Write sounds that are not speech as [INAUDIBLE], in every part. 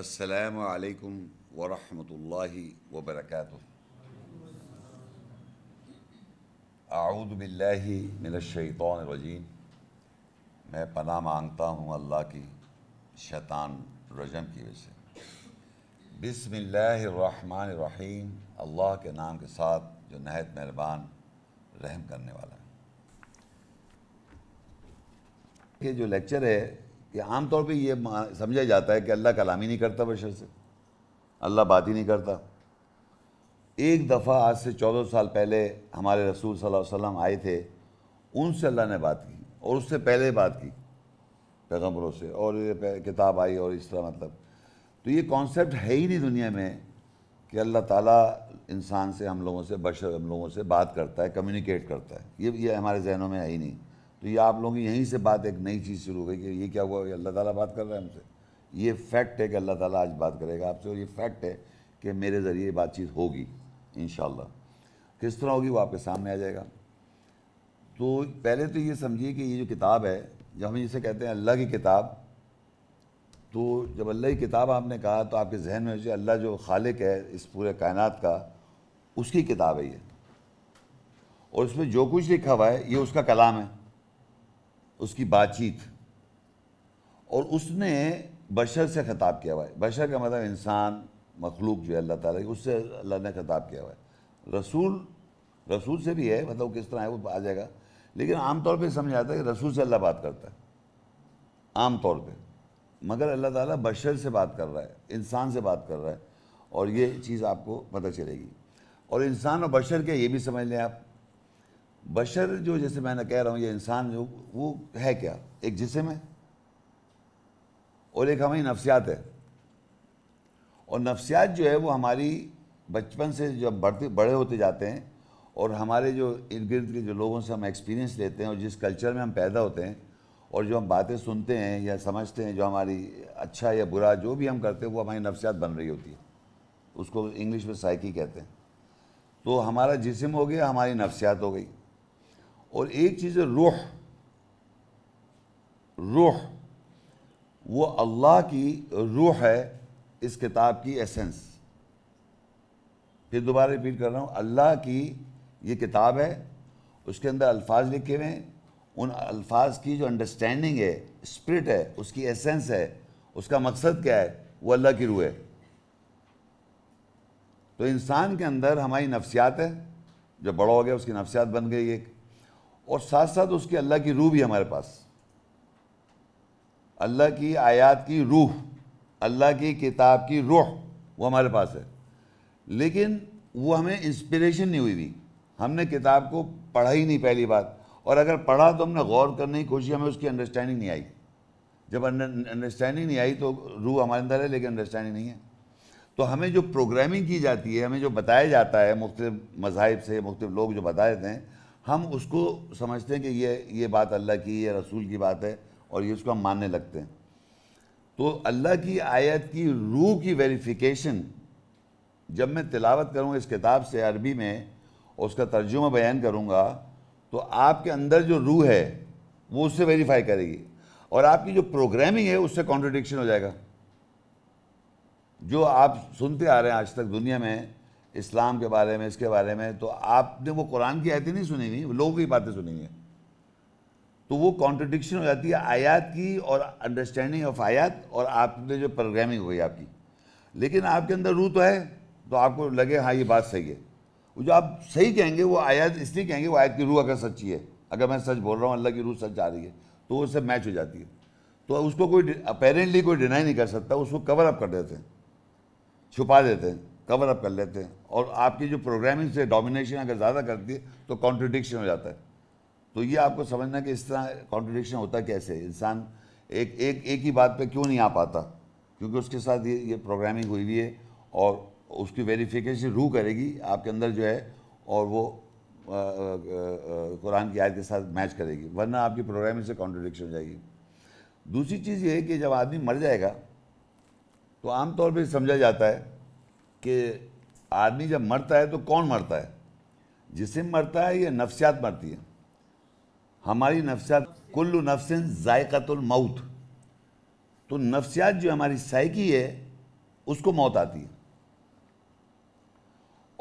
असलकम من الشيطان الرجيم. मैं पना मांगता हूँ अल्लाह की शैतान रजम की वजह से बिसमीम अल्लाह के नाम के साथ जो नहायत मेहरबान रहम करने वाला है ये जो लेक्चर है कि आमतौर पे ये समझा जाता है कि अल्लाह कलाम ही नहीं करता बशर से अल्लाह बात ही नहीं करता एक दफ़ा आज से चौदह साल पहले हमारे रसूल सल्लल्लाहु अलैहि वसल्लम आए थे उनसे अल्लाह ने बात की और उससे पहले बात की पैगम्बरों से और ये किताब आई और इस तरह मतलब तो ये कॉन्सेप्ट है ही नहीं दुनिया में कि अल्लाह ताला इंसान से हम लोगों से बशर हम लोगों से बात करता है कम्युनिकेट करता है ये ये हमारे जहनों में है ही नहीं तो ये आप लोगों की यहीं से बात एक नई चीज़ शुरू हो गई कि ये क्या हुआ अल्लाह ताला बात कर रहा है हमसे ये फैक्ट है कि अल्लाह ताला आज बात करेगा आपसे और ये फैक्ट है कि मेरे ज़रिए बातचीत होगी इन किस तरह होगी वो आपके सामने आ जाएगा तो पहले तो ये समझिए कि ये जो किताब है जब हम इसे कहते हैं अल्लाह की किताब तो जब अल्लाह की किताब आपने कहा तो आपके जहन में जो अल्लाह जो खालिक है इस पूरे कायनात का उसकी किताब है ये और उसमें जो कुछ लिखा हुआ है ये उसका कलाम है उसकी बातचीत और उसने बशर से ख़ताब किया हुआ है बशर का मतलब इंसान मखलूक जो है अल्लाह ताला की उससे अल्लाह ने ख़ताब किया हुआ है रसूल रसूल से भी है मतलब किस तरह है वो आ जाएगा लेकिन आमतौर पर समझ आता है कि रसूल से अल्लाह बात करता है आम तौर पे मगर अल्लाह ताला बशर से बात कर रहा है इंसान से बात कर रहा है और ये चीज़ आपको पता चलेगी और इंसान और बशर के ये भी समझ लें आप बशर जो जैसे मैंने कह रहा हूँ ये इंसान जो वो है क्या एक जिसम है और एक हमारी नफ्सियात है और नफ्सियात जो है वो हमारी बचपन से जब बढ़ते बड़े होते जाते हैं और हमारे जो इर्द गिर्द के जो लोगों से हम एक्सपीरियंस लेते हैं और जिस कल्चर में हम पैदा होते हैं और जो हम बातें सुनते हैं या समझते हैं जो हमारी अच्छा या बुरा जो भी हम करते हैं वो हमारी नफ्सियात बन रही होती है उसको इंग्लिश में साइकी कहते हैं तो हमारा जिसम हो गया हमारी नफ्सियात हो गई और एक चीज़ है रूह रूह वो अल्लाह की रूह है इस किताब की एसेंस फिर दोबारा रिपीट कर रहा हूँ अल्लाह की ये किताब है उसके अंदर अल्फाज लिखे हुए हैं उन अल्फाज की जो अंडरस्टैंडिंग है स्पिरिट है उसकी एसेंस है उसका मकसद क्या है वो अल्लाह की रूह है तो इंसान के अंदर हमारी नफ्सियात है जब बड़ा हो गया उसकी नफ्सियात बन गई एक और साथ साथ उसके अल्लाह की रूह भी हमारे पास अल्लाह की आयात की रूह अल्लाह की किताब की रूह वो हमारे पास है लेकिन वो हमें इंस्पिरेशन नहीं हुई भी हमने किताब को पढ़ा ही नहीं पहली बात और अगर पढ़ा तो हमने गौर करने की कोशिश हमें उसकी अंडरस्टैंडिंग नहीं आई जब अंडरस्टैंडिंग नहीं आई तो रूह हमारे अंदर है लेकिन अंडरस्टैंडिंग नहीं है तो हमें जो प्रोग्रामिंग की जाती है हमें जो बताया जाता है मुख्तु मज़ाहिब से मुख्तु लोग जो बता देते हैं हम उसको समझते हैं कि ये ये बात अल्लाह की ये रसूल की बात है और ये उसको हम मानने लगते हैं तो अल्लाह की आयत की रूह की वेरिफिकेशन जब मैं तिलावत करूँगा इस किताब से अरबी में और उसका तर्जुमा बयान करूँगा तो आपके अंदर जो रूह है वो उससे वेरीफाई करेगी और आपकी जो प्रोग्रामिंग है उससे कॉन्ट्रोडिक्शन हो जाएगा जो आप सुनते आ रहे हैं आज तक दुनिया में इस्लाम के बारे में इसके बारे में तो आपने वो कुरान की आयतें नहीं सुनी हुई लोगों की बातें सुनी हुई तो वो कॉन्ट्रडिक्शन हो जाती है आयात की और अंडरस्टैंडिंग ऑफ आयात और आपने जो प्रोग्रामिंग हुई आपकी लेकिन आपके अंदर रू तो है तो आपको लगे हाँ ये बात सही है वो जो आप सही कहेंगे वो आयात इसलिए कहेंगे वो आयत की रूह अगर सच्ची है अगर मैं सच बोल रहा हूँ अल्लाह की रूह सच आ रही है तो वो सब मैच हो जाती है तो उसको कोई अपेरेंटली कोई डिनाई नहीं कर सकता उसको कवर अप कर देते हैं छुपा देते हैं कवर अप कर लेते हैं और आपकी जो प्रोग्रामिंग से डोमिनेशन अगर ज़्यादा करती है तो कॉन्ट्रडिक्शन हो जाता है तो ये आपको समझना कि इस तरह कॉन्ट्रडिक्शन होता कैसे इंसान एक एक एक ही बात पे क्यों नहीं आ पाता क्योंकि उसके साथ ये ये प्रोग्रामिंग हुई हुई है और उसकी वेरिफिकेशन रू करेगी आपके अंदर जो है और वो कुरान की आयत के साथ मैच करेगी वरना आपकी प्रोग्रामिंग से कॉन्ट्रडिक्शन हो जाएगी दूसरी चीज़ ये है कि जब आदमी मर जाएगा तो आमतौर पर समझा जाता है कि आदमी जब मरता है तो कौन मरता है जिसम मरता है या नफ्सियात मरती है हमारी नफ्सियात कुल्लु नफ्सिन जायकतुल मौत तो नफ्सियात जो हमारी साइकी है उसको मौत आती है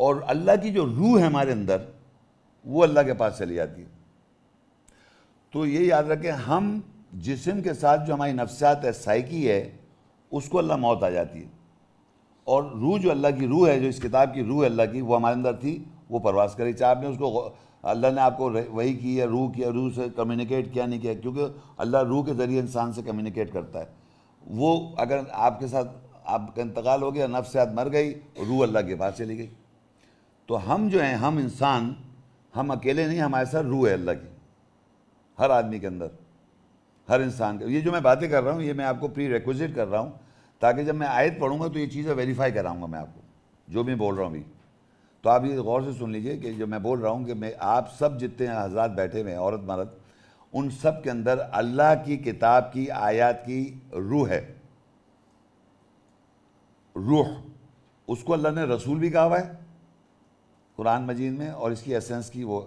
और अल्लाह की जो रूह है हमारे अंदर वो अल्लाह के पास चली जाती है तो ये याद रखें हम जिसम के साथ जो हमारी नफ्सियात है साइकी है उसको अल्लाह मौत आ जाती है और रूह जो अल्लाह की रूह है जो इस किताब की रूह अल्लाह की वो हमारे अंदर थी वो परवास करी चाहे आपने उसको अल्लाह ने आपको वही की या रूह किया रूह से कम्युनिकेट किया नहीं किया क्योंकि अल्लाह रूह के ज़रिए इंसान से कम्युनिकेट करता है वो अगर आपके साथ आपका इंतकाल हो गया नफ्सियात मर गई रूह अल्लाह के पास चली गई तो हम जो हैं हम इंसान हम अकेले नहीं हमारे साथ रूह है अल्लाह की हर आदमी के अंदर हर इंसान के ये जो मैं बातें कर रहा हूँ ये मैं आपको प्री रिक्विजिट कर रहा हूँ ताकि जब मैं आयत पढ़ूंगा तो ये चीज़ें वेरीफाई कराऊंगा मैं आपको जो भी बोल रहा हूँ अभी तो आप ये गौर से सुन लीजिए कि जो मैं बोल रहा हूँ कि मैं आप सब जितने हजरात बैठे हुए हैं औरत मरद उन सब के अंदर अल्लाह की किताब की आयात की रूह है रूह उसको अल्लाह ने रसूल भी कहा हुआ है कुरान मजीद में और इसकी एसेंस की वो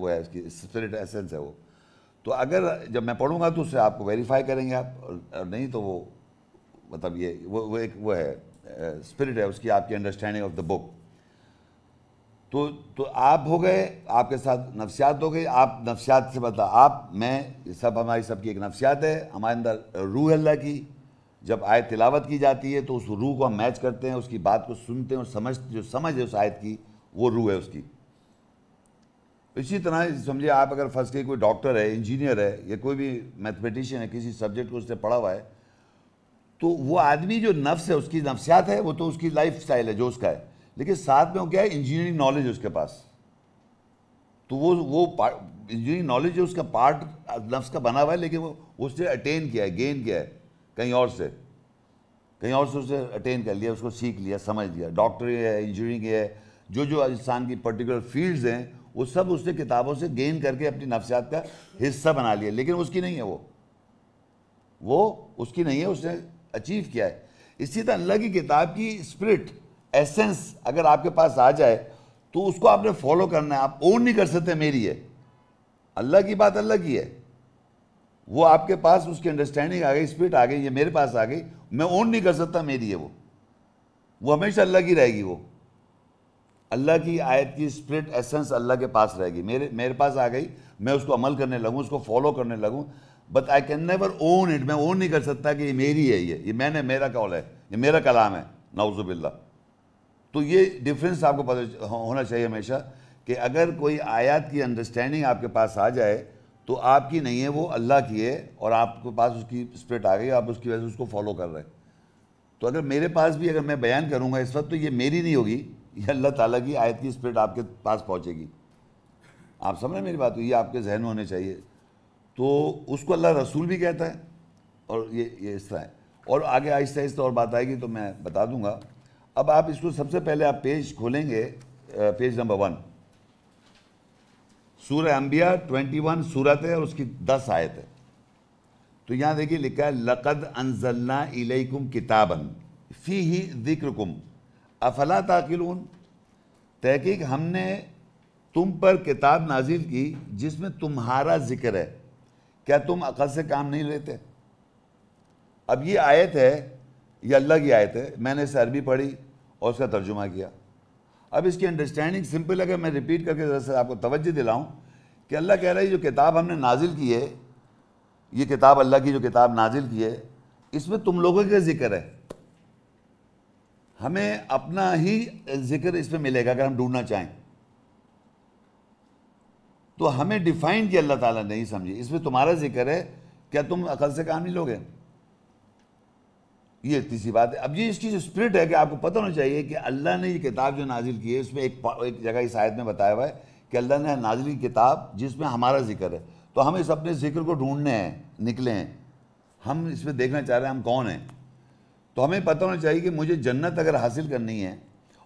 वो है इसकी स्पिरिट एसेंस है वो तो अगर जब मैं पढ़ूंगा तो उससे आपको वेरीफाई करेंगे आप और नहीं तो वो मतलब ये वो वो एक वो है स्पिरिट है उसकी आपकी अंडरस्टैंडिंग ऑफ द बुक तो तो आप हो गए आपके साथ नफ्सियात हो गई आप नफ्सियात से बता मतलब आप मैं सब हमारी सबकी एक नफ्सियात है हमारे अंदर रूह अल्लाह की जब आयत तिलावत की जाती है तो उस रूह को हम मैच करते हैं उसकी बात को सुनते हैं और समझ जो समझ है उस आयत की वो रूह है उसकी इसी तरह समझिए आप अगर फंस गए कोई डॉक्टर है इंजीनियर है या कोई भी मैथमेटिशियन है किसी सब्जेक्ट को उसने पढ़ा हुआ है तो वो आदमी जो नफ्स है उसकी नफ्सियात है वो तो उसकी लाइफ स्टाइल है जो उसका है लेकिन साथ में वो क्या है इंजीनियरिंग नॉलेज उसके पास तो वो वो इंजीनियरिंग नॉलेज उसका पार्ट नफ्स का बना हुआ है लेकिन वो उसने अटेन किया है गेन किया है कहीं और से कहीं और से उसे अटेन कर लिया उसको सीख लिया समझ लिया डॉक्टर है इंजीनियरिंग है जो जो इंसान की पर्टिकुलर फील्ड्स हैं वो सब उसने किताबों से गेन करके अपनी नफ्सियात का हिस्सा बना लिया लेकिन उसकी नहीं है वो वो उसकी नहीं है उसने अचीव किया है इसी तरह अल्लाह की किताब की स्पिरिट एसेंस अगर आपके पास आ जाए तो उसको आपने फॉलो करना है आप ओन नहीं कर सकते मेरी है अल्लाह की बात अल्लाह की है वो आपके पास उसकी अंडरस्टैंडिंग आ गई स्पिरिट आ गई ये मेरे पास आ गई मैं ओन नहीं कर सकता मेरी है वो वो हमेशा अल्लाह की रहेगी वो अल्लाह की आयत की स्पिरिट एसेंस अल्लाह के पास रहेगी मेरे मेरे पास आ गई मैं उसको अमल करने लगूँ उसको फॉलो करने लगूँ but I can never own it मैं ओन नहीं कर सकता कि ये मेरी है ये ये मैंने मेरा कॉल है ये मेरा कलाम है नाउजुबिल्ला तो ये डिफरेंस आपको पता होना चाहिए हमेशा कि अगर कोई आयत की अंडरस्टैंडिंग आपके पास आ जाए तो आपकी नहीं है वो अल्लाह की है और आपके पास उसकी स्प्रिट आ गई आप उसकी वजह से उसको फॉलो कर रहे हैं तो अगर मेरे पास भी अगर मैं बयान करूँगा इस वक्त तो ये मेरी नहीं होगी ये अल्लाह ताला की आयत की स्प्रिट आपके पास पहुँचेगी आप समझ रहे मेरी बात हो तो ये आपके जहन में होने चाहिए तो उसको अल्लाह रसूल भी कहता है और ये ये इस तरह है और आगे आहिस्ता आहिस्ता और बात आएगी तो मैं बता दूंगा अब आप इसको सबसे पहले आप पेज खोलेंगे पेज नंबर वन सूर अम्बिया ट्वेंटी वन सूरत है और उसकी दस आयत है तो यहाँ देखिए लिखा है लक़द अनजल्ला इलेकुम किताबन फ़ी ही ज़िक्रकुम अफला ताकिलून तहकीक हमने तुम पर किताब नाजिल की जिसमें तुम्हारा ज़िक्र है क्या तुम अकल से काम नहीं लेते अब ये आयत है ये अल्लाह की आयत है मैंने इसे अरबी पढ़ी और उसका तर्जुमा किया अब इसकी अंडरस्टैंडिंग सिंपल है कि मैं रिपीट करके ज़रा सर आपको तवज्जो दिलाऊं कि अल्लाह कह रहा है जो किताब हमने नाजिल की है ये किताब अल्लाह की जो किताब नाजिल की है इसमें तुम लोगों का जिक्र है हमें अपना ही जिक्र इसमें मिलेगा अगर हम ढूंढना चाहें तो हमें डिफाइंड ये अल्लाह ताला नहीं समझी इसमें तुम्हारा जिक्र है क्या तुम अकल से काम नहीं लोगे ये तीसरी बात है अब ये इसकी जो स्पिरिट है कि आपको पता होना चाहिए कि अल्लाह ने ये किताब जो नाजिल की है उसमें एक एक जगह इस आयत में बताया हुआ है कि अल्लाह ने नाजिल किताब जिसमें हमारा जिक्र है तो हम इस अपने जिक्र को ढूंढने हैं निकले हैं हम इसमें देखना चाह रहे हैं हम कौन हैं तो हमें पता होना चाहिए कि मुझे जन्नत अगर हासिल करनी है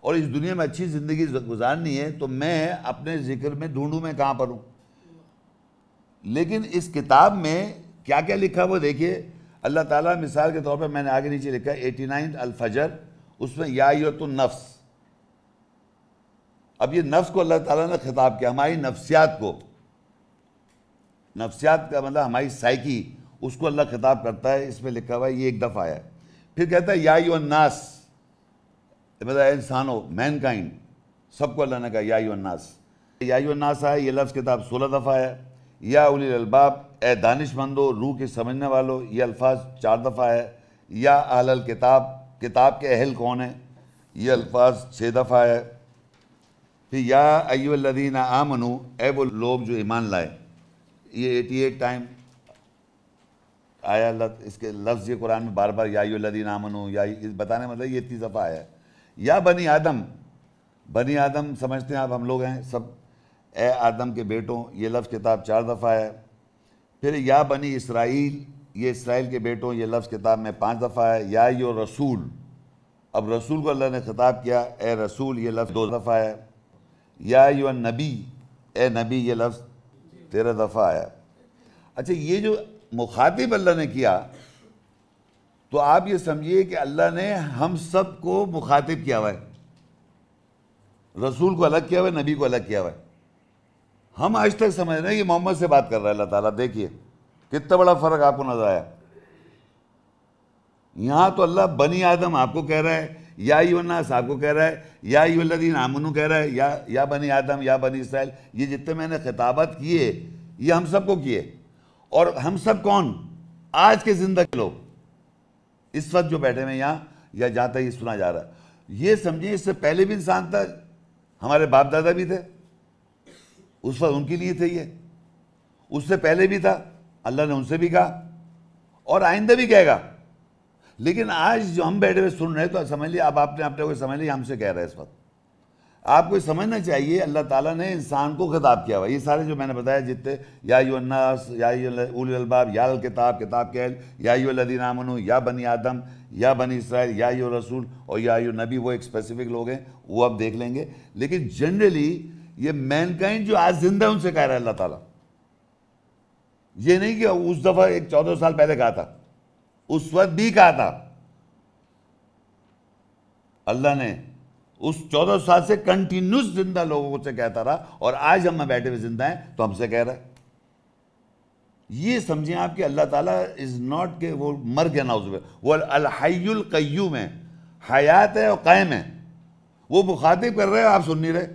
और इस दुनिया में अच्छी ज़िंदगी गुजारनी है तो मैं अपने जिक्र में ढूंढूं मैं कहाँ पर हूँ लेकिन इस किताब में क्या क्या लिखा वो देखिए अल्लाह ताला मिसाल के तौर पे मैंने आगे नीचे लिखा एटी नाइन अलफजर उसमें या यो तो नफ्स अब ये नफ्स को अल्लाह ताला ने खिताब किया हमारी नफ्सियात को नफ्सियात का मतलब हमारी साइकी उसको अल्लाह खिताब करता है इसमें लिखा हुआ है ये एक दफ़ा आया फिर कहता है या यो नास बता इंसानो मैन काइंड सबको अल्लाह ने कहा यायुन्नास यायुन्नास आया ये लफ्ज़ किताब सोलह दफ़ा आया या उलिल अलबाब ए दानिशमंदो रूह के समझने वालों ये अल्फाज चार दफ़ा है या अहल किताब किताब के अहल कौन है ये अल्फाज छः दफ़ा है फिर या अयुल्लदीन आमनु ए वो लोग जो ईमान लाए ये एटी एट टाइम आया इसके लफ्ज़ ये कुरान में बार बार यायुल्लदीन आमनु या बताने मतलब ये इतनी दफ़ा आया है या बनी आदम बनी आदम समझते हैं आप हम लोग हैं सब ए आदम के बेटों ये लफ्ज़ किताब चार दफ़ा है फिर या बनी इसराइल ये इसराइल के बेटों ये लफ्ज़ किताब में पाँच दफ़ा है या यो रसूल अब रसूल को अल्लाह ने ख़िताब किया ए रसूल ये लफ्ज़ दो दफ़ा है या यो नबी ए नबी ये लफ्ज़ तेरह दफ़ा आया अच्छा ये जो मुखातिब अल्लाह ने किया तो आप ये समझिए कि अल्लाह ने हम सब को मुखातिब किया हुआ है रसूल को अलग किया हुआ है नबी को अलग किया हुआ है हम आज तक समझ रहे हैं कि मोहम्मद से बात कर रहा है अल्लाह ताला देखिए कितना बड़ा फ़र्क आपको नजर आया यहाँ तो अल्लाह बनी आदम आपको कह रहा है या युनास आपको कह रहा है या युल्लदीन आमनू कह रहा है या या बनी आदम या बनी इसराइल ये जितने मैंने खिताबत किए ये हम सबको किए और हम सब कौन आज के ज़िंदा लोग इस वक्त जो बैठे हैं यहाँ या जहाँ तक ये सुना जा रहा है ये समझिए इससे पहले भी इंसान था हमारे बाप दादा भी थे उस वक्त उनके लिए थे ये उससे पहले भी था अल्लाह ने उनसे भी कहा और आइंदा भी कहेगा लेकिन आज जो हम बैठे हुए सुन रहे हैं तो समझ लिया अब आपने अपने को समझ लिया हमसे कह रहे हैं इस वक्त आपको समझना चाहिए अल्लाह ताला ने इंसान को खिताब किया हुआ ये सारे जो मैंने बताया जितने या अन्नास या अलबाब या किताब किताब के या लदी नामनु या बनी आदम या बनी इसराइल या यू रसूल और या यू नबी वो एक स्पेसिफिक लोग हैं वो आप देख लेंगे लेकिन जनरली ये मैनकाइंड जो आज जिंदा है उनसे कह रहा है अल्लाह ताला ये नहीं कि उस दफ़ा एक चौदह साल पहले कहा था उस वक्त भी कहा था अल्लाह ने उस चौदह साल से कंटिन्यूस जिंदा लोगों से कहता रहा और आज हम बैठे हुए जिंदा हैं तो हमसे कह रहा है ये समझिए आप कि अल्लाह ताला इज़ नॉट के वो मर गया ना उसमें वो अलहयुल कयूम है हयात है और कायम है वो मुखातिब कर रहे हैं आप सुन नहीं रहे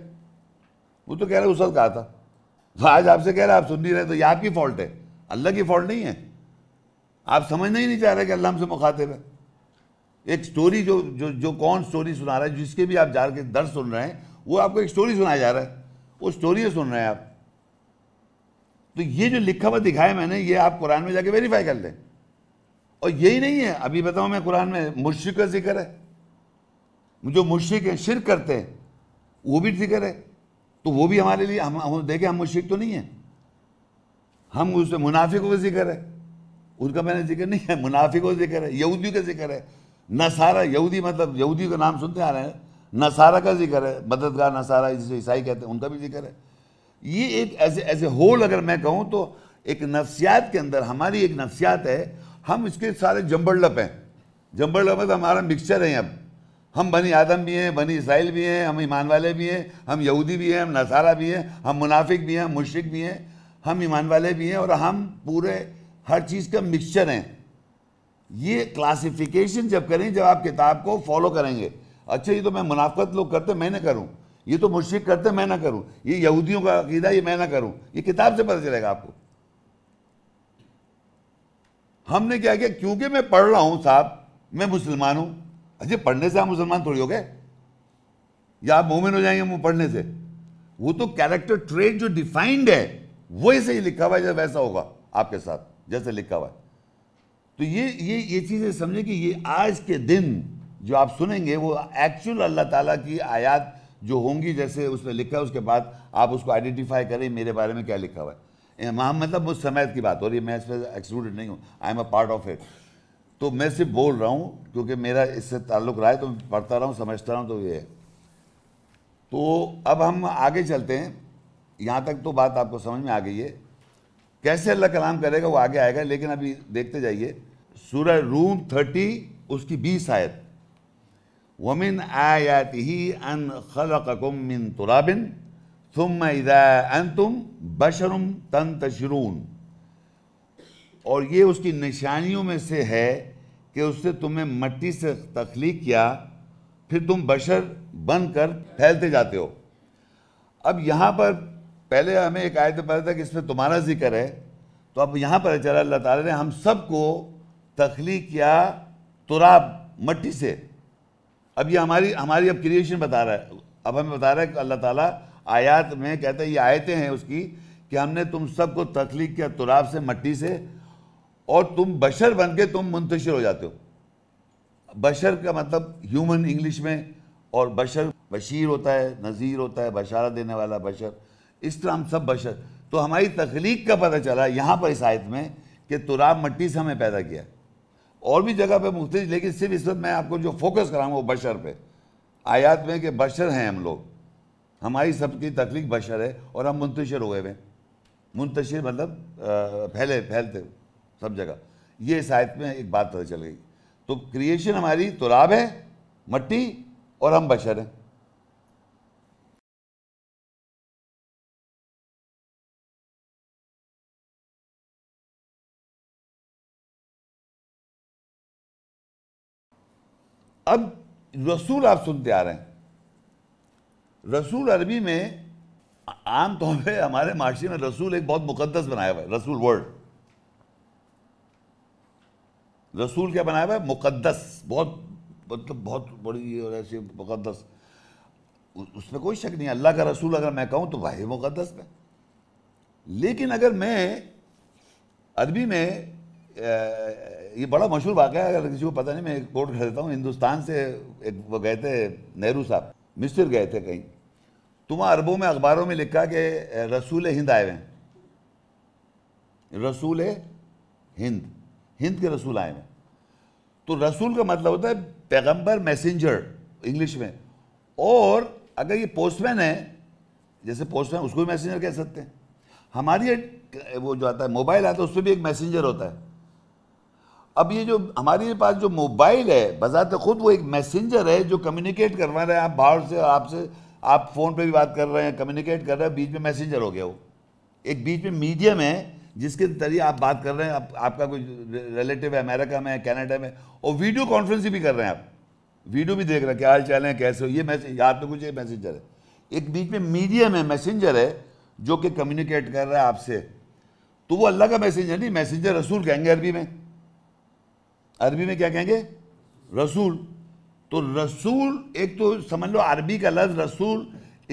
वो तो कह रहे उस वक्त कहा था तो आज आपसे कह रहे आप सुन नहीं रहे तो ये आपकी फॉल्ट है अल्लाह की फॉल्ट नहीं है आप समझना ही नहीं चाह रहे कि अल्लाह हमसे मुखातिब है एक स्टोरी जो जो जो कौन स्टोरी सुना रहा है जिसके भी आप जा के दर्द सुन रहे हैं वो आपको एक स्टोरी सुनाया जा रहा है वो स्टोरी सुन रहे हैं आप तो ये जो लिखा हुआ दिखाया मैंने ये आप कुरान में जाके वेरीफाई कर लें और यही नहीं है अभी बताऊं मैं कुरान में मुश्रक का जिक्र है जो मुश्रक है शिर करते हैं वो भी जिक्र है तो वो भी हमारे लिए हम, हम देखें हम मुश्रक तो नहीं है हम उसमें मुनाफिकों का जिक्र है उनका मैंने जिक्र नहीं है मुनाफिकों का जिक्र है यहूदियों का जिक्र है नसारा यहूदी मतलब यहूदी का नाम सुनते आ रहे हैं नसारा का जिक्र है मददगार नसारा जिसे ईसाई कहते हैं उनका भी जिक्र है ये एक ऐसे ऐसे होल अगर मैं कहूँ तो एक नफ्सियात के अंदर हमारी एक नफ्सियात है हम इसके सारे जम्बड़लप हैं जम्बड़लप है तो हमारा मिक्सचर है अब हम बनी आदम भी हैं बनी इसराइल भी हैं हम ईमान वाले भी हैं हम यहूदी भी हैं हम नसारा भी हैं हम मुनाफिक भी हैं हम मुशरक भी हैं हम ईमान वाले भी हैं और हम पूरे हर चीज़ का मिक्सचर हैं ये क्लासिफिकेशन जब करें जब आप किताब को फॉलो करेंगे अच्छा ये तो मैं मुनाफत लोग करते मैं ना करूँ ये तो मुश्किल करते मैं ना करूँ ये यहूदियों का अकीदा ये मैं ना करूँ ये किताब से पता चलेगा आपको हमने क्या किया क्योंकि मैं पढ़ रहा हूँ साहब मैं मुसलमान हूँ अजय अच्छा, पढ़ने से आप मुसलमान थोड़ी हो गए या आप मोमिन हो जाएंगे मुँह पढ़ने से वो तो कैरेक्टर ट्रेड जो डिफाइंड है वही से ही लिखा हुआ है जैसे वैसा होगा आपके साथ जैसे लिखा हुआ है तो ये ये ये चीज़ें समझे कि ये आज के दिन जो आप सुनेंगे वो एक्चुअल अल्लाह ताला की आयात जो होंगी जैसे उसने लिखा है उसके बाद आप उसको आइडेंटिफाई करें मेरे बारे में क्या लिखा हुआ है महा मतलब मुझ समय की बात हो रही है मैं इसमें एक्सक्लूडेड नहीं हूँ I am a part of it तो मैं सिर्फ बोल रहा हूँ क्योंकि मेरा इससे ताल्लुक रहा है तो मैं पढ़ता रहा हूँ समझता रहा हूँ तो ये है तो अब हम आगे चलते हैं यहाँ तक तो बात आपको समझ में आ गई है कैसे अल्लाह कलाम करेगा वो आगे आएगा लेकिन अभी देखते जाइए सूरह रूम थर्टी उसकी बीस आयत वमिन आयात ही अन खलकुम मिन तुराबिन तुम इदा अन तुम बशरुम तन तशरून और ये उसकी निशानियों में से है कि उसने तुम्हें मट्टी से तख्लीक किया फिर तुम बशर बनकर फैलते जाते हो अब यहाँ पर पहले हमें एक आयत पता था कि इसमें तुम्हारा जिक्र है तो अब यहाँ पर चला अल्लाह ताला ने हम सबको तखली किया तुराब मट्टी से अब ये हमारी हमारी अब क्रिएशन बता रहा है अब हमें बता रहा है कि अल्लाह ताला आयात में कहता है ये आयतें हैं उसकी कि हमने तुम सबको तखली किया तुराब से मट्टी से और तुम बशर बन के तुम मुंतशिर हो जाते हो बशर का मतलब ह्यूमन इंग्लिश में और बशर बशीर होता है नज़ीर होता है बशारा देने वाला बशर इस तरह हम सब बशर तो हमारी तख्लीक का पता चला यहाँ पर इस आयत में कि तुराब मट्टी से हमें पैदा किया और भी जगह पर मुख्त लेकिन सिर्फ इस वक्त मैं आपको जो फोकस कराऊँ वो बशर पर आयात में कि बशर हैं हम लोग हमारी सबकी तकलीफ बशर है और हम मुंतशर हुए हुए मुंतशिर मतलब फैले फैलते सब जगह ये इस आयत में एक बात पता चल गई तो क्रिएशन हमारी तुराब है मट्टी और हम बशर हैं अब रसूल आप सुनते आ रहे हैं रसूल अरबी में आमतौर पर हमारे माशी में रसूल एक बहुत मुकद्दस बनाया हुआ है रसूल वर्ड रसूल क्या बनाया हुआ है मुकद्दस बहुत मतलब बहुत बड़ी और ऐसे मुकद्दस उसमें कोई शक नहीं अल्लाह का रसूल अगर मैं कहूँ तो भाई मुकद्दस में लेकिन अगर मैं अरबी में ये बड़ा मशहूर वाक़ है अगर किसी को पता नहीं मैं एक कोट कर देता हूँ हिंदुस्तान से एक वो गए थे नेहरू साहब मिस्र गए थे कहीं तो वहाँ अरबों में अखबारों में लिखा कि रसूल हिंद आए हुए हैं रसूल हिंद हिंद के रसूल आए हुए हैं तो रसूल का मतलब होता है पैगंबर मैसेंजर इंग्लिश में और अगर ये पोस्टमैन है जैसे पोस्टमैन उसको भी मैसेंजर कह सकते हैं हमारी वो जो आता है मोबाइल आता है उस पर भी एक मैसेंजर होता है अब ये जो हमारे पास जो मोबाइल है बजात तो खुद वो एक मैसेंजर है जो कम्युनिकेट करवा रहे हैं आप बाहर से आपसे आप फ़ोन पे भी बात कर रहे हैं कम्युनिकेट कर रहे हैं बीच में मैसेंजर हो गया वो एक बीच में मीडियम है जिसके जरिए आप बात कर रहे हैं आप, आपका कोई रिलेटिव है अमेरिका में कनाडा में और वीडियो कॉन्फ्रेंस भी कर रहे हैं आप वीडियो भी देख रहे हैं क्या हाल चाल है कैसे हो ये मैसेज याद तो कुछ ये मैसेंजर है एक बीच में मीडियम है मैसेंजर है जो कि कम्युनिकेट कर रहा है आपसे तो वो अल्लाह का मैसेंजर नहीं मैसेंजर रसूल कहेंगे अरबी में अरबी में क्या कहेंगे रसूल तो रसूल एक तो समझ लो अरबी का लफ्ज रसूल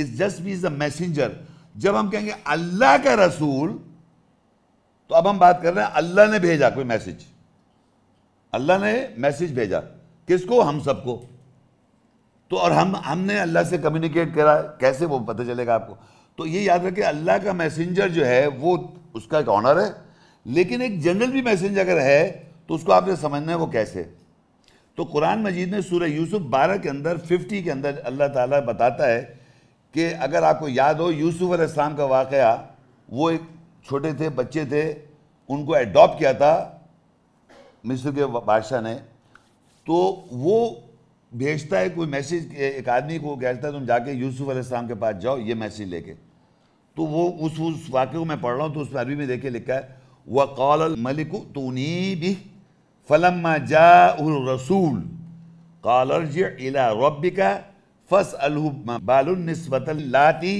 is just means the messenger जब हम कहेंगे अल्लाह का रसूल तो अब हम बात कर रहे हैं अल्लाह ने भेजा कोई मैसेज अल्लाह ने मैसेज भेजा किसको हम सबको तो और हम हमने अल्लाह से कम्युनिकेट करा कैसे वो पता चलेगा आपको तो ये याद रखें अल्लाह का मैसेंजर जो है वो उसका एक ऑनर है लेकिन एक जनरल भी मैसेंजर अगर है तो उसको आपने समझना है वो कैसे तो कुरान मजीद ने सूर्य यूसुफ बारह के अंदर फिफ्टी के अंदर अल्लाह ताला बताता है कि अगर आपको याद हो यूसुफ अलैहिस्सलाम का वाक़ वो एक छोटे थे बच्चे थे उनको एडॉप्ट किया था मिस्र के बादशाह ने तो वो भेजता है कोई मैसेज एक आदमी को कहता है तुम जाके यूसुफ अलैहिस्सलाम के पास जाओ ये मैसेज लेके तो वो उस उस वाक्य को मैं पढ़ रहा हूँ तो पर अरबी में देखे लिखा है वह कौल मलिक तो तूनी भी फलम्मा जासूल कालर्ज इला रबिका फस बालनस्बतलाती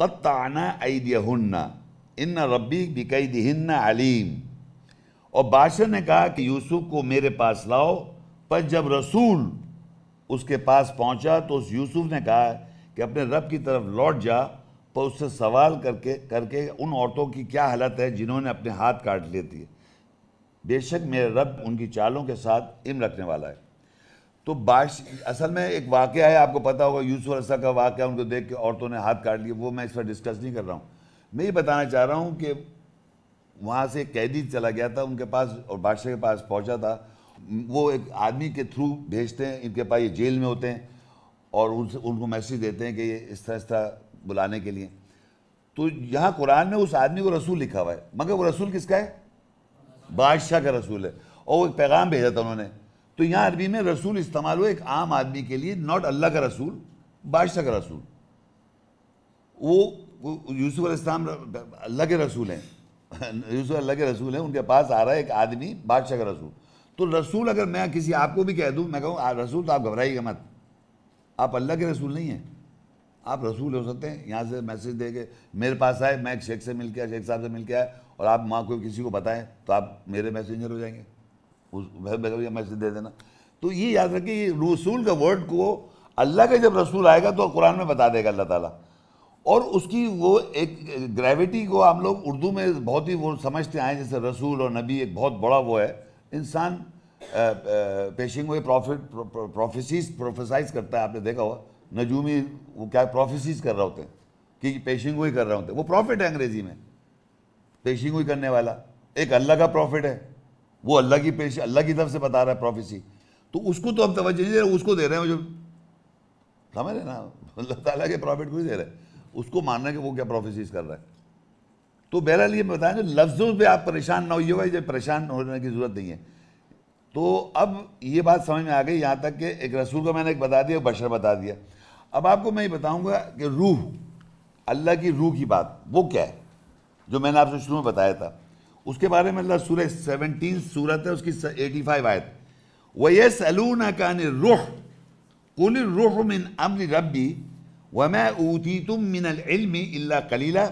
कत्ताना ऐदियन्ना इन रब्बी बिकईदिहन अलीम और बादशाह ने कहा कि यूसुफ को मेरे पास लाओ पर जब रसूल उसके पास पहुंचा तो उस यूसुफ ने कहा कि अपने रब की तरफ लौट जा पर उससे सवाल करके करके उन औरतों की क्या हालत है जिन्होंने अपने हाथ काट लिए थे बेशक मेरा रब उनकी चालों के साथ इम रखने वाला है तो बाश असल में एक वाक़ है आपको पता होगा यूसुफ अरसा का वाक़ उनको देख के औरतों ने हाथ काट लिए वो मैं इस पर डिस्कस नहीं कर रहा हूँ मैं ये बताना चाह रहा हूँ कि वहाँ से कैदी चला गया था उनके पास और बादशाह के पास पहुँचा था वो एक आदमी के थ्रू भेजते हैं इनके पास ये जेल में होते हैं और उनसे उनको मैसेज देते हैं कि ये इस तरह इस तरह बुलाने के लिए तो यहाँ कुरान में उस आदमी को रसूल लिखा हुआ है मगर वो रसूल किसका है बादशाह का रसूल है और वो एक पैगाम भेजा था उन्होंने तो यहाँ अरबी में रसूल इस्तेमाल हुआ एक आम आदमी के लिए नॉट अल्लाह का रसूल बादशाह का रसूल वो, यूसुफ इस्लाम अल्लाह के रसूल हैं [LAUGHS] यूसुफ अल्लाह के रसूल हैं उनके पास आ रहा है एक आदमी बादशाह का रसूल तो रसूल अगर मैं किसी आपको भी कह दूँ मैं कहूँ रसूल तो आप घबराइएगा मत आप अल्लाह के रसूल नहीं हैं आप रसूल हो सकते हैं यहाँ से मैसेज दे के मेरे पास आए मैं एक शेख से मिल के आया शेख साहब से मिल के आया और आप माँ को किसी को बताएं तो आप मेरे मैसेंजर हो जाएंगे उस भैया मैसेज दे देना तो ये याद रखिए रसूल का वर्ड को अल्लाह का जब रसूल आएगा तो कुरान में बता देगा अल्लाह ताला और उसकी वो एक ग्रेविटी को हम लोग उर्दू में बहुत ही वो समझते आए जैसे रसूल और नबी एक बहुत बड़ा वो है इंसान पेशिंग हुए प्रॉफिट प्रोफेसिस प्रोफेसाइज करता है आपने देखा हुआ नजूमी वो क्या प्रोफेसिस कर रहे होते हैं कि पेशिंग हुए कर रहे होते हैं वो प्रॉफिट है अंग्रेजी में पेशी कोई करने वाला एक अल्लाह का प्रॉफिट है वो अल्लाह की पेश अल्लाह की तरफ से बता रहा है प्रोफेसी तो उसको तो हम तवज्जो नहीं दे रहे उसको दे रहे हैं जो समझ रहे ना अल्लाह ताला के प्रॉफिट को ही दे रहे हैं उसको मानना है कि वो क्या प्रोफेसीज कर रहा है तो बहरहाल ये बताएं जो लफ्ज़ों पे आप परेशान ना होइए भाई परेशान होने की ज़रूरत नहीं है तो अब ये बात समझ में आ गई यहाँ तक कि एक रसूल का मैंने एक बता दिया बशर बता दिया अब आपको मैं ये बताऊँगा कि रूह अल्लाह की रूह की बात वो क्या है जो मैंने आपसे शुरू में बताया था उसके बारे में अल्लाह सूर्य सेवनटीन सूरत है उसकी एटी फाइव आयत वह सलून कान रुख कुल रुख मिन अमर रबी वमा ऊती तुम मिनल इल्मी इल्ला कलीला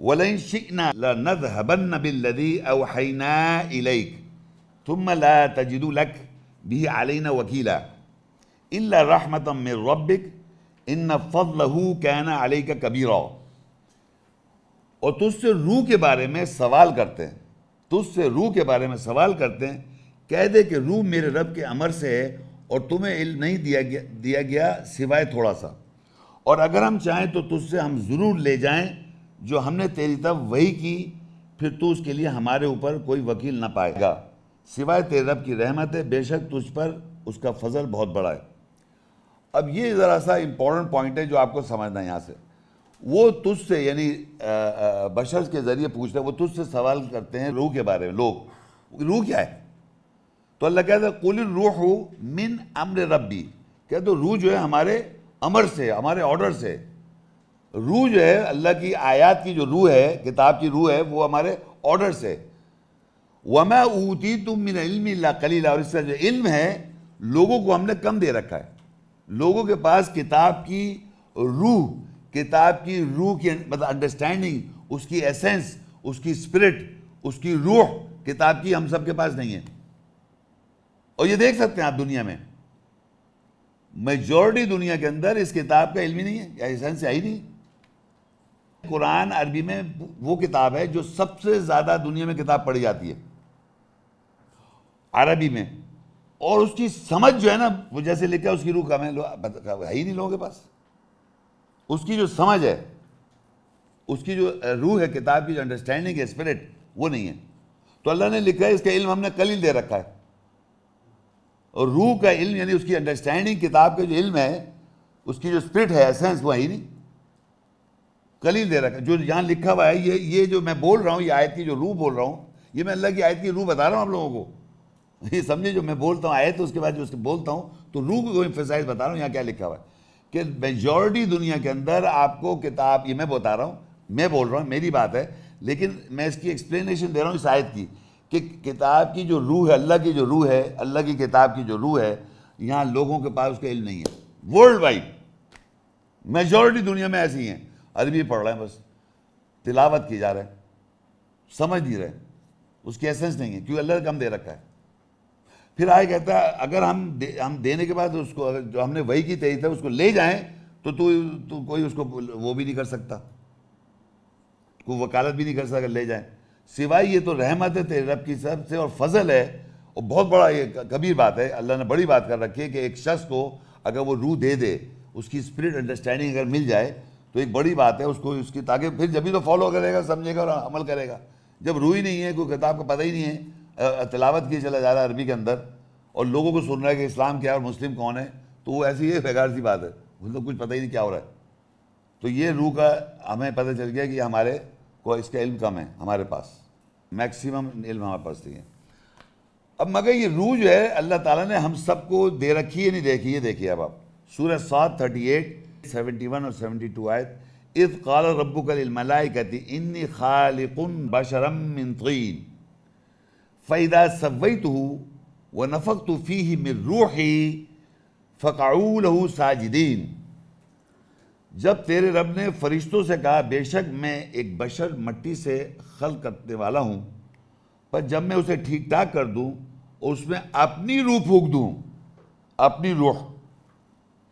वलन शिकना लनधहबन बिल्लदी अवहैना इलैक ثم لا تجد لك به علينا وكيلا إلا رحمة من ربك إن فضله كان عليك كبيرا और तुझसे रूह के बारे में सवाल करते हैं तुझसे रूह के बारे में सवाल करते हैं कह दे कि रूह मेरे रब के अमर से है और तुम्हें इल्म नहीं दिया गया दिया गया सिवाय थोड़ा सा और अगर हम चाहें तो तुझसे हम ज़रूर ले जाएं जो हमने तेरी तब वही की फिर तू उसके लिए हमारे ऊपर कोई वकील ना पाएगा सिवाय तेरे रब की रहमत है बेशक तुझ पर उसका फजल बहुत बड़ा है अब ये ज़रा सा इम्पोर्टेंट पॉइंट है जो आपको समझना है यहाँ से वो तुझसे यानी बशर के ज़रिए पूछते हैं वो तुझसे सवाल करते हैं रूह के बारे में लोग रूह क्या है तो अल्लाह कहते हैं कुल रूह मिन अमर रबी कहते तो रूह जो है हमारे अमर से हमारे ऑर्डर से रूह जो है अल्लाह की आयात की जो रूह है किताब की रूह है वो हमारे ऑर्डर से वमा ऊती तुम मिन इल्म कलीला और इसका जो इल्म है लोगों को हमने कम दे रखा है लोगों के पास किताब की रूह किताब की रूह की मतलब अंडरस्टैंडिंग उसकी एसेंस उसकी स्पिरिट उसकी रूह किताब की हम सब के पास नहीं है और ये देख सकते हैं आप दुनिया में मेजोरिटी दुनिया के अंदर इस किताब का इल्म ही नहीं है एसेंस है ही नहीं कुरान अरबी में वो किताब है जो सबसे ज़्यादा दुनिया में किताब पढ़ी जाती है अरबी में और उसकी समझ जो है ना वो जैसे लिखा उसकी रूह कम है मतलब है ही नहीं लोगों के पास उसकी जो समझ है उसकी जो रूह है किताब की जो अंडरस्टैंडिंग है स्पिरिट वो नहीं है तो अल्लाह ने लिखा है इसका इल्म हमने कल ही दे रखा है और रूह का इल्म यानी उसकी अंडरस्टैंडिंग किताब का जो इल्म है उसकी जो स्पिरिट है एसेंस वो ही नहीं कल ही दे रखा जो यहाँ लिखा हुआ है ये ये जो मैं बोल रहा हूँ ये आयत की जो रूह बोल रहा हूँ ये मैं अल्लाह की आयत की रूह बता रहा हूँ आप लोगों को [LAUGHS] ये समझे जो मैं बोलता हूँ आयत उसके बाद जो उसके बोलता हूँ तो रूह को इम्फेसाइज बता रहा हूँ यहाँ क्या लिखा हुआ है कि मेजॉरिटी दुनिया के अंदर आपको किताब ये मैं बता रहा हूँ मैं बोल रहा हूँ मेरी बात है लेकिन मैं इसकी एक्सप्लेनेशन दे रहा हूँ इस की कि किताब की जो रूह है अल्लाह की जो रूह है अल्लाह की किताब की जो रूह है यहाँ लोगों के पास उसका इल्म नहीं है वर्ल्ड वाइड मेजॉरिटी दुनिया में ऐसी हैं अरबी पढ़ रहे हैं बस तिलावत की जा रहे हैं समझ नहीं रहे उसकी एसेंस नहीं है क्योंकि अल्लाह कम दे रखा है फिर आए कहता अगर हम दे, हम देने के बाद उसको अगर जो हमने वही की तेईस था उसको ले जाएं तो तू तो कोई उसको वो भी नहीं कर सकता कोई वकालत भी नहीं कर सकता ले जाएं सिवाय ये तो रहमत है तेरे रब की सब से और फजल है और बहुत बड़ा ये कबीर बात है अल्लाह ने बड़ी बात कर रखी है कि एक शख्स को अगर वो रूह दे दे उसकी स्पिरिट अंडरस्टैंडिंग अगर मिल जाए तो एक बड़ी बात है उसको उसकी ताकि फिर जब भी तो फॉलो करेगा समझेगा और अमल करेगा जब रू ही नहीं है कोई किताब का पता ही नहीं है तलावत किए चला जा रहा है अरबी के अंदर और लोगों को सुन रहा है कि इस्लाम क्या है और मुस्लिम कौन है तो वो ऐसी ये बेकार सी बात है उनको कुछ पता ही नहीं क्या हो रहा है तो ये रूह का हमें पता चल गया कि हमारे को इसका इल्म कम है हमारे पास मैक्सिमम इल्म हमारे पास नहीं है अब मगर ये रूह जो है अल्लाह ताला ने हम सबको दे रखी है नहीं देखी है देखिए अब आप सूरह सात थर्टी एट सेवेंटी वन और सेवेंटी टू आयत इफ़ काल रब्बुकल मलाइकती इन खालिकुन बशरम मिन तीन फ़ैदा सवैत व नफ़क तो फ़ी ही मिर रूही फ़काऊ साजिदीन जब तेरे रब ने फरिश्तों से कहा बेशक मैं एक बशर मट्टी से खल करने वाला हूँ पर जब मैं उसे ठीक ठाक कर दूँ उसमें अपनी रूह फूक दूँ अपनी रूह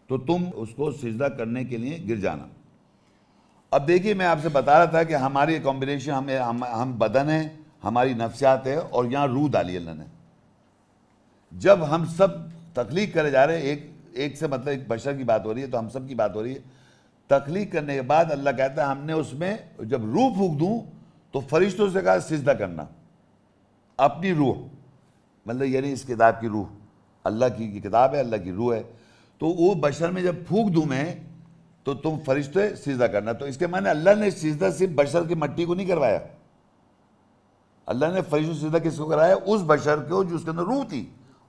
तो तुम उसको सजदा करने के लिए गिर जाना अब देखिए मैं आपसे बता रहा था कि हमारी कॉम्बिनेशन हमें हम हम बदन हैं हमारी नफ्सियात है और यहाँ रू डाली अल्लाह ने जब हम सब तख्लीक करे जा रहे हैं एक एक से मतलब एक बशर की बात हो रही है तो हम सब की बात हो रही है तख्लीक करने के बाद अल्लाह कहता है हमने उसमें जब रूह फूक दूँ तो फरिश्तों से कहा सिजदा करना अपनी रूह मतलब यानी इस किताब की रूह अल्लाह की किताब है अल्लाह की रूह है तो वो बशर में जब फूक दूँ मैं तो तुम फरिश्ते सीधा करना तो इसके माने अल्लाह ने सीधा सिर्फ बशर की मट्टी को नहीं करवाया अल्लाह ने फरिश सीधा किसको कराया उस बशर को जो उसके अंदर रूह थी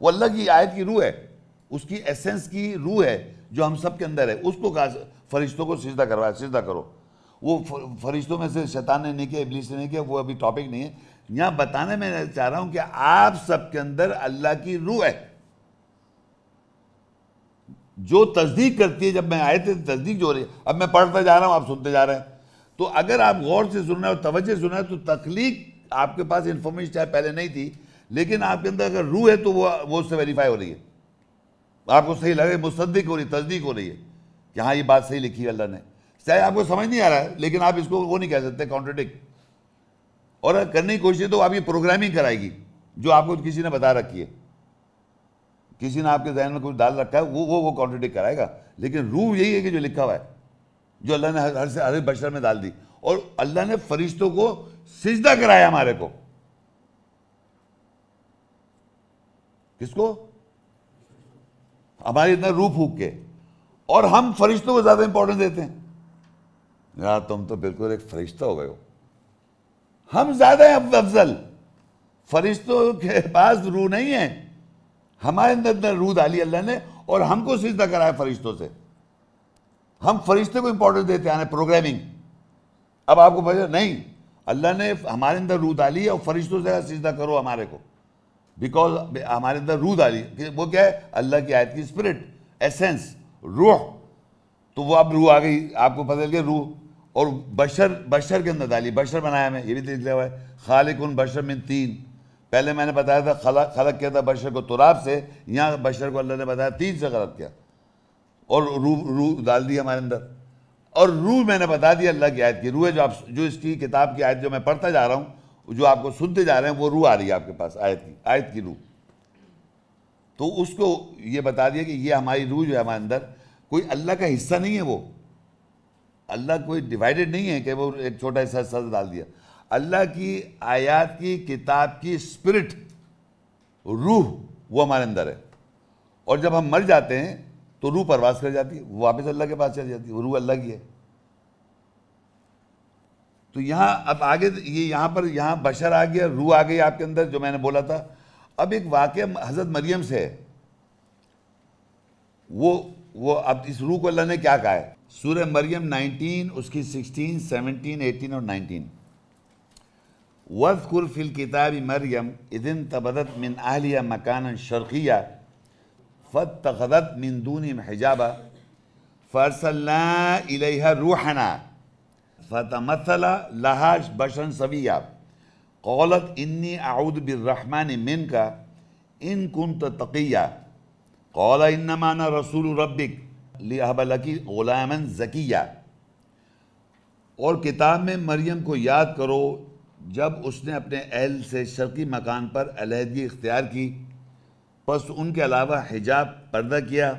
वो अल्लाह की आयत की रूह है उसकी एसेंस की रूह है जो हम सब के अंदर है उसको कहा फरिश्तों को सीधा करवाया सीधा करो वो फरिश्तों में से शैतान ने नहीं किया इबलीस ने नहीं किया वो अभी टॉपिक नहीं है यहाँ बताने में चाह रहा हूँ कि आप सबके अंदर अल्लाह की रूह है जो तस्दीक करती है जब मैं आए थे तस्दीक जो हो रही है अब मैं पढ़ता जा रहा हूँ आप सुनते जा रहे हैं तो अगर आप गौर से सुन रहे हो तवज्जो सुन रहे हो तो तख्लीक आपके पास इंफॉर्मेशन चाहे पहले नहीं थी लेकिन आपके अंदर अगर रूह है तो वो वो उससे वेरीफाई हो रही है आपको सही लगे मुसद्दिक हो रही है तस्दीक हो रही है कि हाँ ये बात सही लिखी है अल्लाह ने चाहे आपको समझ नहीं आ रहा है लेकिन आप इसको वो नहीं कह सकते कॉन्ट्रोडिक्ट और करने की कोशिश तो आप ये प्रोग्रामिंग कराएगी जो आपको किसी ने बता रखी है किसी ने आपके जहन में कुछ डाल रखा है वो वो वो कॉन्ट्रोडिक्ट कराएगा लेकिन रूह यही है कि जो लिखा हुआ है जो अल्लाह ने हर से हर बशर में डाल दी और अल्लाह ने फरिश्तों को सिजदा कराया हमारे को किसको हमारे इतना रूप फूक के और हम फरिश्तों को ज्यादा इंपॉर्टेंस देते हैं यार तुम तो बिल्कुल एक फरिश्ता हो गए हो हम ज्यादा हैं अफजल फरिश्तों के पास रूह नहीं है हमारे अंदर अंदर रूह डाली अल्लाह ने और हमको सिजदा कराया फरिश्तों से हम फरिश्ते को इंपॉर्टेंस देते हैं प्रोग्रामिंग अब आपको पता नहीं अल्लाह ने हमारे अंदर रूह डाली और फरिश्तों से सीधा करो हमारे को बिकॉज हमारे अंदर रूह डाली वो क्या है अल्लाह की आयत की स्पिरिट एसेंस रूह तो वो अब रूह आ गई आपको पता लगे रूह और बशर बशर के अंदर डाली बशर बनाया मैं ये भी देख लिया हुआ है खालिक उन बशर में तीन पहले मैंने बताया था खला खलक किया था बशर को तुराब से यहाँ बशर को अल्लाह ने बताया तीन से खलक किया और रू रू डाल दी हमारे अंदर और रूह मैंने बता दिया अल्लाह की आयत की रूह जो आप जो इसकी किताब की आयत जो मैं पढ़ता जा रहा हूँ जो आपको सुनते जा रहे हैं वो रूह आ रही है आपके पास आयत की आयत की रूह तो उसको ये बता दिया कि ये हमारी रूह जो है हमारे अंदर कोई अल्लाह का हिस्सा नहीं है वो अल्लाह कोई डिवाइडेड नहीं है कि वो एक छोटा हिस्सा हिस्सा तो डाल दिया अल्लाह की आयात की किताब की स्पिरिट रूह वो हमारे अंदर है और जब हम मर जाते हैं तो रूह परवास कर जाती है वो वापस अल्लाह के पास चली जाती है वो रूह अल्लाह की है तो यहाँ अब आगे तो ये यहाँ पर यहाँ बशर आ गया रूह आ गई आपके अंदर जो मैंने बोला था अब एक वाक्य हज़रत मरियम से है वो वो अब इस रूह को अल्लाह ने क्या कहा है सूर्य मरियम 19 उसकी 16, 17, 18 और 19 वस्कुर फिल किताबी मरियम इदिन तबदत मिन आहलिया मकान शर्खिया फतखदत मिन दूनी हिजाबा फरसलना इलेहा रूहना फतमसल लहा बशन सविया कौलत इन्नी आउद बिरहमान मिन का इन कुन तकिया कौल इन्नमाना रसूल रबिक लिहबलकी गुलामन जकिया और किताब में मरियम को याद करो जब उसने अपने अहल से शर्की मकान पर अलहदगी इख्तियार की बस उनके अलावा हिजाब पर्दा किया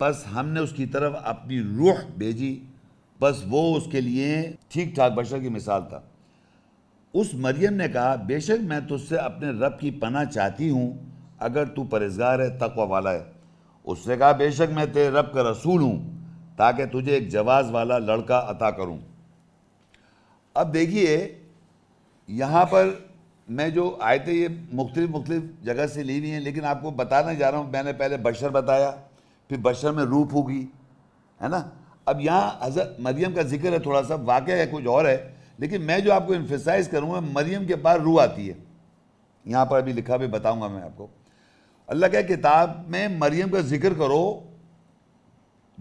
बस हमने उसकी तरफ अपनी रूह भेजी बस वो उसके लिए ठीक ठाक बशर की मिसाल था उस मरियम ने कहा बेशक मैं तुझसे अपने रब की पना चाहती हूँ अगर तू परहेजगार है तकवा वाला है उसने कहा बेशक मैं तेरे रब का रसूल हूँ ताकि तुझे एक जवाज़ वाला लड़का अता करूँ अब देखिए यहाँ पर मैं जो आए थे ये मुख्तलिफ मुख्तलिफ जगह से ली हुई हैं लेकिन आपको बताने जा रहा हूँ मैंने पहले बशर बताया फिर बशर में रूप होगी है ना अब यहाँ हजरत मरियम का जिक्र है थोड़ा सा वाक़ है कुछ और है लेकिन मैं जो आपको इन्फेसाइज करूँगा मरियम के पास रूह आती है यहाँ पर अभी लिखा भी बताऊँगा मैं आपको अल्लाह के किताब में मरियम का जिक्र करो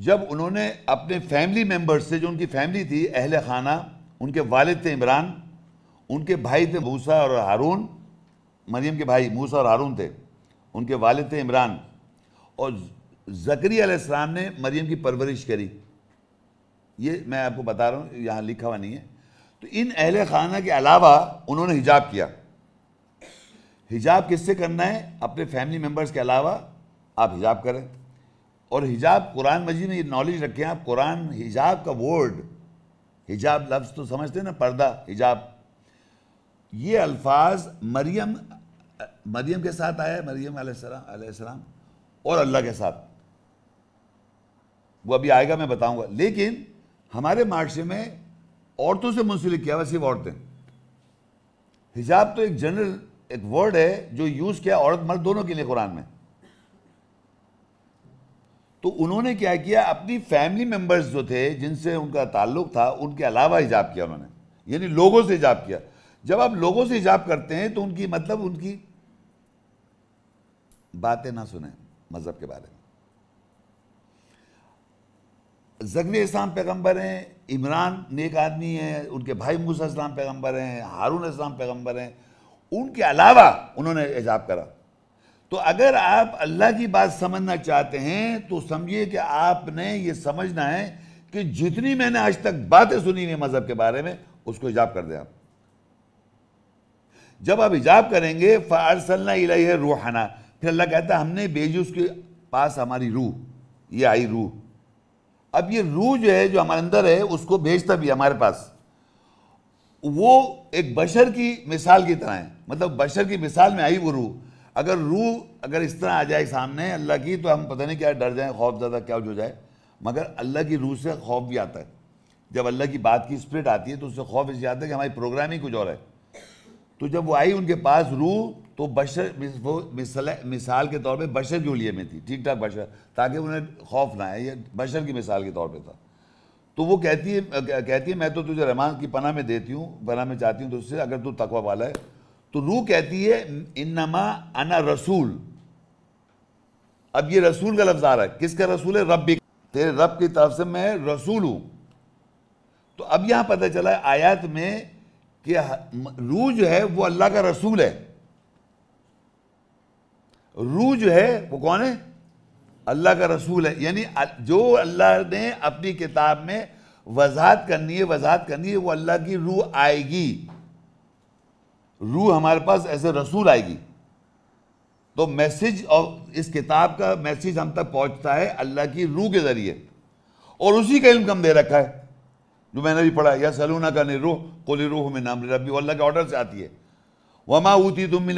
जब उन्होंने अपने फैमिली मेम्बर्स से जो उनकी फैमिली थी अहल खाना उनके वालद थे इमरान उनके भाई थे मूसा और हारून मरियम के भाई मूसा और हारून थे उनके वाले थे इमरान और जकरी आसलाम ने मरियम की परवरिश करी ये मैं आपको बता रहा हूँ यहाँ लिखा हुआ नहीं है तो इन अहल खाना के अलावा उन्होंने हिजाब किया हिजाब किससे करना है अपने फैमिली मेम्बर्स के अलावा आप हिजाब करें और हिजाब कुरान मजीद में ये नॉलेज रखें आप कुरान हिजाब का वर्ड हिजाब लफ्ज़ तो समझते हैं ना पर्दा हिजाब ये अल्फाज मरियम मरियम के साथ आया मरियम आसलाम और अल्लाह के साथ वो अभी आएगा मैं बताऊंगा लेकिन हमारे मार्शे में औरतों से मुंसलिक किया हुआ सिर्फ औरतें हिजाब तो एक जनरल एक वर्ड है जो यूज किया औरत मर्द दोनों के लिए कुरान में तो उन्होंने क्या किया अपनी फैमिली मेंबर्स जो थे जिनसे उनका ताल्लुक था उनके अलावा हिजाब किया उन्होंने यानी लोगों से हिजाब किया जब आप लोगों से हिजाब करते हैं तो उनकी मतलब उनकी बातें ना सुने मज़हब के बारे में जगवी इस्लाम पैगंबर हैं इमरान नेक आदमी हैं उनके भाई मूसा इस्लाम पैगंबर हैं हारून इस्लाम पैगंबर हैं उनके अलावा उन्होंने हिजाब करा तो अगर आप अल्लाह की बात समझना चाहते हैं तो समझिए कि आपने ये समझना है कि जितनी मैंने आज तक बातें सुनी हुई मज़हब के बारे में उसको हिजाब कर दें आप जब आप हिजाब करेंगे फ़ारसलना है रूहाना फिर अल्लाह कहता है हमने भेजी उसके पास हमारी रूह ये आई रूह अब ये रूह जो है जो हमारे अंदर है उसको भेजता भी हमारे पास वो एक बशर की मिसाल की तरह है मतलब बशर की मिसाल में आई वो रूह अगर रूह अगर इस तरह आ जाए सामने अल्लाह की तो हम पता नहीं क्या डर जाए खौफ ज़्यादा क्या हो जाए मगर अल्लाह की रूह से खौफ भी आता है जब अल्लाह की बात की स्प्रिट आती है तो उससे खौफ इस आता है कि हमारी प्रोग्राम ही कुछ और है तो जब वो आई उनके पास रूह तो बशर वो मिसल मिसाल के तौर पे बशर की उलिये में थी ठीक ठाक बशर ताकि उन्हें खौफ ना आए ये बशर की मिसाल के तौर पे था तो वो कहती है कहती है मैं तो तुझे रहमान की पना में देती हूँ पना में चाहती हूँ तो उससे अगर तू तकवा वाला है तो रूह कहती है इन्नमा अना रसूल अब ये रसूल का लफ्ज़ आ रहा है किसका रसूल है रब तेरे रब की तरफ से मैं रसूल हूँ तो अब यहाँ पता चला आयत में कि रूह जो है वो अल्लाह का रसूल है रूह जो है वो कौन है अल्लाह का रसूल है यानी जो अल्लाह ने अपनी किताब में वजाहत करनी है वजाहत करनी है वो अल्लाह की रूह आएगी रूह हमारे पास ऐसे रसूल आएगी तो मैसेज और इस किताब का मैसेज हम तक पहुंचता है अल्लाह की रूह के ज़रिए और उसी का इल्म कम दे रखा है जो मैंने भी पढ़ा या सलूना का निरूह को रूह में नाम रबी अल्लाह के ऑर्डर से आती है वमा ऊती तुम मिन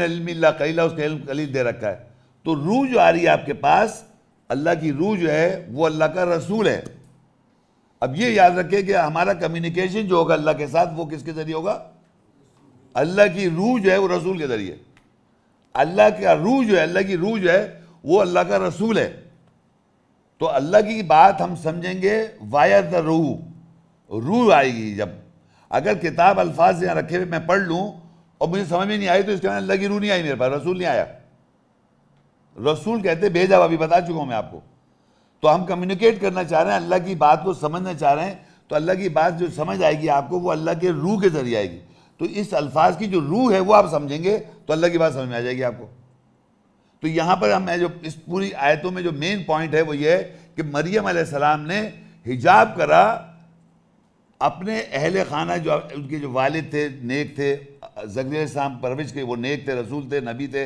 कलीला उसके इल्म कलील दे रखा है तो रूह जो आ रही है आपके पास अल्लाह की रूह जो है वो अल्लाह का रसूल है अब ये याद रखें कि हमारा कम्युनिकेशन जो होगा अल्लाह के साथ वो किसके ज़रिए होगा अल्लाह की रूह जो है वो रसूल के ज़रिए अल्लाह का रूह जो है अल्लाह की रूह जो है वो अल्लाह का रसूल है तो अल्लाह की बात हम समझेंगे वायर द रूह रूह आएगी जब अगर किताब अल्फाज यहाँ रखे हुए मैं पढ़ लूँ और मुझे समझ में नहीं आई तो इसके बाद अल्लाह की रू नहीं आई मेरे पास रसूल नहीं आया रसूल कहते भेजा अभी बता चुका हूँ मैं आपको तो हम कम्युनिकेट करना चाह रहे हैं अल्लाह की बात को समझना चाह रहे हैं तो अल्लाह की बात जो समझ आएगी आपको वो अल्लाह के रूह के ज़रिए आएगी तो इस अल्फाज की जो रूह है वो आप समझेंगे तो अल्लाह की बात समझ में आ जाएगी आपको तो यहाँ पर हमें जो इस पूरी आयतों में जो मेन पॉइंट है वो ये है कि मरियम सलाम ने हिजाब करा अपने अहल खाना जो उनके जो वालिद थे नेक थे जगरी इस्लाम परविश के वो नेक थे रसूल थे नबी थे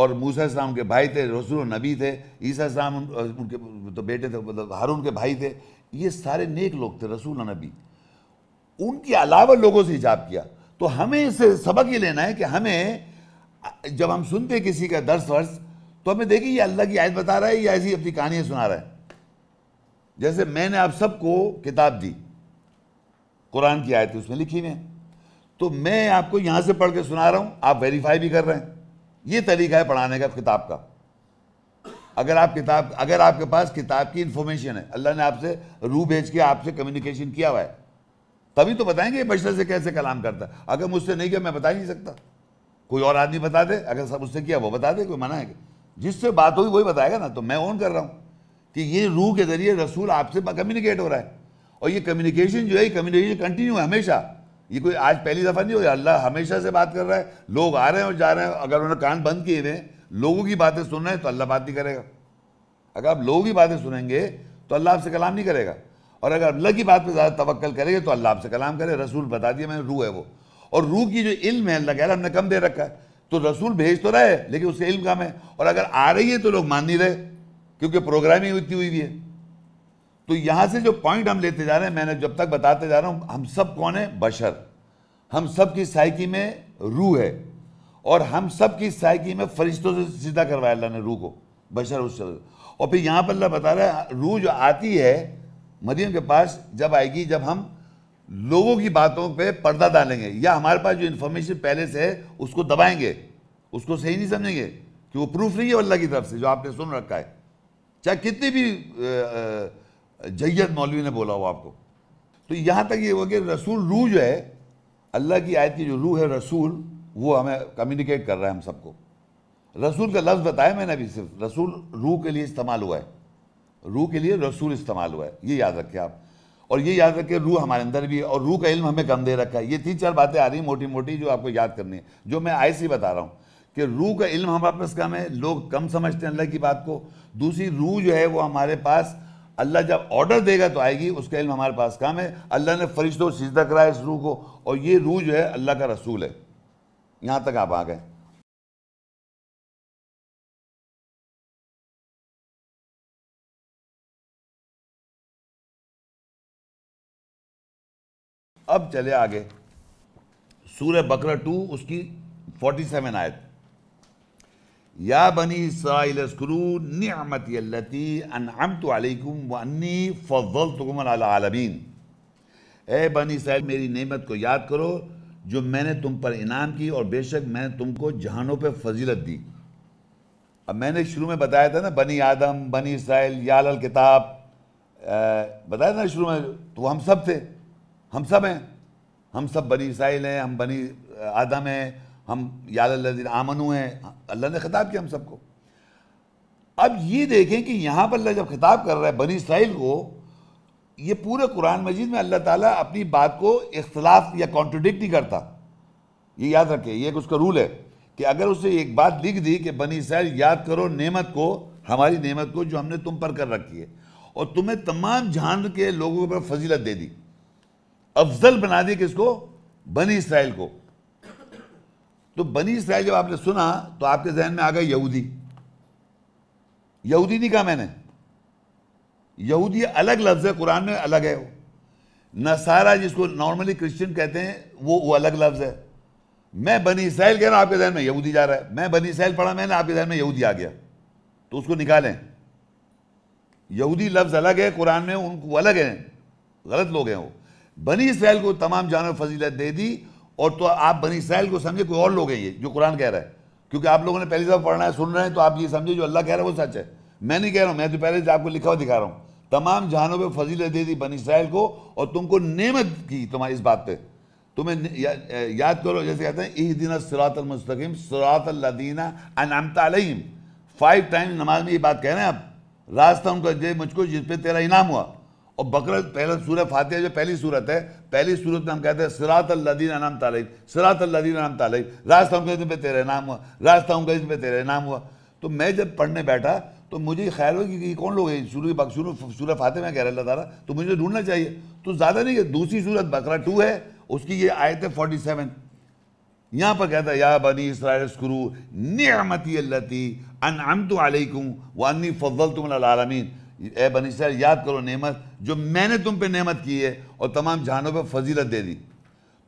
और मूसा इस्लाम के भाई थे रसूल नबी थे ईसा इस्लाम उन, उनके तो बेटे थे मतलब हारून के भाई थे ये सारे नेक लोग थे रसूल नबी उनके अलावा लोगों से हिजाब किया तो हमें इससे सबक ये लेना है कि हमें जब हम सुनते किसी का दर्श वर्ष तो हमें देखिए ये अल्लाह की आयत बता रहा है या ऐसी अपनी कहानियाँ सुना रहा है जैसे मैंने आप सबको किताब दी कुरान की आयतें उसमें लिखी हुई है तो मैं आपको यहाँ से पढ़ के सुना रहा हूँ आप वेरीफाई भी कर रहे हैं ये तरीका है पढ़ाने का किताब का अगर आप किताब अगर आपके पास किताब की इन्फॉर्मेशन है अल्लाह ने आपसे रू भेज के आपसे कम्युनिकेशन किया हुआ है तभी तो बताएंगे बशर से कैसे कलाम करता है अगर मुझसे नहीं किया मैं बता ही नहीं सकता कोई और आदमी बता दे अगर सब उससे किया वो बता दे कोई मना है जिससे बात हुई वही बताएगा ना तो मैं ऑन कर रहा हूँ कि ये रूह के जरिए रसूल आपसे कम्युनिकेट हो रहा है और ये कम्युनिकेशन जो है कम्युनिकेशन कंटिन्यू है हमेशा ये कोई आज पहली दफ़ा नहीं हो रहा अल्लाह हमेशा से बात कर रहा है लोग आ रहे हैं और जा रहे हैं अगर उन्होंने कान बंद किए हुए लोगों की बातें सुन रहे हैं तो अल्लाह बात नहीं करेगा अगर आप लोगों की बातें सुनेंगे तो अल्लाह आपसे कलाम नहीं करेगा और अगर अल्लाह की बात पर ज़्यादा तवक्ल करेंगे तो अल्लाह आपसे कलाम करे रसूल बता दिया मैंने रूह है वो और रूह की जो इल्म है अल्लाह कह रहा हमने कम दे रखा है तो रसूल भेज तो रहे लेकिन उससे इल्म कम है और अगर आ रही है तो लोग मान नहीं रहे क्योंकि प्रोग्रामिंग इतनी हुई हुई है तो यहां से जो पॉइंट हम लेते जा रहे हैं मैंने जब तक बताते जा रहा हूं हम सब कौन है बशर हम सब की साइकी में रूह है और हम सब की साइकी में फरिश्तों से सीधा करवाया अल्लाह ने रूह को बशर उस और फिर यहां पर अल्लाह बता रहा है रूह जो आती है मरियम के पास जब आएगी जब हम लोगों की बातों पे पर्दा डालेंगे या हमारे पास जो इन्फॉर्मेशन पहले से है उसको दबाएंगे उसको सही नहीं समझेंगे कि वो प्रूफ नहीं है अल्लाह की तरफ से जो आपने सुन रखा है चाहे कितनी भी आ, आ, जैद मौलवी ने बोला हो आपको तो यहाँ तक ये हुआ कि रसूल रूह जो है अल्लाह की आयत की जो रूह है रसूल वो हमें कम्युनिकेट कर रहा है हम सबको रसूल का लफ्ज़ बताया मैंने अभी सिर्फ रसूल रूह के लिए इस्तेमाल हुआ है रूह के लिए रसूल इस्तेमाल हुआ है ये याद रखें आप और ये याद रखें रूह हमारे अंदर भी है और रूह का इल्म हमें कम दे रखा है ये तीन चार बातें आ रही मोटी मोटी जो आपको याद करनी है जो मैं आय से बता रहा हूँ कि रूह का इल्म हमारे पास कम है लोग कम समझते हैं अल्लाह की बात को दूसरी रूह जो है वो हमारे पास अल्लाह जब ऑर्डर देगा तो आएगी उसका इल्म हमारे पास काम है अल्लाह ने फरिश्तों सीधा कराया इस रूह को और ये रूह जो है अल्लाह का रसूल है यहाँ तक आप आ गए अब चले आगे सूर्य बकरा टू उसकी 47 आयत या बनी इसराइलस्करूनमती अनआमतम वन्नी फ़ल तुमलमीन ए बनी इसराइल मेरी नेमत को याद करो जो मैंने तुम पर इनाम की और बेशक मैंने तुमको जहानों पर फजीलत दी अब मैंने शुरू में बताया था ना बनी आदम बनी इसराइल याल किताब बताया था शुरू में तो हम सब थे हम सब हैं हम सब बनी इसराइल हैं हम बनी आदम हैं हम यादिन आमनू हैं अल्लाह ने खिताब किया हम सबको अब ये देखें कि यहाँ पर अल्लाह जब खिताब कर रहा है बनी इसराइल को ये पूरे कुरान मजीद में अल्लाह ताला अपनी बात को इख्तलाफ या कॉन्ट्रोडिक्ट नहीं करता ये याद रखें ये एक उसका रूल है कि अगर उसने एक बात लिख दी कि बनी इसराइल याद करो नेमत को हमारी नेमत को जो हमने तुम पर कर रखी है और तुम्हें तमाम जहान के लोगों पर फजीलत दे दी अफजल बना दी किसको बनी इसराइल को तो बनी इसराइल जब आपने सुना तो आपके जहन में आ गया यहूदी यहूदी नहीं कहा मैंने यहूदी अलग लफ्ज़ है कुरान में अलग है वो नसारा जिसको नॉर्मली क्रिश्चियन कहते हैं वो वो अलग लफ्ज़ है मैं बनी इसराइल कह रहा हूं आपके जहन में यहूदी जा रहा है मैं बनी इसराइल पढ़ा मैंने आपके जहन में यहूदी आ गया तो उसको निकालें यहूदी लफ्ज़ अलग है कुरान में उनको अलग है गलत लोग हैं वो बनी इसराइल को तमाम जानवर फजीलत दे दी और तो आप बनी इसराइल को समझे कोई और लोग हैं ये जो कुरान कह रहा है क्योंकि आप लोगों ने पहली दफ़ा पढ़ना है सुन रहे हैं तो आप ये समझे जो अल्लाह कह रहा है वो सच है मैं नहीं कह रहा हूँ मैं तो पहले से आपको लिखा हुआ दिखा रहा हूँ तमाम जहानों पर फजीलत दे दी बनी इसराइल को और तुमको नेमत की तुम्हारी इस बात पर तुम्हें याद करो जैसे कहते हैं ईह दिन सरातमस्तकीम सरातल्लादीना अनामता फाइव टाइम नमाज में ये बात कह रहे हैं आप रास्ता उनका दे मुझको जिस पे तेरा इनाम हुआ और बकर पहला सूरत फातिहा जो पहली सूरत है पहली सूरत में हम कहते हैं सिरात अल्लादीन नाम तालीन सिरात अल्लादीन नाम तालीन रास्ता उनका इसमें तेरे नाम हुआ रास्ता उनका इसमें तेरे नाम हुआ तो मैं जब पढ़ने बैठा तो मुझे ख्याल हुआ कि ये कौन लोग हैं शुरू शुरू सूरत फाते में कह रहे अल्लाह तारा तो मुझे तो ढूंढना चाहिए तो ज़्यादा नहीं है दूसरी सूरत बकरा टू है उसकी ये आयत है फोर्टी सेवन यहाँ पर कहता है या बनी इसराइल स्क्रू नियामती अल्लती अनअमतु अलैकुम व अन्नी फजल तुम्हारा आलमीन ए बनी सर याद करो नेमत जो मैंने तुम पे नेमत की है और तमाम जहानों पर फजीलत दे दी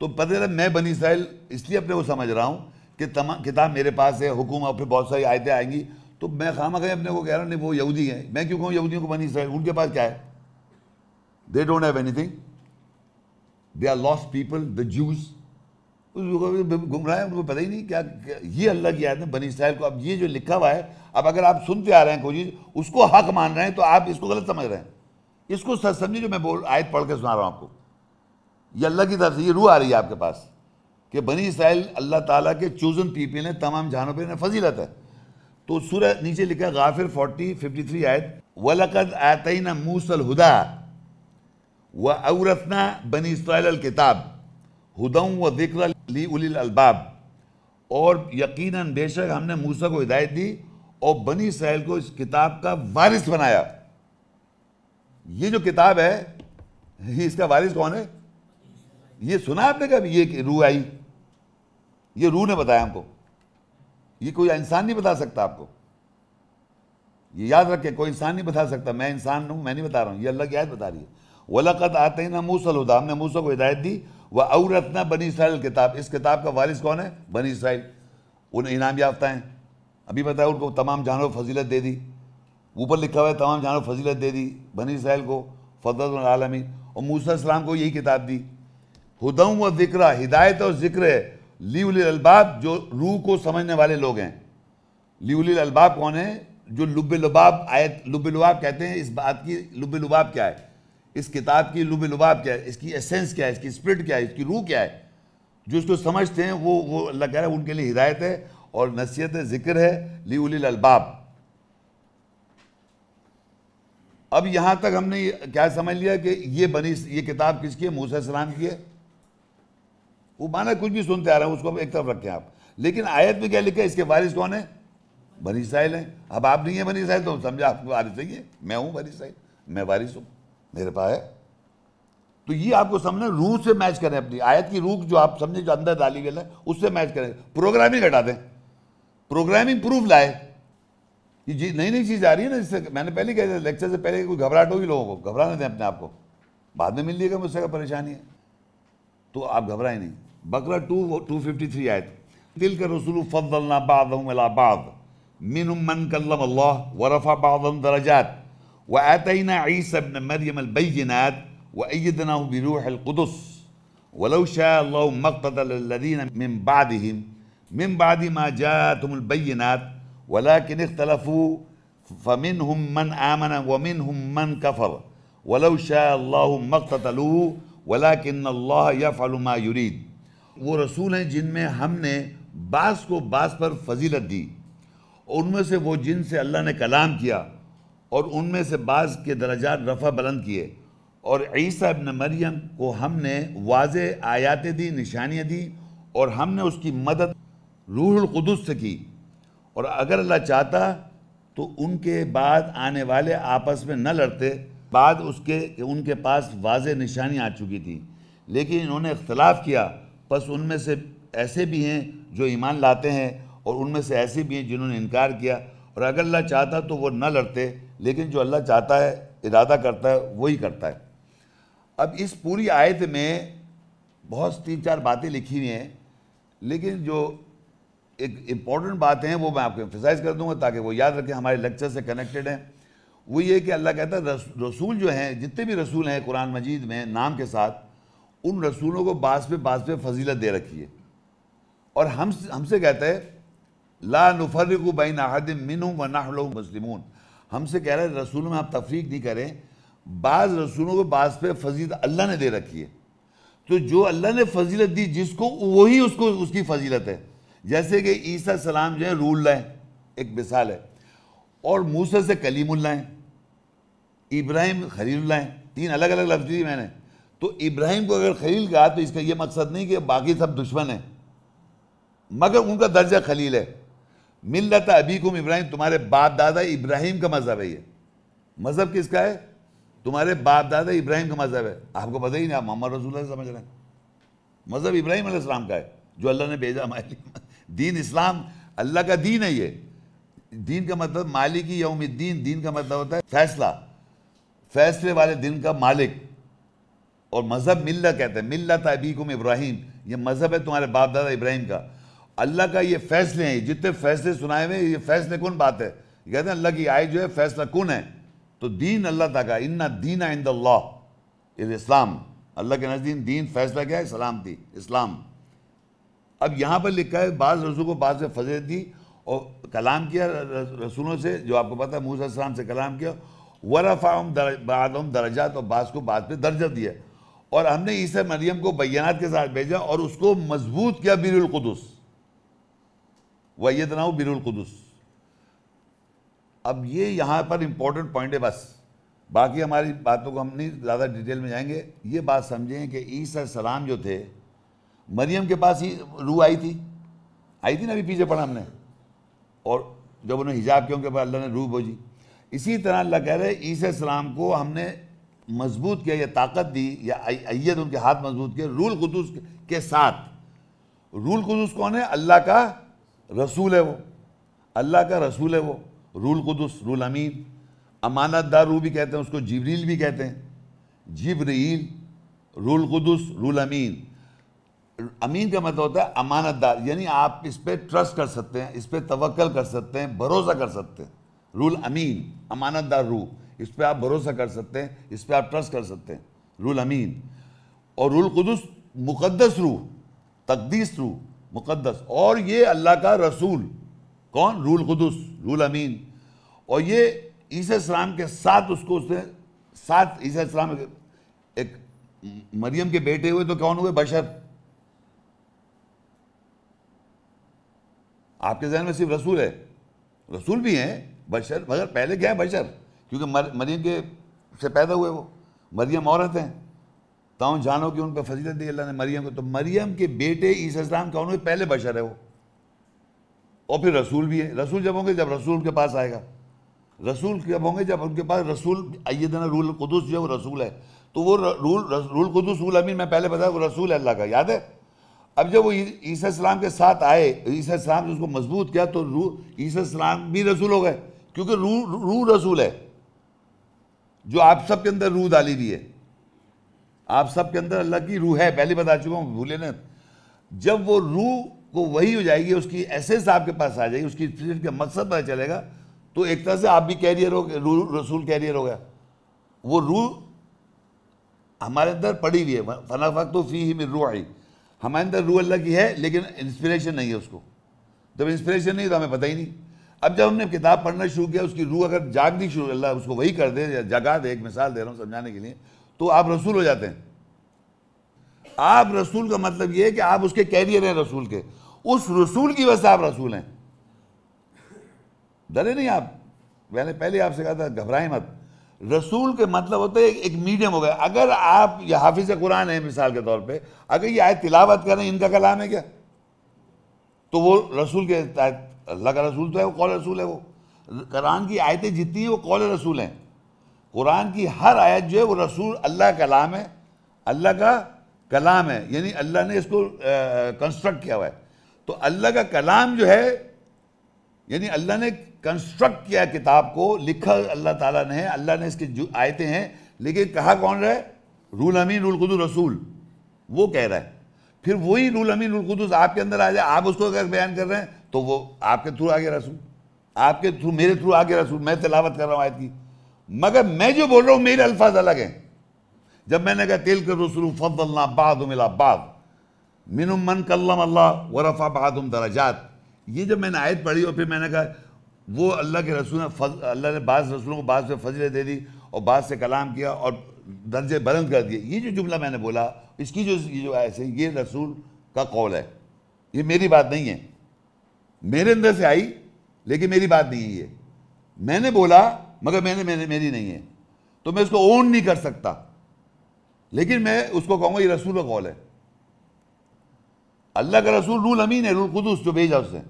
तो पता चला मैं बनी इसराइल इसलिए अपने को समझ रहा हूँ कि तमाम किताब मेरे पास है हुकूमत और फिर बहुत सारी आयतें आएंगी तो मैं खामा कहीं अपने को कह रहा हूँ नहीं वो यहूदी है मैं क्यों कहूँ यहूदियों को बनी इसराइल उनके पास क्या है they don't have anything they are lost people the Jews गुमराह है उनको पता ही नहीं क्या, क्या ये अल्लाह की आयत है बनी इसराइल को अब ये जो लिखा हुआ है अब अगर आप सुनते आ रहे हैं कोई चीज़ उसको हक मान रहे हैं तो आप इसको गलत समझ रहे हैं इसको समझिए जो मैं बोल आयत पढ़ के सुना रहा हूँ आपको ये अल्लाह की तरफ से ये रूह आ रही है आपके पास कि बनी इसराइल अल्लाह ताला के चूजन पीपल हैं तमाम जहानों पर फजीलत है तो सूरह नीचे लिखा गाफिर फोर्टी फिफ्टी थ्री आयत वलकद आतना मूसल हुदा व औरतना बनी इसराइल किताब हुदम व दिक्र ली उल अलबाब और यकीनन बेशक हमने मूसा को हिदायत दी और बनी इसराइल को इस किताब का वारिस बनाया ये जो किताब है [LAUGHS] इसका वारिस कौन है ये सुना आपने कभी ये रू आई ये रू ने बताया हमको ये कोई इंसान नहीं बता सकता आपको ये याद रखे कोई इंसान नहीं बता सकता मैं इंसान हूं मैं नहीं बता रहा हूं ये अल्लाह की याद बता रही है वलकत आते ही ना मूसल होता हमने मूसा को हिदायत दी वह औरतना बनी इसराइल किताब इस किताब का वारिस कौन है बनी इसराइल उन्हें इनाम याफ्ता है अभी बताया उनको तमाम जानवर फजीलत दे दी ऊपर लिखा हुआ है तमाम जानवर फजीलत दे दी बनी साहल को फजरत आलमी और मूसा इस्लाम को यही किताब दी हदम व जिक्र हिदायत और जिक्र है अलबाब जो रूह को समझने वाले लोग हैं लीउल अलबाब कौन है जो लुब लबाब आयत लुब लबाब कहते हैं इस बात की लुब लबाब क्या है इस किताब की लुब लबाब क्या है इसकी एसेंस क्या है इसकी स्पिरिट क्या है इसकी रूह क्या है जो इसको समझते हैं वो वो अल्लाह कह रहा है उनके लिए हिदायत है और नसीहत ज़िक्र है लीउल अलबाब अब यहां तक हमने क्या समझ लिया कि ये बनी ये किताब किसकी है मूसा सलाम की है वो माना कुछ भी सुनते आ रहे हैं उसको एक तरफ रखें आप लेकिन आयत में क्या लिखा है इसके वारिस कौन है बनी साहिल है अब आप नहीं है बनी साहिल तो समझा आपको वारिस नहीं है मैं हूं बनी साहिल मैं वारिस हूँ मेरे पास है तो ये आपको समझना रूह से मैच करें अपनी आयत की रूह जो आप समझे जो अंदर डाली गई है उससे मैच करें प्रोग्राम ही घटा दें प्रोग्रामिंग प्रूफ लाए ये जी नई नई चीज़ आ रही है ना जिससे मैंने पहले कहा लेक्चर से पहले कोई घबराहट होगी लोगों को घबराने दें अपने आप को बाद में मिल जाएगा मुझसे का परेशानी है तो आप घबराए नहीं बकरा टू टू फिफ्टी थ्री आयत दिल का रसूल फजलना बाद मिन मन कल्लम अल्लाह वरफ़ा बादम दराजात व आतना ईसा बन मरियम अलबैनात व अयदना बिरूह अलकुदस वलौशा मकतदीन मिन बादहिम من بعد ما جاءتهم البينات ولكن اختلفوا فمنهم من آمن ومنهم من كفر ولو شاء الله ما اقتتلوه वलाकिन यफ़ल युरीद वो रसूल हैं जिनमें हमने बास को बास पर फजीलत दी उनमें से वो जिन से अल्लाह ने कलाम किया और उनमें से बास के दर्जात रफ़ा बुलंद किए और ईसा इबन मरियम को हमने वाज आयातें दी निशानियाँ दी और हमने उसकी मदद रूहुलकदस से की और अगर अल्लाह चाहता तो उनके बाद आने वाले आपस में न लड़ते बाद उसके उनके पास वाज निशानी आ चुकी थी लेकिन इन्होंने इख्तलाफ किया बस उनमें से ऐसे भी हैं जो ईमान लाते हैं और उनमें से ऐसे भी हैं जिन्होंने इनकार किया और अगर अल्लाह चाहता तो वो न लड़ते लेकिन जो अल्लाह चाहता है इरादा करता है वही करता है अब इस पूरी आयत में बहुत तीन चार बातें लिखी हुई हैं लेकिन जो एक इम्पॉर्टेंट बातें हैं वो मैं आपको एम्फिसाइज कर दूंगा ताकि वो याद रखें हमारे लेक्चर से कनेक्टेड हैं वो ये कि अल्लाह कहता है रस, रसूल जो हैं जितने भी रसूल हैं कुरान मजीद में नाम के साथ उन रसूलों को बास पे बास पे फजीलत दे रखी है और हम हमसे कहता है ला नफरक बैन अहद मिन व नाहल मुस्लिम हमसे कह रहे हैं रसूलों में आप तफरीक नहीं करें बाज़ रसूलों को बास पे फजीलत अल्लाह ने दे रखी है तो जो अल्लाह ने फजीलत दी जिसको वही उसको उसकी फजीलत है जैसे कि ईसा सलाम जो है रूल लाए एक मिसाल है और मूसा से कलीम उल्लाए इब्राहिम खलील है तीन अलग अलग लफ्ज दिए मैंने तो इब्राहिम को अगर खलील कहा तो इसका यह मकसद नहीं कि बाकी सब दुश्मन हैं मगर उनका दर्जा खलील है मिल रहा था अभी कुम इब्राहिम तुम्हारे बाप दादा इब्राहिम का मजहब है ये मजहब किसका है तुम्हारे बाप दादा इब्राहिम का मजहब है आपको पता ही नहीं आप मोहम्मद रसूल समझ रहे हैं मजहब इब्राहिम का है जो अल्लाह ने भेजा हमारे लिए दीन इस्लाम अल्लाह का दीन है ये दीन का मतलब मालिक ही यौमद्दीन दीन का मतलब होता है फैसला फैसले वाले दिन का मालिक और मज़हब मिल्ला कहते हैं मिल्ला उम इब्राहिम ये मज़हब है तुम्हारे बाप दादा इब्राहिम का अल्लाह का ये फैसले हैं जितने फैसले सुनाए हुए ये फैसले कौन बात है ये कहते हैं अल्लाह की आय जो है फैसला कौन है तो दीन अल्लाह तक इन्ना दीन आइंद इस्लाम अल्लाह के नजदीन दीन फैसला क्या है सलामती इस्लाम अब यहाँ पर लिखा है बाज़ रसूल को बाज़ से दी और कलाम किया रसूलों से जो आपको पता है मूसा सलाम से कलाम किया वरफ़ा बादम दर्जात और बास को बाद पे दर्जा दिया और हमने ईसा मरियम को बैनात के साथ भेजा और उसको मजबूत किया बिरुलकुदस वैदना बिरुलकुदस अब ये यहाँ पर इम्पोर्टेंट पॉइंट है बस बाकी हमारी बातों को हम नहीं ज़्यादा डिटेल में जाएंगे ये बात समझें कि ईसा सलाम जो थे मरियम के पास ही रूह आई थी आई थी ना अभी पीछे पढ़ा हमने और जब उन्हें हिजाब किया उनके बाद अल्लाह ने रूह भोजी इसी तरह अल्लाह कह रहे ईसा सलाम को हमने मजबूत किया या ताकत दी या अयद उनके हाथ मजबूत किए रूल कदूस के साथ रूल कदूस कौन है अल्लाह का रसूल है वो अल्लाह का रसूल है वो रूल कदस रूल अमीन अमानत दार रू भी कहते हैं उसको जिबरील भी कहते हैं जिबरील रूल कदस रूल अमीन अमीन का मतलब होता है अमानतदार यानी आप इस पर ट्रस्ट कर सकते हैं इस पर तवक्ल कर सकते हैं भरोसा कर सकते हैं रूल अमीन अमानतदार रूह इस पर आप भरोसा कर सकते हैं इस पर आप ट्रस्ट कर सकते हैं रूल अमीन और रूल कुदस मुक़दस रूह तकदीस रूह मुक़दस और ये अल्लाह का रसूल कौन रूल कुदस रूल अमीन और ये ईसा इस्लाम के साथ उसको उसने साथ ईसा इस्लाम एक मरियम के बेटे हुए तो कौन हुए बशर आपके जहन में सिर्फ रसूल है रसूल भी हैं बशर मगर पहले क्या है बशर क्योंकि मर, मरियम के से पैदा हुए वो मरियम औरत हैं ताउन जानो कि उन पर फजीलत दी अल्लाह ने मरियम को तो मरियम के बेटे ईसलाम का उन्होंने पहले बशर है वो और फिर रसूल भी है रसूल जब होंगे जब रसूल के पास आएगा रसूल जब होंगे जब उनके पास रसूल अयदना रूल कुदस जो है वो रसूल है तो वो रूल रूल कुदस रूल अमीन मैं पहले बताया वो रसूल है अल्लाह का याद है अब जब वो ईसा इस्लाम के साथ आए ईसा इस्लाम ने उसको मजबूत किया तो रू ईसा इस्लाम भी रसूल हो गए क्योंकि रू रू रसूल है जो आप सब के अंदर रूह डाली हुई है आप सब के अंदर अल्लाह की रूह है पहले बता चुका हूँ भूले ना जब वो रूह को वही हो जाएगी उसकी एसेस आपके पास आ जाएगी उसकी फिर का मकसद पता चलेगा तो एक तरह से आप भी कैरियर हो रू रसूल कैरियर हो गया वो रूह हमारे अंदर पड़ी हुई है फना फक तो फी ही में रूह आई हमारे अंदर रूह अल्लाह की है लेकिन इंस्पिरेशन नहीं है उसको जब इंस्पिरेशन नहीं तो हमें पता ही नहीं अब जब हमने किताब पढ़ना शुरू किया उसकी रूह अगर जाग दी शुरू अल्लाह उसको वही कर दे या जगा दे एक मिसाल दे रहा हूँ समझाने के लिए तो आप रसूल हो जाते हैं आप रसूल का मतलब ये है कि आप उसके कैरियर हैं रसूल के उस रसूल की वजह से आप रसूल हैं डरे नहीं आप मैंने पहले आपसे कहा था घबराए मत रसूल के मतलब होते हैं एक मीडियम हो गया अगर आप यह हाफिज कुरान है मिसाल के तौर पे अगर ये आए तिलावत करें इनका कलाम है क्या तो वो रसूल के तहत अल्लाह का रसूल तो है वो कौल रसूल है वो कुरान की आयतें जितनी हैं वो कौल रसूल हैं कुरान की हर आयत जो है वो रसूल अल्लाह कलाम है अल्लाह का कलाम है यानी अल्लाह ने इसको कंस्ट्रक्ट किया हुआ है तो अल्लाह का कलाम जो है यानी अल्लाह ने कंस्ट्रक्ट किया किताब को लिखा अल्लाह ताला ने अल्लाह ने इसके आयते हैं लेकिन कहा कौन रहे रूल अमीन रूल कुदू रसूल वो कह रहा है फिर वही रूल अमीन रूल कुदूस आपके अंदर आ जाए आप उसको अगर बयान कर रहे हैं तो वो आपके थ्रू आगे रसूल आपके थ्रू मेरे थ्रू आगे रसूल मैं तिलावत कर रहा हूँ आयत की मगर मैं जो बोल रहा हूँ मेरे अल्फाज अलग हैं जब मैंने कहा तेल कर रसूल फजल्ला बाद मिला बाद मिन मन कल्लम अल्लाह वरफ़ा बहादुम दराजात ये जब मैंने आयत पढ़ी और फिर मैंने कहा वो अल्लाह के रसूल ने अल्लाह ने बाद रसूलों को बाद से फजलें दे दी और बाद से कलाम किया और दर्जे बुलंद कर दिए ये जो जुमला मैंने बोला इसकी जो ये जो ऐसे ये रसूल का कौल है ये मेरी बात नहीं है मेरे अंदर से आई लेकिन मेरी बात नहीं है ये मैंने बोला मगर मैंने मैंने मेरी नहीं है तो मैं उसको ओन नहीं कर सकता लेकिन मैं उसको कहूँगा ये रसूल का कौल है अल्लाह का रसूल रूल अमीन है रूल खुदूस जो भेजा उसने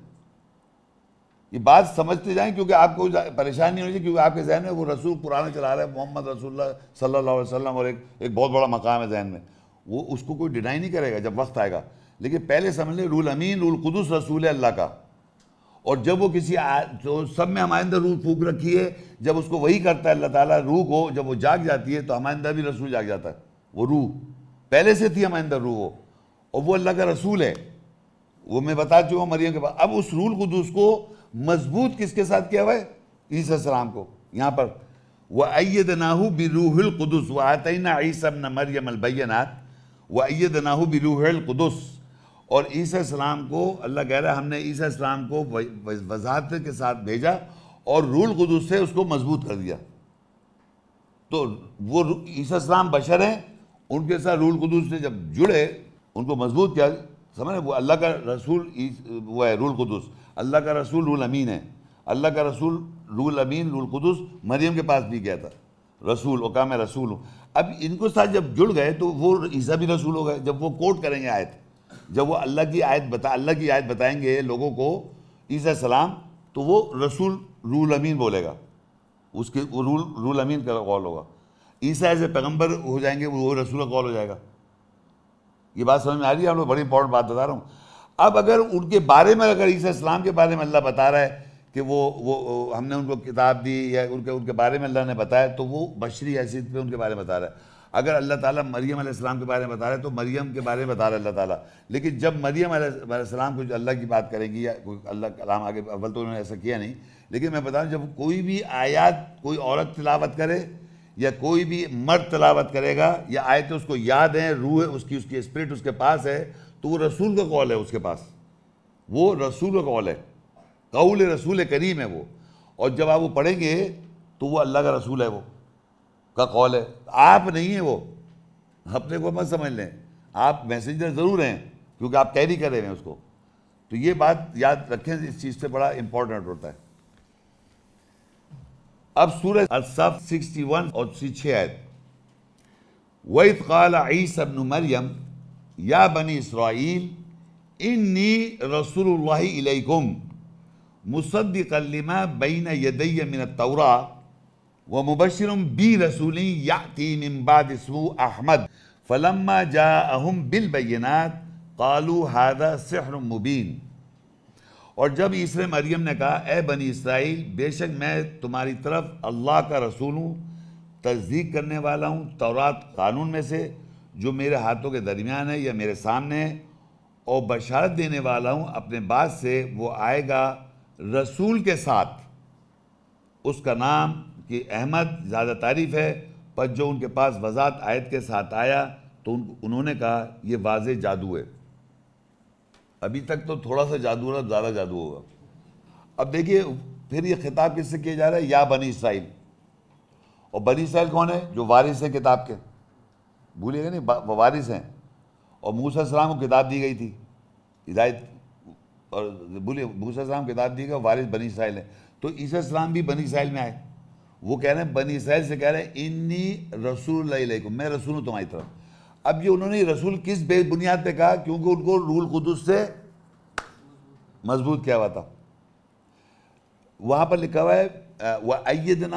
ये बात समझते जाएं क्योंकि आपको परेशान नहीं होनी चाहिए क्योंकि आपके जहन में वो रसूल पुराना चला रहा है मोहम्मद रसूल सल्लल्लाहु अलैहि वसल्लम और एक एक बहुत बड़ा मकाम है जहन में वो उसको कोई डिनाई नहीं करेगा जब वक्त आएगा लेकिन पहले समझ लें रूल अमीन रूल कुदस रसूल अल्लाह का और जब वो किसी जो सब में हमारे अंदर रूह फूक रखी है जब उसको वही करता है अल्लाह ताला रूह को जब वो जाग जाती है तो हमारे अंदर भी रसूल जाग जाता है वो रूह पहले से थी हमारे अंदर रूह वो और वो अल्लाह का रसूल है वो मैं बता चुका हूँ मरियम के पास अब उस रूल कुदूस को मजबूत किसके साथ किया हुआ है ईसा सलाम को यहाँ पर वह अयद नाहू बिरूहल कुदस व आतना ईसम न मरियम अलबैनाथ व अयद नाहू बिरूहल कुदस और ईसा सलाम को अल्लाह कह रहा है हमने ईसा सलाम को वजात के साथ भेजा और रूल कुदस से उसको मजबूत कर दिया तो वो ईसा सलाम बशर हैं उनके साथ रूल कुदस से जब जुड़े उनको मजबूत किया समझ वो अल्लाह का रसूल वो है रूल कुदस अल्लाह का रसूल रूल अमीन है अल्लाह का रसूल रूल अमीन रूल खुदस मरियम के पास भी गया था रसूल और मैं रसूल हूँ अब इनको साथ जब जुड़ गए तो वो ईसा भी रसूल हो गए जब वो कोट करेंगे आयत जब वो अल्लाह की आयत बता अल्लाह की आयत बताएंगे लोगों को ईसा सलाम तो वो रसूल रूल अमीन बोलेगा उसके वो रूल रूल अमीन का कॉल होगा ईसा ऐसे पैगम्बर हो जाएंगे वो रसूल का कॉल हो जाएगा ये बात समझ में आ रही है हम लोग बड़ी इंपॉर्टेंट बात बता रहा हूँ अब अगर उनके बारे में अगर ईसा इस्लाम के बारे में अल्लाह बता रहा है कि वो वो हमने उनको किताब दी या उनके उनके बारे में अल्लाह ने बताया तो वो बशरी हैसियत पे उनके बारे में बता रहा है अगर अल्लाह ताला मरियम अलैहिस्सलाम के बारे में बता रहा है तो मरियम के बारे में बता रहा है अल्लाह ताला लेकिन जब मरियम अलैहिस्सलाम कुछ अल्लाह की बात करेंगी या कोई अल्लाह कलाम आगे अव्वल तो उन्होंने ऐसा किया नहीं लेकिन मैं बता रहा जब कोई भी आयात कोई औरत तिलावत करे या कोई भी मर्द तलावत करेगा या आयतें उसको याद हैं रूह है उसकी उसकी स्पिरिट उसके पास है तो वो रसूल का कॉल है उसके पास वो रसूल का कॉल है कौल रसूल करीम है वो और जब आप वो पढ़ेंगे तो वो अल्लाह का रसूल है वो का कॉल है आप नहीं है वो अपने को मत समझ लें आप मैसेंजर ज़रूर हैं क्योंकि आप कैरी कर रहे हैं उसको तो ये बात याद रखें इस चीज़ से बड़ा इंपॉर्टेंट होता है अब सूरज अलसफ वन और छः आयत वही कला ईस मरियम या बनी इसराइल इन्नी रसूलुल्लाह मुसद्दिकलिमा बैन यदय मिन तौरा व मुबशर बी रसूल याति मिम्बाद अहमद फलम्मा जा अहम बिलबैनात कालू हादा सहर मुबीन और जब ईसर मरियम ने कहा ए बनी इसराइल बेशक मैं तुम्हारी तरफ अल्लाह का रसूल हूँ तस्दीक करने वाला हूँ तौरात कानून में से जो मेरे हाथों के दरमियान है या मेरे सामने है और बशारत देने वाला हूँ अपने बाद से वो आएगा रसूल के साथ उसका नाम कि अहमद ज़्यादा तारीफ़ है पर जो उनके पास वजात आयत के साथ आया तो उन, उन्होंने कहा यह वाज जादू है अभी तक तो थोड़ा सा जादू रहा ज़्यादा जादू होगा अब देखिए फिर ये खिताब किससे किया जा रहा है या बनी इसराइल और बनी इसराइल कौन है जो वारिस है किताब के भूलिएगा नहीं वारिस हैं और मूसा सलाम को किताब दी गई थी हिदायत और बोलिए मूसा सलाम किताब दी गई वारिस बनी इसराइल है तो ईसा सलाम भी बनी इसराइल में आए वो कह रहे हैं बनी इसराइल से कह रहे हैं इन्नी रसूल को मैं रसूल हूँ तुम्हारी तरफ अब ये उन्होंने रसूल किस बुनियाद पे कहा क्योंकि उनको रूल खुदुस से मजबूत किया हुआ था वहाँ पर लिखा हुआ है वह आइए दिन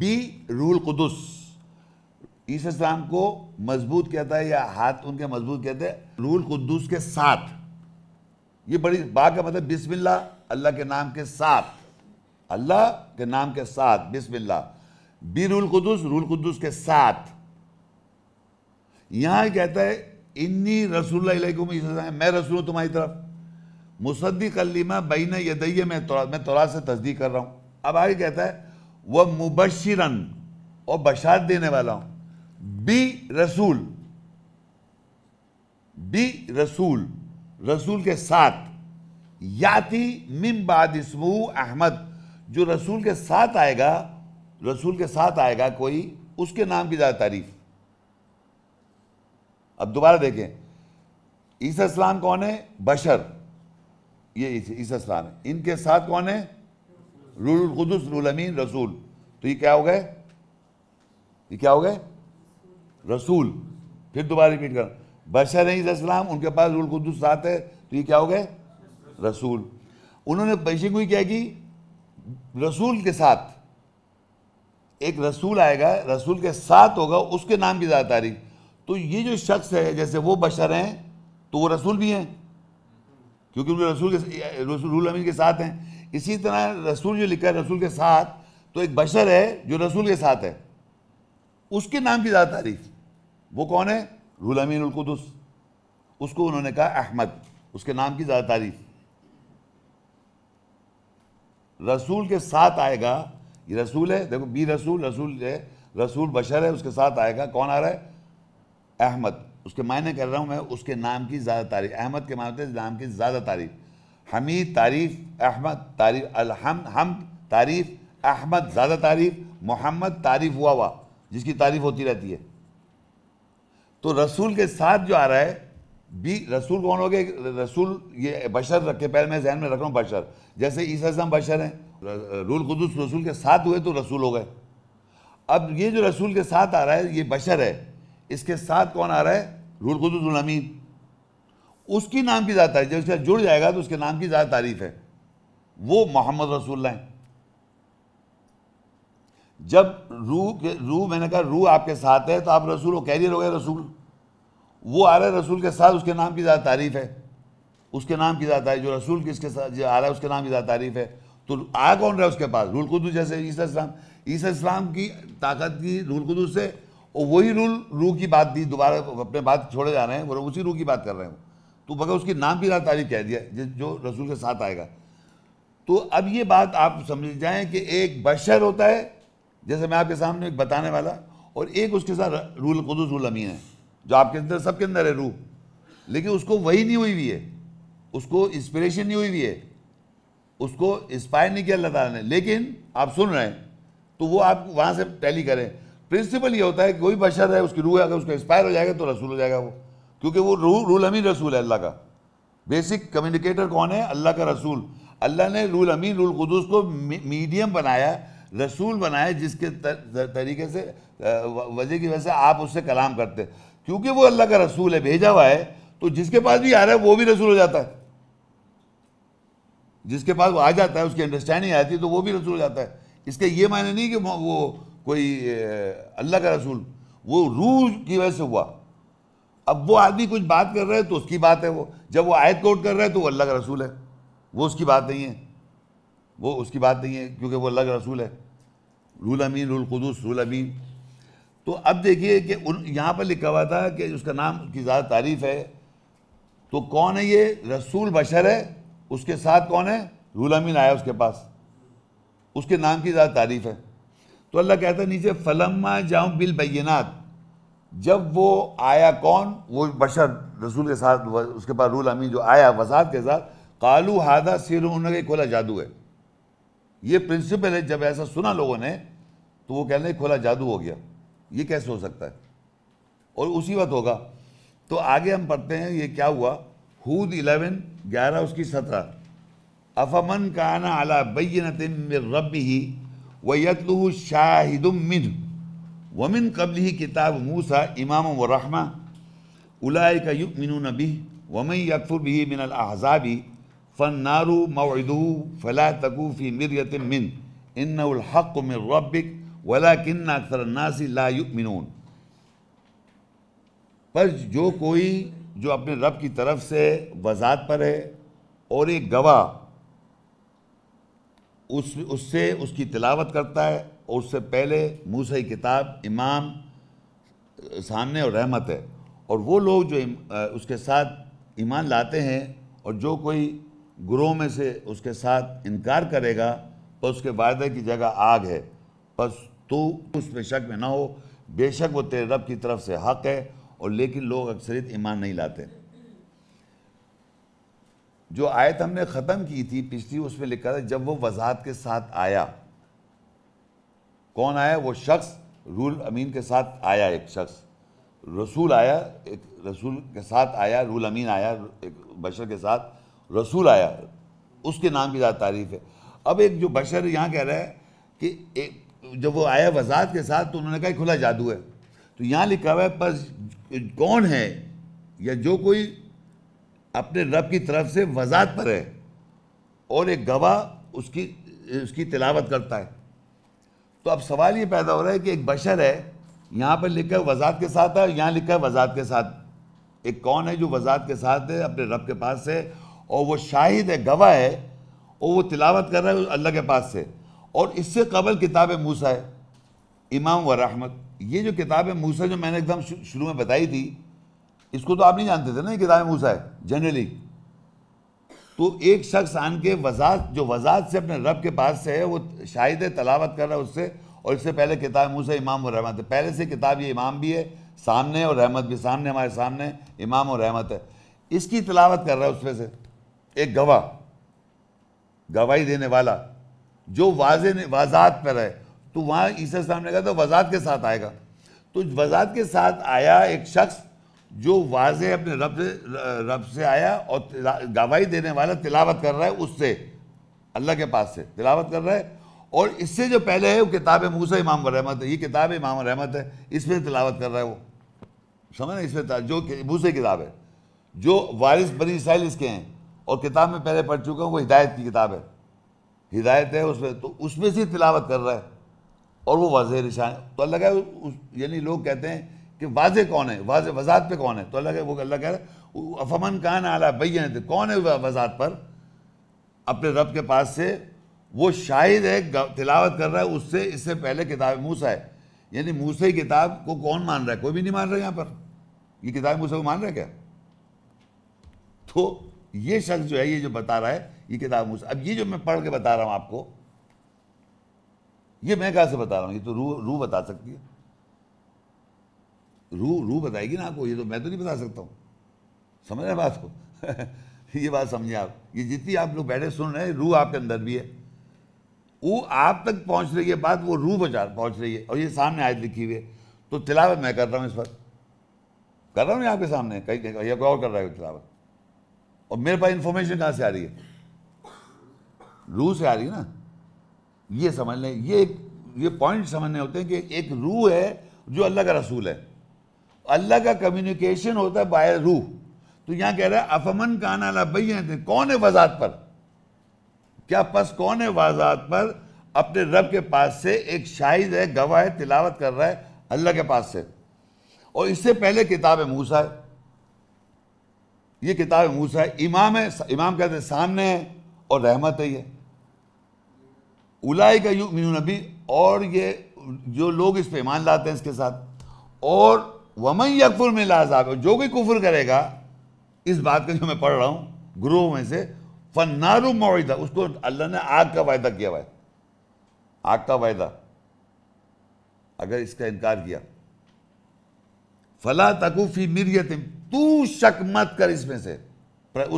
बी रूल कुदस ईसा इस्लाम को मजबूत कहता है या हाथ उनके मजबूत कहते हैं रूल कुद्दूस के साथ ये बड़ी बात का मतलब बिस्मिल्ला अल्लाह के नाम के साथ अल्लाह के नाम के साथ बिस्मिल्ला बी रूल कुद्दूस रूल कुद्दूस के साथ यहां कहता है इन्नी रसूलकुम मैं रसूल हूँ तुम्हारी तरफ मुसद्दी कलीमा बैन यदैय मैं मैं तौरा से तस्दीक कर रहा हूँ अब आगे कहता है वह मुबशरन और बशात देने वाला हूँ बी रसूल बी रसूल रसूल के साथ याति मिमबाद इसमू अहमद जो रसूल के साथ आएगा रसूल के साथ आएगा कोई उसके नाम की ज़्यादा तारीफ अब दोबारा देखें ईसा इस्लाम कौन है बशर ये ईसा इस्लाम है इनके साथ कौन है रूल खुदस अमीन रसूल तो ये क्या हो गए ये क्या हो गए रसूल फिर दोबारा रिपीट कर बशर इस्लाम उनके पास रूल कुदस साथ है तो ये क्या हो गए रसूल उन्होंने पेशी गोई क्या की रसूल के साथ एक रसूल आएगा रसूल के साथ होगा उसके नाम की ज़्यादा तारीख तो ये जो शख्स है जैसे वो बशर हैं तो वो रसूल भी हैं क्योंकि उनके रसूल के रसूल अमीन के साथ हैं इसी तरह रसूल जो लिखा है रसूल के साथ तो एक बशर है जो रसूल के साथ है उसके नाम की ज़्यादा तारीफ वो कौन है रूल अमीन उलकुदस उसको उन्होंने कहा अहमद उसके नाम की ज़्यादा तारीफ रसूल के साथ आएगा ये रसूल है देखो बी रसूल रसूल है रसूल बशर है उसके साथ आएगा कौन आ रहा है अहमद उसके मायने कर रहा हूँ मैं उसके नाम की ज़्यादा तारीफ अहमद के हैं नाम की ज़्यादा तारीफ हमीद तारीफ अहमद तारीफ अलहम हम तारीफ अहमद ज़्यादा तारीफ मोहम्मद तारीफ हुआ हुआ जिसकी तारीफ होती रहती है तो रसूल के साथ जो आ रहा है बी रसूल कौन हो गए रसूल ये बशर रखे पहले मैं जहन में रख रहा हूँ बशर जैसे ईसम बशर हैं रूल खुदस रसूल के साथ हुए तो रसूल हो गए अब ये जो रसूल के साथ आ रहा है ये बशर है इसके साथ कौन आ रहा है रूल खुदस अमीन उसकी नाम की ज़्यादा तारीफ जब इसका जुड़ जाएगा तो उसके नाम की ज़्यादा तारीफ है वो मोहम्मद रसूल हैं जब रूह के रूह मैंने कहा रूह आपके साथ है तो आप रसूल हो कैरियर हो गए रसूल वो आ रहा है रसूल के साथ उसके नाम की ज़्यादा तारीफ है उसके नाम की ज़्यादा तारीफ जो रसूल किसके साथ जो आ रहा है उसके नाम की ज़्यादा तारीफ है तो आ कौन रहा है उसके पास रूल कुदूस जैसे ईसा इस्लाम ईसा इस्लाम की ताकत की रूल कुदूस से और वही रूल रूह की बात दी दोबारा अपने बात छोड़े जा रहे हैं वो उसी रूह की बात कर रहे हैं तो मगर उसके नाम की ज़्यादा तारीफ कह दिया जो रसूल के साथ आएगा तो अब ये बात आप समझ जाएं कि एक बशर होता है जैसे मैं आपके सामने एक बताने वाला और एक उसके साथ रूल खुदस रूल अमीन है जो आपके अंदर सबके अंदर है रूह लेकिन उसको वही नहीं हुई हुई है उसको इंस्पिरेशन नहीं हुई हुई है उसको इंस्पायर नहीं किया अल्लाह ने लेकिन आप सुन रहे हैं तो वो आप वहाँ से टैली करें प्रिंसिपल ये होता है कि कोई बशर है उसकी रूह है अगर उसको इंस्पायर हो जाएगा तो रसूल हो जाएगा वो क्योंकि वो रू रूल अमीन रसूल है अल्लाह का बेसिक कम्युनिकेटर कौन है अल्लाह का रसूल अल्लाह ने रूल अमीन रूल खुदूस को मीडियम बनाया रसूल बनाए जिसके तरीके से वजह की वजह से आप उससे कलाम करते क्योंकि वो अल्लाह का रसूल है भेजा हुआ है तो जिसके पास भी आ रहा है वो भी रसूल हो जाता है जिसके पास वो आ जाता है उसकी अंडरस्टैंडिंग आती है तो वो भी रसूल हो जाता है इसके ये मायने नहीं कि वो कोई अल्लाह का रसूल वो रूह की वजह से हुआ अब वो आदमी कुछ बात कर रहा है तो उसकी बात है वो जब वो आयत कोट कर रहा है तो वो अल्लाह का रसूल है वो उसकी बात नहीं है वो उसकी बात नहीं है क्योंकि वो अलग रसूल है रूल अमीन रूल खुदूस रूल अमीन तो अब देखिए कि उन यहाँ पर लिखा हुआ था कि उसका नाम की ज़्यादा तारीफ है तो कौन है ये रसूल बशर है उसके साथ कौन है रूल अमीन आया उसके पास उसके नाम की ज़्यादा तारीफ है तो अल्लाह कहता है नीचे फलम्मा जाऊँ बिल बैनात जब वो आया कौन वो बशर रसूल के साथ उसके पास रूल अमीन जो आया वसात के साथ कालू हादा सिर उन्होंने खोला जादू है ये प्रिंसिपल है जब ऐसा सुना लोगों ने तो वो कहने खुला जादू हो गया ये कैसे हो सकता है और उसी वक्त होगा तो आगे हम पढ़ते हैं ये क्या हुआ हूद इलेवन ग्यारह उसकी सत्रह अफमन काना अला बैन रब ही वयतलू शाहिदमिन वमिन कबल ही किताब मूसा इमाम व रहमा उलाय का युग मिनू नबी वमई यकफुर भी मिनल अहजाबी फन्नारू मवदू फला तकूफ़ी मरियत मिन इन्नहक मिन रबिक वला किन्ना अक्सर नासी ला मिनून पर जो कोई जो अपने रब की तरफ से वजात पर है और एक गवाह उस उससे उसकी तिलावत करता है और उससे पहले मूसा किताब इमाम सामने और रहमत है और वो लोग जो उसके साथ ईमान लाते हैं और जो कोई गुरोह में से उसके साथ इनकार करेगा तो उसके वायदे की जगह आग है बस तो उस पर शक में ना हो बेशक वो तेरे रब की तरफ से हक है और लेकिन लोग अक्सर ईमान नहीं लाते जो आयत हमने ख़त्म की थी पिछली उसमें लिखा था जब वो वजाहत के साथ आया कौन आया वो शख्स रूल अमीन के साथ आया एक शख्स रसूल आया एक रसूल के साथ आया रूल अमीन आया एक बशर के साथ रसूल आया उसके नाम की ज़्यादा तारीफ़ है अब एक जो बशर यहाँ कह रहा है कि एक जब वो आया वजात के साथ तो उन्होंने कहा खुला जादू है तो यहाँ लिखा हुआ है पर कौन है या जो कोई अपने रब की तरफ से वजात पर है और एक गवाह उसकी उसकी तिलावत करता है तो अब सवाल ये पैदा हो रहा है कि एक बशर है यहाँ पर लिखा है वजात के साथ है यहाँ लिखा है वजात के साथ एक कौन है जो वजात के साथ है अपने रब के पास है और वो शाहिद है गवाह है और वो तिलावत कर रहा है अल्लाह के पास से और इससे कबल किताब मूसा है इमाम व रहमत ये जो किताब मूसा जो मैंने एकदम शुरू में बताई थी इसको तो आप नहीं जानते थे ना ये किताब मूसा है जनरली तो एक शख्स आन के वजात जो वजात से अपने रब के पास से है वो शाहिद तलावत कर रहा है उससे और इससे पहले किताब मूसा इमाम और रहमत है पहले से किताब ये इमाम भी है सामने और रहमत भी सामने हमारे सामने इमाम और रहमत है इसकी तलावत कर रहा है उसमें से एक गवाह गवाही देने वाला जो वाजे वजात पर है तो वहाँ ईसा सामने का तो वजात के साथ आएगा तो वजात के साथ आया एक शख्स जो वाजे अपने रब से रब से आया और गवाही देने वाला तिलावत कर रहा है उससे अल्लाह के पास से तिलावत कर रहा है और इससे जो पहले है वो किताब मूसा इमाम रहमत है ये किताब इमाम रहमत है इसमें तिलावत कर रहा है वो समझ ना इसमें जो मूसा किताब है जो वारिस बनी साइल इसके हैं और किताब में पहले पढ़ चुका हूँ वो हिदायत की किताब है हिदायत है उसमें तो उसमें से तिलावत कर रहा है और वो वाज निशान तो अल्लाह कह यानी लोग कहते हैं कि वाज कौन है वाज वजात पे कौन है तो अल्लाह वो अल्लाह कह रहा है अफमन कान आला बैन कौन है वजात पर अपने रब के पास से वो शाहिद है तिलावत कर रहा है उससे इससे पहले किताब मूसा है यानी मूसा की किताब को कौन मान रहा है कोई भी नहीं मान रहा यहाँ पर ये किताब मूसा को मान रहा है क्या तो ये शख्स जो है ये जो बता रहा है ये किताब मुझसे अब ये जो मैं पढ़ के बता रहा हूँ आपको ये मैं कहाँ से बता रहा हूँ ये तो रू रू बता सकती है रू रू बताएगी ना आपको ये तो मैं तो नहीं बता सकता हूँ समझ रहे बात को [LAUGHS] ये बात समझे आप ये जितनी आप लोग बैठे सुन रहे हैं रू आपके अंदर भी है वो आप तक पहुंच रही है बात वो रू बचा पहुंच रही है और ये सामने आयत लिखी हुई है तो तिलावत मैं कर रहा हूँ इस वक्त कर रहा हूँ आपके सामने कहीं कहीं कोई और कर रहा है तिलावत और मेरे पास इंफॉर्मेशन कहां से आ रही है रूह से आ रही है ना ये समझ लें ये ये पॉइंट समझने होते हैं कि एक रूह है जो अल्लाह का रसूल है अल्लाह का कम्युनिकेशन होता है बाय रूह तो यहां कह रहा है अफमन कान अला थे कौन है वजात पर क्या पस कौन है वजात पर अपने रब के पास से एक शाहिद है गवाह है तिलावत कर रहा है अल्लाह के पास से और इससे पहले किताब है मूसा है ये किताब मूसा है इमाम है इमाम कहते हैं सामने है और रहमत है ये उलाई का यू मीनू नबी और ये जो लोग इस पर ईमान लाते हैं इसके साथ और वमन यकफुर में लाजाब जो भी कुफर करेगा इस बात का जो मैं पढ़ रहा हूँ गुरु में से फनारू मौदा उसको अल्लाह ने आग का वायदा किया हुआ आग का वायदा अगर इसका इनकार किया फला तकूफ़ी मिरियत तू शक मत कर इसमें से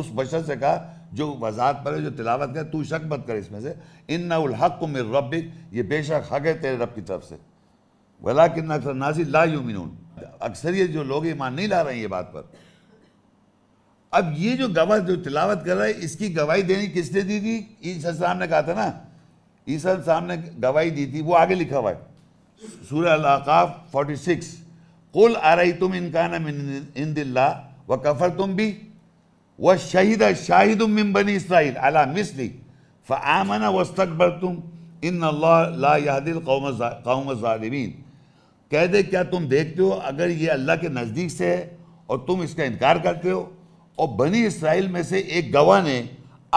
उस बशर से कहा जो वजात पर है जो तिलावत कर तू शक मत कर इसमें से इन नउल हक रबिक ये बेशक हक है तेरे रब की तरफ से वला कि अक्सर नाजी ला यूमिन अक्सर ये जो लोग ईमान नहीं ला रहे हैं ये बात पर अब ये जो गवाह जो तिलावत कर रहा है इसकी गवाही देनी किसने दी थी ईसा साहब ने कहा था ना ईसा साहब ने गवाही दी थी वो आगे लिखा हुआ है सूर्य अलाकाफ फोर्टी सिक्स कुल आरई तुम इनकान इन दिल्ला व कफर तुम भी व शहीद शाहिद बनी इसराइल अला मिसली फ़ामना वस्तकबर तुम इन लादिल कौम ालिमीन कह दे क्या तुम देखते हो अगर ये अल्लाह के नज़दीक से है और तुम इसका इनकार करते हो और बनी इसराइल में से एक गवाह ने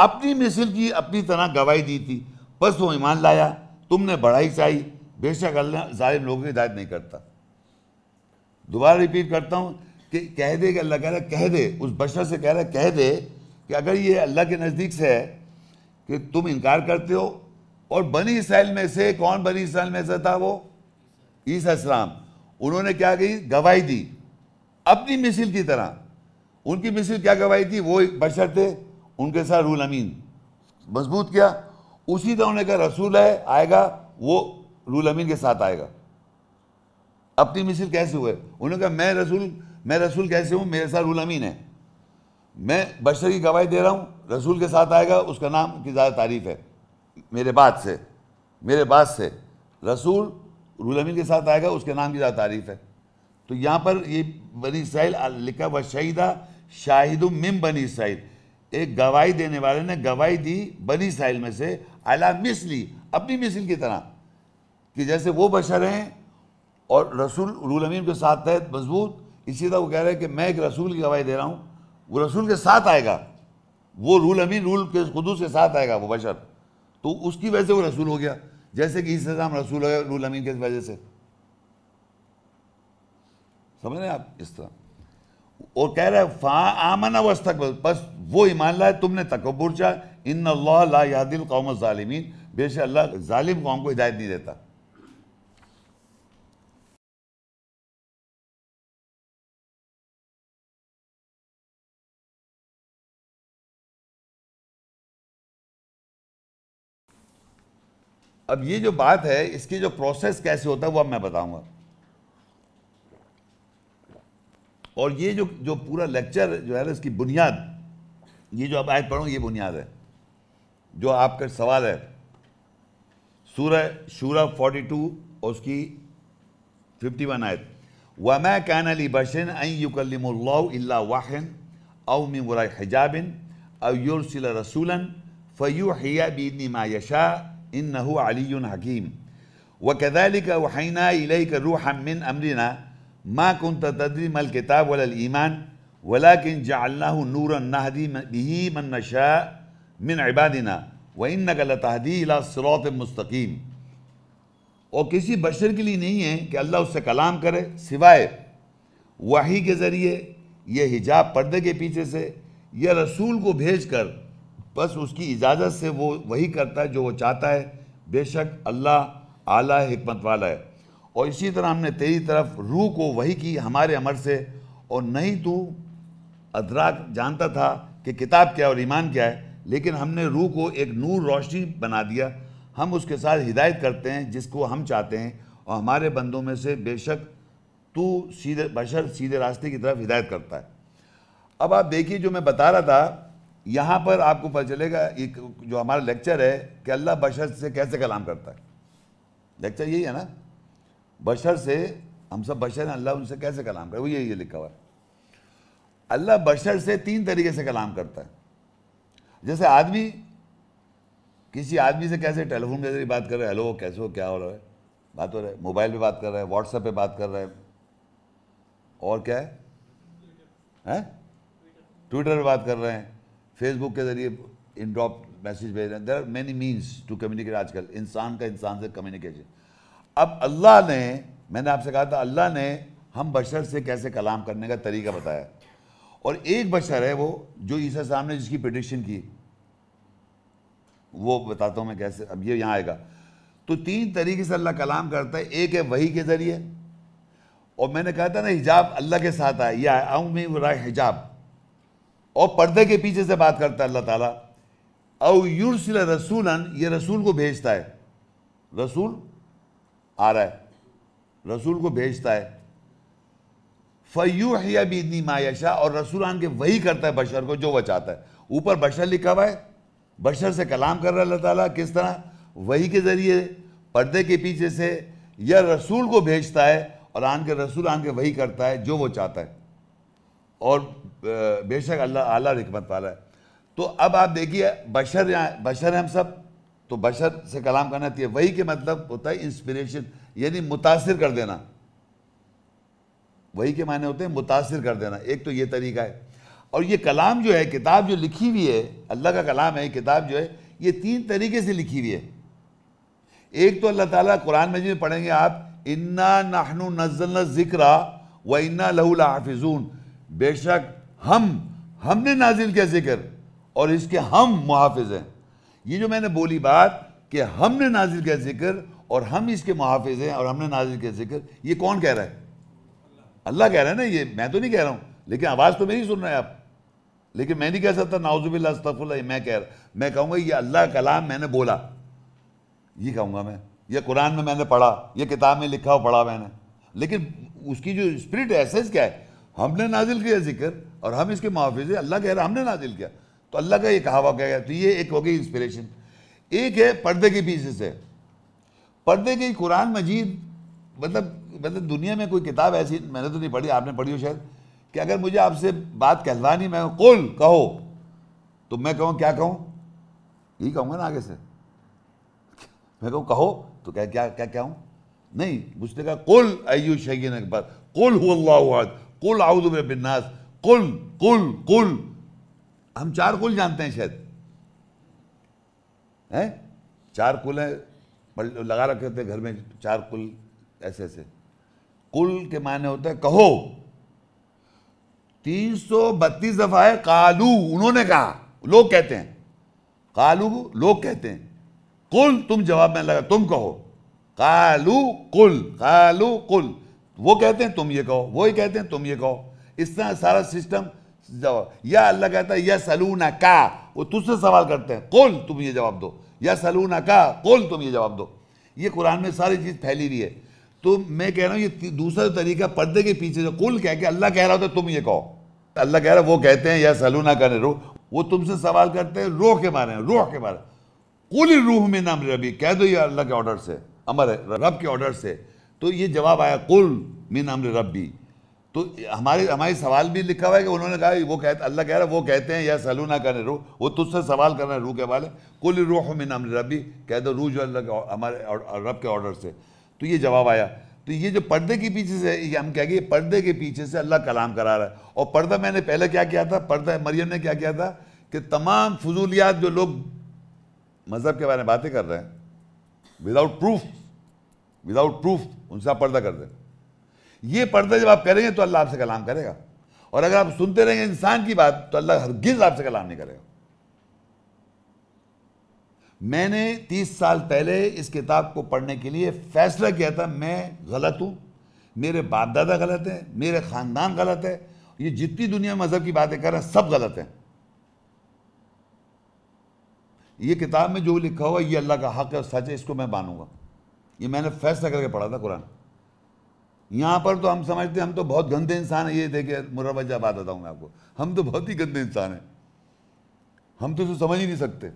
अपनी मिसल की अपनी तरह गवाही दी थी बस वो ईमान लाया तुमने बढ़ाई चाही बेशक अल्लाह ालिम लोगों की हिदायत नहीं करता दोबारा रिपीट करता हूँ कि कह दे कि अल्लाह कह रहा है कह दे उस बशर से कह रहा है कह दे कि अगर ये अल्लाह के नज़दीक से है कि तुम इनकार करते हो और बनी इसराइल में से कौन बनी इसराइल में से था वो ईसा इस्लाम उन्होंने क्या की गवाही दी अपनी मिसिल की तरह उनकी मिसिल क्या गवाही थी वो एक बशर थे उनके साथ रूल अमीन मजबूत किया उसी तरह उन्होंने कहा रसूल है आएगा वो रूल अमीन के साथ आएगा अपनी मिसिल कैसे हुए उन्होंने कहा मैं रसूल मैं रसूल कैसे हूँ मेरे साथ अमीन है मैं बशर की गवाही दे रहा हूँ रसूल के साथ आएगा उसका नाम की ज़्यादा तारीफ है मेरे बाद से मेरे बाद से रसूल रुलमीन के साथ आएगा उसके नाम की ज़्यादा तारीफ है तो यहाँ पर ये बनी इसराइल लिखा व शहीदा शाहिद मिम बनी इसराइल एक गवाही देने वाले ने गवाही दी बनी इसराइल में से अला मिसली अपनी मिसल की तरह कि जैसे वो बशर हैं और रसूल रूल अमीन के साथ है मजबूत इसी तरह वो कह रहे हैं कि मैं एक रसूल की गवाही दे रहा हूँ वो रसूल के साथ आएगा वो रूल अमीन रूल के खुदूस के साथ आएगा वो बशर तो उसकी वजह से वो रसूल हो गया जैसे कि इस नाम रसूल हो गया रूल अमीन की वजह से समझ रहे आप इस तरह और कह रहे हैं आमन अवस्तक बस वो ईमान लाए तुमने तकबर चाह इन ला यादिल कौम ालिमीन बेश अल्लाह ालिम कौम को हिदायत नहीं देता अब ये जो बात है इसकी जो प्रोसेस कैसे होता है वो अब मैं बताऊंगा और ये जो जो पूरा लेक्चर जो है ना इसकी बुनियाद ये जो अब आयत पढ़ूँ ये बुनियाद है जो आपका सवाल है सूरह शूरा 42 और उसकी 51 वन आयत वमा कान अली बशन युकल्ला वाहन अवमिन हिजाबिन अवयुरसिल रसूलन फ़यू हिया बीनी मायशा إنه علي حكيم وكذلك أوحينا إليك روحا من أمرنا ما كنت تدري ما الكتاب ولا الإيمان ولكن جعلناه نورا نهدي به من نشاء من عبادنا وإنك لتهدي إلى صراط مستقيم اور کسی بشر کے لیے نہیں ہے کہ اللہ اس سے کلام کرے سوائے وحی کے ذریعے یہ حجاب پردے کے پیچھے سے यह رسول کو بھیج کر बस उसकी इजाज़त से वो वही करता है जो वो चाहता है बेशक अल्लाह आला हमत वाला है और इसी तरह हमने तेरी तरफ रूह को वही की हमारे अमर से और नहीं तू अदराक जानता था कि किताब क्या और ईमान क्या है लेकिन हमने रूह को एक नूर रोशनी बना दिया हम उसके साथ हिदायत करते हैं जिसको हम चाहते हैं और हमारे बंदों में से बेशक तू सीधे बशर सीधे रास्ते की तरफ हिदायत करता है अब आप देखिए जो मैं बता रहा था यहाँ पर आपको पता चलेगा एक जो हमारा लेक्चर है कि अल्लाह बशर से कैसे कलाम करता है लेक्चर यही है ना बशर से हम सब बशर हैं अल्लाह उनसे कैसे कलाम करे वो यही ये लिखा हुआ है अल्लाह बशर से तीन तरीके से कलाम करता है जैसे आदमी किसी आदमी से कैसे टेलीफोन के जरिए बात कर रहे हैं हेलो कैसे हो क्या हो रहा है बात हो रहा है मोबाइल पे बात कर रहे हैं व्हाट्सएप पे बात कर रहे हैं और क्या है ट्विटर पे बात कर रहे हैं फेसबुक के जरिए इन ड्रॉप मैसेज भेज रहे हैं there are many means to communicate आजकल इंसान का इंसान से कम्युनिकेशन अब अल्लाह ने मैंने आपसे कहा था अल्लाह ने हम बशर से कैसे कलाम करने का तरीका बताया और एक बशर है वो जो ईसा साहब ने जिसकी प्रडिक्शन की वो बताता हूँ मैं कैसे अब ये यहाँ आएगा तो तीन तरीके से अल्लाह कलाम करता है एक है वही के ज़रिए और मैंने कहा था ना हिजाब अल्लाह के साथ आया या मी राय हिजाब और पर्दे के पीछे से बात करता है अल्लाह ताला और युरसिल रसूलन ये रसूल को भेजता है रसूल आ रहा है रसूल को भेजता है फ़यूह या बीदनी मायशा और रसूल आन के वही करता है बशर को जो वह चाहता है ऊपर बशर लिखा हुआ है बशर से कलाम कर रहा है अल्लाह ताला किस तरह वही के ज़रिए पर्दे के पीछे से यह रसूल को भेजता है और आन के रसूल आन के वही करता है जो वो चाहता है और बेशक अल्लाह आला हमत वाला है तो अब आप देखिए बशर यहाँ बशर हम सब तो बशर से कलाम करना चाहिए वही के मतलब होता है इंस्पिरेशन यानी मुतासर कर देना वही के माने होते हैं मुतासर कर देना एक तो ये तरीका है और ये कलाम जो है किताब जो लिखी हुई है अल्लाह का कलाम है किताब जो है ये तीन तरीके से लिखी हुई है एक तो अल्लाह ताला कुरान मजीद में पढ़ेंगे आप इन्ना नाहनु नजल जिक्रा व इन्ना लहू हाफिजून बेशक हम हमने नाजिल किया जिक्र और इसके हम मुहाफिज हैं ये जो मैंने बोली बात कि हमने नाजिल किया जिक्र और हम इसके मुहाफिज हैं और हमने नाजिल किया जिक्र ये कौन कह रहा है अल्लाह कह रहा है ना ये मैं तो नहीं कह रहा हूँ लेकिन आवाज़ तो मेरी सुन रहे हैं आप लेकिन मैं नहीं कह सकता नाउजुबिल्लास्तफ़ुल्ला मैं कह रहा मैं कहूँगा ये अल्लाह कलाम मैंने बोला ये कहूँगा मैं ये कुरान में मैंने पढ़ा ये किताब में लिखा और पढ़ा मैंने लेकिन उसकी जो स्पिरिट एसेंस क्या है हमने नाजिल किया जिक्र और हम इसके मुहाफिज अल्लाह कह रहा हमने नाजिल किया तो अल्लाह का ये कहावा कह गया तो ये एक हो गई इंस्परेशन एक है पर्दे के पीछे से पर्दे की कुरान मजीद मतलब मतलब दुनिया में कोई किताब ऐसी मैंने तो नहीं पढ़ी आपने पढ़ी हो शायद कि अगर मुझे आपसे बात कहलवानी मैं कुल कहो तो मैं कहूँ क्या कहूँ यही कहूँगा ना आगे से मैं कहूँ कहो तो क्या क्या क्या कहूँ नहीं मुझने कहा कुल अयू शैन अकबर कुल हुआ कुल आउद बिन्नास कुल कुल कुल हम चार कुल जानते हैं शायद हैं चार कुल हैं लगा रखे होते घर में चार कुल ऐसे ऐसे कुल के माने होते हैं कहो तीन सौ बत्तीस दफा है कालू उन्होंने कहा लोग कहते हैं कालू लोग कहते हैं कुल तुम जवाब में लगा तुम कहो कालू कुल कालू कुल वो कहते हैं तुम ये कहो वो ही कहते हैं तुम ये कहो इस तरह सारा सिस्टम या अल्लाह कहता है या सलूना का वो तुझसे सवाल करते हैं कौल तुम ये जवाब दो या सलूना का कौल तुम ये जवाब दो ये कुरान में सारी चीज़ फैली हुई है तो मैं कह रहा हूँ ये दूसरा तरीका पर्दे के पीछे जो कुल कह के अल्लाह कह रहा होता तुम ये कहो अल्लाह कह रहा वो कहते हैं या सलूना का रो वो तुमसे सवाल करते हैं रोह के बारे में रोह के बारे में कुल रूह में नाम रबी कह दो ये अल्लाह के ऑर्डर से अमर है रब के ऑर्डर से तो ये जवाब आया कुल मीन अमर रबी तो हमारे हमारे सवाल भी लिखा हुआ है कि उन्होंने कहा वो कहते अल्लाह कह रहा वो कहते हैं या सलू ना करें रू वो तुझसे सवाल कर रहे हैं रू के वाले कुल रूह मीन अमर रबी कह दो रू जो अल्लाह के हमारे रब के ऑर्डर से तो ये जवाब आया तो ये जो पर्दे के पीछे से ये हम कह गए पर्दे के पीछे से अल्लाह कलाम करा रहा है और पर्दा मैंने पहले क्या किया था पर्दा मरियम ने क्या किया था कि तमाम फजूलियात जो लोग मज़हब के बारे में बातें कर रहे हैं विदाउट प्रूफ विदाउट प्रूफ उनसे आप पर्दा कर दें ये पर्दा जब आप करेंगे तो अल्लाह आपसे कलाम करेगा और अगर आप सुनते रहेंगे इंसान की बात तो अल्लाह हर गिज आपसे कलाम नहीं करेगा मैंने तीस साल पहले इस किताब को पढ़ने के लिए फैसला किया था मैं गलत हूं मेरे बाप दादा गलत है मेरे ख़ानदान गलत है ये जितनी दुनिया में मज़हब की बातें कर रहे हैं सब गलत हैं ये किताब में जो लिखा हुआ ये अल्लाह का हक है और सच है इसको मैं मानूंगा ये मैंने फैसला करके पढ़ा था कुरान यहाँ पर तो हम समझते हम तो बहुत गंदे इंसान हैं ये देखिए मुर्रबजा बात बताऊँ मैं आपको हम तो बहुत ही गंदे इंसान हैं हम तो इसे समझ ही नहीं सकते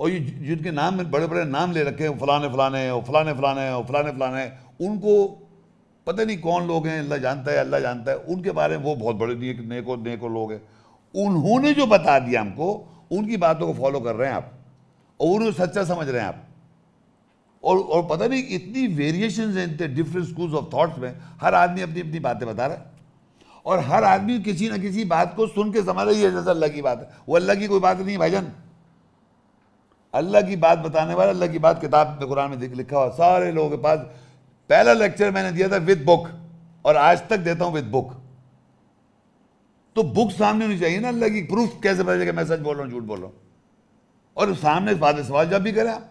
और ये जिनके नाम बड़े बड़े नाम ले रखे हैं फलाने फलाने और फलाने फलाने और फलाने फलाने उनको पता नहीं कौन लोग हैं अल्लाह जानता है अल्लाह जानता है उनके बारे में वो बहुत बड़े नेक नेको नेको लोग हैं उन्होंने जो बता दिया हमको उनकी बातों को फॉलो कर रहे हैं आप और उन्हें सच्चा समझ रहे हैं आप और और पता नहीं इतनी वेरिएशन हैं इतने डिफरेंट स्कूल्स ऑफ थॉट्स में हर आदमी अपनी अपनी बातें बता रहा है और हर आदमी किसी ना किसी बात को सुन के समझ रही है जैसे अल्लाह की बात है वो अल्लाह की कोई बात नहीं है भाईजान अल्लाह की बात बताने वाला अल्लाह की बात किताब में कुरान में लिखा हुआ सारे लोगों के पास पहला लेक्चर मैंने दिया था विद बुक और आज तक देता हूँ विद बुक तो बुक सामने होनी चाहिए ना अल्लाह की प्रूफ कैसे पता चलेगा मैं सच बोल रहा हूँ झूठ बोल रहा हूँ और सामने बातें सवाल जब भी करें आप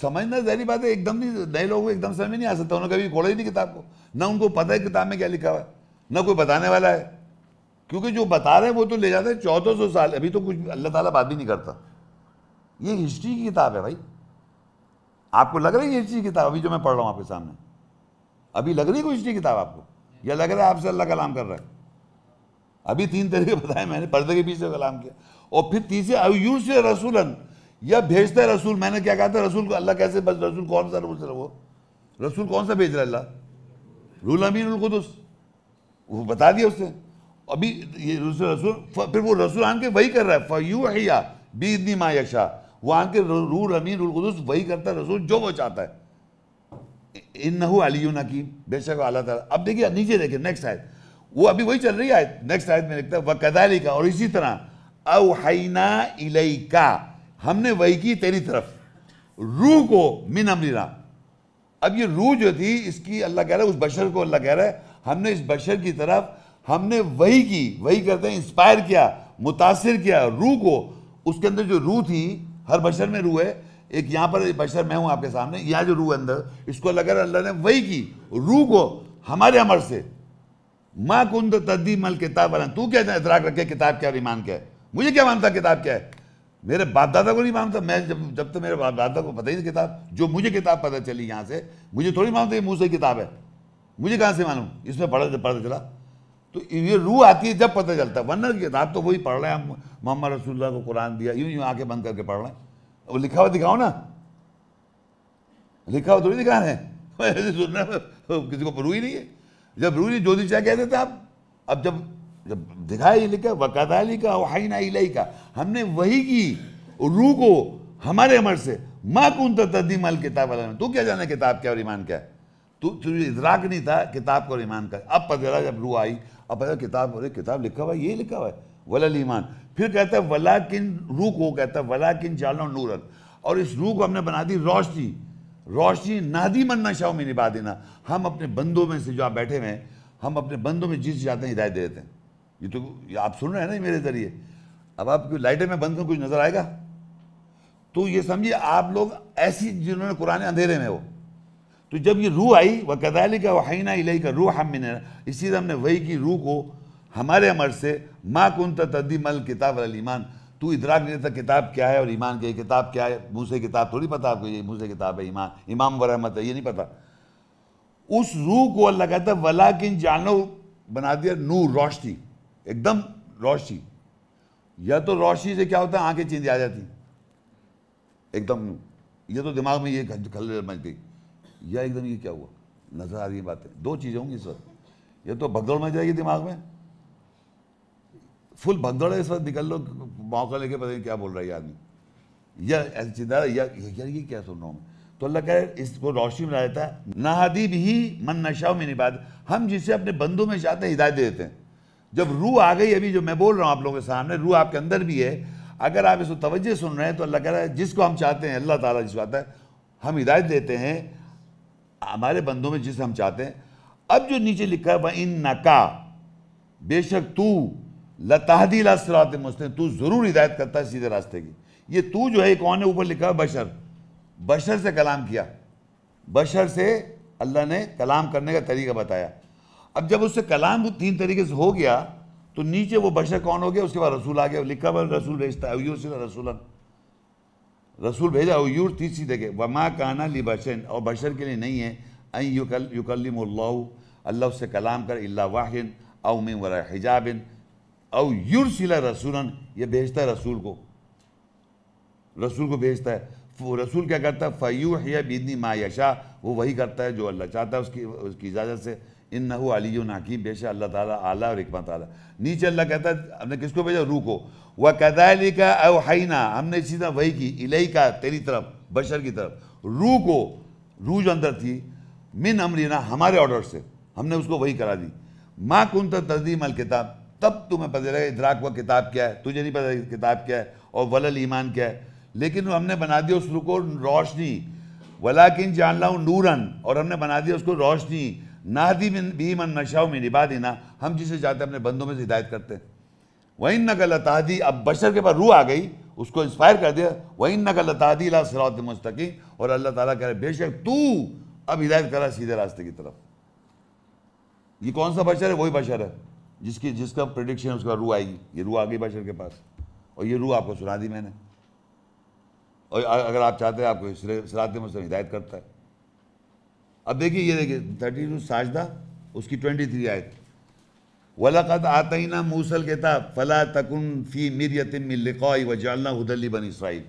समझना जहरी बात है एकदम नहीं नए लोगों को एकदम समझ में नहीं आ सकता उन्होंने कभी खोला ही नहीं किताब को ना उनको पता है किताब में क्या लिखा हुआ है ना कोई बताने वाला है क्योंकि जो बता रहे हैं वो तो ले जाते हैं चौदह सौ साल अभी तो कुछ अल्लाह ताला बात भी नहीं करता ये हिस्ट्री की किताब है भाई आपको लग रही है हिस्ट्री की किताब अभी जो मैं पढ़ रहा हूँ आपके सामने अभी लग रही है कोई हिस्ट्री किताब आपको या लग रहा है आपसे अल्लाह कलाम कर रहा है अभी तीन तरीके बताए मैंने पर्दे के पीछे कलाम किया और फिर तीसरे अयूर से रसूलन या भेजता है रसूल मैंने क्या कहा था रसूल को अल्लाह कैसे बस रसूल कौन सा रसूल वो रसूल कौन सा भेज रहा है अल्लाह रूल अमीन उलकुदस वो बता दिया उसने अभी ये रसूल फिर वो रसूल आन के वही कर रहा है फयू हिया बी इतनी यशा वो आन के रूल अमीन उलकुदस वही करता है रसूल जो वो चाहता है इन अली नकीम बेशक अल्लाह ताला अब देखिए नीचे देखिए नेक्स्ट आयत वो अभी वही चल रही है नेक्स्ट आयत में लिखता है वकदाली का और इसी तरह अवहना इलई हमने वही की तेरी तरफ रूह को मिन अमरीना अब ये रूह जो थी इसकी अल्लाह कह रहा है उस बशर को अल्लाह कह रहा है हमने इस बशर की तरफ हमने वही की वही करते हैं इंस्पायर किया मुतासर किया रूह को उसके अंदर जो रूह थी हर बशर में रूह है एक यहाँ पर बशर मैं हूँ आपके सामने यहाँ जो रूह अंदर इसको अल्लाह कह रहा है अल्लाह ने वही की रूह को हमारे अमर से माँ कुंद तद्दी मल किताब वाला तू क्या इतराक रखे किताब क्या और ईमान क्या है मुझे क्या मानता किताब क्या है मेरे बाप दादा को नहीं मानता मैं जब जब तक तो मेरे बाप दादा को पता ही नहीं किताब जो मुझे किताब पता चली यहाँ से मुझे थोड़ी मानता था ये मुँह से किताब है मुझे कहाँ से मालूम इसमें पढ़ा पढ़ा चला तो ये रूह आती है जब पता चलता है वरना किताब तो वही पढ़ रहे हैं हम मोहम्मद रसूल्ला को कुरान दिया यूँ यूँ आके बंद करके पढ़ रहे हैं वो लिखा हुआ दिखाओ ना लिखा हुआ थोड़ी दिखा रहे हैं ऐसे [LAUGHS] सुनना किसी को रू ही नहीं है जब रू नहीं ज्योतिषा कह देते आप अब जब जब दिखाया लिखा वकादा लिखा वहाई ना का हमने वही की रूह को हमारे अमर से माँ कौन तदीमल किताब वाला तू क्या जाना किताब क्या और ईमान क्या है तू तुझे इधराक नहीं था किताब का और ईमान का अब पता जब रूह आई अब पता किताब और किताब लिखा हुआ है ये लिखा हुआ है वलल ईमान फिर कहता है वला किन रूह को कहता है वला किन जालो नूरन और इस रूह को हमने बना दी रोशनी रोशनी नादी मन शाह में निभा देना हम अपने बंदों में से जो आप बैठे हुए हैं हम अपने बंदों में जिस जाते हैं हिदायत देते हैं ये तो ये आप सुन रहे हैं ना मेरे जरिए अब आप क्यों लाइटें में बंद करूँ कुछ नज़र आएगा तो ये समझिए आप लोग ऐसी जिन्होंने कुरान अंधेरे में हो तो जब ये रूह आई वह कदाली का वहीना इलाई का रूह हम मिन इसी तरह हमने वही की रूह को हमारे अमर से माँ कुन तदीमल किताब ईमान तू इधराक नहीं था किताब क्या है और ईमान की किताब क्या है मुँह किताब थोड़ी पता आपको ये मुँह किताब है ईमान इमाम वरहमत है ये नहीं पता उस रूह को अल्लाह कहता वला किन जानो बना दिया नूर रोशनी एकदम रोशनी या तो रोशनी से क्या होता है आंखें चींदी आ जाती एकदम ये तो दिमाग में ये खल मच गई या एकदम ये क्या हुआ नजर आ रही बातें दो चीज़ें होंगी इस वक्त यह तो भगदड़ मच जाएगी दिमाग में फुल भगदड़ है इस वक्त निकल लो मौका लेके पता नहीं क्या बोल रहा है आदमी या ऐसी चिंता या यार ये क्या सुन रहा हूँ मैं तो अल्लाह कह इसको रोशनी में रहता देता है नहादीब ही मन नशा में निबाद हम जिसे अपने बंधु में चाहते हैं हिदायत दे देते हैं जब रू आ गई अभी जो मैं बोल रहा हूँ आप लोगों के सामने रू आपके अंदर भी है अगर आप इसको तवज्जो सुन रहे हैं तो अल्लाह कह रहा है जिसको हम चाहते हैं अल्लाह ताला जिसको आता है हम हिदायत देते हैं हमारे बंदों में जिसे हम चाहते हैं अब जो नीचे लिखा है वह इन नका बेशक तू लतादी लासरात मुस्लिम तू ज़रूर हिदायत करता है सीधे रास्ते की ये तू जो है कौन है ऊपर लिखा है बशर बशर से कलाम किया बशर से अल्लाह ने कलाम करने का तरीका बताया अब जब उससे कलाम तीन तरीके से हो गया तो नीचे वो बशर कौन हो गया उसके बाद रसूल आ गया लिखा हुआ रसूल भेजता है रसूल भेजा यूर तीसरी जगह वमा काना ली बशन और बशर के लिए नहीं है अन युकल अल्लाह उससे कलाम कर अल्ला वाहिन अमिन वरा हिजाबिन और सिला रसूलन ये भेजता है रसूल को रसूल को भेजता है रसूल क्या करता है फ़यूह है बिदनी यशा वो वही करता है जो अल्लाह चाहता है उसकी उसकी इजाज़त से इन नहु अली हकीम बेशा अल्लाह ताला आला और हमत आला नीचे अल्लाह कहता है हमने किसको भेजा रूह को वह कदाली का लिखा अवहना हमने इसी तरह वही की इलही का तेरी तरफ बशर की तरफ रूह को रूह जो अंदर थी मिन अमरीना हमारे ऑर्डर से हमने उसको वही करा दी माँ कुन तस्दीम अल किताब तब तुम्हें पता चला इधराक व किताब क्या है तुझे नहीं पता किताब क्या है और वलल ईमान क्या है लेकिन हमने बना दिया उस रूह को रोशनी वलाकिन जान लाऊ नूरन और हमने बना दिया उसको रोशनी नादी भी मन नशाओं में निभा देना हम जिसे चाहते अपने बंदों में से हिदायत करते हैं वही न गलतादी अब बशर के पास रूह आ गई उसको इंस्पायर कर दिया वही न गलतादी ला सरात मुस्तकी और अल्लाह ताला कह रहे बेशक तू अब हिदायत करा सीधे रास्ते की तरफ ये कौन सा बशर है वही बशर है जिसकी जिसका प्रडिक्शन उसका रूह आएगी ये रूह आ गई बशर के पास और ये रूह आपको सुना दी मैंने और अगर आप चाहते हैं आपको सरात मुस्तक हिदायत करता है अब देखिए ये देखिए थर्टी टू साजदा उसकी ट्वेंटी थ्री आयत वलकद आतना मूसल किताब फला तकुन फ़ी यतिम मिलकॉई वजालना हदली बन इसराइल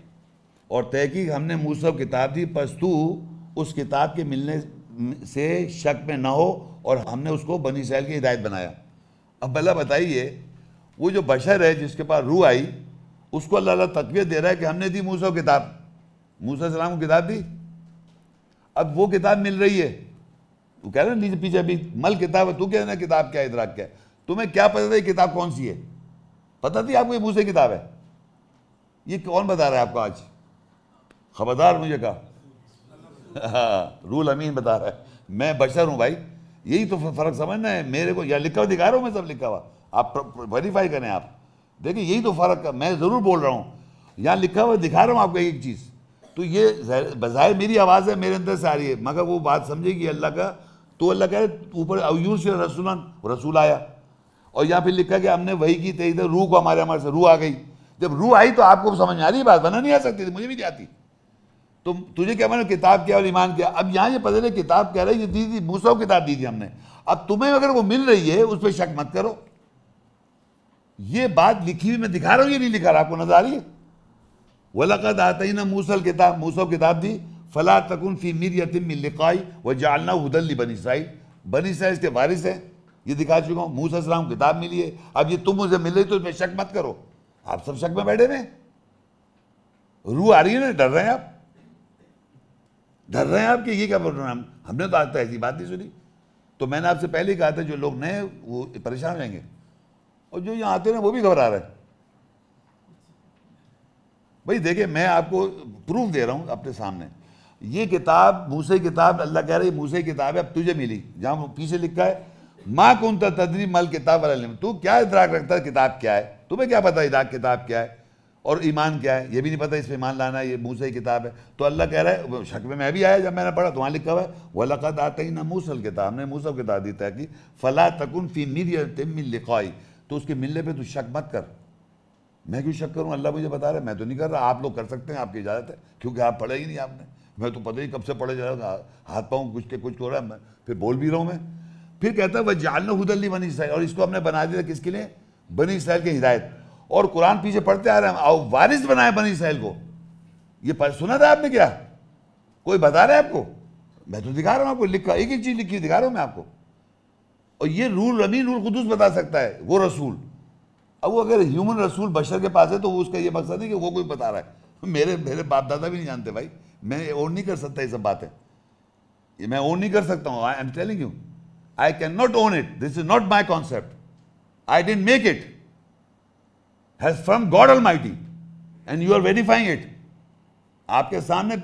और तहकीक हमने मूसल किताब दी पस तू उस किताब के मिलने से शक में ना हो और हमने उसको बनी इसराइल की हिदायत बनाया अब भला बताइए वो जो बशर है जिसके पास रूह आई उसको अल्लाह तकवीत दे रहा है कि हमने दी मूसा किताब मूसा सलाम को किताब दी अब वो किताब मिल रही है तू कह रहा नीचे पीछे अभी मल किताब है तू कह रहे किताब क्या इधराक क्या है तुम्हें क्या पता था ये किताब कौन सी है पता थी आपको ये मुझसे किताब है ये कौन बता रहा है आपको आज खबरदार मुझे कहा हाँ, रूल अमीन बता रहा है मैं बशर हूँ भाई यही तो फ़र्क समझना है मेरे को या लिखा हुआ दिखा रहा हूँ मैं सब लिखा हुआ आप वेरीफाई करें आप देखिए यही तो फ़र्क मैं ज़रूर बोल रहा हूँ यहाँ लिखा हुआ दिखा रहा हूँ आपको एक चीज़ तो ये बज़ाहिर मेरी आवाज़ है मेरे अंदर से आ रही है मगर वो बात समझेगी अल्लाह का तो अल्लाह कह रहे ऊपर अयूर से रसूल आया और यहाँ पे लिखा कि हमने वही की तेज रूह को हमारे हमारे से रूह आ गई जब रूह आई तो आपको समझ में आ रही बात बना नहीं आ सकती थी मुझे भी नहीं आती तो तुझे क्या मैंने किताब किया और ईमान किया अब यहाँ ये पता नहीं किताब कह रही है दी थी मूसा किताब दी थी हमने अब तुम्हें अगर वो मिल रही है उस पर शक मत करो ये बात लिखी हुई मैं दिखा रहा हूँ ये नहीं लिखा रहा आपको नजर आ रही है वलकद आता ही ना मूसल किताब मूसो किताब दी फ़ला तकुन फ़ी मीर यतिम लिकाई व जालना हुदल बनी इसराइल बनी इसराइल के वारिस है ये दिखा चुका हूँ मूसा सलाम किताब मिली है अब ये तुम मुझे मिल रही तो इसमें शक मत करो आप सब शक में बैठे हुए रू आ रही है ना डर रहे हैं आप डर रहे हैं आप कि ये क्या बोल रहे हैं हमने तो आज तक ऐसी बात नहीं सुनी तो मैंने आपसे पहले ही कहा था जो लोग नए वो परेशान रहेंगे और जो यहाँ आते हैं वो भी घबरा रहे हैं भाई देखिए मैं आपको प्रूफ दे रहा हूँ अपने सामने ये किताब मूसे किताब अल्लाह कह रहा है मूसे किताब है अब तुझे मिली जहाँ पीछे लिखा है माँ कौन था तदरी मल किताब वाला तू क्या इतराक रखता है किताब क्या है तुम्हें क्या पता इदाक किताब क्या है और ईमान क्या है ये भी नहीं पता इस पर ईमान लाना है ये मूसे की किताब है तो अल्लाह कह रहा है शक में मैं भी आया जब मैंने पढ़ा तो वहाँ लिखा हुआ है वलकद आते ही ना मूसल किताब हमने मूसल किताब दी था कि फ़ला तकन फ़ी मिर तमिल लिखाई तो उसके मिलने पर तू शक मत कर मैं क्यों शक करूँ अल्लाह मुझे बता रहे मैं तो नहीं कर रहा आप लोग कर सकते हैं आपकी इजाज़त है क्योंकि आप पढ़े ही नहीं आपने मैं तो पता ही कब से पढ़े जा रहा हाथ पाऊँ कुछ के कुछ तो हो रहा है मैं फिर बोल भी रहा हूँ मैं फिर कहता है वह जालन हुदल्ली बनी इसराइल और इसको हमने बना दिया किसके लिए बनी इसराइल की हिदायत और कुरान पीछे पढ़ते आ रहे हैं आओ वारिस बनाए बनी इसराइल को ये सुना था आपने क्या कोई बता रहा है आपको मैं तो दिखा रहा हूँ आपको लिखा एक ही चीज़ लिखी दिखा रहा हूँ मैं आपको और ये रूल रमी रूल खुदूस बता सकता है वो रसूल अब वो अगर ह्यूमन रसूल बशर के पास है तो उसका ये मकसद है कि वो कोई बता रहा है तो मेरे मेरे बाप दादा भी नहीं जानते भाई मैं ओन नहीं कर सकता ये सब बातें ये मैं ओन नहीं कर सकता हूँ I am telling you I can not own it this is not my concept I didn't make it has from God Almighty and you are verifying it आपके सामने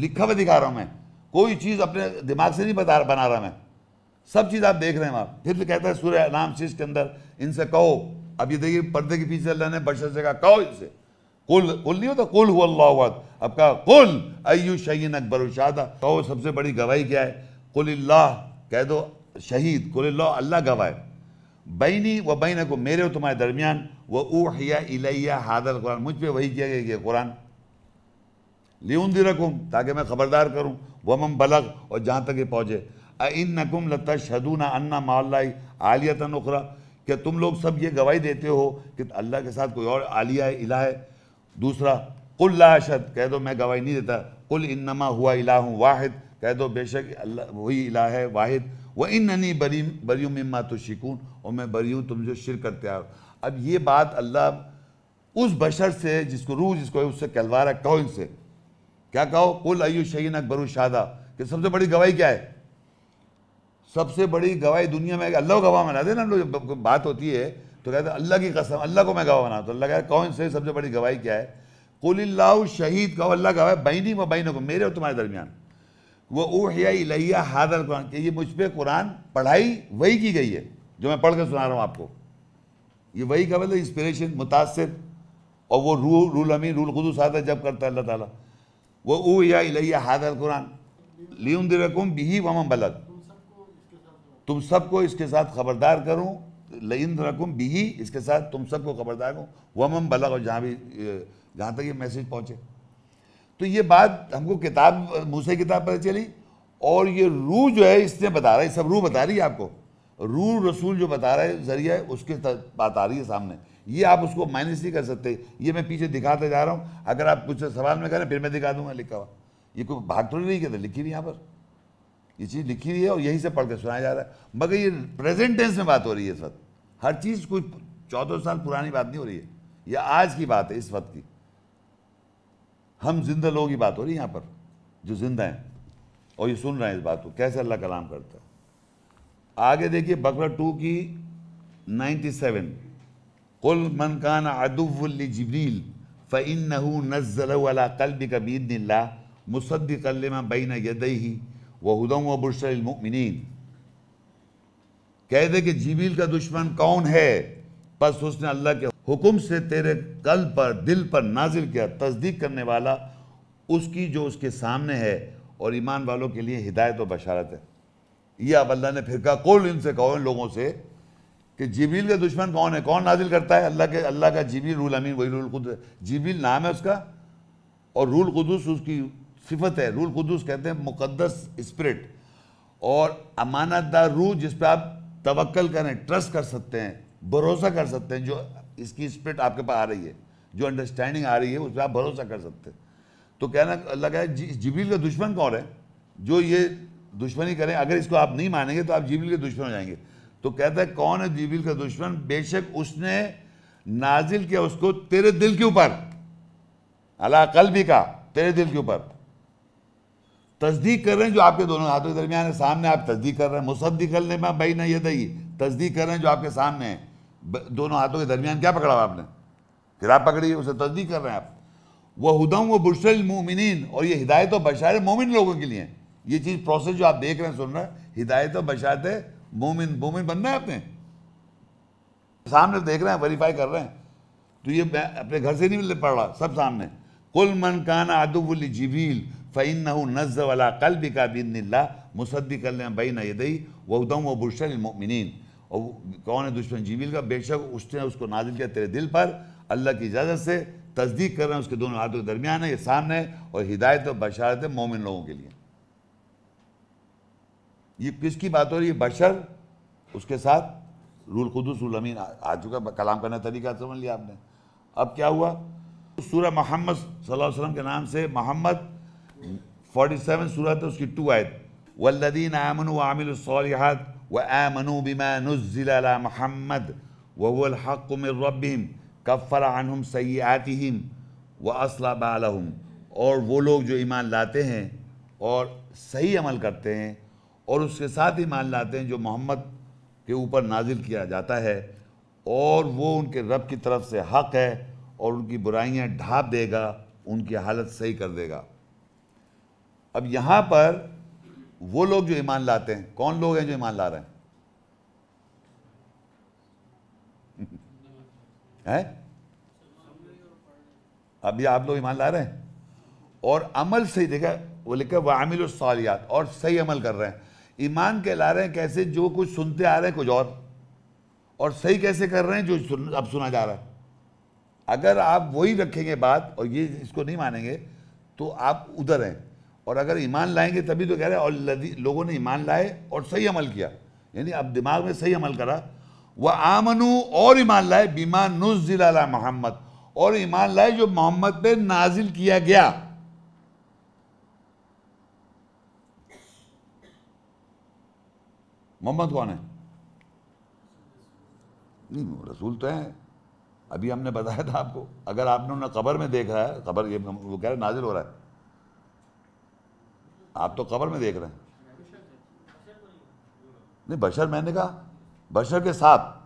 लिखा हुआ दिखा रहा हूँ मैं कोई चीज़ अपने दिमाग से नहीं बता बना रहा मैं सब चीज़ आप देख रहे हैं आप फिर कहता है सूर्य नाम चीज के अंदर इनसे कहो अब ये देखिए पर्दे के पीछे अल्लाह ने बशर से कहा कहो इसे कुल कुल नहीं होता कुल हुआ अल्लाह अब कहा कुल अयु शहीन अकबर उशादा कहो सबसे बड़ी गवाही क्या है कुल अल्लाह कह दो शहीद कुल अल्लाह अल्लाह गवाह बैनी व बैन को मेरे और तुम्हारे दरमियान व ऊहिया इलैया हादर कुरान मुझ पर वही किया गया कि कुरान लियून दी रखूँ ताकि मैं खबरदार करूँ वमम बलग और जहाँ तक ये पहुँचे अन नकुम लता शदूना अन्ना माल्लाई आलिया तनुखरा क्या तुम लोग सब ये गवाही देते हो कि अल्लाह के साथ कोई और आलिया है इला है दूसरा कुल लाशद कह दो मैं गवाही नहीं देता कुल इन्नमा हुआ इला हूँ वाहिद कह दो बेशक अल्लाह वही इला है वाहिद व इन ननी बरी बरी मम्मा तो शिकून और मैं बरी हूँ तुम जो शिर करते आओ अब ये बात अल्लाह उस बशर से जिसको रूह जिसको उससे कहलवा रहा है कहो इनसे क्या कहो कुल अयु शहीन अकबर शादा कि सबसे बड़ी गवाही क्या है सबसे बड़ी गवाही दुनिया में अल्लाह को गवाह बना देना ना लोग बात होती है तो कहते हैं अल्लाह की कसम अल्लाह को मैं गवाह बना तो अल्लाह कहता कौन से सबसे बड़ी गवाही क्या है कुल्ला शहीद कहो अल्लाह गवाह बैनी व बैनों को मेरे और तुम्हारे दरमियान वो ओहिया इलैया हादर कुरान कि ये मुझ पर कुरान पढ़ाई वही की गई है जो मैं पढ़ कर सुना रहा हूँ आपको ये वही का मतलब इंस्पिरेशन मुतासर और वो रू रूल अमीन रूल खुदू सादा जब करता है अल्लाह ताला वो ऊ या इलैया हादर कुरान लियुम बिही वमन बलग तुम सबको इसके साथ खबरदार करूँ लइन रकुम बिही इसके साथ तुम सबको खबरदार हूँ वमम बला और जहाँ भी जहाँ तक ये मैसेज पहुँचे तो ये बात हमको किताब मूसे किताब पता चली और ये रूह जो है इसने बता रहा है सब रू बता रही है आपको रू रसूल जो बता रहा है जरिया है उसके बात आ रही है सामने ये आप उसको माइनस नहीं कर सकते ये मैं पीछे दिखाते जा रहा हूँ अगर आप कुछ सवाल में करें फिर मैं दिखा दूंगा लिखा हुआ ये कोई भाग थोड़ी नहीं कहते लिखी हुई यहाँ पर ये चीज़ लिखी हुई है और यहीं से पढ़ के सुनाया जा रहा है मगर ये प्रेजेंट टेंस में बात हो रही है इस वक्त हर चीज़ कोई चौदह साल पुरानी बात नहीं हो रही है यह आज की बात है इस वक्त की हम जिंदा लोगों की बात हो रही है यहां पर जो जिंदा हैं और ये सुन रहे हैं इस बात को कैसे अल्लाह कलाम करता है आगे देखिए बकरा टू की 97 सेवन कुल मन कान अदुल जबरील फ़ैन नज़ल कल्ब कबीदल्ला मुसद बैन यदही वहदम व बुरसमिन कह दे कि जीबील का दुश्मन कौन है बस उसने अल्लाह के हुक्म से तेरे कल पर दिल पर नाजिल किया तस्दीक करने वाला उसकी जो उसके सामने है और ईमान वालों के लिए हिदायत और बशारत है यह अब अल्लाह ने फिर कहा कौल इनसे कहो इन लोगों से कि जिबील का दुश्मन कौन है कौन नाजिल करता है अल्लाह के अल्लाह का जिबील रूल अमीन वही रूल खुद जिबील नाम है उसका और रूल खुदूस उसकी सिफत है रूल खुदूस कहते हैं मुकदस स्प्रिट और अमानतदार रूह जिस पर आप तवक्ल करें ट्रस्ट कर सकते हैं भरोसा कर सकते हैं जो इसकी स्प्रिट आपके पास आ रही है जो अंडरस्टैंडिंग आ रही है उस पर आप भरोसा कर सकते हैं तो कहना लगा है जिबरील का दुश्मन कौन है जो ये दुश्मनी करें अगर इसको आप नहीं मानेंगे तो आप जिबरील के दुश्मन हो जाएंगे तो कहता है कौन है जिबरील का दुश्मन बेशक उसने नाजिल किया उसको तेरे दिल के ऊपर अला कल भी का तेरे दिल के ऊपर तस्दीक कर रहे हैं जो आपके दोनों हाथों के दरमियान है सामने आप तस्दीक कर रहे हैं मुसद्दी कर ले भाई ना ये दही तस्दीक कर रहे हैं जो आपके सामने है दोनों हाथों के दरमियान क्या पकड़ा हुआ आपने किताब पकड़ी उसे तस्दीक कर रहे हैं आप वह हुदम व बुशल मोमिन और ये हिदायत और बशार मोमिन लोगों के लिए ये चीज़ प्रोसेस जो आप देख रहे हैं सुन रहे हैं हिदायत और बशारत मोमिन मोमिन बनना है आपने सामने देख रहे हैं वेरीफाई कर रहे हैं तो ये अपने घर से नहीं पड़ रहा सब सामने कुल मन कान आदुबुल जिबील फ़ैन नज़ वाला कल भी का बिन मुसद्दिक बैन यदई वदम व बुरशन मोमिन और कौन है दुश्मन जीविल का बेशक उसने उसको नाजिल किया तेरे दिल पर अल्लाह की इजाज़त से तस्दीक कर रहे हैं उसके दोनों हाथों के दरमियान है ये सामने है और हिदायत और बशारत है मोमिन लोगों के लिए ये किसकी बात हो रही है बशर उसके साथ रूल खुदूस अमीन आज का कलाम करना तरीका समझ लिया आपने अब क्या हुआ तो सूर्य मोहम्मद सल्लल्लाहु अलैहि वसल्लम के नाम से मोहम्मद फोर्टी सेवन सूरत है उसकी टू आयत वल्लदीन आमन वामिलहत व आमनु बिमा नज़िला महमद वक़म रबिम कफ़रा अनहम सयातिम व असला बालहम और वो लोग जो ईमान लाते हैं और सही अमल करते हैं और उसके साथ ईमान लाते हैं जो मोहम्मद के ऊपर नाजिल किया जाता है और वो उनके रब की तरफ से हक़ है और उनकी बुराइयाँ ढाप देगा उनकी हालत सही कर देगा अब यहां पर वो लोग जो ईमान लाते हैं कौन लोग हैं जो ईमान ला रहे हैं [LAUGHS] है? अभी आप लोग ईमान ला रहे हैं और अमल से देखा वो लिखा वह आमिल सालियात और सही अमल कर रहे हैं ईमान के ला रहे हैं कैसे जो कुछ सुनते आ रहे हैं कुछ और और सही कैसे कर रहे हैं जो सुन, अब सुना जा रहा है अगर आप वही रखेंगे बात और ये इसको नहीं मानेंगे तो आप उधर हैं और अगर ईमान लाएंगे तभी तो कह रहे हैं और लोगों ने ईमान लाए और सही अमल किया यानी अब दिमाग में सही अमल करा वह आमनू और ईमान लाए बीमा नुजिला मोहम्मद और ईमान लाए जो मोहम्मद पे नाजिल किया गया मोहम्मद कौन है नहीं रसूल तो है अभी हमने बताया था आपको अगर आपने उन्हें खबर में देखा है कबर ये वो कह रहे नाजिल हो रहा है आप तो कबर में देख रहे हैं नहीं बशर मैंने कहा बशर के साथ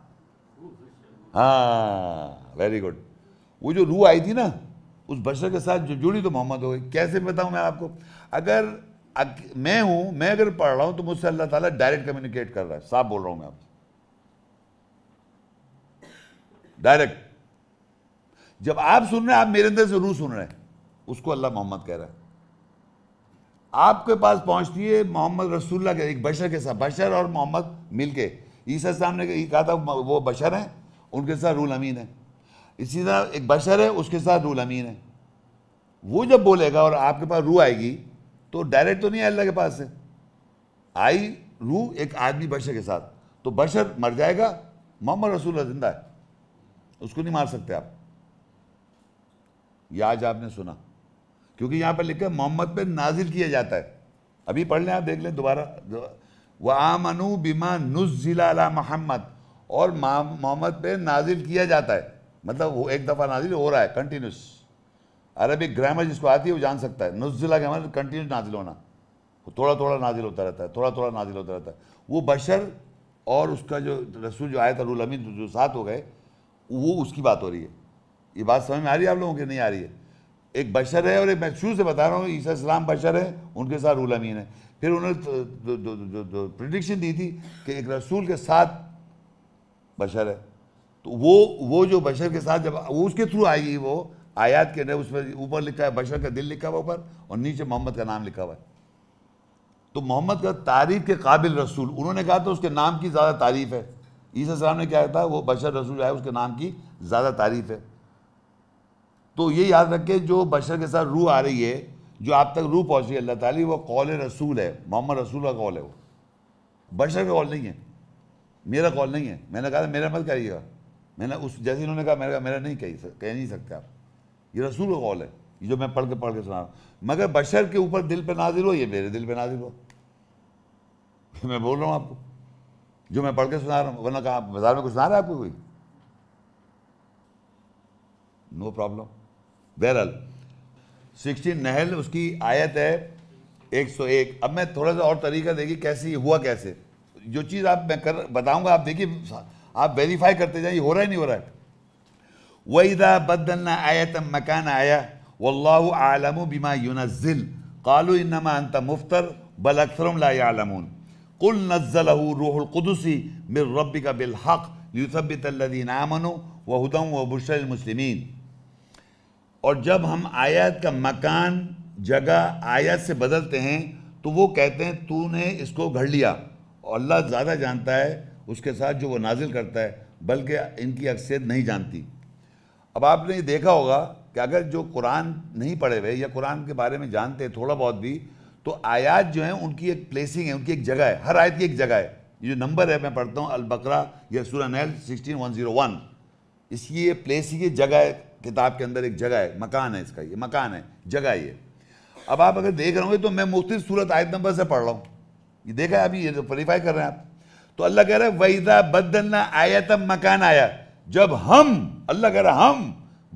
हाँ वेरी गुड वो जो रूह आई थी ना उस बशर के साथ जो जुड़ी तो मोहम्मद हो गई कैसे बताऊं मैं आपको अगर अग, मैं हूं मैं अगर पढ़ रहा हूं तो मुझसे अल्लाह ताला डायरेक्ट कम्युनिकेट कर रहा है साफ बोल रहा हूँ मैं आपसे डायरेक्ट जब आप सुन रहे हैं आप मेरे अंदर से रूह सुन रहे हैं उसको अल्लाह मोहम्मद कह रहा है आपके पास पहुंचती है मोहम्मद रसूल्ला के एक बशर के साथ बशर और मोहम्मद मिल के ईसा ने कहा था वो बशर हैं उनके साथ रूल अमीन है इसी तरह एक बशर है उसके साथ रूल अमीन है वो जब बोलेगा और आपके पास रूह आएगी तो डायरेक्ट तो नहीं अल्लाह के पास से आई रूह एक आदमी बशर के साथ तो बशर मर जाएगा मोहम्मद रसूल जिंदा है उसको नहीं मार सकते आप यह आज आपने सुना क्योंकि यहाँ पर लिखा है मोहम्मद पे नाजिल किया जाता है अभी पढ़ लें आप देख लें दोबारा व आमनु बिमा नुजिला महम्मद और मोहम्मद पे नाजिल किया जाता है मतलब वो एक दफ़ा नाजिल हो रहा है कंटिन्यूस अरबिक ग्रामर जिसको आती है वो जान सकता है नुजिला के मतलब कंटिन्यूस नाजिल होना थोड़ा थोड़ा नाजिल होता रहता है थोड़ा थोड़ा नाजिल होता रहता है वो बशर और उसका जो रसूल जो आया था रूल अमीन जो साथ हो गए वो उसकी बात हो रही है ये बात समझ में आ रही है आप लोगों की नहीं आ रही है एक बशर है और एक मैं शुरू से बता रहा हूँ ईसा इस्लाम बशर है उनके साथ अमीन है फिर उन्होंने प्रडिक्शन तो, तो, तो, दी थी कि एक रसूल के साथ बशर है तो वो वो जो बशर के साथ जब वो उसके थ्रू आएगी वो आयात के अंदर उसमें ऊपर लिखा है बशर का दिल लिखा हुआ ऊपर और नीचे मोहम्मद का नाम लिखा हुआ है तो मोहम्मद का तारीफ के काबिल रसूल उन्होंने कहा था उसके नाम की ज़्यादा तारीफ है ईसा ने क्या कहा था वो बशर रसूल है उसके नाम की ज़्यादा तारीफ है तो ये याद रखें जो बशर के साथ रूह आ रही है जो आप तक रूह पहुँच रही है अल्लाह ताली वो कौल रसूल है मोहम्मद रसूल का कौल है वो बशर का कौल नहीं है मेरा कॉल नहीं है मैंने कहा था मेरा मत कहिएगा मैंने उस जैसे इन्होंने कहा मैंने कहा मेरा नहीं कही कह नहीं सकते आप ये रसूल का कॉल है ये जो मैं पढ़ के पढ़ के सुना मगर बशर के ऊपर दिल पे नाजिल हो ये मेरे दिल पे नाजिल हो [LAUGHS] मैं बोल रहा हूँ आपको जो मैं पढ़ के सुना रहा हूँ वरना कहा बाजार में कुछ सुना रहा है आपको कोई नो प्रॉब्लम बहरहाल सिक्सटीन नहल उसकी आयत है 101 अब मैं थोड़ा सा और तरीका देखिए कैसे हुआ कैसे जो चीज़ आप मैं कर बताऊंगा आप देखिए आप वेरीफाई करते जाइए हो रहा है नहीं हो रहा है वहीदा बदलना आयत मकान आया वल्लाह आलम बिमा यूनजिल कालू इनमा अंत मुफ्तर बल अक्सर आलम कुल नज़लहू रूहलक़ुदसी मिर का बिलहक़ यूसबी आमनो आमन व बुशर मुसलिमीन और जब हम आयत का मकान जगह आयत से बदलते हैं तो वो कहते हैं तूने इसको घड़ लिया और अल्लाह ज़्यादा जानता है उसके साथ जो वो नाजिल करता है बल्कि इनकी अक्सियत नहीं जानती अब आपने ये देखा होगा कि अगर जो कुरान नहीं पढ़े हुए या कुरान के बारे में जानते हैं थोड़ा बहुत भी तो आयात जो हैं उनकी एक प्लेसिंग है उनकी एक जगह है हर आयत की एक जगह है ये जो नंबर है मैं पढ़ता हूँ अलबकरा या सूर्य नहल सिक्सटीन वन ज़ीरो वन इसकी ये प्लेसिंग जगह है किताब के अंदर एक जगह है मकान है इसका ये मकान है जगह ये अब आप अगर देख रहे होंगे तो मैं मुख्त सूरत आयत नंबर से पढ़ रहा हूँ ये देखा है अभी ये जो तो वेरीफाई कर रहे हैं आप तो अल्लाह कह रहे हैं वैदा बदलना आया तब मकान आया जब हम अल्लाह कह रहा हम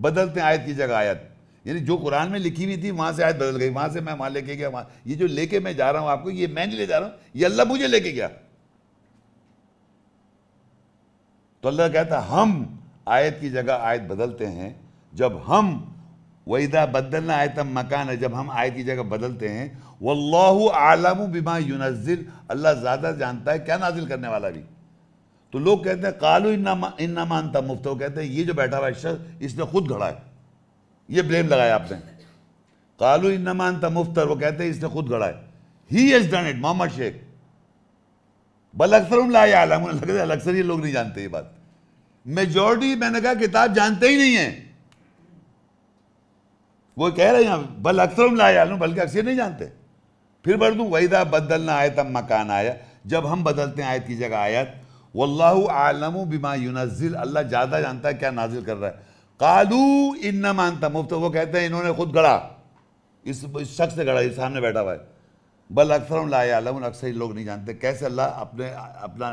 बदलते आयत की जगह आयत यानी जो कुरान में लिखी हुई थी वहाँ से आयत बदल गई वहाँ से मैं वहाँ लेके गया वहाँ ये जो लेके मैं जा रहा हूँ आपको ये मैं नहीं ले जा रहा हूँ ये अल्लाह मुझे लेके गया तो अल्लाह कहता हम आयत की जगह आयत बदलते हैं जब हम वहीदा बदलना तब मकान है जब हम आयत की जगह बदलते हैं वल्लाह आलम बिमा यूनजिल अल्लाह ज़्यादा जानता है क्या नाजिल करने वाला भी तो लोग कहते हैं कालू इन्ना इन्ना मानता मुफ्त कहते हैं ये जो बैठा हुआ शख्स इसने खुद घड़ा है ये ब्लेम लगाया आपने कालू ना मानता मुफ्त वो कहते हैं इसने खुद घड़ा है ही इज डन इट मोहम्मद शेख बल अक्सर लाया आलम अक्सर ये लोग नहीं जानते ये बात मेजोरिटी मैंने कहा किताब जानते ही नहीं है वो कह रहे हैं बल अक्सर लाया बल्कि अक्सर नहीं जानते फिर बढ़ दूँ वहीदा बदलना आयत तब मकान आया जब हम बदलते हैं आयत की जगह आयत वल्लाहु आलमु बिमा युनजिल अल्लाह ज़्यादा जानता है क्या नाजिल कर रहा है कालू इन न मानता मुफ्त वो कहते हैं इन्होंने खुद गढ़ा इस, शख्स से गढ़ा इस सामने बैठा हुआ है बल अक्सर लाया आलम अक्सर लोग नहीं जानते कैसे अल्लाह अपने अपना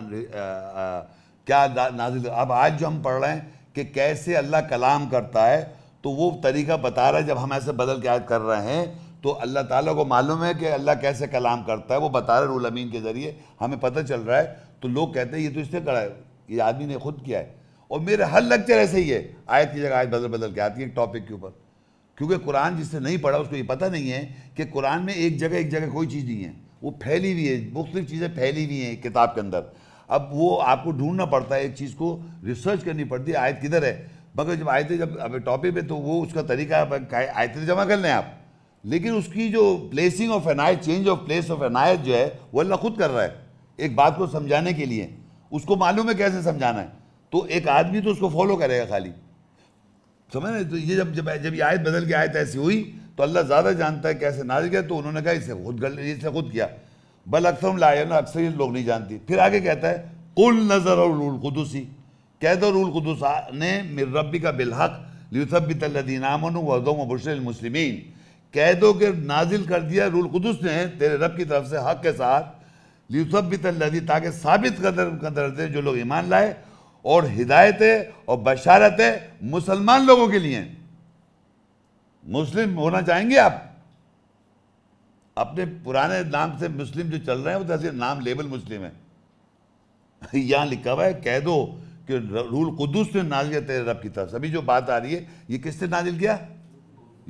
क्या नाजिल अब आज जो हम पढ़ रहे हैं कि कैसे अल्लाह कलाम करता है तो वो तरीका बता रहा है जब हम ऐसे बदल के याद कर रहे हैं तो अल्लाह ताला को मालूम है कि अल्लाह कैसे कलाम करता है वो बता रहा है रूल अमीन के ज़रिए हमें पता चल रहा है तो लोग कहते हैं ये तो इसने करा है ये आदमी ने खुद किया है और मेरे हर लेक्चर ऐसे ही है आयत की जगह आज बदल बदल के आती है एक टॉपिक के ऊपर क्योंकि कुरान जिसने नहीं पढ़ा उसको ये पता नहीं है कि कुरान में एक जगह एक जगह कोई चीज़ नहीं है वो फैली हुई है मुख्तलिफ चीज़ें फैली हुई हैं किताब के अंदर अब वो आपको ढूंढना पड़ता है एक चीज़ को रिसर्च करनी पड़ती है आयत किधर है मगर जब आए थे जब अब टॉपिक पे तो वो उसका तरीका आए थे तो जमा कर लें आप लेकिन उसकी जो प्लेसिंग ऑफ एनायत चेंज ऑफ प्लेस ऑफ एनायत जो है वो अल्लाह खुद कर रहा है एक बात को समझाने के लिए उसको मालूम है कैसे समझाना है तो एक आदमी तो उसको फॉलो करेगा खाली समझ रहे तो ये जब जब जब ये आयत बदल के आयत ऐसी हुई तो अल्लाह ज़्यादा जानता है कैसे नाज गया तो उन्होंने कहा इसे खुद गल इसे खुद किया बल अक्सर लाए ना अक्सर लोग नहीं जानती फिर आगे कहता है कुल नज़र और खुदूसी कह दो रूल कुदस ने मिर रबी का बिलहक लियसबितदीनामन कह दो कि नाजिल कर दिया रूल कुदस ने तेरे रब की तरफ से हक के साथ लियुसबी ताकि साबित कदर कदर दे जो लोग ईमान लाए और हिदायत है और बशारत है मुसलमान लोगों के लिए मुस्लिम होना चाहेंगे आप अपने पुराने नाम से मुस्लिम जो चल रहे हैं वो तो नाम लेबल मुस्लिम है यहां लिखा हुआ है कह दो कि रूल कुदूस ने नाजिल तेरे रब की तरफ से अभी जो बात आ रही है ये किसने नाजिल किया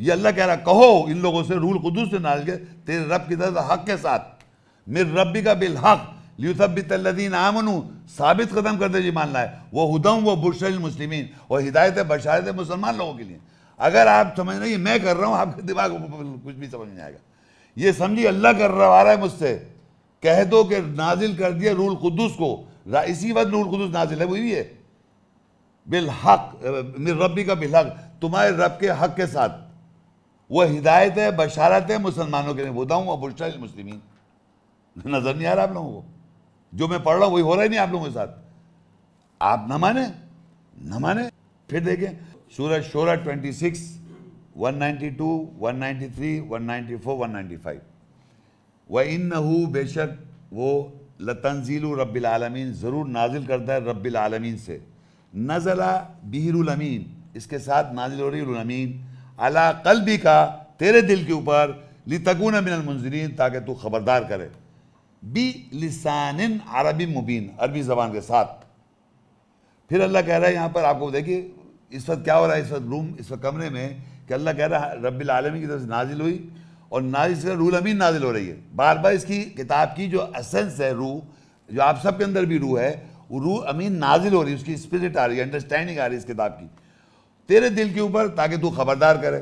ये अल्लाह कह रहा कहो इन लोगों से रूल कुदूस ने नाज किया तेरे रब की तरफ हक के साथ मेरे रबी का बिल हक लियुसबितदीन आमनू साबित कदम करते जी मान लाए वो हदम व बुरशल मुस्लिमीन और हिदायत बशारत मुसलमान लोगों के लिए अगर आप समझ रहे मैं कर रहा हूँ आपके दिमाग कुछ भी समझ नहीं आएगा ये समझिए अल्लाह कर रहा है मुझसे कह दो कि नाजिल कर दिया रूल कुदूस को इसी वक्त नूर खुदस नाजिल है वही है बिलहक रबी का बिलहक तुम्हारे रब के हक के साथ वह हिदायत है बशारत है मुसलमानों के लिए बताऊँ और मुस्लिम नज़र नहीं आ रहा आप लोगों को जो मैं पढ़ रहा हूँ वही हो रहा ही नहीं आप लोगों के साथ आप ना माने ना माने फिर देखें सूरज शोरा twenty six one ninety two one ninety three one ninety four one ninety five वह इन बेशक वो लतनजील रबालमीन ज़रूर नाजिल करता है रबालमीन से नज़ला बहरमीन इसके साथ नाजिल हो रही रमीन अला भी का तेरे दिल के ऊपर लितगुन मिनमजरीन ताकि तू खबरदार करे बी लिसान अरबी मुबीन अरबी ज़बान के साथ फिर अल्लाह कह रहा है यहाँ पर आपको देखिए इस वक्त क्या हो रहा है इस वक्त रूम इस वक्त कमरे में कि अल्लाह कह रहा है रबालमी की तरफ से नाजिल हुई और नाजिल रूल अमीन नाजिल हो रही है बार बार इसकी किताब की जो असेंस है रूह जो आप सब के अंदर भी रूह है वो रूह अमीन नाजिल हो रही है उसकी स्पिरिट आ रही है अंडरस्टैंडिंग आ रही है इस किताब की तेरे दिल के ऊपर ताकि तू खबरदार करे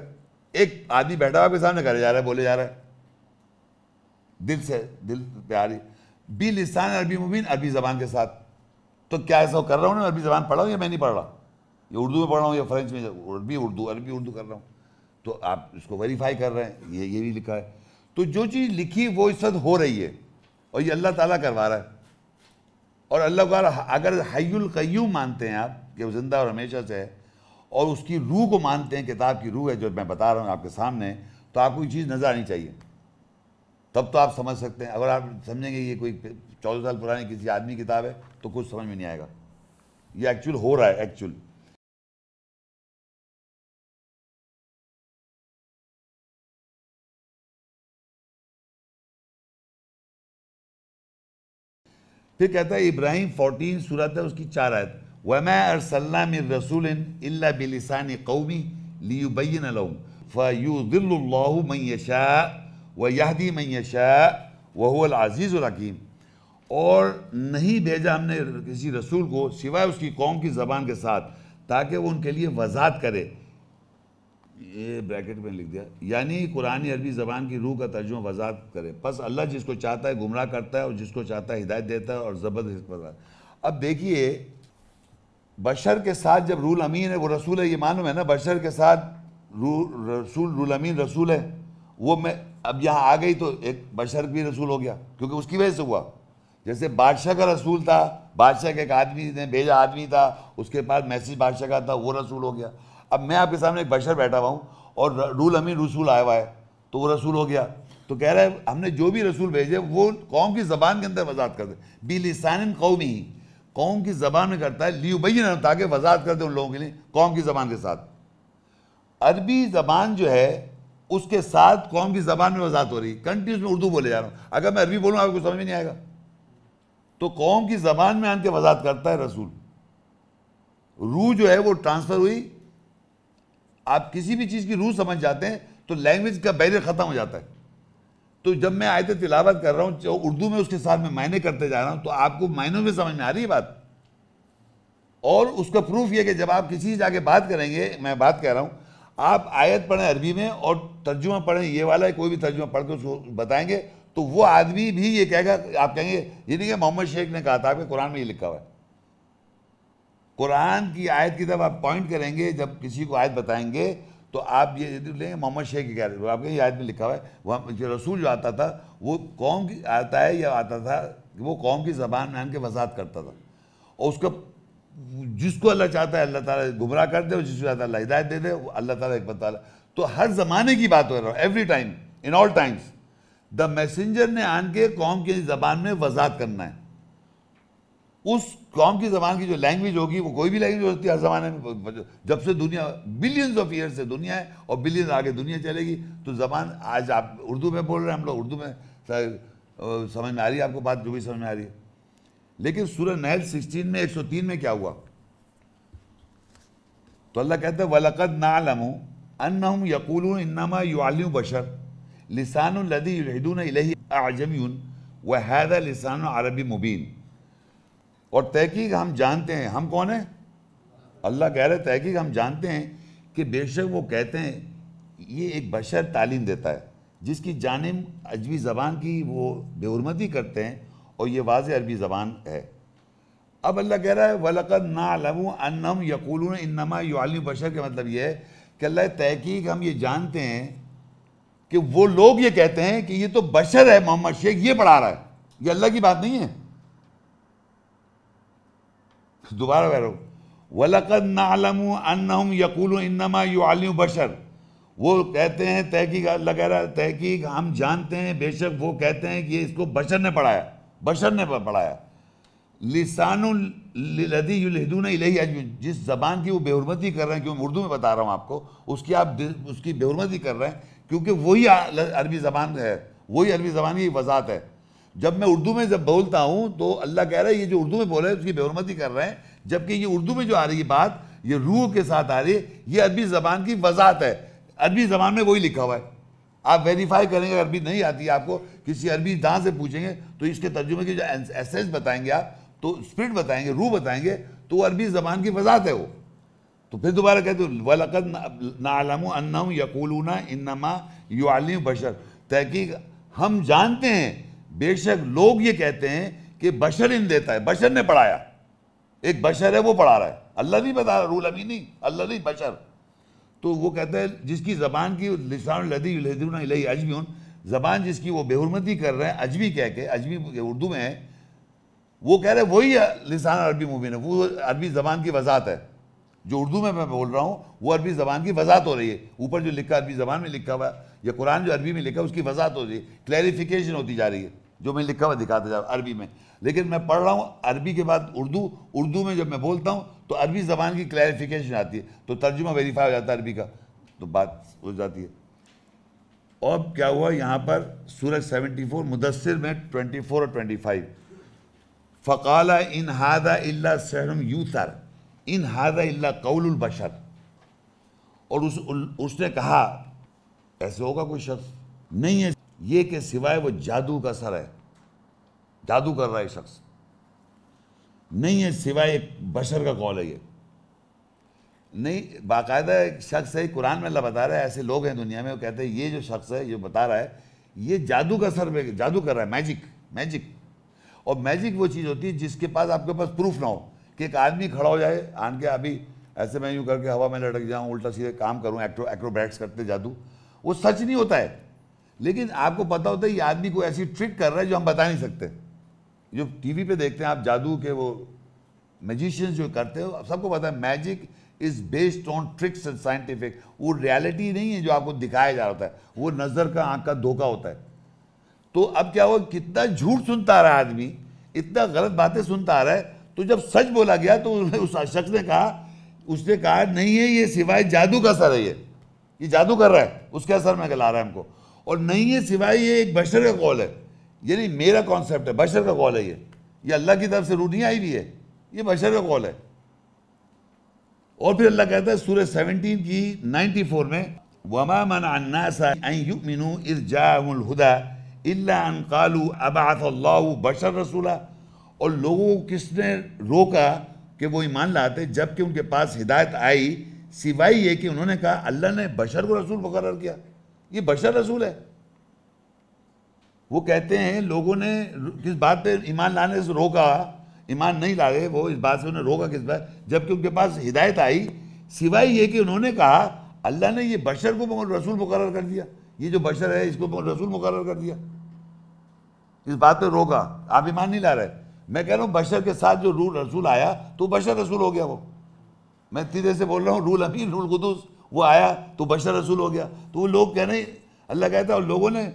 एक आदमी बैठा हुआ आपके सामने करे जा रहा है बोले जा रहा है दिल से दिल प्यारी बी लिसान अरबी मुबीन अरबी ज़बान के साथ तो क्या ऐसा कर रहा हूँ ना अरबी ज़बान पढ़ रहा हूँ या मैं नहीं पढ़ रहा ये उर्दू में पढ़ रहा हूँ या फ्रेंच में अरबी उर्दू अरबी उर्दू कर रहा हूँ तो आप इसको वेरीफाई कर रहे हैं ये ये भी लिखा है तो जो चीज़ लिखी वो इस वक्त हो रही है और ये अल्लाह ताला करवा रहा है और अल्लाह का अगर हयुल कयूम मानते हैं आप कि वो ज़िंदा और हमेशा से है और उसकी रूह को मानते हैं किताब की रूह है जो मैं बता रहा हूँ आपके सामने तो आपको ये चीज़ नज़र आनी चाहिए तब तो आप समझ सकते हैं अगर आप समझेंगे ये कोई चौदह साल पुरानी किसी आदमी किताब है तो कुछ समझ में नहीं आएगा ये एक्चुअल हो रहा है एक्चुअल फिर कहता है इब्राहिम फोर्टीन सूरत है उसकी चार आयत वमा अरसल्लाम रसूल इल्ला बिलसान कौमी लियुबैन लहूम फ़युदिल्लु मन यशा व यहदी मन यशा वहुल हकीम और नहीं भेजा हमने किसी रसूल को सिवाय उसकी कौम की ज़बान के साथ ताकि वो उनके लिए वजात करे ये ब्रैकेट में लिख दिया यानी कुरानी अरबी ज़बान की रूह का तर्जुमा वजात करें बस अल्लाह जिसको चाहता है गुमराह करता है और जिसको चाहता है हिदायत देता है और ज़बरदस्त अब देखिए बशर के साथ जब रूल अमीन है वो रसूल है ये मालूम है ना बशर के साथ रू रसूल रूल अमीन रसूल है वो मैं अब यहाँ आ गई तो एक बशर भी रसूल हो गया क्योंकि उसकी वजह से हुआ जैसे बादशाह का रसूल था बादशाह के एक आदमी ने भेजा आदमी था उसके पास मैसेज बादशाह का था वो रसूल हो गया अब मैं आपके सामने एक बशर बैठा हुआ हूँ और रूल अमीन रसूल आया हुआ है तो वो रसूल हो गया तो कह रहा है हमने जो भी रसूल भेजे वो कौम की ज़बान के अंदर वजात कर दे बिलसान कौमी कौम की ज़बान में करता है लियुबैन ताकि वजात कर दे उन लोगों के लिए कौम की ज़बान के साथ अरबी ज़बान जो है उसके साथ कौम की ज़बान में वजात हो रही है कंटिन्यूस में उर्दू बोले जा रहा हूँ अगर मैं अरबी बोलूँ आपको समझ में नहीं आएगा तो कौम की ज़बान में आन के वजात करता है रसूल रू जो है वो ट्रांसफ़र हुई आप किसी भी चीज़ की रूह समझ जाते हैं तो लैंग्वेज का बैरियर ख़त्म हो जाता है तो जब मैं आयत तिलावत कर रहा हूँ उर्दू में उसके साथ में मायने करते जा रहा हूँ तो आपको मायनों में समझ में आ रही है बात और उसका प्रूफ यह कि जब आप किसी से जाके बात करेंगे मैं बात कह रहा हूँ आप आयत पढ़ें अरबी में और तर्जुमा पढ़ें ये वाला है कोई भी तर्जुमा पढ़ के उसको बताएंगे तो वो आदमी भी ये कहेगा आप कहेंगे ये नहीं कि मोहम्मद शेख ने कहा था आपके कुरान में ये लिखा हुआ है कुरान की आयत की तरफ आप पॉइंट करेंगे जब किसी को आयत बताएंगे तो आप ये लेंगे मोहम्मद शेख की कह आपके ये आयत में लिखा हुआ है वहाँ जो रसूल जो आता था वो कौम की आता है या आता था वो कौम की जबान में आन के वजात करता था और उसका जिसको अल्लाह चाहता है अल्लाह ताला गुमराह कर दे और जिसको चाहता है हिदायत दे दे अल्लाह ताला एक बता तो हर ज़माने की बात हो रहा है every time in all times the messenger ने आन के कौम की जबान में वजात करना है उस कौम की जबान की जो लैंग्वेज होगी वो कोई भी लैंग्वेज होती है हर ज़माने में जब से दुनिया बिलियंस ऑफ ईयर से दुनिया है और बिलियन आगे दुनिया चलेगी तो ज़बान आज आप उर्दू में बोल रहे हैं हम लोग उर्दू में समझ में आ रही है आपको बात जो भी समझ में आ रही है लेकिन सूर्य नहल सिक्सटीन में तीन में क्या हुआ तो अल्लाह कहते हैं वलकद लमू अन यकूल इन्नामा युआलू बशर लिसान लदी इलही आजमयून वहदा लिसान अरबी मुबीन और तहकीक हम जानते हैं हम कौन हैं अल्लाह कह रहे तहकीक हम जानते हैं कि बेशक वो कहते हैं ये एक बशर तालीम देता है जिसकी जानब अजबी ज़बान की वो बेहरमती करते हैं और ये वाज अरबी ज़बान है अब अल्लाह कह रहा है वलकद नालम अनम यकूल इनमा युआलम बशर का मतलब ये है कि अल्लाह तहकीक हम ये जानते हैं कि वो लोग ये कहते हैं कि ये तो बशर है मोहम्मद शेख ये पढ़ा रहा है ये अल्लाह की बात नहीं है तो दोबारा कह रहा हूँ वलकद नालम अनहम यकुल इनमा यू बशर वो कहते हैं तहकीक लगा तहकीक हम जानते हैं बेशक वो कहते हैं कि इसको बशर ने पढ़ाया बशर ने पढ़ाया लिसान लदी युलहदून इलही जिस ज़बान की वो बेहरमती कर रहे हैं क्यों उर्दू में बता रहा हूँ आपको उसकी आप उसकी बेहरमती कर रहे हैं क्योंकि वही अरबी ज़बान है वही अरबी ज़बान की वजात है जब मैं उर्दू में जब बोलता हूँ तो अल्लाह कह रहा है ये जो उर्दू में बोल रहे हैं उसकी बेहरमती कर रहे हैं जबकि ये उर्दू में जो आ रही है बात ये रूह के साथ आ रही है ये अरबी ज़बान की वजात है अरबी ज़बान में वही लिखा हुआ है आप वेरीफाई करेंगे अरबी नहीं आती आपको किसी अरबी दां से पूछेंगे तो इसके तर्जुमे की जो एसेंस बताएंगे आप तो स्प्रिट बताएंगे रूह बताएंगे तो वो अरबी ज़बान की वजात है वो तो फिर दोबारा कहते हो वलकद नालम अन्ना यकूलूना इनमा युआलम बशर तहकीक हम जानते हैं बेशक लोग ये कहते हैं कि बशर इन देता है बशर ने पढ़ाया एक बशर है वो पढ़ा रहा है अल्लाह नहीं बता रूल अभी नहीं अल्लाह नहीं बशर तो वो कहता है जिसकी ज़बान की लिसान लदी लदी अजमी ज़बान जिसकी वो बेहरमती कर रहे हैं अजमी कह के अजमी उर्दू में है वो कह रहे वही लिसान अरबी मुबीन है वो अरबी ज़बान की वजात है जो उर्दू में मैं बोल रहा हूँ वो अरबी ज़बान की वजात हो रही है ऊपर जो लिखा अरबी ज़बान में लिखा हुआ या कुरान जो अरबी में लिखा है उसकी वजात हो रही है क्लैरिफिकेशन होती जा रही है जो मैं लिखा हुआ दिखाता जा अरबी में लेकिन मैं पढ़ रहा हूँ अरबी के बाद उर्दू उर्दू में जब मैं बोलता हूँ तो अरबी ज़बान की क्लैरिफिकेशन आती है तो तर्जुमा वेरीफाई हो जाता है अरबी का तो बात हो जाती है अब क्या हुआ यहाँ पर सूरज 74 मुदसर में 24 और ट्वेंटी फाइव फकाल इन हादा इल्ला सहरम यूसर इन हादा इल्ला बशर और उस उसने कहा ऐसे होगा कोई शख्स नहीं है ये के सिवाय वो जादू का सर है जादू कर रहा है शख्स नहीं है सिवाय एक बशर का कॉल है ये नहीं बाकायदा एक शख्स है कुरान में अल्लाह बता रहा है ऐसे लोग हैं दुनिया में वो कहते हैं ये जो शख्स है ये बता रहा है ये जादू का सर में जादू कर रहा है मैजिक मैजिक और मैजिक वो चीज़ होती है जिसके पास आपके पास प्रूफ ना हो कि एक आदमी खड़ा हो जाए आन के अभी ऐसे मैं यूँ करके हवा में लटक जाऊँ उल्टा सीधे काम करूँ एक्ट्रो एक्रोबैट्स करते जादू वो सच नहीं होता है लेकिन आपको पता होता है ये आदमी को ऐसी ट्रिक कर रहा है जो हम बता नहीं सकते जो टीवी पे देखते हैं आप जादू के वो मैजिशियंस जो करते हो सबको पता है magic is based on tricks and scientific वो रियलिटी नहीं है जो आपको दिखाया जा रहा होता है वो नज़र का आंख का धोखा होता है तो अब क्या हुआ कितना झूठ सुनता आ रहा है आदमी इतना गलत बातें सुनता आ रहा है तो जब सच बोला गया तो उस शख्स ने कहा उसने कहा नहीं है ये सिवाय जादू का असर है ये ये जादू कर रहा है उसके असर में गला रहा है हमको और नहीं है सिवाय ये एक बशर का कॉल है ये नहीं मेरा कॉन्सेप्ट है बशर का कॉल है ये ये अल्लाह की तरफ से रूह नहीं आई हुई है ये बशर का कॉल है और फिर अल्लाह कहता है सूर्य सेवनटीन की नाइनटी फोर में वमा मन अन्नासामिनू इर्जाउलहुदा इलाकालू अबाफ़ल्लाह बशर रसूला और लोगों को किसने रोका कि वो ईमान लाते जबकि उनके पास हिदायत आई सिवाय ये कि उन्होंने कहा अल्लाह ने बशर को रसूल मुकर किया ये बशर रसूल है वो कहते हैं लोगों ने किस बात पे ईमान लाने से रोका ईमान नहीं लाए वो इस बात से उन्हें रोका किस बात जबकि उनके पास हिदायत आई सिवाय ये कि उन्होंने कहा अल्लाह ने ये बशर को रसूल मुकर कर दिया ये जो बशर है इसको रसूल मुकर कर दिया इस बात पे रोका आप ईमान नहीं ला रहे मैं कह रहा हूँ बशर के साथ जो रूल रसूल आया तो बशर रसूल हो गया वो मैं इतनी से बोल रहा हूँ रूल अमीर रूल कुदूस वो आया तो बशर रसूल हो गया तो वो लोग कह रहे अल्लाह कहता और लोगों ने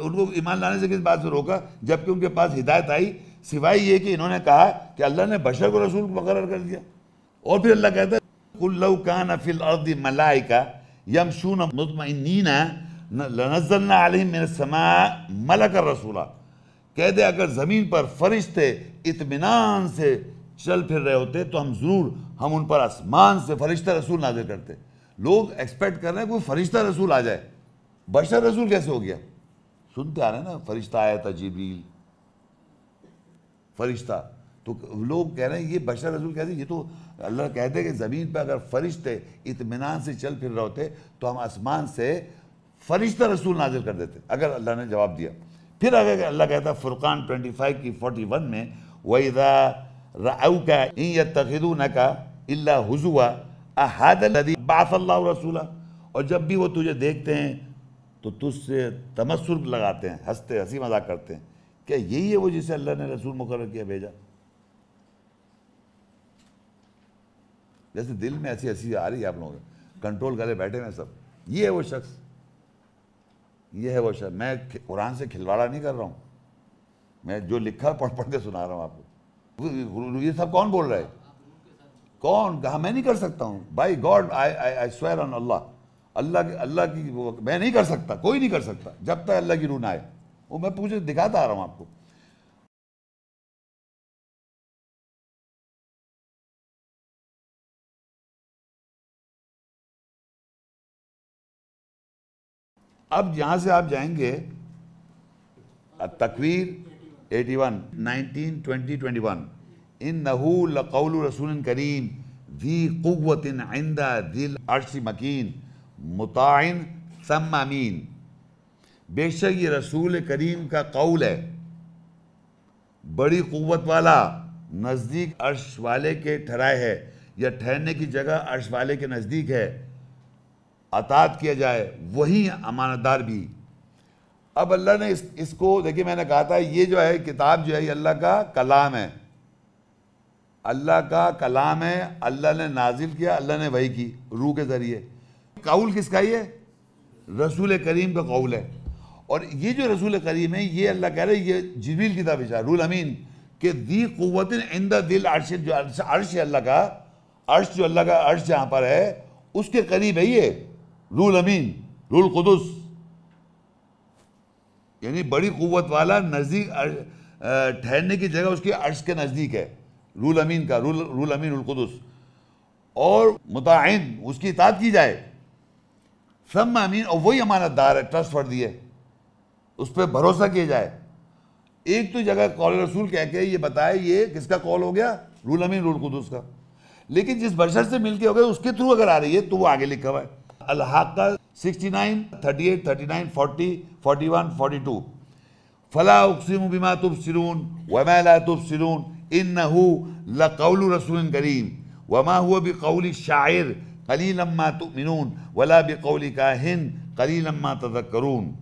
उनको ईमान लाने से किस बात से रोका जबकि उनके पास हिदायत आई सिवाय ये कि इन्होंने कहा कि अल्लाह ने बशर को रसूल मुकर कर दिया और फिर अल्लाह कहता कुल्लू कान फिल अर्द मलाइका यमशून मुतमिनना लनजलना आलिम समा मलक रसूला कह दे अगर ज़मीन पर फरिश्ते इतमान से चल फिर रहे होते तो हम ज़रूर हम उन पर आसमान से फरिश्ते रसूल नाजिर करते लोग एक्सपेक्ट कर रहे हैं कोई फरिश्ता रसूल आ जाए बशर रसूल कैसे हो गया सुनते आ रहे हैं ना फरिश्ता आया था जिबरील फरिश्ता तो लोग कह रहे हैं ये बशर रसूल कहते ये तो अल्लाह कहते हैं कि ज़मीन पर अगर फरिश्ते इतमान से चल फिर रहे होते तो हम आसमान से फरिश्ता रसूल नाजिल कर देते अगर अल्लाह ने जवाब दिया फिर अगर अल्लाह कहता फुरकान ट्वेंटी फाइव की फोर्टी वन में वही राऊ का इन तखिदू न का अल्ला हुजुआ बासल्ला रसूला और जब भी वो तुझे देखते हैं तो तुझसे तमसुर लगाते हैं हंसते हंसी मजाक करते हैं क्या यही है वो जिसे अल्लाह ने रसूल मुकर किया भेजा जैसे दिल में ऐसी हंसी आ रही है आप लोगों कंट्रोल करे बैठे हैं सब ये है वो शख्स ये है वो शख्स मैं कुरान से खिलवाड़ा नहीं कर रहा हूँ मैं जो लिखा पढ़ पढ़ के सुना रहा हूँ आपको ये सब कौन बोल रहा है कौन कहा मैं नहीं कर सकता हूँ by God I I I swear on अल्लाह अल्लाह अल्लाह की वो मैं नहीं कर सकता कोई नहीं कर सकता जब तक अल्लाह की रू ना आए वो मैं पूछे दिखाता आ रहा हूँ आपको अब यहां से आप जाएंगे तकवीर 81 19 20 21 इन नहूल رسول كريم ذي قوة عند ذي العرش مكين मुताइन ثم बेशक ये रसूल करीम का कौल है बड़ी क़वत वाला नज़दीक अर्श वाले के ठहराए है या ठहरने की जगह अर्श वाले के नज़दीक है अतात किया जाए वही अमानतदार भी अब अल्लाह ने इस, इसको देखिए मैंने कहा था ये जो है किताब जो है ये अल्लाह का कलाम है अल्लाह का कलाम है अल्लाह ने नाजिल किया अल्लाह ने वही की रूह के ज़रिए कौल किसका ये रसूल करीम का कौल है और ये जो रसूल करीम है ये अल्लाह कह रहे ये जबील की तरफ रूल अमीन के दी कुत इंदा दिल अर्श जो अर्श, अर्श है अल्लाह का अर्श जो अल्लाह का अर्श यहाँ पर है उसके करीब है ये रूल अमीन रूल खुदस यानी बड़ी क़वत वाला नज़दीक ठहरने की जगह उसके अर्श के नज़दीक है रूल अमीन का रूल रूल अमीन उलकुदस और मुताइन उसकी इताद की जाए सम अमीन और वही अमानतदार है ट्रस्ट फर दिए उस पर भरोसा किया जाए एक तो जगह कौल रसूल कह के ये बताए ये किसका कॉल हो गया रूल अमीन रूल कुदस का लेकिन जिस बशर से मिलके हो गए उसके थ्रू अगर आ रही है तो वो आगे लिखा हुआ है अलहाका sixty nine thirty eight thirty nine forty forty one forty two फला उकसिम बिमा तुब सिरून वमैला तुब सिरून इन्नहु लकौल रसूल करीम वमा हुआ बिकौल शायर कली लम्मा तुमिनून वला बिकौल काहिन कली लम्मा तजक्रून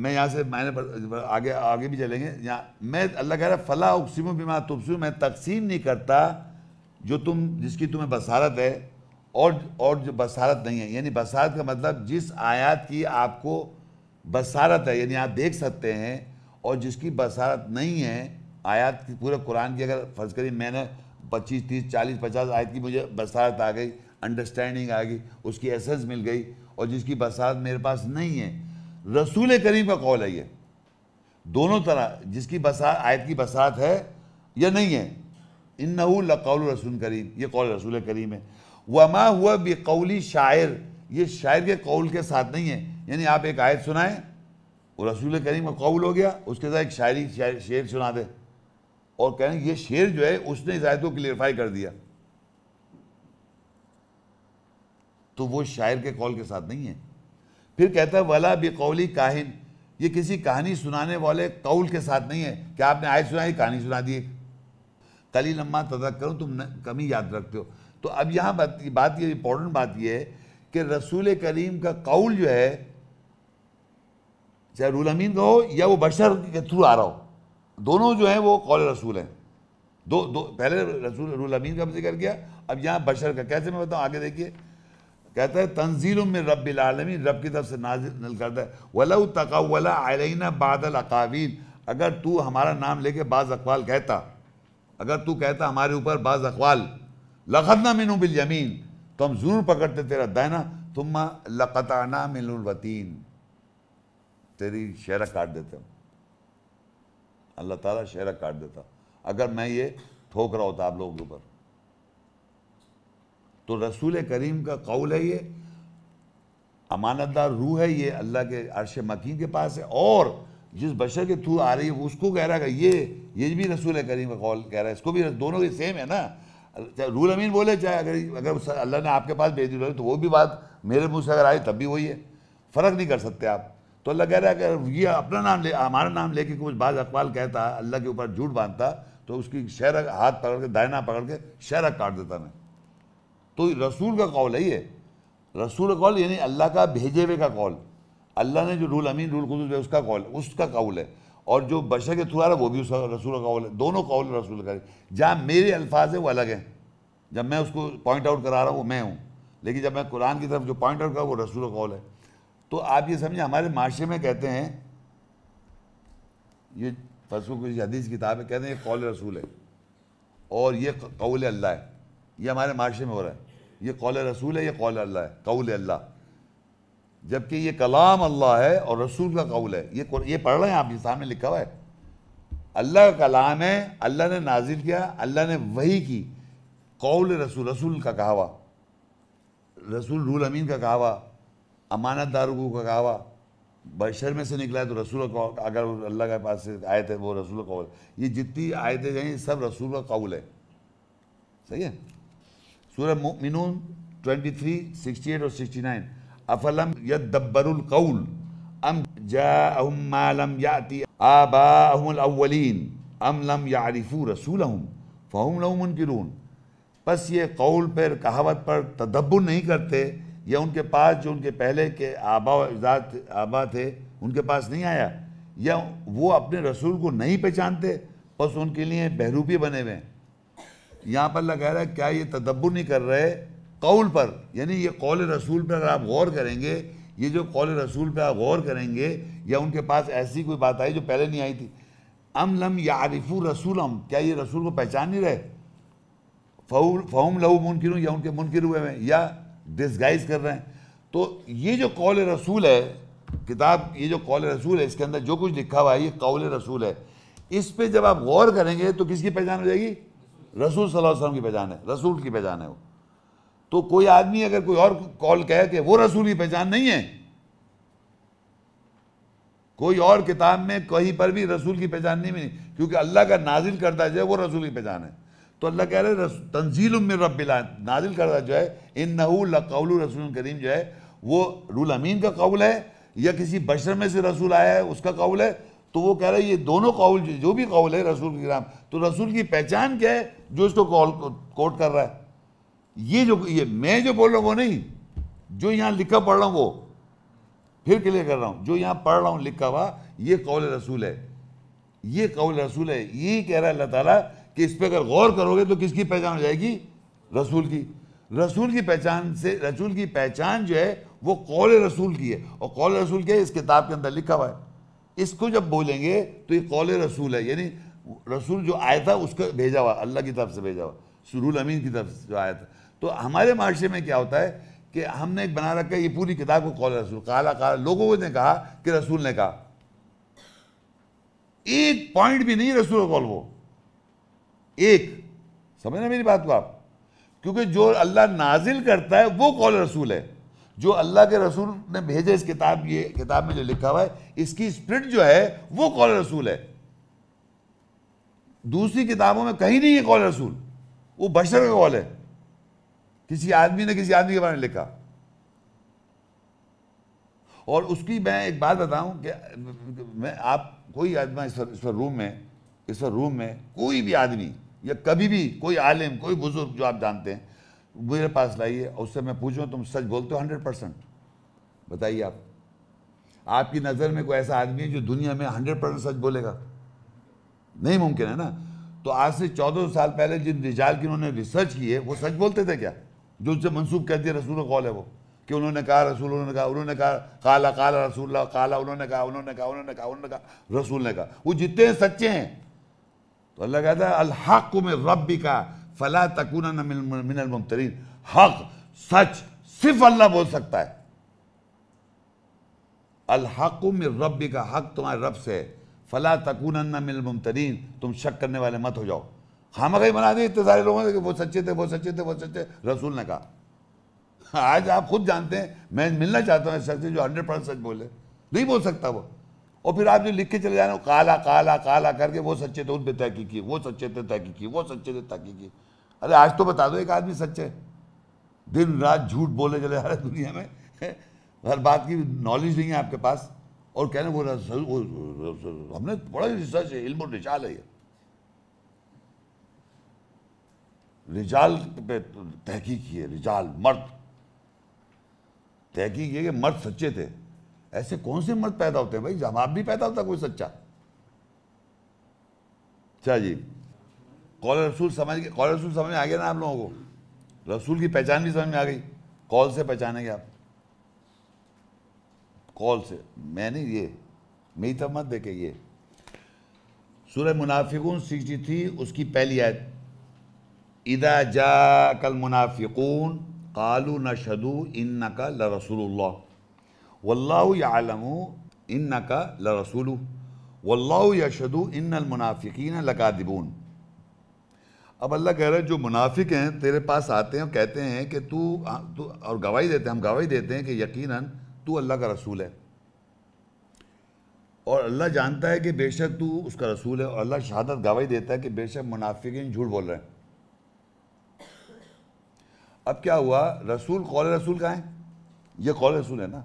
मैं यहाँ से मैंने पर, आगे आगे भी चलेंगे यहाँ मैं अल्लाह कह रहा है फ़ला उकसीम बिमा तुबसू मैं तकसीम नहीं करता जो तुम जिसकी तुम्हें बसारत है और और जो बसारत नहीं है यानी बसारत का मतलब जिस आयत की आपको बसारत है यानी आप देख सकते हैं और जिसकी बसारत नहीं है आयत की पूरे कुरान की अगर फर्ज करी मैंने पच्चीस तीस चालीस पचास आयत की मुझे बसारत आ गई अंडरस्टैंडिंग आ गई उसकी एसेंस मिल गई और जिसकी बसात मेरे पास नहीं है रसूल करीम का कौल है ये दोनों तरह जिसकी बसात आयत की बसात है या नहीं है इन नकौल रसूल करीम ये कौल रसूल करीम है वमा हुआ बे कौली शायर ये शायर के कौल के साथ नहीं है यानी आप एक आयत सुनाएं वो रसूल करीम का कौल हो गया उसके साथ एक शायरी शेर सुना दे और कहें ये शेर जो है उसने इस आयत को क्लियरफाई कर दिया तो वो शायर के कौल के साथ नहीं है फिर कहता है वला बेकौली काहिन ये किसी कहानी सुनाने वाले कौल के साथ नहीं है क्या आपने आयत सुनाई कहानी सुना दी कली लम्मा तदक करो तुम कमी याद रखते हो तो अब यहाँ बात बात ये इंपॉर्टेंट बात ये है कि रसूल करीम का कौल जो है चाहे रूल अमीन का हो या वो बशर के थ्रू आ रहा हो दोनों जो हैं वो कौल रसूल हैं दो दो पहले रसूल रूल अमीन का जिक्र किया अब यहाँ बशर का कैसे मैं बताऊँ आगे देखिए कहता है तंजील में रब आलमी रब की तरफ से नाजिल करता है वला तकवला आलना बादल अकावीन अगर तू हमारा नाम लेके बाज़ अकवाल कहता अगर तू कहता हमारे ऊपर बाज़ अकवाल लखतना मिनू बिल जमीन तो हम ज़रूर पकड़ते तेरा दाना तुम लकताना मिनुलवतीन तेरी शेरा काट देते हम अल्लाह ताला शेरा काट देता अगर मैं ये ठोक रहा होता आप लोगों के ऊपर तो रसूल करीम का कौल है ये अमानतदार रूह है ये अल्लाह के अरश मकी के पास है और जिस बशर के थ्रू आ रही है उसको कह रहा है ये ये भी रसूल करीम का कौल कह रहा है इसको भी दोनों ही सेम है ना चाहे रूल अमीन बोले चाहे अगर अगर अल्लाह ने आपके पास भेज दी तो वो भी बात मेरे मुँह से अगर आई तब भी वही है फ़र्क नहीं कर सकते आप तो अल्लाह कह रहा है अगर ये अपना नाम ले हमारा नाम लेके कुछ बाज अकबाल कहता अल्लाह के ऊपर झूठ बांधता तो उसकी शहर हाथ पकड़ के दायना पकड़ के शहर काट देता मैं तो रसूल का कौल है ये रसूल का कौल यानी अल्लाह का भेजे हुए का कौल अल्लाह ने जो रूल अमीन रूल खुद उसका कौल उसका कौल है और जो बशर के थ्रू आ रहा है वो भी उसका रसूल का कौल है दोनों कौल रसूल का जहाँ मेरे अल्फाज हैं वो अलग हैं जब मैं उसको पॉइंट आउट करा रहा हूँ वो मैं हूँ लेकिन जब मैं कुरान की तरफ जो पॉइंट आउट कर वो रसूल का कौल है तो आप ये समझे हमारे माशरे में कहते हैं ये परसों को हदीस किताब है कहते हैं ये कौल रसूल है और ये कौल अल्लाह है ये हमारे माशरे में हो रहा है ये कौल रसूल है ये कौल अल्लाह है कौल अल्लाह जबकि ये कलाम अल्लाह है और रसूल का कौल है ये ये पढ़ रहे हैं आप सामने लिखा हुआ है अल्लाह का कलाम है अल्लाह ने नाजिल किया अल्लाह ने वही की कौल रसूल रसूल का कहावा रसूल रूल अमीन का कहावा अमानत दारू का कहावा बशर में से निकला है तो रसूल कौल अगर अल्लाह के पास से आए थे वो रसूल कौल ये जितनी आयतें गई सब रसूल कौल है सही है सूरह मिनून ट्वेंटी थ्री सिक्सटी एट और सिक्सटी नाइन अफलम यदब्बरुल कौल अम जाम याति आबाउलिन अम लम यारिफू रसूल हम फ़हम लहुम उनकी बस ये कौल पर कहावत पर तदब्बर नहीं करते या उनके पास जो उनके पहले के आबा अजदाद आबा थे उनके पास नहीं आया या वो अपने रसूल को नहीं पहचानते बस उनके लिए बहरूपी बने हुए हैं यहाँ पर लगा रहा है क्या ये तदब्बर नहीं कर रहे कौल पर यानी ये कौल रसूल पर अगर आप गौर करेंगे ये जो कौल रसूल पर आप गौर करेंगे या उनके पास ऐसी कोई बात आई जो पहले नहीं आई थी अम लम रसूल हम क्या ये रसूल को पहचान नहीं रहे फहूम लहू मुनकिर या उनके मुनकिर हुए हैं या डिस्गाइज कर रहे हैं तो ये जो कौल रसूल है किताब ये जो कौल रसूल है इसके अंदर जो कुछ लिखा हुआ है ये कौल रसूल है इस पर जब आप गौर करेंगे तो किसकी पहचान हो जाएगी रसूल सल्लल्लाहु अलैहि वसल्लम की पहचान है रसूल की पहचान है वो तो कोई आदमी अगर कोई और कॉल कहे कि वो रसूल की पहचान नहीं है कोई और किताब में कहीं पर भी रसूल की पहचान नहीं मिली क्योंकि अल्लाह का नाजिल करता जो वो रसूल की पहचान है तो अल्लाह कह रहे तंजील में रबिला नाजिल रहा जो है इन नकौल रसूल करीम जो है वो रूल अमीन का कौल है या किसी बशर में से रसूल आया है उसका कौल है तो वो कह रहे ये दोनों कौल जो, जो भी कौल है रसूल के नाम तो रसूल की पहचान क्या है जो इसको कौल कोट कर रहा है ये जो ये मैं जो बोल रहा हूँ वो नहीं जो यहाँ लिखा पढ़ रहा हूँ वो फिर क्लियर कर रहा हूँ जो यहाँ पढ़ रहा हूँ लिखा हुआ ये कौल रसूल है ये कौल रसूल है ये कह रहा है अल्लाह ताला कि इस पर अगर गौर करोगे तो किसकी पहचान हो जाएगी रसूल की रसूल की पहचान से रसूल की पहचान जो है वो कौल रसूल की है और कौल रसूल क्या है इस किताब के अंदर लिखा हुआ है इसको जब बोलेंगे तो ये कौल रसूल है यानी रसूल जो आया था उसका भेजा हुआ अल्लाह की तरफ से भेजा हुआ सुरूल अमीन की तरफ से जो आया था तो हमारे माशरे में क्या होता है कि हमने एक बना रखा ये पूरी किताब को कौल रसूल काला काला लोगों ने कहा कि रसूल ने कहा एक पॉइंट भी नहीं रसूल कौल वो एक समझ रहे मेरी बात को आप क्योंकि जो अल्लाह नाजिल करता है वो कौल रसूल है जो अल्लाह के रसूल ने भेजे इस किताब ये किताब में जो लिखा हुआ है इसकी स्प्रिट जो है वो कौल रसूल है दूसरी किताबों में कहीं नहीं है कौल रसूल वो बशर का कौल है किसी आदमी ने किसी आदमी के बारे में लिखा और उसकी मैं एक बात बताऊं कि मैं आप कोई आदमी इस पर रूम में इस पर रूम में कोई भी आदमी या कभी भी कोई आलिम कोई बुजुर्ग जो आप जानते हैं मेरे पास लाइए और उससे मैं पूछूं तुम सच बोलते हो हंड्रेड परसेंट बताइए आप आपकी नज़र में कोई ऐसा आदमी है जो दुनिया में हंड्रेड परसेंट सच बोलेगा नहीं मुमकिन है ना तो आज से चौदह साल पहले जिन रिजाल की उन्होंने रिसर्च की है वो सच बोलते थे क्या जो उनसे मनसूब कहती है रसूल कौल है वो कि उन्होंने कहा रसूल उन्होंने कहा उन्होंने कहा काला काला रसूल काला उन्होंने कहा उन्होंने कहा उन्होंने कहा उन्होंने कहा रसूल ने कहा वो जितने सच्चे हैं तो अल्लाह कहता है अलहक में रब का फला तक मिनल मुमतरीन हक सच सिर्फ अल्लाह बोल सकता है अलहक में रब का हक तुम्हारे रब से फला तकून मिल मुमतरीन तुम शक करने वाले मत हो जाओ हम कहीं बना दी इतने सारे लोगों ने कि वो सच्चे थे वो सच्चे थे वो सच्चे रसूल ने कहा आज आप खुद जानते हैं मैं मिलना चाहता हूं ऐसे जो हंड्रेड परसेंट सच बोले नहीं बोल सकता वो और फिर आप जो लिख के चले जाने काला काला काला करके वो सच्चे थे उन पर तहकी की वो सच्चे थे तहकी की वो सच्चे थे तहकी की अरे आज तो बता दो एक आदमी सच्चे दिन रात झूठ बोले चले जा रहे दुनिया में [LAUGHS] हर बात की नॉलेज नहीं है आपके पास और कहने वो, हमने बड़ा रिसर्च है इल्म रिजाल है रिजाल पे तहकी की है रिजाल मर्द तहकी ये कि मर्द सच्चे थे ऐसे कौन से मर्द पैदा होते हैं भाई जब आप भी पैदा होता कोई सच्चा अच्छा जी कॉल रसूल समझ गए कॉल रसूल समझ में आ गया ना आप लोगों को रसूल की पहचान भी समझ में आ गई कॉल से पहचानेंगे आप कॉल से मैंने ये मेरी तरफ मत देखे ये सूर्य मुनाफिकून सिक्सटी थ्री उसकी पहली आयत इदा जा कल मुनाफिकून कालू नशदू इन नका ल वल्लाहु यालमु न लरसूलु वल्लाहु यशदु इन्नल मुनाफिकीन लकादिबून अब अल्लाह कह रहा है जो मुनाफिक हैं तेरे पास आते हैं और कहते हैं कि तू तू और गवाही देते हैं हम गवाही देते हैं कि यकीनन तू अल्लाह का रसूल है और अल्लाह जानता है कि बेशक तू उसका रसूल है और अल्लाह शहादत गवाही देता है कि बेशक मुनाफिकिन झूठ बोल रहे हैं अब क्या हुआ रसूल कौल रसूल का है ये कौल रसूल है ना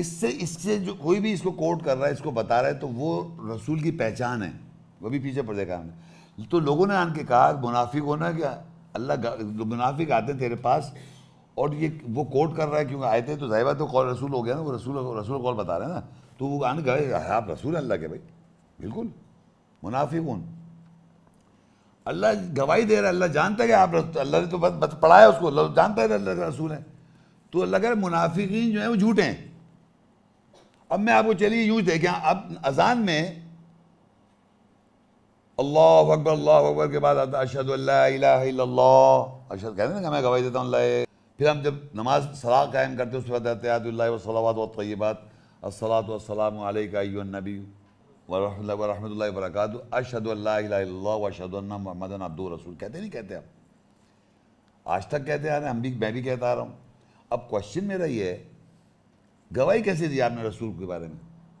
इससे इससे जो कोई भी इसको कोट कर रहा है इसको बता रहा है तो वो रसूल की पहचान है वो भी पीछे पड़ जाएगा हमने तो लोगों ने आन के कहा मुनाफिक होना क्या अल्लाह मुनाफिक आते तेरे पास और ये वो कोट कर रहा है क्योंकि आए थे तो जाहिर तो कौल रसूल हो गया ना वो रसूल रसूल कौल बता रहे हैं ना तो वो आने गए हाँ, आप रसूल अल्लाह के भाई बिल्कुल मुनाफिक हूँ अल्लाह गवाही दे रहा है अल्लाह जानता है कि आप अल्लाह ने तो बस पढ़ाया उसको जानता है अल्लाह के रसूल है तो अल्लाह कह रहे मुनाफिक जो है वो झूठे हैं अब मैं आपको चलिए यूज दे अब अजान में अल्लाह अकबर अल्लाह अकबर के बाद आता अरशद अरशद कहते ना मैं गवाही देता हूँ फिर हम जब नमाज सलाह कायम करते उसके बाद एहतियातल्ला वसलावत वतयबात असलात वसलाम नबी वरहमल वरक अरशद वरशद महमद अब्दुल रसूल कहते नहीं कहते आप आज तक कहते आ रहे हम भी मैं भी कहता आ रहा हूँ अब क्वेश्चन मेरा ये है गवाही कैसे दी आपने रसूल के बारे में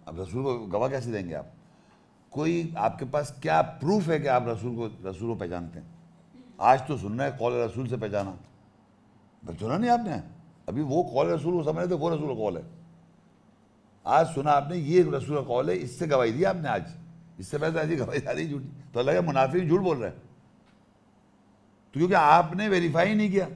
अब रसूल को गवाह कैसे देंगे आप कोई आपके पास क्या प्रूफ है कि आप रसूल को रसूल को पहचानते हैं आज तो सुनना है कॉल रसूल से पहचाना बस तो सुना नहीं आपने अभी वो कॉल रसूल को समझ तो वो रसूल कॉल है आज सुना आपने ये रसूल कॉल है इससे गवाही दी आपने आज इससे पहले तो आज गवाही रही झूठी तो अलग मुनाफिक झूठ बोल रहे हैं तो क्योंकि आपने वेरीफाई नहीं किया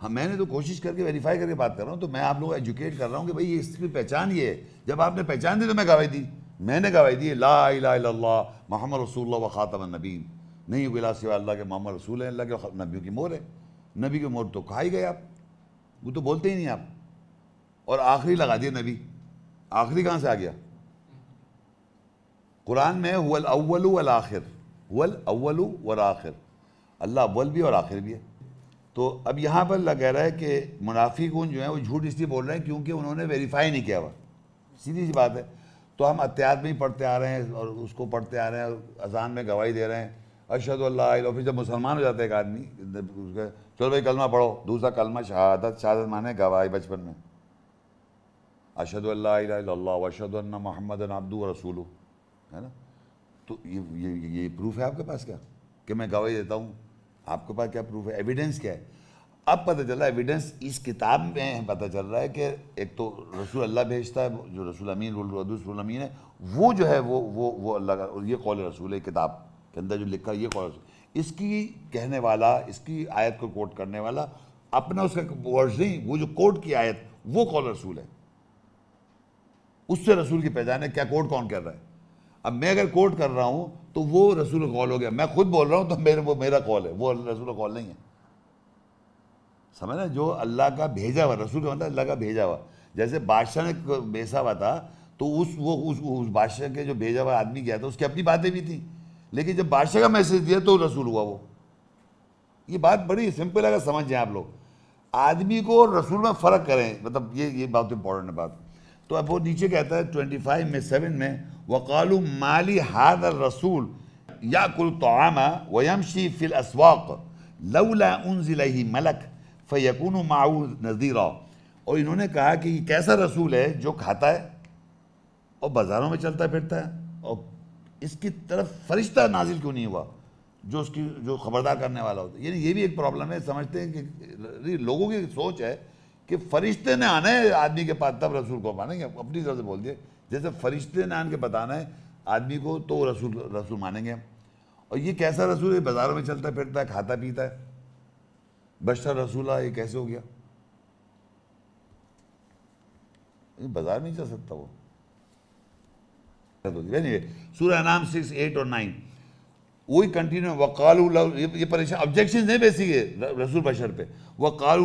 हाँ मैंने तो कोशिश करके वेरीफाई करके बात कर रहा हूँ तो मैं आप लोग एजुकेट कर रहा हूँ कि भाई ये इसकी पहचान ये है जब आपने पहचान दी तो मैं गवाही दी मैंने गवाही दी ला ला मोहम्मद रसूल व ख़ातम नबीन नहीं बिला सिवा अल्लाह के मोहम्मद रसूल हैं अल्लाह के नबियों की मोर है नबी की मोर तो खा ही गए आप वो तो बोलते ही नहीं आप और आखिरी लगा दिए नबी आखिरी कहाँ से आ गया कुरान में हुल अव्वल वल आखिर हुल अव्वल वल आखिर अल्लाह अव्वल भी और आखिर भी है तो अब यहाँ पर लग रहा है कि मुनाफी कौन जो है वो झूठ इसलिए बोल रहे हैं क्योंकि उन्होंने वेरीफाई नहीं किया हुआ सीधी सी बात है तो हम अत्यात में ही पढ़ते आ रहे हैं और उसको पढ़ते आ रहे हैं अजान में गवाही दे रहे हैं अरशद फिर जब मुसलमान हो जाते हैं एक आदमी चलो भाई कलमा पढ़ो दूसरा कलमा शहादत शहादत माने गवाही बचपन में अरशद अशद मोहम्मद अब्दू रसूल है ना तो ये ये ये प्रूफ है आपके पास क्या कि मैं गवाही देता हूँ आपके पास क्या प्रूफ है एविडेंस क्या है अब पता चला एविडेंस इस किताब में पता चल रहा है कि एक तो रसूल अल्लाह भेजता है जो रसूल अमीन रसूल अमीन है वो जो है वो वो वो अल्लाह का ये कौल रसूल है किताब के अंदर जो लिखा है ये कौल इसकी कहने वाला इसकी आयत को कोट करने वाला अपना उसका वर्ड नहीं वो जो कोर्ट की आयत वो कौल रसूल है उससे रसूल की पहचान है क्या कोर्ट कौन कर रहा है अब मैं अगर कोर्ट कर रहा हूँ तो वो रसूल कॉल हो गया मैं खुद बोल रहा हूँ तो मेरे वो मेरा कॉल है वो रसूल कॉल नहीं है समझ ना जो अल्लाह का भेजा हुआ रसूल मतलब अल्लाह का भेजा हुआ जैसे बादशाह ने बेसा हुआ था तो उस वो उस उस बादशाह के जो भेजा हुआ आदमी गया था उसकी अपनी बातें भी थी लेकिन जब बादशाह का मैसेज दिया तो रसूल हुआ वो ये बात बड़ी सिंपल अगर समझ जाए आप लोग आदमी को और रसूल में फ़र्क करें मतलब ये ये बहुत इंपॉर्टेंट है बात तो अब वो नीचे कहता है ट्वेंटी फाइव में सेवन में وقالوا مالي هذا الرسول يأكل الطعام ويمشي في الأسواق لولا उन जिलही ملك فيكون माऊ नज़ीरा और इन्होंने कहा कि कैसा रसूल है जो खाता है और बाज़ारों में चलता फिरता है और इसकी तरफ फरिश्ता नाजिल क्यों नहीं हुआ जो उसकी जो खबरदार करने वाला होता है यानी ये भी एक प्रॉब्लम है समझते हैं कि लोगों की सोच है कि फरिश्ते ने आना है आदमी के पास तब रसूल को मानेंगे अपनी तरफ से बोल दिए जैसे फरिश्ते ने आन के बताना है आदमी को तो रसूल रसूल मानेंगे हम और ये कैसा रसूल है बाज़ारों में चलता फिरता है खाता पीता है बशर रसूला ये कैसे हो गया बाज़ार नहीं चल सकता वो सूर्य नाम सिक्स एट और नाइन वही कंटिन्यू वकाल ये, परेशान ऑब्जेक्शन नहीं बेसी है रसूल बशर पे वकाल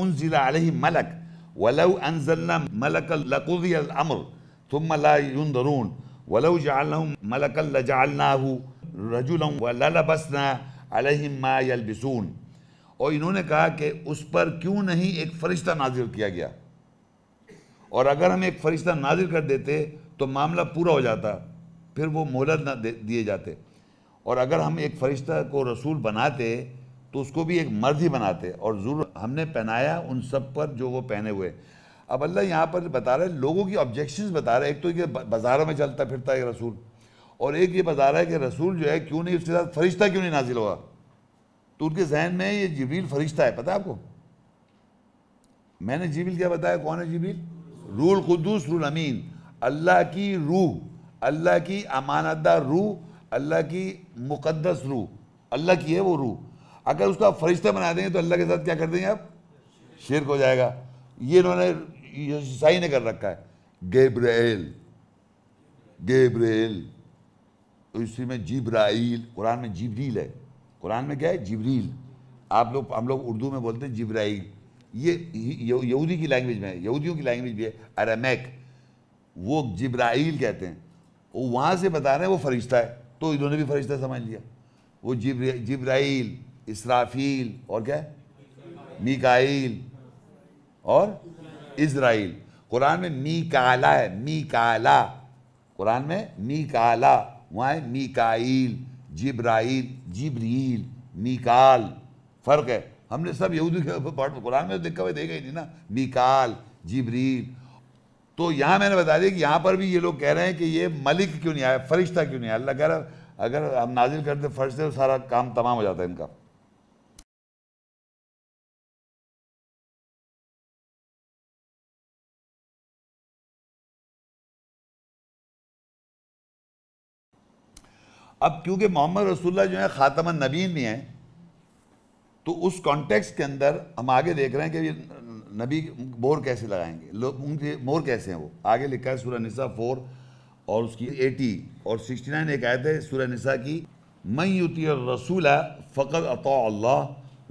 उन जिला मलक वलव अनजल्ला मलक लकुल अमर तुम لا ينظرون ولو वलऊ ملكا لجعلناه رجلا وللبسنا عليهم ما يلبسون और इन्होंने कहा कि उस पर क्यों नहीं एक फरिश्ता नाजिल किया गया और अगर हम एक फरिश्ता नाजिल कर देते तो मामला पूरा हो जाता फिर वो मोहलत ना दिए जाते और अगर हम एक फरिश्ता को रसूल बनाते तो उसको भी एक मर्द ही बनाते और ज़रूर हमने पहनाया उन सब पर जो वो पहने हुए अब अल्लाह यहाँ पर बता रहे हैं लोगों की ऑब्जेक्शन बता रहे हैं एक तो ये बाजारों में चलता फिरता है रसूल और एक ये बता रहा है कि रसूल जो है क्यों नहीं उसके साथ फरिश्ता क्यों नहीं नाजिल हुआ तो उनके जहन में ये जबील फरिश्ता है पता है आपको मैंने जबील क्या बताया कौन है जबील रूल खुदूस रूल अमीन अल्लाह की रूह अल्लाह की अमानतदार रूह अल्लाह की मुक़दस रूह अल्लाह की है वो रूह अगर उसका फरिश्ता बना देंगे तो अल्लाह के साथ क्या कर देंगे आप शेर हो जाएगा ये इन्होंने ईसाई ने कर रखा है गेब्रेल गेब्रेल तो इसी में जिब्राइल कुरान में जिब्रील है कुरान में क्या है जिब्रील आप लोग हम लोग उर्दू में बोलते हैं जिब्राइल ये यहूदी की लैंग्वेज में है यहूदियों की लैंग्वेज भी है अरमैक वो जिब्राइल कहते हैं वो वहाँ से बता रहे हैं वो फरिश्ता है तो इन्होंने भी फरिश्ता समझ लिया वो जिब्र जिब्राइल इसराफील और क्या है मिकाइल और इसराइल कुरान में मी काला है मी काला कुरान में मी काला वहाँ है मीकाईल जिब्राइल जिब्रील मीकाल फ़र्क है हमने सब यहूदी के पढ़ कुरान में देखा हुआ देखा ही नहीं ना मीकाल जिब्रील तो यहाँ मैंने बता दिया कि यहाँ पर भी ये लोग कह रहे हैं कि ये मलिक क्यों नहीं आया फरिश्ता क्यों नहीं आया अल्लाह कह रहा अगर हम नाजिल करते फर्श से तो सारा काम तमाम हो जाता है इनका अब क्योंकि मोहम्मद रसुल्ला जो है ख़ातम नबीन भी हैं तो उस कॉन्टेक्स्ट के अंदर हम आगे देख रहे हैं कि ये नबी मोर कैसे लगाएंगे लोग उनके मोर कैसे हैं वो आगे लिखा है सूर्य निसा फोर और उसकी एटी और सिक्सटी नाइन एक आयत है सूर निसा की मई युति रसूल फ़कत अतो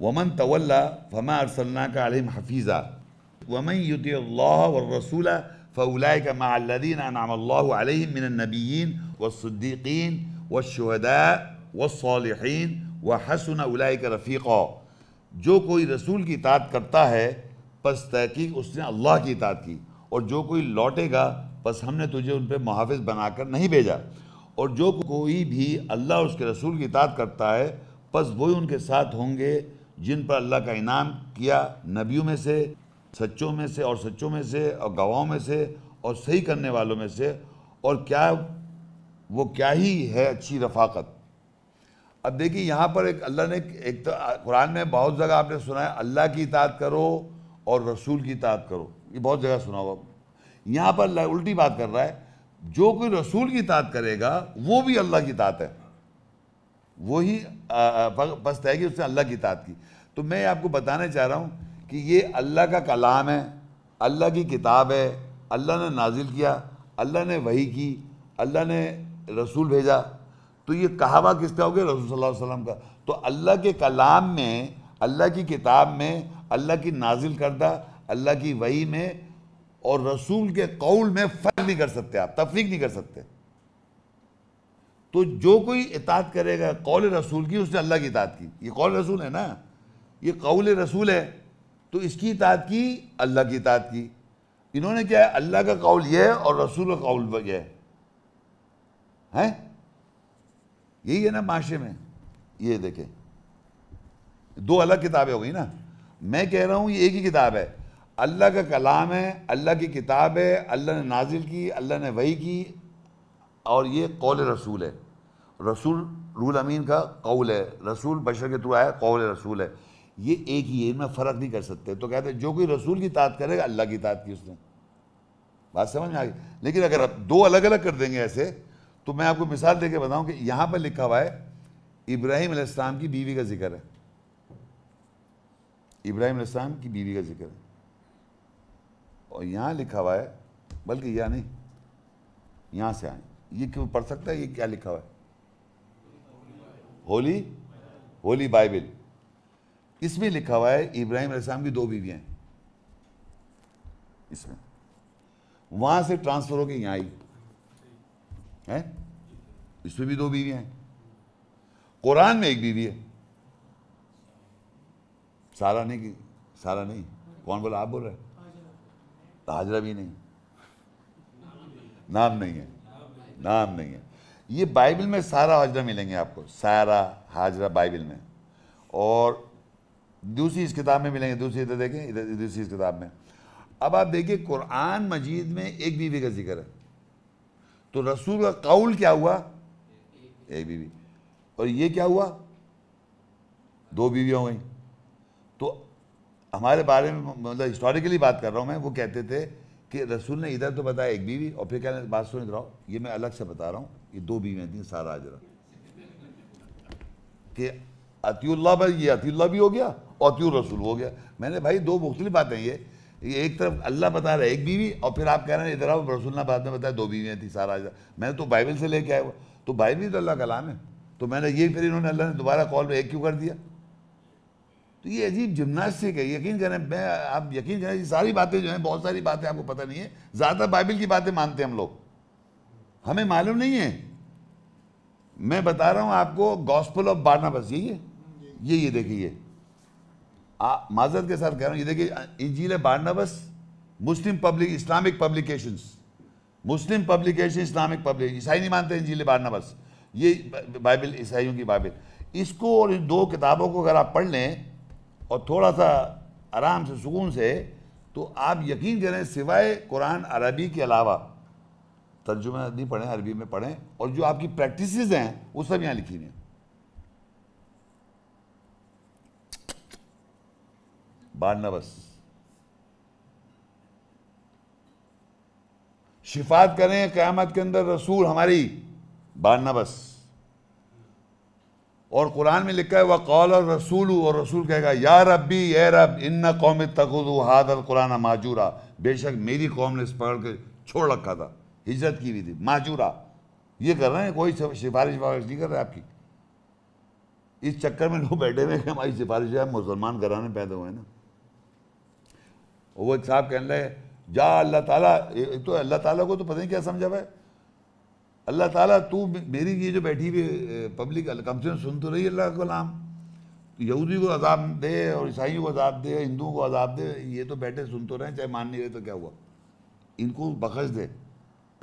वमन तवल्ला फमा अरसल्ला का आलिम हफीज़ा वमई युति रसूल व रसूला का मदीन नाम मिन नबीन व सिद्दीकीन वशहदा वसालहन व हसन उलाय का रफ़ीक़ा जो कोई रसूल की इतात करता है बस तहकीक उसने अल्लाह की इतात की और जो कोई लौटेगा बस हमने तुझे उन पर मुहाफ़ बनाकर नहीं भेजा और जो कोई भी अल्लाह उसके रसूल की इतात करता है बस वही उनके साथ होंगे जिन पर अल्लाह का इनाम किया नबियों में से सच्चों में से और सच्चों में से और गवाहों में से और सही करने वालों में से और क्या वो क्या ही है अच्छी रफाकत अब देखिए यहाँ पर एक अल्लाह ने एक तो कुरान में बहुत जगह आपने सुना है अल्लाह की इतात करो और रसूल की इतात करो ये बहुत जगह सुना होगा यहाँ पर उल्टी बात कर रहा है जो कोई रसूल की इतात करेगा वो भी अल्लाह की इतात है वही बस तय कि उसने अल्लाह की इतात की तो मैं आपको बताना चाह रहा हूँ कि ये अल्लाह का कलाम है अल्लाह की किताब है अल्लाह ने नाजिल किया अल्लाह ने वही की अल्लाह ने रसूल भेजा तो ये कहावा किसका हो गया रसूल वसल्लम का तो अल्लाह के कलाम में अल्लाह की किताब में अल्लाह की नाजिल करदा अल्लाह की वही में और रसूल के कौल में फ़र्क नहीं कर सकते आप तफरीक नहीं कर सकते तो जो कोई इतात करेगा कौल रसूल की उसने अल्लाह की इतात की ये कौल रसूल है ना ये कौल रसूल है तो इसकी इतात की अल्लाह की इतात की इन्होंने क्या है अल्लाह का कौल ये है और रसूल का कौल यह है है यही है ना माशे में ये देखें दो अलग किताबें हो गई ना मैं कह रहा हूँ ये एक ही किताब है अल्लाह का कलाम है अल्लाह की किताब है अल्लाह ने नाजिल की अल्लाह ने वही की और ये कौल रसूल है रसूल रूल अमीन का कौल है रसूल बशर के थ्रू आया कौल रसूल है ये एक ही है इनमें फ़र्क नहीं कर सकते तो कहते हैं जो कोई रसूल की तात करेगा अल्लाह की तात की उसने बात समझ में आ गई लेकिन अगर दो अलग अलग कर देंगे ऐसे तो मैं आपको मिसाल देके बताऊं कि यहां पर लिखा हुआ है इब्राहिम अलैहिस्सलाम की बीवी का जिक्र है इब्राहिम अलैहिस्सलाम की बीवी का जिक्र है और यहां लिखा हुआ है बल्कि यह नहीं यहां से आए ये क्यों पढ़ सकता है ये क्या लिखा हुआ है होली होली बाइबिल इसमें लिखा हुआ है इब्राहिम अलैहिस्सलाम की दो बीवियां इसमें वहां से ट्रांसफ़र होकर यहां आई है इसमें भी दो बीवियां हैं कुरान में एक बीवी है सारा नहीं की सारा नहीं कौन बोला आप बोल रहे हाजरा भी नहीं नाम नहीं है नाम नहीं है ये बाइबल में सारा हाजरा मिलेंगे आपको सारा हाजरा बाइबल में और दूसरी इस किताब में मिलेंगे दूसरी इधर देखें इधर दूसरी इस किताब में अब आप देखिए कुरान मजीद में एक बीवी का जिक्र है तो रसूल का कौल क्या हुआ एक बीवी और ये क्या हुआ दो बीवियाँ हो गई तो हमारे बारे में मतलब हिस्टोरिकली बात कर रहा हूँ मैं वो कहते थे कि रसूल ने इधर तो बताया एक बीवी और फिर क्या बात सुन इधर ये मैं अलग से बता रहा हूँ ये दो बीवियाँ थी सारा आजरा कि अतियुल्ला भाई ये अतियुल्ला भी हो गया और अतियुल रसूल हो गया मैंने भाई दो मुख्तलिफ बातें ये ये एक तरफ अल्लाह बता रहा है एक बीवी और फिर आप कह रहे हैं इधर आओ रसुल्लाबाद में बताया दो बीवियाँ थी सारा मैंने तो बाइबल से लेके आया हुआ तो बाइबल तो अल्लाह कलाम है तो मैंने ये फिर इन्होंने अल्लाह ने दोबारा कॉल पर एक क्यों कर दिया तो ये अजीब जिमनास्टिक है यकीन करें मैं आप यकीन करें ये सारी बातें जो हैं बहुत सारी बातें आपको पता नहीं है ज़्यादातर बाइबल की बातें मानते हैं हम लोग हमें मालूम नहीं है मैं बता रहा हूँ आपको गॉस्पल ऑफ बारना बस यही है ये ये देखिए माजरत के साथ कह रहा हूँ ये देखिए इंजील Barnabas Muslim public Islamic publications Muslim publication Islamic public ईसाई नहीं मानते इंजील बारनबस ये बाइबल ईसाइयों की बाइबल इसको और इन दो किताबों को अगर आप पढ़ लें और थोड़ा सा आराम से सुकून से तो आप यकीन करें सिवाय कुरान अरबी के अलावा तर्जुमा नहीं पढ़ें अरबी में पढ़ें और जो आपकी प्रैक्टिसेस हैं वो सब यहाँ लिखी हैं बानबस शिफात करें क़्यामत के अंदर रसूल हमारी बानबस और कुरान में लिखा है वह कौल और रसूल और रसूल कहेगा या रबी ए रब इन कौम तक हादल कुराना माजूरा बेशक मेरी कौम ने इस पकड़ के छोड़ रखा था हिजरत की हुई थी माजूरा ये कर रहे हैं कोई सिफारिश वारिश नहीं कर रहे आपकी इस चक्कर में लोग बैठे हुए हैं हमारी सिफारिश है मुसलमान घराने पैदा हुए ना वो एक साहब कहने लगे जा अल्लाह ताला तो अल्लाह ताला को तो पता नहीं क्या समझा भाई अल्लाह ताला तू मेरी ये जो बैठी हुई पब्लिक कम से कम सुन तो रही अल्लाह का नाम तो यहूदी को अजाब दे और ईसाइयों को अजाब दे हिंदुओं को अजाब दे ये तो बैठे सुन तो रहे चाहे मान नहीं रहे तो क्या हुआ इनको बखश दे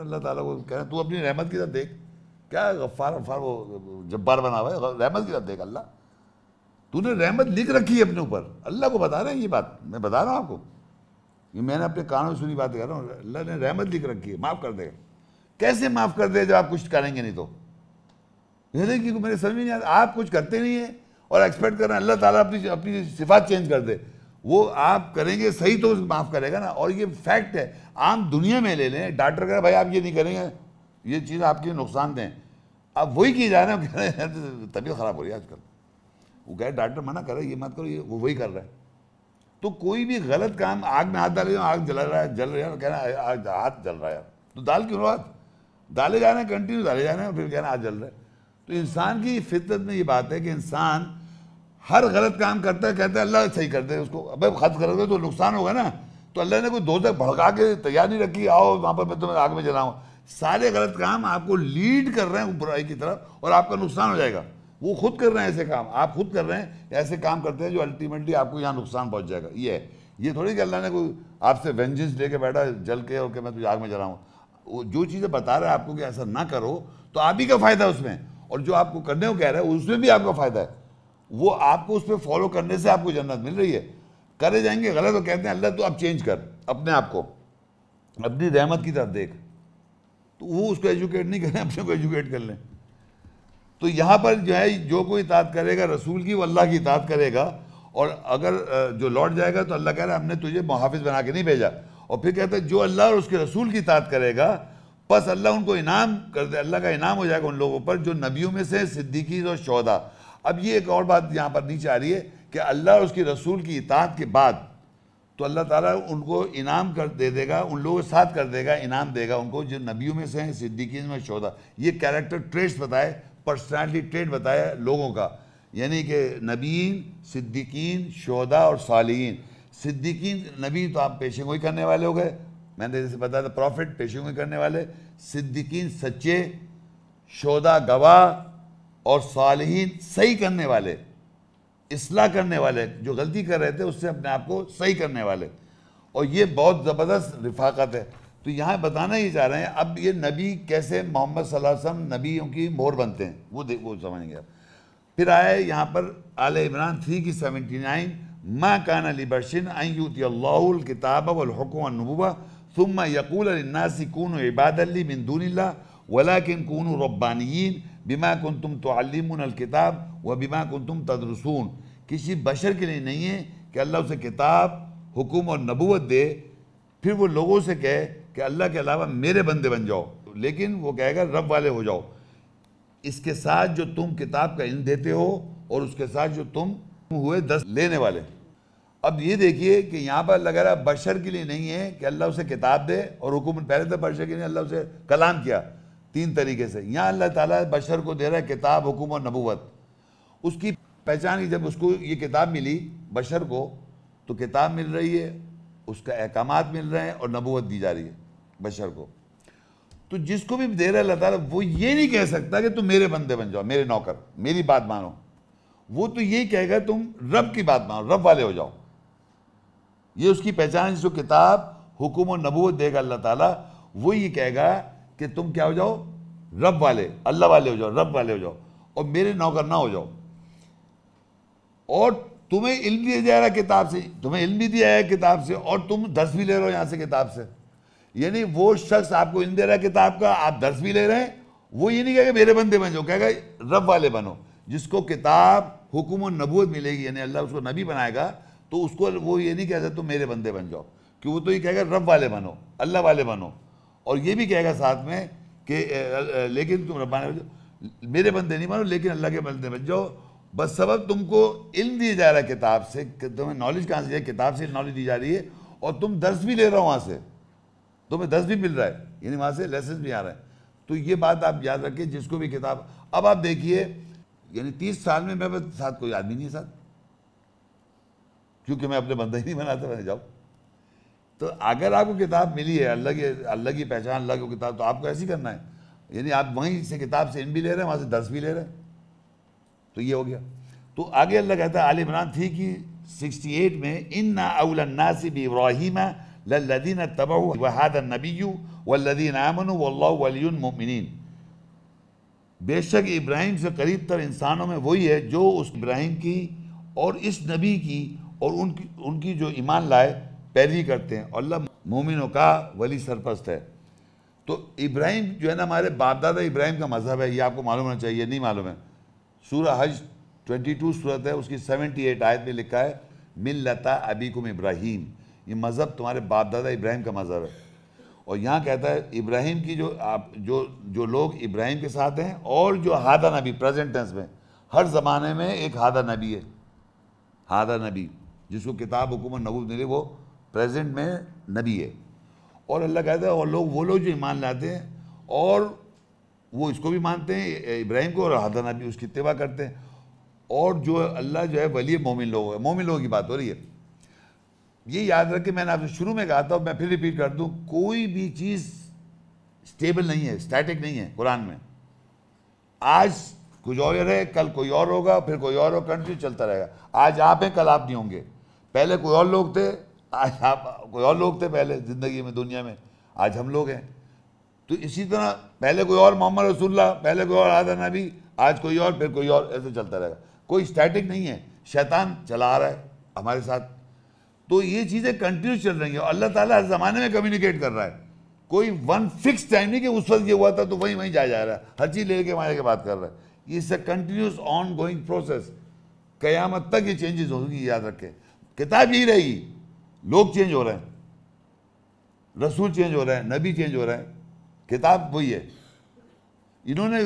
अल्लाह ताला को कह तू अपनी रहमत की तरफ देख क्या गफ्फार वफ्फार वो जब्बार बना हुआ है रहमत की तरफ देख अल्लाह तूने रहमत लिख रखी है अपने ऊपर अल्लाह को बता रहे हैं ये बात मैं बता रहा हूँ आपको ये मैंने अपने कानों सुनी बात कर रहा हूँ अल्लाह ने रहमत लिख रखी है माफ़ कर देगा कैसे माफ़ कर दे जब आप कुछ करेंगे नहीं तो नहीं क्योंकि मेरे समझ में नहीं आता आप कुछ करते नहीं है और एक्सपेक्ट कर रहे हैं अल्लाह ताला अपनी अपनी सिफात चेंज कर दे वो आप करेंगे सही तो माफ़ करेगा ना और ये फैक्ट है आम दुनिया में ले लें डॉक्टर कह रहे भाई आप ये नहीं करेंगे ये चीज़ आपके नुकसान दें आप वही किए जा रहे हैं तबीयत ख़राब हो रही है आजकल वो कह रहे डॉक्टर मना कर रहे ये मत करो ये वो वही कर रहा है तो कोई भी गलत काम आग में हाथ डाले आग जला रहा है जल रहा है कहना आग हाथ जल रहा है तो दाल क्यों हाथ डाले जा रहे हैं कंटिन्यू डाले जा रहे हैं फिर कहना हाथ जल रहा है तो इंसान की फितरत में ये बात है कि इंसान हर गलत काम करता है कहता है अल्लाह सही कर दे उसको अब खत कर दे तो नुकसान होगा ना तो अल्लाह ने कोई दो तक भड़का के तैयार नहीं रखी आओ वहाँ पर मैं तुम्हें आग में जलाऊँ सारे गलत काम आपको लीड कर रहे हैं बुराई की तरफ और आपका नुकसान हो जाएगा वो खुद कर रहे हैं ऐसे काम आप खुद कर रहे हैं ऐसे काम करते हैं जो अल्टीमेटली आपको यहाँ नुकसान पहुँच जाएगा ये है ये थोड़ी कि अल्लाह ने कोई आपसे वेंजेंस ले बैठा जल के और के मैं तुझे आग में जलाऊँ वो जो चीज़ें बता रहा है आपको कि ऐसा ना करो तो आप ही का फ़ायदा है उसमें और जो आपको करने को कह रहा है उसमें भी आपका फ़ायदा है वो आपको उस पर फॉलो करने से आपको जन्नत मिल रही है करे जाएंगे गलत तो कहते हैं अल्लाह तो आप चेंज कर अपने आप को अपनी रहमत की तरफ देख तो वो उसको एजुकेट नहीं करें अपने को एजुकेट कर लें तो यहाँ पर जो है जो कोई इतात करेगा रसूल की वो अल्लाह की इतात करेगा और अगर जो लौट जाएगा तो अल्लाह कह रहा है हमने तुझे मुहाफ़ बना के नहीं भेजा और फिर कहते हैं जो अल्लाह और उसके रसूल की इतात करेगा बस अल्लाह उनको इनाम कर दे अल्लाह का इनाम हो जाएगा उन लोगों पर जो नबियों में से सिद्दीकी और शौदा अब ये एक और बात यहाँ पर नीचे आ रही है कि अल्लाह और उसके रसूल की इतात के बाद तो अल्लाह ताला उनको इनाम कर दे देगा उन लोगों के साथ कर देगा इनाम देगा उनको जो नबियों में से हैं सिद्दीकी में शौदा ये कैरेक्टर ट्रेस बताए पर्सनैलिटी ट्रेड बताया लोगों का यानी कि नबीन सिद्दीकीन शोदा और सालीन सिद्दीकीन नबी तो आप पेशे गोई करने वाले हो गए मैंने जैसे बताया था प्रॉफिट पेशे गोई करने वाले सिद्दीकीन सच्चे शोदा गवाह और सालीन सही करने वाले इसलाह करने वाले जो गलती कर रहे थे उससे अपने आप को सही करने वाले और ये बहुत ज़बरदस्त रिफाकत है तो यहाँ बताना ही चाह रहे हैं अब ये नबी कैसे मोहम्मद वसल्लम नबियों की मोहर बनते हैं वो देख वो समझेंगे आप फिर आए यहाँ पर आल इमरान थ्री की सेवेंटी नाइन माँ कान अली बशिन अयूतियाल किताब वलहकनबा सुम यकूल नासी कून इबादली बिंदूनला वलाकिन कून रब्बानियन बिमा कन तुम तोमकिताब व बिमा कन तुम तदरसून किसी बशर के लिए नहीं है कि अल्लाह उसे किताब हुकुम और नबूत दे फिर वो लोगों से कहे कि अल्लाह के अलावा मेरे बंदे बन जाओ लेकिन वो कहेगा रब वाले हो जाओ इसके साथ जो तुम किताब का इन देते हो और उसके साथ जो तुम हुए दस लेने वाले अब ये देखिए कि यहाँ पर लग रहा बशर के लिए नहीं है कि अल्लाह उसे किताब दे और हुकूमत पहले तो बशर के लिए अल्लाह उसे कलाम किया तीन तरीके से यहाँ अल्लाह ताला बशर को दे रहा है किताब हुकुम और नबूवत उसकी पहचान की जब उसको ये किताब मिली बशर को तो किताब मिल रही है उसका अहकाम मिल रहे हैं और नबूवत दी जा रही है बशर को तो जिसको भी दे रहा अल्लाह ताला वो ये नहीं कह सकता कि तुम मेरे बंदे बन जाओ मेरे नौकर मेरी बात मानो वो तो यही कहेगा तुम रब की बात मानो रब वाले हो जाओ ये उसकी पहचान जो किताब हुकुम और नबूत देगा अल्लाह ताला वो ये कहेगा कि तुम क्या हो जाओ रब वाले अल्लाह वाले हो जाओ रब वाले हो जाओ और मेरे नौकर ना हो जाओ और तुम्हें इल्म दिया जा रहा किताब से तुम्हें इल्म भी दिया है किताब से और तुम दस भी ले रहे हो यहाँ से किताब से यानी वो शख्स आपको इंदिरा किताब का आप दर्श भी ले रहे हैं वो ये नहीं कहेगा मेरे बंदे बन जाओ कहेगा रब वाले बनो जिसको किताब हुकुम और नबूत मिलेगी यानी अल्लाह उसको नबी बनाएगा तो उसको वो ये नहीं कहता तुम मेरे बंदे बन जाओ कि वो तो ये कहेगा रब वाले बनो अल्लाह वाले बनो और ये भी कहेगा साथ में कि लेकिन तुम रब रब्बाना मेरे बंदे नहीं बनो लेकिन अल्लाह के बंदे बन जाओ बस सबक तुमको इल्म दिया जा रहा है किताब से तुम्हें नॉलेज कहाँ से किताब से नॉलेज दी जा रही है और तुम दर्श भी ले रहे हो वहाँ से तो में दस भी मिल रहा है यानी वहाँ से लेसन भी आ रहा है तो ये बात आप याद रखिए जिसको भी किताब अब आप देखिए यानी तीस साल में मेरे साथ कोई आदमी नहीं है साथ क्योंकि मैं अपने बंदा ही नहीं बनाता मैंने जाऊँ तो अगर आपको किताब मिली है अल्लाह की अल्लाह की पहचान अलग की किताब तो आपको ऐसी करना है यानी आप वहीं से किताब से इन भी ले रहे हैं वहाँ से दस भी ले रहे हैं तो ये हो गया तो आगे अल्लाह कहता है आलिमरान थी कि सिक्सटी एट में इन ना अउलन्ना से भी इब्राहिमा للذين اتبعوا وهذا النبي والذين आमनु والله ولي المؤمنين बेशक इब्राहिम से करीब तर इंसानों में वही है जो उस इब्राहिम की और इस नबी की और उनकी उनकी जो ईमान लाए पैरवी करते हैं और अल्लाह मोमिनों का वली सरपस्त है तो इब्राहिम जो है ना हमारे बाप दादा इब्राहिम का मज़हब है ये आपको मालूम होना चाहिए नहीं मालूम है सूर्य हज 22 सूरत है उसकी 78 आयत में लिखा है मिल लता अबीकुम इब्राहिम ये मज़हब तुम्हारे बाप दादा इब्राहिम का मज़हब है और यहाँ कहता है इब्राहिम की जो आप जो जो लोग इब्राहिम के साथ हैं और जो हादा नबी प्रेजेंट टेंस में हर ज़माने में एक हादा नबी है हादा नबी जिसको किताब हुकूमत नबूब मिले वो प्रेजेंट में नबी है और अल्लाह कहता है और लोग वो लोग जो ईमान लाते हैं और वो इसको भी मानते हैं इब्राहिम को और हादा नबी उसकी तबाह करते हैं और जो अल्लाह जो है वली मोमिन लोग है मोमिन लोगों की बात हो रही है ये याद रखे मैंने आपसे शुरू में कहा था मैं फिर रिपीट कर दूं कोई भी चीज़ स्टेबल नहीं है स्टैटिक नहीं है कुरान में आज कुछ और है कल कोई और होगा फिर कोई और कंट्री चलता रहेगा आज आप हैं कल आप नहीं होंगे पहले कोई और लोग थे आज आप कोई और लोग थे पहले ज़िंदगी में दुनिया में आज हम लोग हैं तो इसी तरह पहले कोई और मोहम्मद रसुल्ला पहले कोई और आदा नबी आज कोई और फिर कोई और ऐसे चलता रहेगा कोई स्टैटिक नहीं है शैतान चला आ रहा है हमारे साथ तो ये चीज़ें कंटिन्यू चल रही हैं और अल्लाह ताला हर ज़माने में कम्युनिकेट कर रहा है कोई वन फिक्स टाइम नहीं कि उस वक्त ये हुआ था तो वहीं वहीं जाया जा रहा है हर चीज़ लेके वहाँ के बात कर रहा है इस a continuous ongoing process कयामत तक ये चेंजेस होंगी याद रखें किताब यही रहेगी लोग चेंज हो रहे हैं रसूल चेंज हो रहे हैं नबी चेंज हो रहे हैं किताब वही है इन्होंने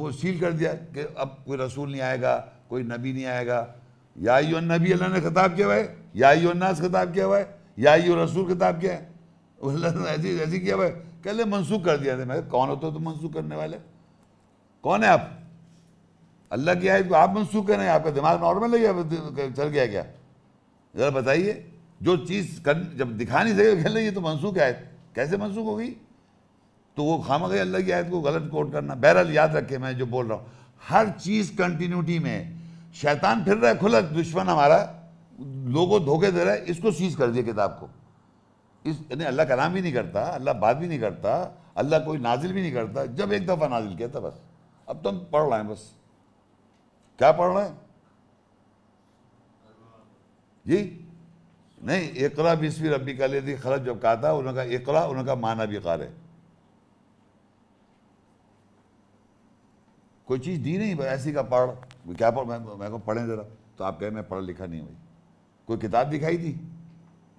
वो सील कर दिया कि अब कोई रसूल नहीं आएगा कोई नबी नहीं आएगा या यो नबी अल्लाह ने खिताब किया भाई या यान्नास खिताब किया हुआ है या रसूल खिताब किया है ऐसी ऐसी किया हुआ है कह ले मनसूख कर दिया था मैं कौन होते हो तो मनसूख करने वाले कौन है आप अल्लाह की आयत को आप मनसूख करें आपका दिमाग नॉर्मल है या चल गया क्या ज़रा बताइए जो चीज़ कर जब दिखा नहीं सके कह ये तो मनसूख आयत कैसे मनसूख हो गई तो वो खामा गई अल्लाह की आयत को गलत कोट करना बहरहाल याद रखे मैं जो बोल रहा हूँ हर चीज़ कंटिन्यूटी में शैतान फिर रहा है खुला दुश्मन हमारा लोगों धोखे दे रहा है इसको सीज कर दिया किताब को इस यानी अल्लाह कलाम भी नहीं करता अल्लाह बात भी नहीं करता अल्लाह कोई नाजिल भी नहीं करता जब एक दफ़ा नाजिल किया था बस अब तो हम पढ़ रहे हैं बस क्या पढ़ रहे हैं जी नहीं एक बीसवी रबी का लेती खरत जब कहा था उन्होंने कहा एकरा उन्होंने कहा माना भी कार है कोई चीज़ दी नहीं ऐसी का पढ़ क्या पढ़ मैं, मेरे को पढ़ें ज़रा तो आप कहें मैं पढ़ा लिखा नहीं हुई कोई किताब दिखाई दी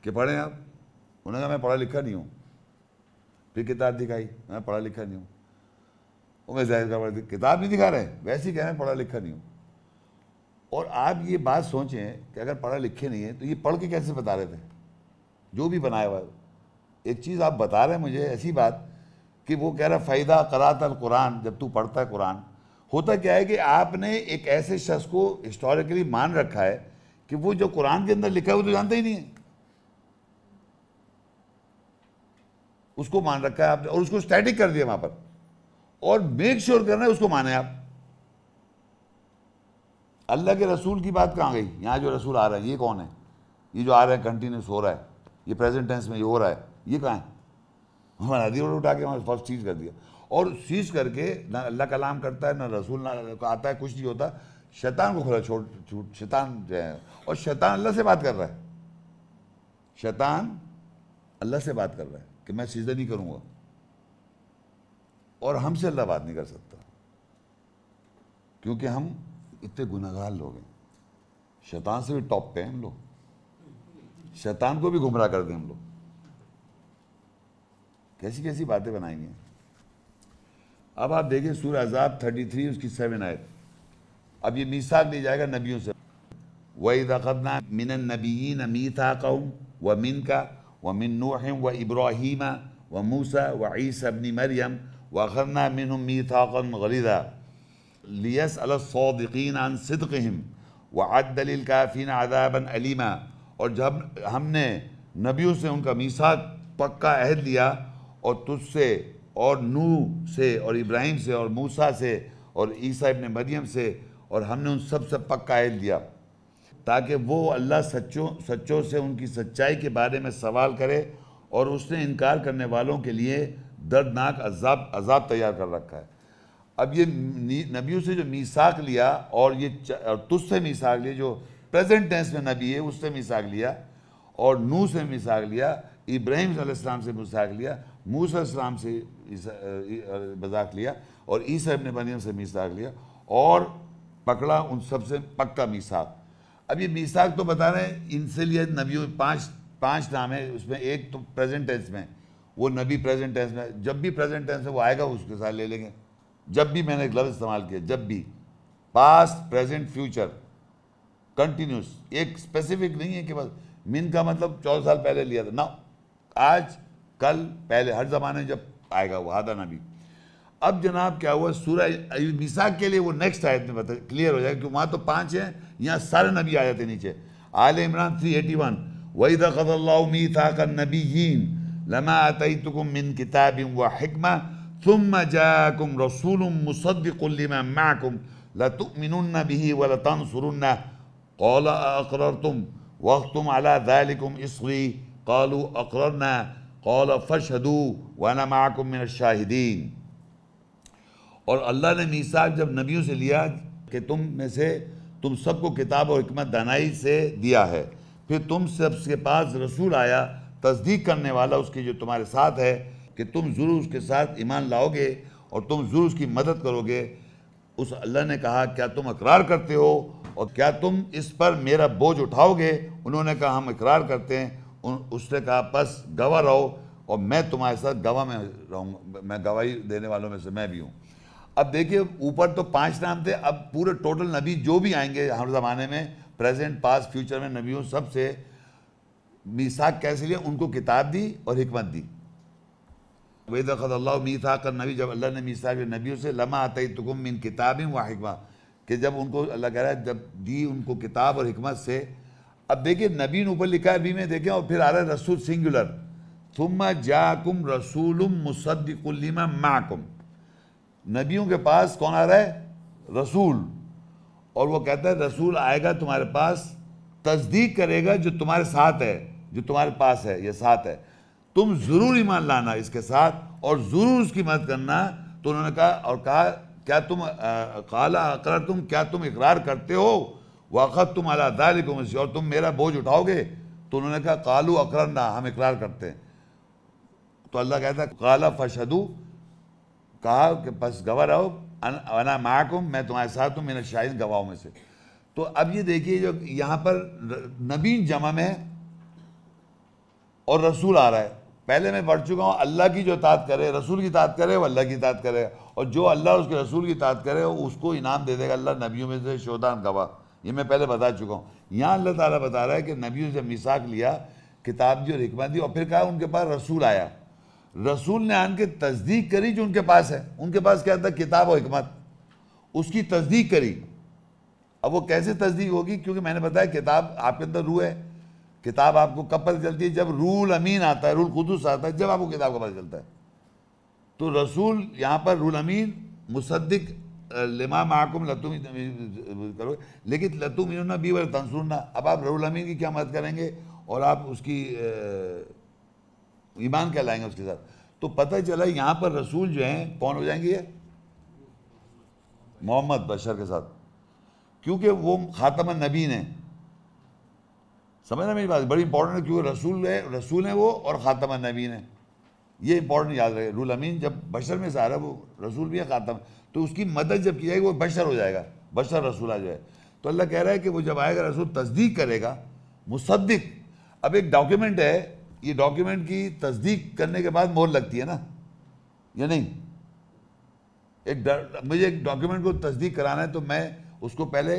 कि पढ़ें आप उन्होंने कहा मैं पढ़ा लिखा नहीं हूँ फिर किताब दिखाई मैं पढ़ा लिखा नहीं हूँ वो जाहिर का किताब नहीं दिखा रहे वैसे ही कह रहे हैं पढ़ा लिखा नहीं हूँ और आप ये बात सोचें कि अगर पढ़ा लिखे नहीं है तो ये पढ़ के कैसे बता रहे थे जो भी बनाया हुआ है एक चीज़ आप बता रहे हैं मुझे ऐसी बात कि वो कह रहा फ़ायदा करात अल कुरान जब तू पढ़ता है कुरान होता क्या है कि आपने एक ऐसे शख्स को हिस्टोरिकली मान रखा है कि वो जो कुरान के अंदर लिखा है वो तो जानते ही नहीं है उसको मान रखा है आपने और उसको स्टैटिक कर दिया वहां पर और मेक श्योर sure करना है उसको माने आप अल्लाह के रसूल की बात कहां गई यहां जो रसूल आ रहे हैं ये कौन है ये जो आ रहा है कंटिन्यूस हो रहा है ये प्रेजेंट टेंस में ये हो रहा है ये कहा है हमारा हदीर उठा के हमारे फर्स्ट चीज़ कर दिया और चीज़ करके ना अल्लाह कलाम करता है ना रसूल ना आता है कुछ नहीं होता शैतान को खुला छोड़ छूट शैतान जो है और शैतान अल्लाह से बात कर रहा है शैतान अल्लाह से बात कर रहा है कि मैं सीधे नहीं करूँगा और हमसे अल्लाह बात नहीं कर सकता क्योंकि हम इतने गुनागार लोग हैं शैतान से भी टॉप पे हैं हम लोग शैतान को भी गुमराह कर दें हम लोग कैसी कैसी बातें बनाएंगे अब आप देखें सूर्य आजाब थ्री उसकी सेवन आयत अब ये मीसाक नहीं जाएगा नबियों से वही दखदना मिन नबीन मीता कौम व मिन का व मिन नूह व इब्राहिम व मूसा व ईसा बनी मरियम वखरना मिन मीता गलीदा लियस अलसौदीन अन सिदकम व अदलिल काफ़िन आदाबन अलीमा और जब हमने नबियों से उनका मीसाक पक्का अहद लिया और तुझसे और नू से और इब्राहिम से और मूसा से और ईसा इबन मरियम से और हमने उन सब सब पर कायल दिया ताकि वो अल्लाह सच्चों सच्चों से उनकी सच्चाई के बारे में सवाल करे और उसने इनकार करने वालों के लिए दर्दनाक अजाब अजाब तैयार कर रखा है अब ये नबियों से जो मीसाक लिया और ये और तुझसे मीसाक लिया जो प्रेजेंट टेंस में नबी है उससे मिसाक लिया और नू से मिसाक लिया इब्राहिम सलाम से मिसाक लिया मूसम से मजाक लिया और ईसा अपने बनियम से मिसाक लिया और पकड़ा उन सबसे पक्का मीसाक अब ये मीसाक तो बता रहे हैं इनसे लिए नबियों पांच पांच नाम है उसमें एक तो प्रेजेंट टेंस में वो नबी प्रेजेंट टेंस में जब भी प्रेजेंट टेंस है वो आएगा उसके साथ ले लेंगे जब भी मैंने लफ्ज़ इस्तेमाल किया जब भी पास्ट प्रेजेंट फ्यूचर कंटिन्यूस एक स्पेसिफिक नहीं है कि बस मिन का मतलब चौदह साल पहले लिया था ना आज कल पहले हर ज़माने जब आएगा वो हादा नबी اب جناب کیا ہوا سورہ میسا کے لیے وہ نیکسٹ آیت میں کلیئر ہو جائے کیونکہ وہاں تو پانچ ہیں یہاں سارے نبی آ جاتے نیچے آل عمران 381 وَإِذَا قَضَ اللَّهُ مِيثَاقَ النَّبِيِّينَ لَمَا أَتَيْتُكُم مِّن كِتَابٍ وَحِكْمَةٍ ثُمَّ جَاءَكُمْ رَسُولٌ مُصَدِّقٌ لِمَا مَعَكُمْ لَتُؤْمِنُنَّ بِهِ وَلَتَنْصُرُنَّهُ قَالَ أَقْرَرْتُمْ وَاخْتُمْ عَلَى ذَلِكُمْ إِصْرِي قَالُوا أَقْرَرْنَا और अल्लाह ने मीसाक जब नबियों से लिया कि तुम में से तुम सबको किताब और हमत दानाई से दिया है फिर तुम सबके पास रसूल आया तस्दीक करने वाला उसकी जो तुम्हारे साथ है कि तुम ज़रूर उसके साथ ईमान लाओगे और तुम ज़रूर उसकी मदद करोगे उस अल्लाह ने कहा क्या तुम इकरार करते हो और क्या तुम इस पर मेरा बोझ उठाओगे उन्होंने कहा हम इकरार करते हैं उसने कहा बस गवाह रहो और मैं तुम्हारे साथ गवाह में रहूँगा मैं गवाही देने वालों में से मैं भी हूँ अब देखिए ऊपर तो पांच नाम थे अब पूरे टोटल नबी जो भी आएंगे हर ज़माने में प्रेजेंट पास फ्यूचर में नबियों सब से मीसाक कैसे लिए उनको किताब दी और हमत दी वेद अल्लाह मीसा कर नबी जब अल्लाह ने मीसा के नबियों से लमा आता तुकुम मिन किताबें व हिकमा कि जब उनको अल्लाह कह रहा है जब दी उनको किताब और हमत से अब देखिए ने ऊपर लिखा है अभी में देखें और फिर आ रहा है रसूल सिंगुलर थुम जाकुम रसूलुम मुसद्दिकुल्लिमा माकुम नबियों के पास कौन आ रहा है रसूल और वो कहता है रसूल आएगा तुम्हारे पास तस्दीक करेगा जो तुम्हारे साथ है जो तुम्हारे पास है ये साथ है तुम ज़रूर ईमान लाना इसके साथ और ज़रूर उसकी मदद करना तो उन्होंने कहा और कहा क्या तुम काला अकर तुम क्या तुम इकरार करते हो वाक़त तुम अलादालिकुम और तुम मेरा बोझ उठाओगे तो उन्होंने कहा कालू अकर ना हम इकरार करते हैं तो अल्लाह कहता है काला फशदू कहा कि बस गवा रहो वना माँ मैं तुम्हारे साथ हूँ मेरे शायद गवाहों में से तो अब ये देखिए जो यहाँ पर नबीन जमा में और रसूल आ रहा है पहले मैं पढ़ चुका हूँ अल्लाह की जो तात करे रसूल की तात करे वो अल्लाह की तात करे और जो अल्लाह उसके रसूल की तात करे उसको इनाम दे देगा अल्लाह नबियों में से शोदान गवाह ये मैं पहले बता चुका हूँ यहाँ अल्लाह ताला बता रहा है कि नबियों से मिसाक लिया किताब जो रिकमा दी और फिर कहा उनके पास रसूल आया रसूल ने आन के तस्दीक करी जो उनके पास है उनके पास क्या था किताब और हमत उसकी तस्दीक करी अब वो कैसे तस्दीक होगी क्योंकि मैंने बताया किताब आपके अंदर रूह है किताब आपको कब पता चलती है जब रूल अमीन आता है रूल खुदूस आता है जब आपको किताब का पता चलता है तो रसूल यहाँ पर रूल अमीन मुसद्दिक लिमा माकुम लतुम करो लेकिन लतुम इन्होंने बी वर तंसुरना अब आप रूल अमीन की क्या मदद करेंगे और आप उसकी आ, ईमान कहलाएंगे उसके साथ तो पता चला यहाँ पर रसूल जो हैं कौन हो जाएंगे ये मोहम्मद बशर के साथ क्योंकि वो खातम नबीन है समझ मेरी बात बड़ी इंपॉर्टेंट है क्योंकि रसूल है रसूल हैं वो और खातम नबीन है ये इंपॉर्टेंट याद रहे रूल अमीन जब बशर में सारा वो रसूल भी है खातम तो उसकी मदद जब की जाएगी वो बशर हो जाएगा बशर रसूला जो है तो अल्लाह कह रहा है कि वो जब आएगा रसूल तस्दीक करेगा मुसद्दिक अब एक डॉक्यूमेंट है ये डॉक्यूमेंट की तस्दीक करने के बाद मोहर लगती है ना या नहीं एक मुझे एक डॉक्यूमेंट को तस्दीक कराना है तो मैं उसको पहले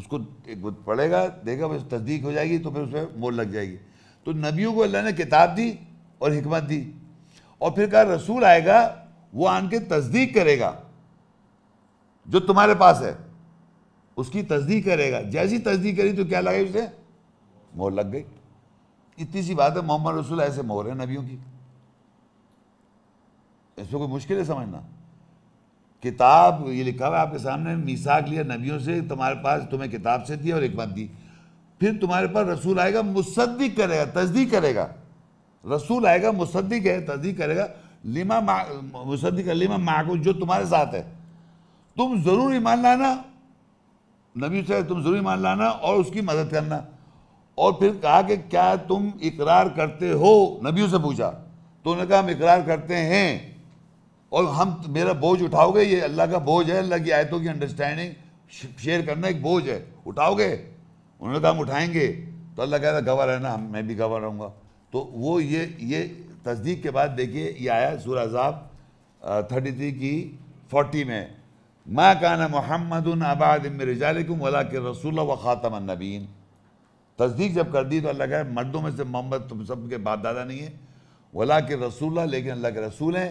उसको एक पढ़ेगा देगा बस तस्दीक हो जाएगी तो फिर उसमें मोर लग जाएगी तो नबियों को अल्लाह ने किताब दी और हमत दी और फिर कहा रसूल आएगा वो आन के तस्दीक करेगा जो तुम्हारे पास है उसकी तस्दीक करेगा जैसी तस्दीक करी तो क्या लगा उसे मोर लग गई इतनी सी बात है मोहम्मद रसूल ऐसे मोहर हैं नबियों की ऐसे कोई मुश्किल है समझना किताब ये लिखा हुआ आपके सामने मिसाक लिया नबियों से तुम्हारे पास तुम्हें किताब से दी और एक बात दी फिर तुम्हारे पास रसूल आएगा मुसद्दिक करेगा तस्दीक करेगा रसूल आएगा मुसद्दिक है तस्दीक करेगा लिमा मुसद्दिक लिमा माकू जो तुम्हारे साथ है तुम ज़रूर ईमान लाना नबी से तुम ज़रूर ईमान लाना और उसकी मदद करना और फिर कहा कि क्या तुम इकरार करते हो नबी से पूछा तो उन्होंने कहा हम इकरार करते हैं और हम मेरा बोझ उठाओगे ये अल्लाह का बोझ है अल्लाह की आयतों की अंडरस्टैंडिंग शेयर करना एक बोझ है उठाओगे उन्होंने कहा हम उठाएंगे तो अल्लाह कहता गवा रहना हम मैं भी गवा रहूँगा तो वो ये ये तस्दीक के बाद देखिए ये आया सूर अजाब थर्टी थ्री की फोर्टी में माँ काना मोहम्मद अबाद मिर्जालकुम वला के रसूल व ख़ातम नबीन तस्दीक जब कर दी तो अल्लाह कहे मर्दों में से मोहम्मद तुम सब के बाप दादा नहीं है वला के रसूल लेकिन अल्लाह के रसूल हैं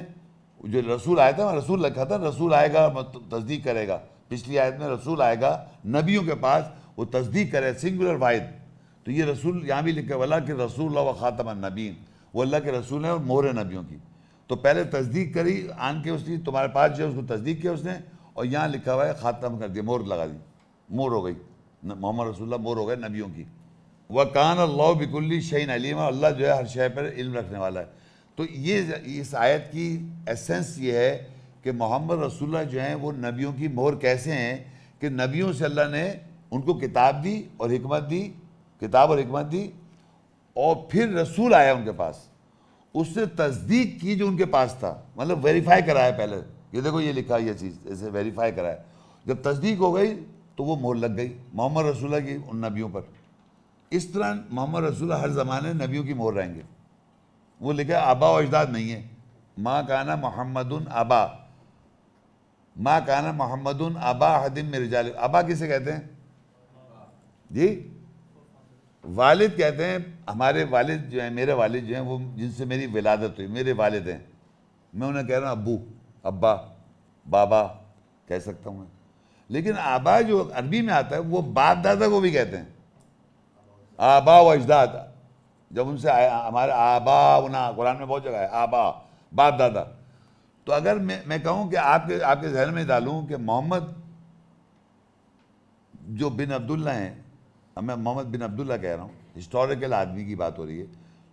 जो रसूल आया था रसूल रखा था रसूल आएगा तो तस्दीक करेगा पिछली आयत में रसूल आएगा नबियों के पास वो तस्दीक करे सिंगुलर वाहिद तो ये रसूल यहाँ भी लिखे वला के रसूल व ख़ातम नबीन वो अल्लाह के रसूल हैं और मोहर नबियों की तो पहले तस्दीक करी आन के उसकी तुम्हारे पास जो है उसको तस्दीक किया उसने और यहाँ लिखा हुआ है ख़ातम कर दिया मोर लगा दी मोर हो गई मोहम्मद रसूल मोर हो गए नबियों की वकान अल्लाह बिकुल्ली शहीन अलीम अल्लाह जो है हर शह पर इल्म रखने वाला है तो ये इस आयत की एसेंस ये है कि मोहम्मद रसुल्ला जो हैं वो नबियों की मोहर कैसे हैं कि नबियों से अल्लाह ने उनको किताब दी और हमत दी किताब और हमत दी और फिर रसूल आया उनके पास उसने तस्दीक की जो उनके पास था मतलब वेरीफाई कराया पहले ये देखो ये लिखा ये चीज़ ऐसे वेरीफाई कराया जब तस्दीक हो गई तो वो मोहर लग गई मोहम्मद रसुल्ला की उन नबियों पर इस तरह मोहम्मद रसूल हर ज़माने नबियों की मोर रहेंगे वो लिखा आबा और अजदाद नहीं है माँ काना मोहम्मद आबा माँ काना मोहम्मद आबा हदिम मेरे रिजाल आबा किसे कहते हैं जी वालिद कहते हैं हमारे वालिद जो हैं मेरे वालिद जो हैं वो जिनसे मेरी विलादत हुई मेरे वालिद हैं मैं उन्हें कह रहा हूँ अबू अब्बा बाबा कह सकता हूँ लेकिन आबा जो अरबी में आता है वो बाप दादा को भी कहते हैं आबा व अजदाद जब उनसे आया हमारे आबा उना कुरान में बहुत जगह है आबा बाप दादा तो अगर मैं मैं कहूँ कि आपके आपके जहन में डालूँ कि मोहम्मद जो बिन अब्दुल्ला हैं मैं मोहम्मद बिन अब्दुल्ला कह रहा हूँ हिस्टोरिकल आदमी की बात हो रही है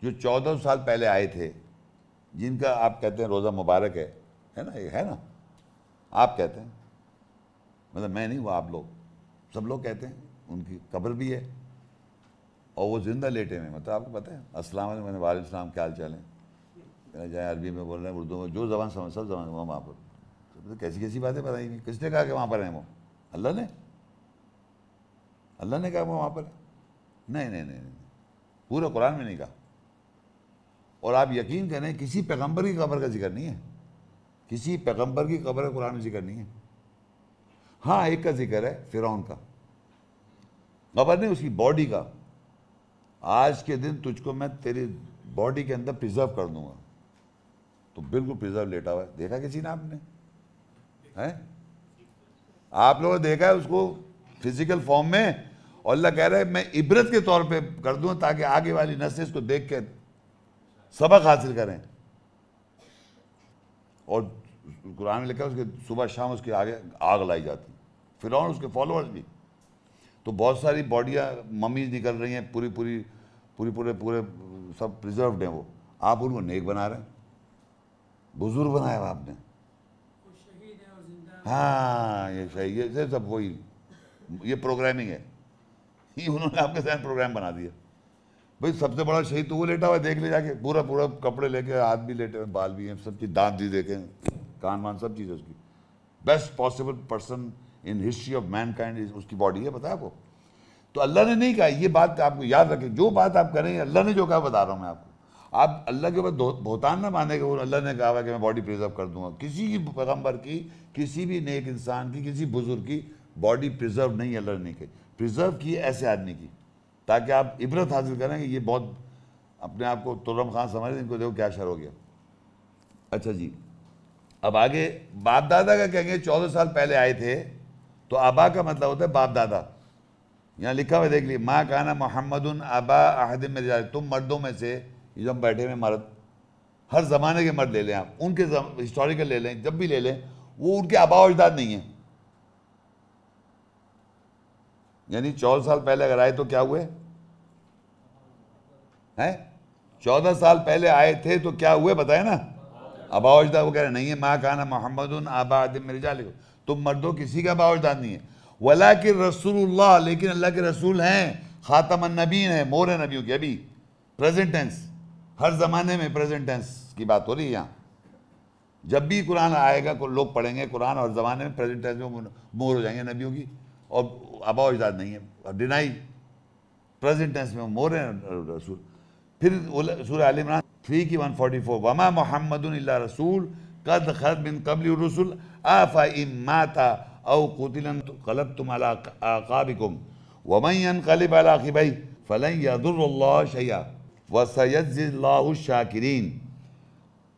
जो चौदह साल पहले आए थे जिनका आप कहते हैं रोज़ा मुबारक है है ना है ना आप कहते हैं मतलब मैं नहीं हुआ आप लोग सब लोग कहते हैं उनकी कब्र भी है और वो जिंदा लेटे हुए मतलब आपको पता है असलम मैंने वाले इस्लाम क्या हाल चाल है चाहे अरबी में बोल रहे हैं उर्दू में जो जबान समझ सब जबान हुआ वहाँ पर तो कैसी कैसी बातें ही नहीं किसने कहा कि वहाँ पर हैं वो अल्लाह ने अल्लाह ने कहा वो वहाँ पर नहीं नहीं नहीं नहीं पूरे कुरान में नहीं कहा और आप यकीन करें किसी पैगंबर की खबर का जिक्र नहीं है किसी पैगंबर की का कुरान में जिक्र नहीं है हाँ एक का जिक्र है फिरौन का खबर नहीं उसकी बॉडी का आज के दिन तुझको मैं तेरी बॉडी के अंदर प्रिजर्व कर दूंगा तो बिल्कुल प्रिजर्व लेटा हुआ है देखा किसी ने आपने हैं आप लोगों ने देखा है उसको फिजिकल फॉर्म में और अल्लाह कह रहे हैं मैं इबरत के तौर पे कर दूं ताकि आगे वाली नस्ल इसको देख के सबक हासिल करें और कुरान में लिखा है उसके सुबह शाम उसके आगे आग लाई जाती फिर उसके फॉलोअर्स भी तो बहुत सारी बॉडियाँ मम्मीज निकल रही हैं पूरी पूरी पूरी पूरे पूरे सब प्रिजर्व हैं वो आप उनको नेक बना रहे हैं बुजुर्ग बनाया हुआ आपने हाँ ये सही ये सब वही ये प्रोग्रामिंग है [LAUGHS] ये उन्होंने आपके साथ प्रोग्राम बना दिया भाई सबसे बड़ा शहीद तो वो लेटा हुआ देख ले जाके पूरा पूरा कपड़े लेके हाथ भी लेटे हुए बाल भी हैं सब चीज़ दांत भी देखे कान वान सब चीज़ है उसकी best possible person in history of mankind उसकी बॉडी है बताया आपको तो अल्लाह ने नहीं कहा ये बात आपको याद रखें जो बात आप करें अल्लाह ने जो कहा बता रहा हूँ मैं आपको आप अल्लाह के बाद बहुतान ना माने कि अल्लाह ने कहा कि मैं बॉडी प्रिजर्व कर दूंगा किसी की पैगम्बर की किसी भी नेक इंसान की किसी बुजुर्ग की बॉडी प्रिजर्व नहीं अल्लाह ने कही प्रिजर्व की ऐसे आदमी की ताकि आप इबरत हासिल करें कि ये बहुत अपने आप को तुरम खान समझ रहे इनको देखो क्या शर हो गया अच्छा जी अब आगे बाप दादा का कहेंगे चौदह साल पहले आए थे तो आबा का मतलब होता है बाप दादा यहाँ लिखा हुआ देख लिए माँ काना मोहम्मद आबा अहद में जा तुम मर्दों में से जो हम बैठे हुए मर्द हर ज़माने के मर्द ले लें आप उनके हिस्टोरिकल ले लें जब भी ले लें वो उनके आबा अजदाद नहीं है यानी चौदह साल पहले अगर आए तो क्या हुए हैं चौदह साल पहले आए थे तो क्या हुए बताए ना अबाजदा वो कह रहे नहीं है माँ कहा ना मोहम्मद आबाद मिर्जा लिखो तुम मर्दों किसी का अबावजदाद नहीं है वला के रसूल लेकिन अल्लाह के रसूल हैं ख़ातम नबीन है मोर नबियों के अभी प्रेजेंटेंस हर ज़माने में प्रेजेंटेंस की बात हो रही है यहाँ जब भी कुरान आएगा लोग पढ़ेंगे कुरान और ज़माने में प्रेजेंट में मोर हो जाएंगे नबियों की और आबा इजाद नहीं है डिनाई प्रेजेंट में मोर है रसूल फिर सूर आल इमरान थ्री की वन फोर्टी फोर वमा मोहम्मद रसूल कद खत बिन कबली रसूल आफ़ा माता अव कुतिलन कलब तुम अलाकाबिकुम वमैन कलब अलाखिबई फ़लन यदुल्ला शैया व सैदाशाकिरीन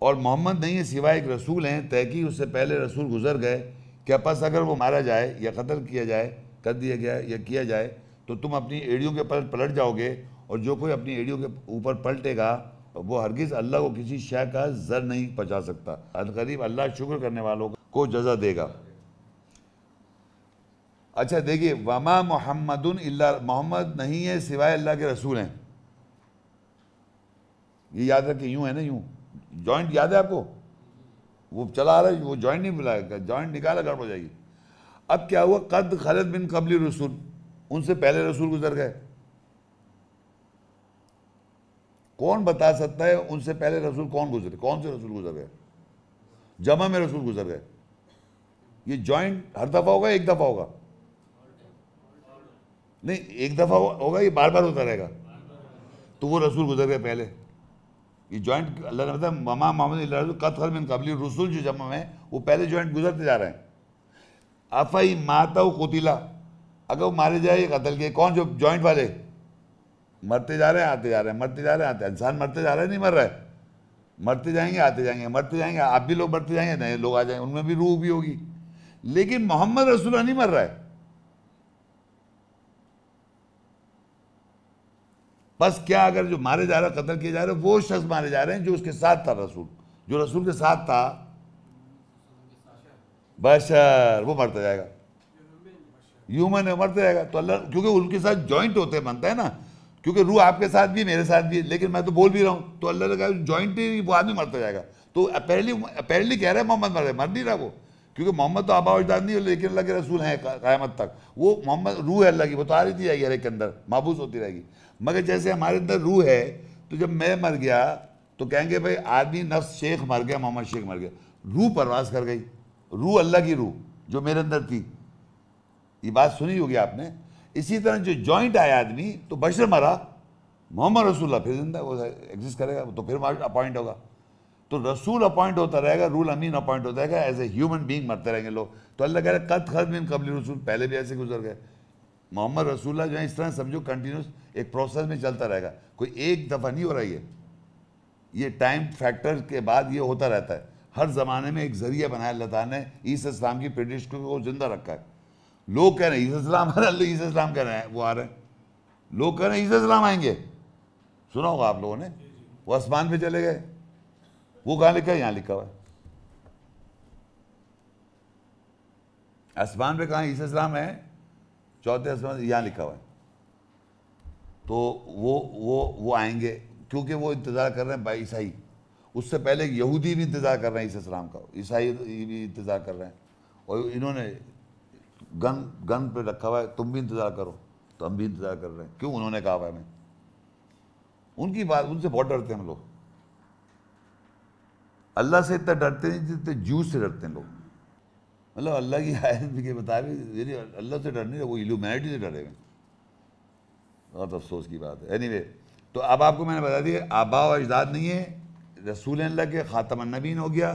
और मोहम्मद नहीं है सिवाय एक रसूल हैं तहकी उससे पहले रसूल गुजर गए क्या बस अगर वो मारा जाए या कत्ल किया जाए कर दिया गया या किया जाए तो तुम अपनी एड़ियों के पर पलट जाओगे और जो कोई अपनी एड़ियों के ऊपर पलटेगा वो हरगिज़ अल्लाह को किसी शय का जर नहीं पहुँचा सकता अनकरीब अल्लाह शुक्र करने वालों को जजा देगा अच्छा देखिए वमा मोहम्मद मोहम्मद नहीं है सिवाय अल्लाह के रसूल हैं ये याद रखें यूं है ना यूं जॉइंट याद है आपको वो चला आ रहा है वो जॉइंट नहीं बुलाया जॉइंट निकाला गड़बड़ हो जाएगी अब क्या हुआ कद खलत बिन कबली रसूल उनसे पहले रसूल गुजर गए कौन बता सकता है उनसे पहले रसूल कौन गुजरे कौन से रसूल गुजर गए जमा में रसूल गुजर गए ये जॉइंट हर दफ़ा होगा एक दफ़ा होगा नहीं एक दफ़ा होगा ये बार बार होता रहेगा तो वो रसूल गुजर गए पहले ये जॉइंट अल्लाह ने बताया ममा मामद कथर में कबली रसूल जो जमा है वो पहले जॉइंट गुजरते जा रहे हैं अफाई माता कोतीला अगर वो मारे जाए कतल के कौन जो जॉइंट वाले मरते जा रहे हैं आते जा रहे हैं मरते जा रहे हैं आते इंसान मरते जा रहे हैं नहीं मर रहा है मरते जाएंगे आते जाएंगे मरते जाएंगे आप भी लोग मरते जाएंगे नए लोग आ जाएंगे उनमें भी रूह भी होगी लेकिन मोहम्मद रसूल नहीं मर रहा है बस क्या अगर जो मारे जा रहे कत्ल किए जा रहे वो शख्स मारे जा रहे हैं जो उसके साथ था रसूल जो रसूल के साथ था बशर वो मरता जाएगा ह्यूमन है मरता जाएगा तो अल्लाह क्योंकि उनके साथ जॉइंट होते बनता है ना क्योंकि रूह आपके साथ भी मेरे साथ भी लेकिन मैं तो बोल भी रहा हूँ तो अल्लाह ने कहा जॉइंट ही वो आदमी मरता जाएगा तो अपेरली अपेरली कह रहे हैं मोहम्मद मर रहे मर नहीं रहा वो क्योंकि मोहम्मद तो आबा वजदान नहीं लेकिन अल्लाह के रसूल हैं कायमत तक वो मोहम्मद रूह है अल्लाह की वो तो आ रही थी जाएगी हर एक के अंदर महबूस होती रहेगी मगर जैसे हमारे अंदर रूह है तो जब मैं मर गया तो कहेंगे भाई आदमी नफ्स शेख मर गया मोहम्मद शेख मर गया रूह परवास कर गई रूह अल्लाह की रूह जो मेरे अंदर थी ये बात सुनी होगी आपने इसी तरह जो जॉइंट आया आदमी तो बशर मरा मोहम्मद रसूल्ला फिर जिंदा वो एग्जिस्ट करेगा तो फिर अपॉइंट होगा तो रसूल अपॉइंट होता रहेगा रूल अमीन अपॉइंट होता रहेगा एज ए ह्यूमन बींग मरते रहेंगे लोग तो अल्लाह कह रहे कत खत बिन कबली रसूल पहले भी ऐसे गुजर गए मोहम्मद रसूल्ला जो है इस तरह समझो कंटिन्यूस एक प्रोसेस में चलता रहेगा कोई एक दफ़ा नहीं हो रहा ये ये टाइम फैक्टर के बाद ये होता रहता है हर ज़माने में एक ज़रिया बनाया लता ने ईस इस्लाम की प्रिटिश को जिंदा रखा है लोग कह रहे हैं ईसा इस्लाम आ ईसा इस्लाम कह रहे हैं वो आ रहे हैं लोग कह रहे हैं ईसा इस्लाम आएंगे सुना होगा आप लोगों ने वो आसमान पे चले गए वो कहाँ लिखा है यहाँ लिखा हुआ है आसमान पे कहाँ ईसा इस्लाम है चौथे आसमान यहाँ लिखा हुआ है तो वो वो वो आएंगे क्योंकि वो इंतज़ार कर रहे हैं भाई ईसाई उससे पहले यहूदी भी इंतज़ार कर रहे हैं इस्लाम का ईसाई भी इंतज़ार कर रहे हैं और इन्होंने गन गन पे रखा हुआ है तुम भी इंतज़ार करो तो हम भी इंतज़ार कर रहे हैं क्यों उन्होंने कहा हुआ है हमें उनकी बात उनसे बहुत डरते हैं हम लोग अल्लाह से इतना डरते नहीं जितने जूस से डरते हैं लोग मतलब अल्लाह की आयत के मुताबिक यानी अल्लाह से डर नहीं वो इलूमिनाटी से डरे हुए बहुत अफसोस की बात है एनीवे anyway, तो अब आपको मैंने बता दिया आबा और अजदाद नहीं है रसूल अल्लाह के ख़ातम नबीन हो गया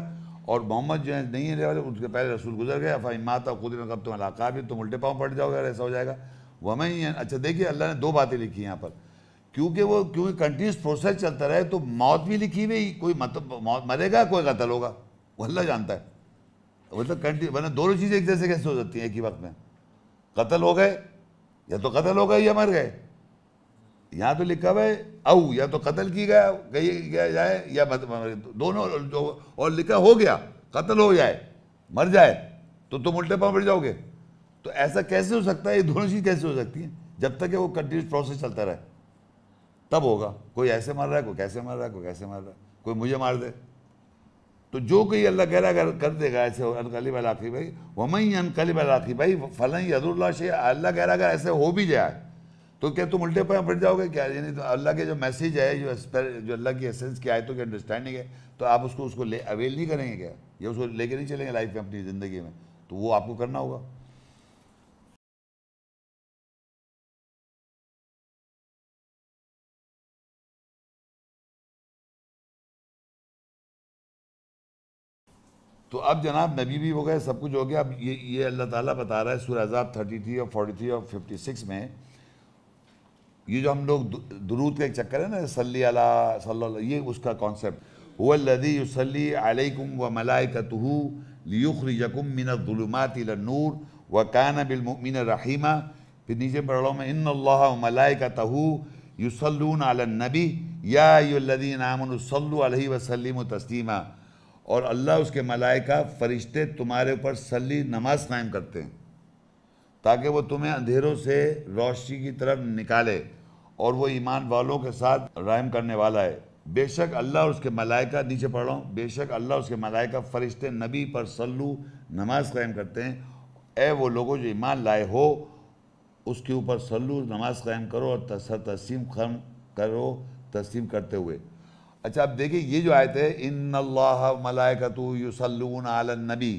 और मोहम्मद जो है नहीं है उसके पहले रसूल गुजर गए फ़ाइमात खुद कब तुम अलाका भी तुम उल्टे पाँव पड़ जाओगे ऐसा हो जाएगा वह ही अच्छा देखिए अल्लाह ने दो बातें लिखी यहाँ पर क्योंकि वो क्योंकि कंटिन्यूस प्रोसेस चलता रहे तो मौत भी लिखी हुई कोई मतलब मौत मरेगा कोई कतल होगा वो अल्लाह जानता है मतलब कंटिन्यू मतलब दोनों चीज़ें एक जैसे कैसे हो सकती हैं एक ही वक्त में कत्ल हो गए या तो कत्ल हो गए या मर गए यहाँ तो लिखा हुआ है औ या तो कत्ल की गया गई गया जाए या दोनों जो और लिखा हो गया कत्ल हो जाए मर जाए तो तुम उल्टे पाँव पड़ जाओगे तो ऐसा कैसे हो सकता है ये दोनों चीज़ कैसे हो सकती हैं जब तक कि वो कंटिन्यूस प्रोसेस चलता रहे तब होगा कोई ऐसे मार रहा है कोई कैसे मार रहा है कोई कैसे मार रहा है कोई मुझे मार दे तो जो कोई अल्लाह गहरा कर, कर देगा ऐसे अनकलिब अलाखी भाई वमई अनकलिब अलाखी भाई फलन अदुल्ला शे अल्लाह गहरा अगर ऐसे हो भी जाए तो क्या तुम उल्टे पर बैठ जाओगे क्या यानी तो अल्लाह के जो मैसेज है जो जो अल्लाह की एसेंस की आयतों की अंडरस्टैंडिंग है तो आप उसको उसको ले अवेल नहीं करेंगे क्या या उसको लेके नहीं चलेंगे लाइफ में अपनी ज़िंदगी में तो वो आपको करना होगा तो अब जनाब नबी भी हो गए सब कुछ हो गया अब ये ये अल्लाह ताला बता रहा है सूर अजाब थर्टी थ्री और फोर्टी थ्री और फिफ्टी सिक्स में ये जो हम लोग दरूद का एक चक्कर है ना सल्ली अला सल्ला ये उसका कॉन्सेप्ट वदी युसली अलैकुम व मलाइकतहू लियुखरिजकुम मिनदुलुमात नूर व कान बिलमिन रहीमा फिर नीचे पढ़ रहा हूँ मैं इन अल्लाह मलाइकतहू युसलून अला नबी या यदी आमन सल्लु अलैहि तस्लीमा और अल्लाह उसके मलाइका फरिश्ते तुम्हारे ऊपर सली नमाज कायम करते हैं ताकि वो तुम्हें अंधेरों से रोशनी की तरफ निकाले और वो ईमान वालों के साथ रायम करने वाला है बेशक अल्लाह और उसके मलाइका नीचे पढ़ रहा हूँ बेशक अल्लाह उसके मलाइका फ़रिश्ते नबी पर सल्लु नमाज कायम करते हैं ए वो लोगों जो ईमान लाए हो उसके ऊपर सल्लु नमाज कायम करो और तस्म खम करो तस्लीम करते हुए अच्छा आप देखिए ये जो आयत है इन अल्लाह मलायकतु आलन नबी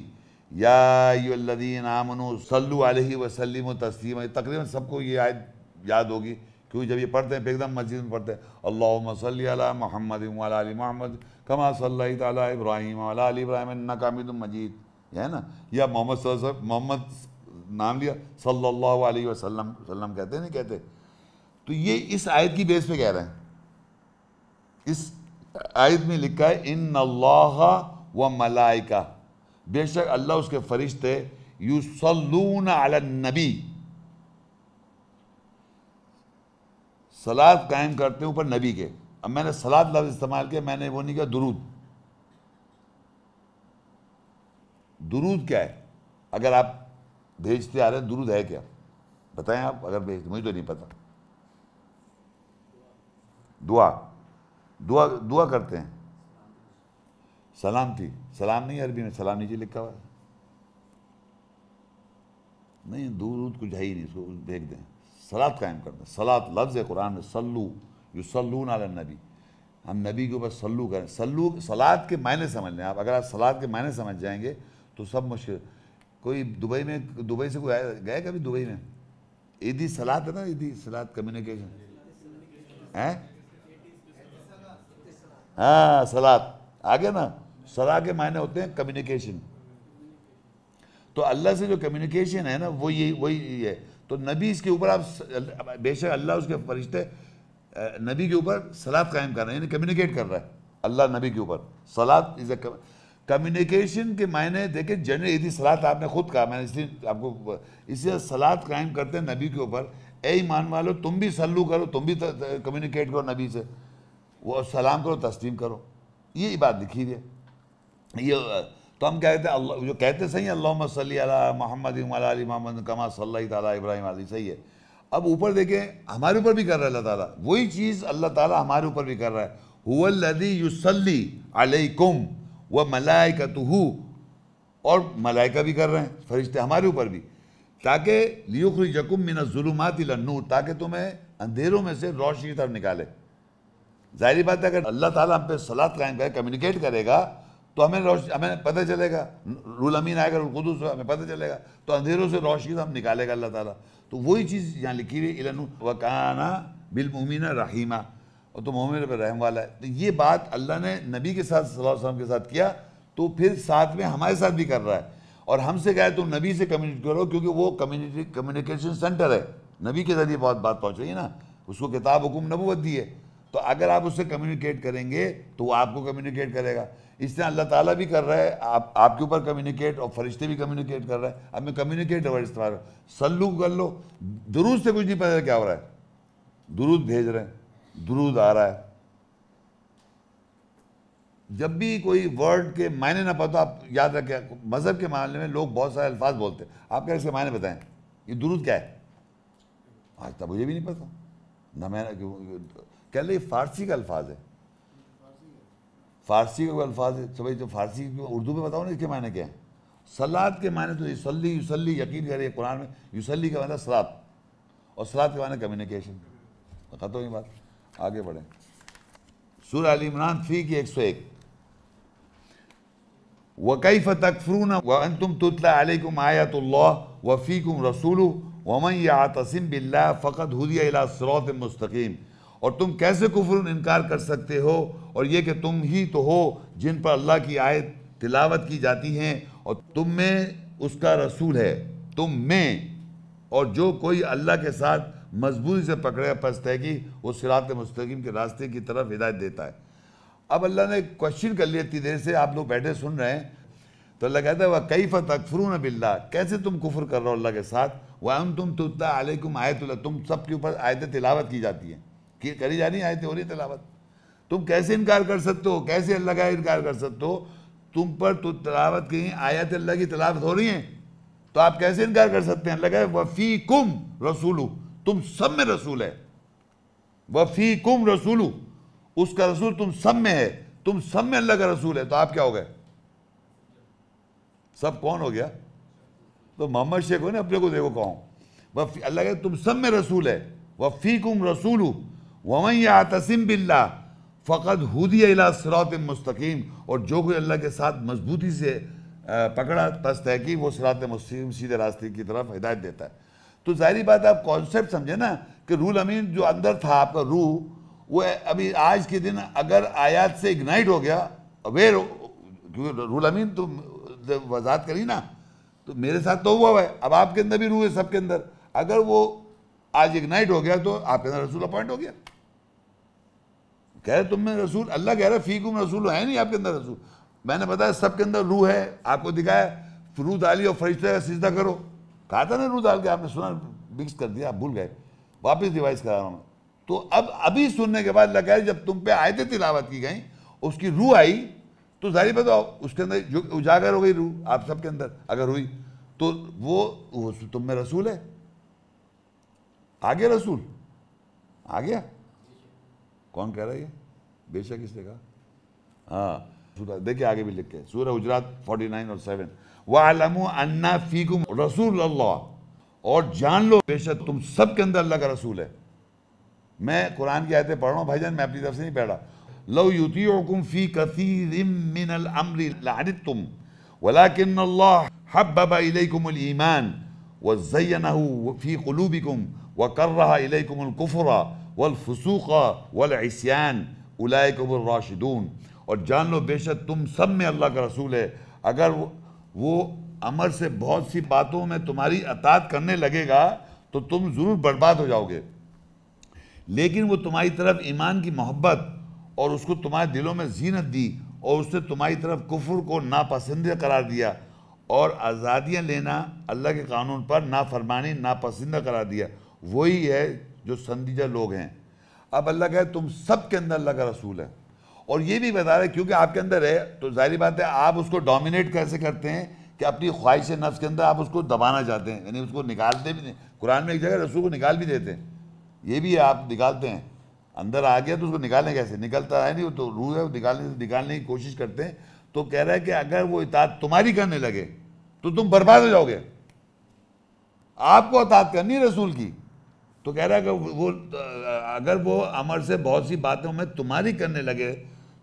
यादीन आमनु सल्लु अलही वसलम तस्लीम तकरीबन सबको ये आयत याद होगी क्योंकि जब ये पढ़ते हैं एकदम मस्जिद में पढ़ते हैं अल्लाह सल महमद अली महमद कमा सल तब्राहिम इब्राहिम नकामिद मजीद है ना या मोहम्मद मोहम्मद नाम लिया सल्लल्लाहु अलैहि वसल्लम वसल्लम कहते नहीं कहते तो ये इस आयत की बेस पे कह रहे हैं इस आयत में लिखा है इन अल्लाह व मलाइका बेशक अल्लाह उसके फरिश्ते यूसलून नबी सलाद कायम करते हैं ऊपर नबी के अब मैंने सलाद लफ्ज़ इस्तेमाल किया मैंने वो नहीं किया दुरूद दुरूद क्या है अगर आप भेजते आ रहे हैं दुरूद है क्या बताएं आप अगर भेजते मुझे तो नहीं पता दुआ दुआ दुआ करते हैं सलाम थी सलाम नहीं अरबी में सलाम नीचे लिखा हुआ है नहीं दूध दूध कुछ है ही नहीं उसको दें सलाद कायम कर दें सलाद लफ्ज़ है कुरान में सल्लू यू सल्लू नाल नबी हम नबी के ऊपर सल्लू करें सल्लू सलाद के मायने समझ लें आप अगर आप सलाद के मायने समझ जाएंगे तो सब मुश्किल कोई दुबई में दुबई से कोई आया गए कभी दुबई में ईदी सलाद है ना ईदी सलाद कम्युनिकेशन है हाँ सलाद आगे ना सलाह के मायने होते हैं कम्युनिकेशन तो अल्लाह से जो कम्युनिकेशन है ना वो यही वही है तो नबी इसके ऊपर आप बेशक अल्लाह उसके फरिश्ते नबी के ऊपर सलाद कायम कर रहे हैं यानी कम्युनिकेट कर रहा है अल्लाह नबी के ऊपर सलाद इज अ कम्युनिकेशन के मायने देखें जनरल यदि सलाद आपने खुद कहा मैंने इसलिए आपको इसलिए सलाद कायम करते हैं नबी के ऊपर ए ईमान वालो तुम भी सल्लू करो तुम भी कम्युनिकेट करो नबी से वो सलाम करो तस्लीम करो ये बात लिखी हुई है ये तो हम कहते हैं अल्लाह जो कहते सही है अल्लाह सली मोहम्मद मोहम्मद कमा सल्ला ताली इब्राहिम अली सही है अब ऊपर देखें हमारे ऊपर भी कर रहा है अल्लाह ताला वही चीज़ अल्लाह ताला हमारे ऊपर भी कर रहा है हुदी युसली अलैकुम व मलाइकत और मलाइका भी कर रहे हैं फरिश्ते हमारे ऊपर भी ताकि लियुखरी जकुम मिन जुलूमात नूर ताकि तुम्हें अंधेरों में से रोशनी तरफ निकाले जाहिर बात है अगर अल्लाह ताला हम पे सलात कायम करे कम्युनिकेट करेगा तो हमें रोश हमें पता चलेगा रूल अमीन आएगा रूल खुदूस हमें पता चलेगा तो अंधेरों से रोशनी तो हम निकालेगा अल्लाह ताला तो वही चीज़ यहाँ लिखी हुई इलन वकाना बिलमुमिन रहीमा और तो मोमिन पर रहम वाला है तो ये बात अल्लाह ने नबी के साथ सलाम के साथ किया तो फिर साथ में हमारे साथ भी कर रहा है और हमसे कहे तुम नबी से कम्युनिकेट करो क्योंकि वो कम्युनिटी कम्युनिकेशन सेंटर है नबी के ज़रिए बहुत बात पहुँच रही है ना उसको किताब हुकुम नबूत दी है तो अगर आप उससे कम्युनिकेट करेंगे तो वो आपको कम्युनिकेट करेगा इस तरह अल्लाह ताला भी कर रहा है आप आपके ऊपर कम्युनिकेट और फरिश्ते भी कम्युनिकेट कर रहे हैं अब मैं कम्युनिकेट वर्ड इस्तेमाल सल्लू कर लो दुरूद से कुछ नहीं पता क्या हो रहा है दुरुद भेज रहे हैं दुरुद आ रहा है जब भी कोई वर्ड के मायने ना पता तो आप याद रखें मज़हब के मामले में लोग बहुत सारे अल्फाज बोलते हैं आप क्या इसके मायने बताएं ये दुरुद क्या है आज तक मुझे भी नहीं पता ना मैं कह लें फ़ारसी का अल्फाज है फ़ारसी का अल्फाज है तो भाई जो फ़ारसी उर्दू में बताओ ना इसके मायने क्या है सलाद के मायने तो युसली युसली यकीन करिए कुरान में युसली का मतलब सलाद और सलाद के मायने कम्युनिकेशन खत्म ही बात आगे बढ़े सूर अल इमरान थ्री की एक सौ एक वकैफ तकफरून वन तुम तुतला अलैकुम आयतुल्ला वफ़ीकुम रसूल वमन या तसिम बिल्ला फ़कत हुदिया मुस्तकीम और तुम कैसे कुफर इनकार कर सकते हो और ये कि तुम ही तो हो जिन पर अल्लाह की आयत तिलावत की जाती हैं और तुम में उसका रसूल है तुम में और जो कोई अल्लाह के साथ मजबूरी से है कि वो सिरात मुस्तकीम के रास्ते की तरफ हिदायत देता है अब अल्लाह ने क्वेश्चन कर लिया इतनी देर से आप लोग बैठे सुन रहे हैं तो अल्लाह कहता है वह कई फ़तफ़रून बिल्ला कैसे तुम कुफर कर रहे हो अल्लाह के साथ वह तुम तुत्ता आलकुम आयतुल्ला तुम सब के ऊपर आयत तिलावत की जाती है की करी जानी आए थे हो रही तलावत तुम कैसे इनकार कर सकते हो कैसे अल्लाह का इनकार कर सकते हो तुम पर तो तलावत की आयत अल्लाह की तलावत हो रही है तो आप कैसे इनकार कर सकते हैं अल्लाह का वफ़ी कुम रसूलू तुम सब में रसूल है वफ़ी कुम रसूलू उसका रसूल तुम सब में है तुम सब में अल्लाह का रसूल है तो आप क्या हो गए सब कौन हो गया तो मोहम्मद शेख हो ना अपने को देखो कहो वफ़ी अल्लाह का तुम सब में रसूल है वफ़ी कुम रसूलू वमन या बिल्ला फ़कत हुदी सरात मस्तकीम और जो कोई अल्लाह के साथ मजबूती से पकड़ा तस् तहकी वो सरात मस्तकीम सीधे रास्ते की तरफ हिदायत देता है तो ज़ाहरी बात आप कॉन्सेप्ट समझे ना कि रूल अमीन जो अंदर था आपका रूह वो अभी आज के दिन अगर आयात से इग्नाइट हो गया अवेयर क्योंकि रूल अमीन तो वजात करी ना तो मेरे साथ तो हुआ हुआ है अब आपके अंदर भी रूह है सबके अंदर अगर वो आज इग्नाइट हो गया तो आपके अंदर रसूल अपॉइंट हो गया कह रहे तुम में रसूल अल्लाह कह रहा है फीकुम रसूल है नहीं आपके अंदर रसूल मैंने बताया सब के अंदर रूह है आपको दिखाया रूह डाली और फरिश्ते का सीधा करो कहा था ना रूह डाल के आपने सुना मिक्स कर दिया आप भूल गए वापस रिवाइज करा रहा हूँ तो अब अभी सुनने के बाद लगा जब तुम पे आयतें तिलावत की गई उसकी रूह आई तो जारी बताओ उसके अंदर जो उजागर हो गई रूह आप सबके अंदर अगर हुई तो वो, वो तुम में रसूल है आ गया रसूल आ गया कौन कह रहा है ये बेशक इसने कहा हाँ देखिए आगे भी लिख के सूर्य हजरात 49 और 7 वालम अन्ना फीकुम रसूल अल्लाह और जान लो बेशक तुम सब के अंदर अल्लाह का रसूल है मैं कुरान की आयतें पढ़ रहा हूँ भाईजान मैं अपनी तरफ से नहीं पढ़ रहा लो युतियुकुम फी कसीरिम मिनल अम्री लअनतुम वलाकिन अल्लाह हब्बब इलैकुम अल ईमान वज़य्यनहु फी कुलूबिकुम वकर्रह इलैकुम अल कुफ्रा वलफसूक वलसियान उलाय कबुल और जान लो बेशक तुम सब में अल्लाह का रसूल है अगर वो, अमर से बहुत सी बातों में तुम्हारी अतात करने लगेगा तो तुम ज़रूर बर्बाद हो जाओगे लेकिन वो तुम्हारी तरफ ईमान की मोहब्बत और उसको तुम्हारे दिलों में जीनत दी और उसने तुम्हारी तरफ कुफर को नापसंद करार दिया और आज़ादियाँ लेना अल्लाह के कानून पर नाफरमानी नापसंद करार दिया वही है जो संदीजा लोग हैं अब अल्लाह कहे तुम सब के अंदर अल्लाह का रसूल है और ये भी बता रहे क्योंकि आपके अंदर है तो जाहिर बात है आप उसको डोमिनेट कैसे करते हैं कि अपनी ख्वाहिश नफ्स के अंदर आप उसको दबाना चाहते हैं यानी उसको निकालते भी नहीं कुरान में एक जगह रसूल को निकाल भी देते हैं ये भी आप निकालते हैं अंदर आ गया तो उसको निकालने कैसे निकलता है नहीं वो तो रूह है वो निकालने से निकालने की कोशिश करते हैं तो कह रहा है कि अगर वो इतात तुम्हारी करने लगे तो तुम बर्बाद हो जाओगे आपको अतात करनी है रसूल की तो कह रहा है कि वो अगर वो अमर से बहुत सी बातें में तुम्हारी करने लगे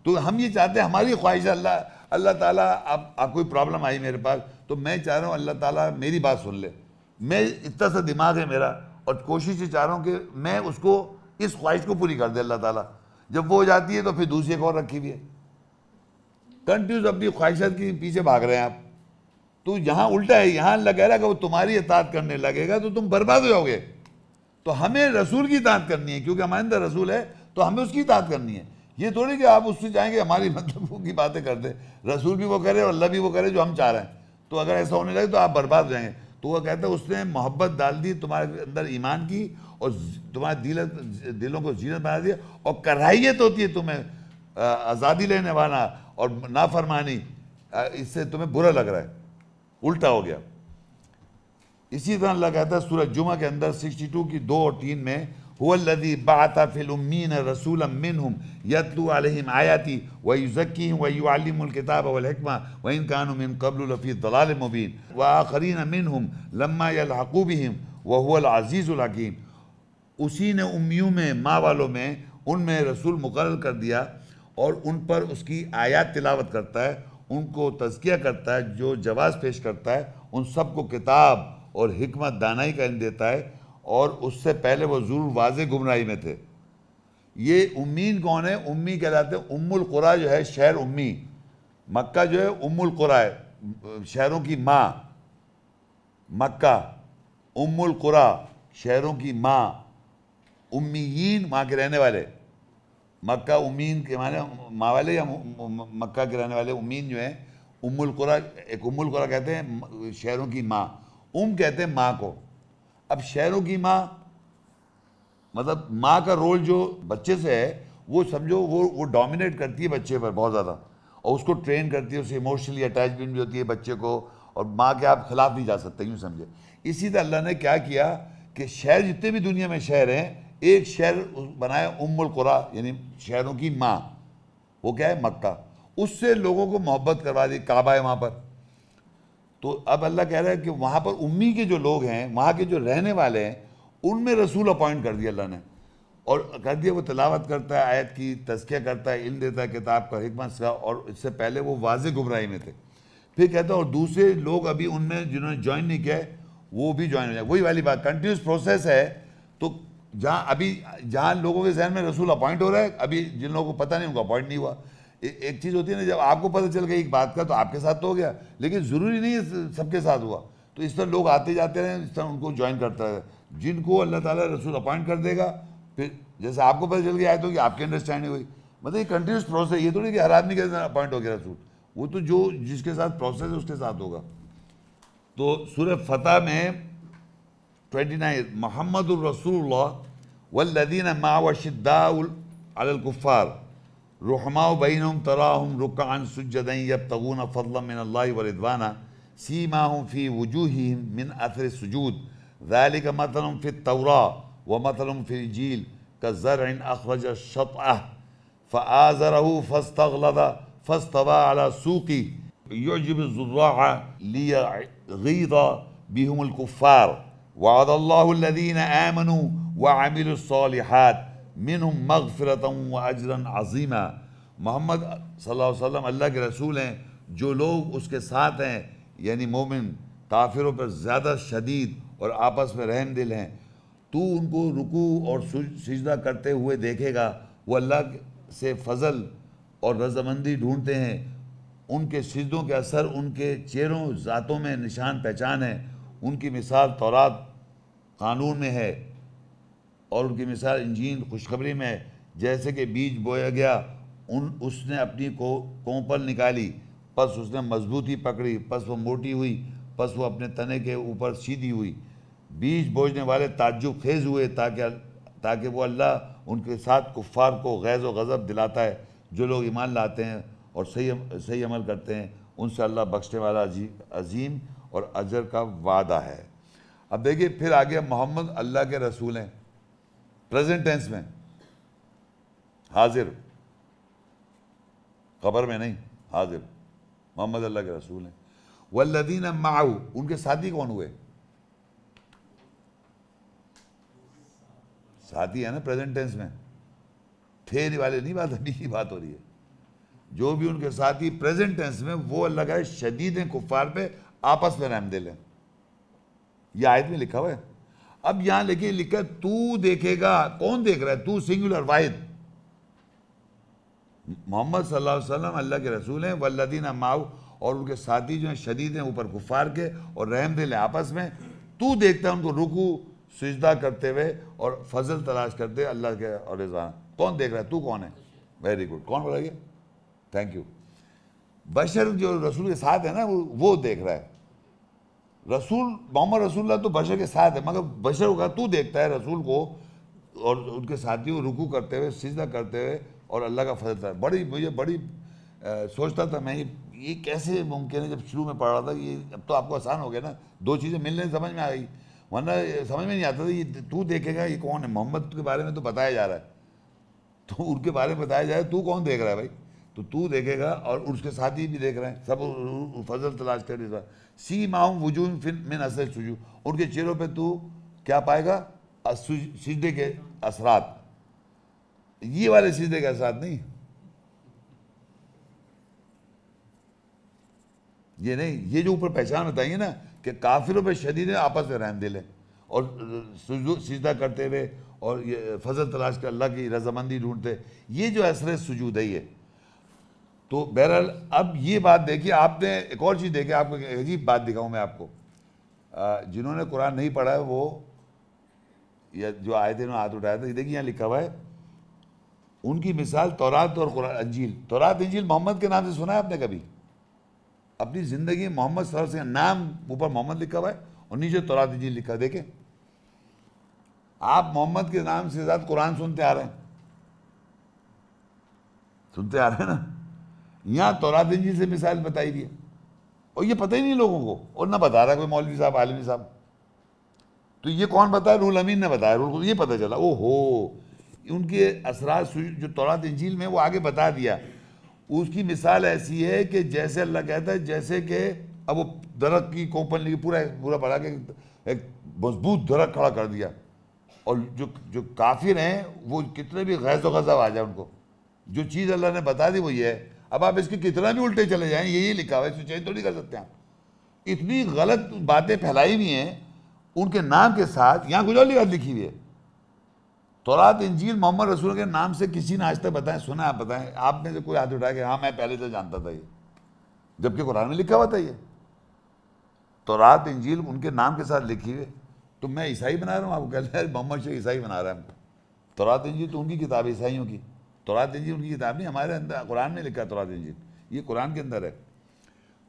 तो हम ये चाहते हैं हमारी ख्वाहिश अल्लाह अल्लाह ताला आप, आप कोई प्रॉब्लम आई मेरे पास तो मैं चाह रहा हूँ अल्लाह ताला मेरी बात सुन ले मैं इतना सा दिमाग है मेरा और कोशिश ये चाह रहा हूँ कि मैं उसको इस ख्वाहिश को पूरी कर दे अल्लाह ताला जब वो हो जाती है तो फिर दूसरी एक और रखी हुई है कंट्यूज अपनी ख्वाहिश के पीछे भाग रहे हैं आप तो यहाँ उल्टा है यहाँ अल्लाह कह रहा है कि वो तुम्हारी इतात करने लगेगा तो तुम बर्बाद हो जाओगे तो हमें रसूल की इतात करनी है क्योंकि हमारे अंदर रसूल है तो हमें उसकी इतात करनी है ये थोड़ी कि आप उससे जाएंगे हमारी [LAUGHS] मतलब की बातें कर दे रसूल भी वो करे और अल्लाह भी वो करे जो हम चाह रहे हैं तो अगर ऐसा होने लगे तो आप बर्बाद हो जाएंगे तो वो कहता है उसने मोहब्बत डाल दी तुम्हारे अंदर ईमान की और तुम्हारे दिल दिलों को जीनत बना दिया और कराहियत होती है तुम्हें आज़ादी लेने वाला और नाफरमानी इससे तुम्हें बुरा लग रहा है उल्टा हो गया इसी तरह अल्लाह कहता है सूरज जुमा के अंदर 62 की दो और तीन में हुदी बाता फिलमीन रसूल मिनहम यतलू अलहम आयाती वयुज़क्की वयुआलिमकिताब वलहकमा वन कानुमिन कबलफ़ी दलाल मुबीन व आखरीन मिनहम लम्मा यलहकूबहम वहुअल अज़ीज़ुलहकीम उसी ने उमियों में माँ वालों में उनमें रसूल मुकर कर दिया और उन पर उसकी आयात तिलावत करता है उनको तजकिया करता है जो जवाब पेश करता है उन सबको किताब और हमत दानाई का इन देता है और उससे पहले वो ज़रूर वाज गुमराही में थे ये उम्मीद कौन है उम्मी कहलाते हैं उम्मुल कुरा जो है शहर उम्मी मक्का जो है उम्मुल कुरा है शहरों की माँ मक्का उम्मुल कुरा शहरों की माँ उम्मीन माँ के रहने वाले मक्का उम्मीन के माने माँ वाले या मक्का के रहने वाले उम्मीन जो हैं उम्मुल कुरा एक उम्मुल कुरा कहते हैं शहरों की माँ उम कहते हैं माँ को अब शहरों की माँ मतलब माँ का रोल जो बच्चे से है वो समझो वो वो डोमिनेट करती है बच्चे पर बहुत ज़्यादा और उसको ट्रेन करती है उसे इमोशनली अटैचमेंट भी होती है बच्चे को और माँ के आप खिलाफ नहीं जा सकते यूँ समझे इसी तरह अल्लाह ने क्या किया कि शहर जितने भी दुनिया में शहर हैं एक शहर बनाया उम्मुल कुरा यानी शहरों की माँ वो क्या है मक्का उससे लोगों को मोहब्बत करवा दी काबा है वहाँ पर तो अब अल्लाह कह रहा है कि वहाँ पर उम्मी के जो लोग हैं वहाँ के जो रहने वाले हैं उनमें रसूल अपॉइंट कर दिया अल्लाह ने और कर दिया वो तलावत करता है आयत की तस्किया करता है इल देता है किताब का हमत का और इससे पहले वो वाज गुमराही में थे फिर कहता है और दूसरे लोग अभी उनमें जिन्होंने ज्वाइन नहीं किया है वो भी ज्वाइन हो जाए वही वाली बात कंटिन्यूस प्रोसेस है तो जहाँ अभी जहाँ लोगों के जहन में रसूल अपॉइंट हो रहा है अभी जिन लोगों को पता नहीं उनका अपॉइंट नहीं हुआ एक चीज़ होती है ना जब आपको पता चल गया एक बात का तो आपके साथ तो हो गया लेकिन ज़रूरी नहीं है सबके साथ हुआ तो इस तरह लोग आते जाते रहे इस तरह उनको ज्वाइन करता है जिनको अल्लाह ताला रसूल अपॉइंट कर देगा फिर जैसे आपको पता चल गया आए तो कि आपकी अंडरस्टैंडिंग हुई मतलब ये कंटिन्यूस प्रोसेस ये थोड़ी कि हर आदमी के साथ अपॉइंट हो गया रसूल वो तो जो जिसके साथ प्रोसेस है उसके साथ होगा तो सूर फतेह में ट्वेंटी नाइन मोहम्मद रसूल वल्लिन मावशिद्दाकुफ़ार رحماء بينهم تراهم ركعا سجدا يبتغون فضلا من الله ورضوانا سيماهم في وجوههم من أثر السجود ذلك مثل في التوراة ومثل في الإنجيل كزرع أخرج الشطأه فآزره فاستغلظ فاستوى على سوقه يعجب الزراع ليغيظ بهم الكفار وعد الله الذين آمنوا وعملوا الصالحات मिनहम मगफरत अजरन अजीमा मोहम्मद सल्लल्लाहु अलैहि वसल्लम अल्लाह के रसूल हैं जो लोग उसके साथ हैं यानी मोमिन काफिरों पर ज़्यादा शदीद और आपस में रहम दिल हैं तो उनको रुकू और सजदा करते हुए देखेगा वो अल्लाह से फजल और रजामंदी ढूंढते हैं उनके सजदों के असर उनके चेहरों ज़ातों में निशान पहचान है उनकी मिसाल तौरात कानून में है और उनकी मिसाल इंजीन खुशखबरी में है जैसे कि बीज बोया गया उन उसने अपनी को कोंपल निकाली पस उसने मजबूती पकड़ी पस वो मोटी हुई पस वो अपने तने के ऊपर सीधी हुई बीज बोझने वाले ताज्जुब खेज हुए ताकि ताकि वो अल्लाह उनके साथ कुफ़ार को गैज़ व गज़ब दिलाता है जो लोग ईमान लाते हैं और सही सही अमल करते हैं उनसे अल्लाह बख्शने वाला अजीम और अजर का वादा है अब देखिए फिर आगे मोहम्मद अल्लाह के रसूल हैं प्रेजेंट टेंस में हाजिर खबर में नहीं हाजिर मोहम्मद अल्लाह के रसूल हैं वल्लदीन माऊ उनके साथी कौन हुए साथी है ना प्रेजेंट टेंस में फेरी वाले नहीं बात अभी [LAUGHS] की बात हो रही है जो भी उनके साथी प्रेजेंट टेंस में वो अल्लाह का शदीद हैं कुफार पे आपस में रहम दे लें यह आयत में लिखा हुआ है अब यहां लेके लिखा तू देखेगा कौन देख रहा है तू सिंगुलर वाहिद मोहम्मद सल्लम अल्लाह के रसूल हैं वल्लदीन माऊ और उनके साथी जो हैं शदीद हैं ऊपर गुफार के और रहम दिल आपस में तू देखता है उनको तो रुकू सजदा करते हुए और फजल तलाश करते अल्लाह के और कौन देख रहा है तू कौन है वेरी गुड कौन बोला गया थैंक यू बशर जो रसूल के साथ है ना वो देख रहा है रसूल मोहम्मद रसूल्ला तो बशर के साथ है मगर बशर होगा तू देखता है रसूल को और उनके साथियों रुकू करते हुए सीधा करते हुए और अल्लाह का फजल था बड़ी मुझे बड़ी आ, सोचता था मैं ये ये कैसे मुमकिन है जब शुरू में पढ़ रहा था ये अब तो आपको आसान हो गया ना दो चीज़ें मिलने समझ में आ गई वरना समझ में नहीं आता था ये तू देखेगा ये कौन है मोहम्मद के बारे में तो बताया जा रहा है तो उनके बारे में बताया जा रहा है तू कौन देख रहा है भाई तो तू देखेगा और उसके साथी भी देख रहे हैं सब फजल तलाश कर रहे सी माउम वजू फिन मिन असर सुजू उनके चेहरों पे तू क्या पाएगा सीधे के असरात ये वाले सीधे के असरात नहीं ये नहीं ये जो ऊपर पहचान बताइए ना कि काफिलों पे है आपस में रहम दिल है और सीधा करते हुए और ये फजल तलाश कर अल्लाह की रजामंदी ढूंढते ये जो असर सुजूद है ये तो बहरहाल अब ये बात देखिए आपने एक और चीज़ देखी आपको अजीब बात दिखाऊँ मैं आपको जिन्होंने कुरान नहीं पढ़ा है वो या जो आए थे हाथ उठाए थे देखिए यहाँ लिखा हुआ है उनकी मिसाल तौरात और कुरान अंजील तौरात अंजील मोहम्मद के नाम से सुना है आपने कभी अपनी ज़िंदगी मोहम्मद सर से नाम ऊपर मोहम्मद लिखा हुआ है और नीचे तौरात अंजील लिखा देखें आप मोहम्मद के नाम से ज्यादा कुरान सुनते आ रहे हैं सुनते आ रहे हैं ना यहाँ दिन जी से मिसाइल बताई दी और ये पता ही नहीं लोगों को और ना बता रहा कोई मौलवी साहब आलमी साहब तो ये कौन बताया रूल अमीन ने बताया रूल को ये पता चला ओ हो उनके असरा जो तोरा तंजील में वो आगे बता दिया उसकी मिसाल ऐसी है कि जैसे अल्लाह कहता है जैसे कि अब वो दरख की कोपन ली पूरा पूरा बढ़ा के एक मजबूत दरख खड़ा कर दिया और जो जो काफिर हैं वो कितने भी गैज़ गज़ब आ जाए उनको जो चीज़ अल्लाह ने बता दी वो ये है अब आप इसके कितना भी उल्टे चले जाएं यही लिखा हुआ है इसमें चेंज थोड़ी कर सकते हैं आप इतनी गलत बातें फैलाई हुई हैं उनके नाम के साथ यहाँ कुछ और लिखा लिखी हुई है तोरात इंजील मोहम्मद रसूल के नाम से किसी ने आज तक बताएं सुना आप बताएं आप में से कोई हाथ उठाया कि हाँ मैं पहले से जानता था ये जबकि कुरान में लिखा हुआ था ये रात इंजील उनके नाम के साथ लिखी हुई तो मैं ईसाई बना रहा हूँ आपको कह रहे मोहम्मद शेख ईसाई बना रहा है रात इंजील तो उनकी किताब ईसाइयों की तोरात इंजीन उनकी किताब नहीं हमारे अंदर कुरान में लिखा तोरात इंजीन ये कुरान के अंदर है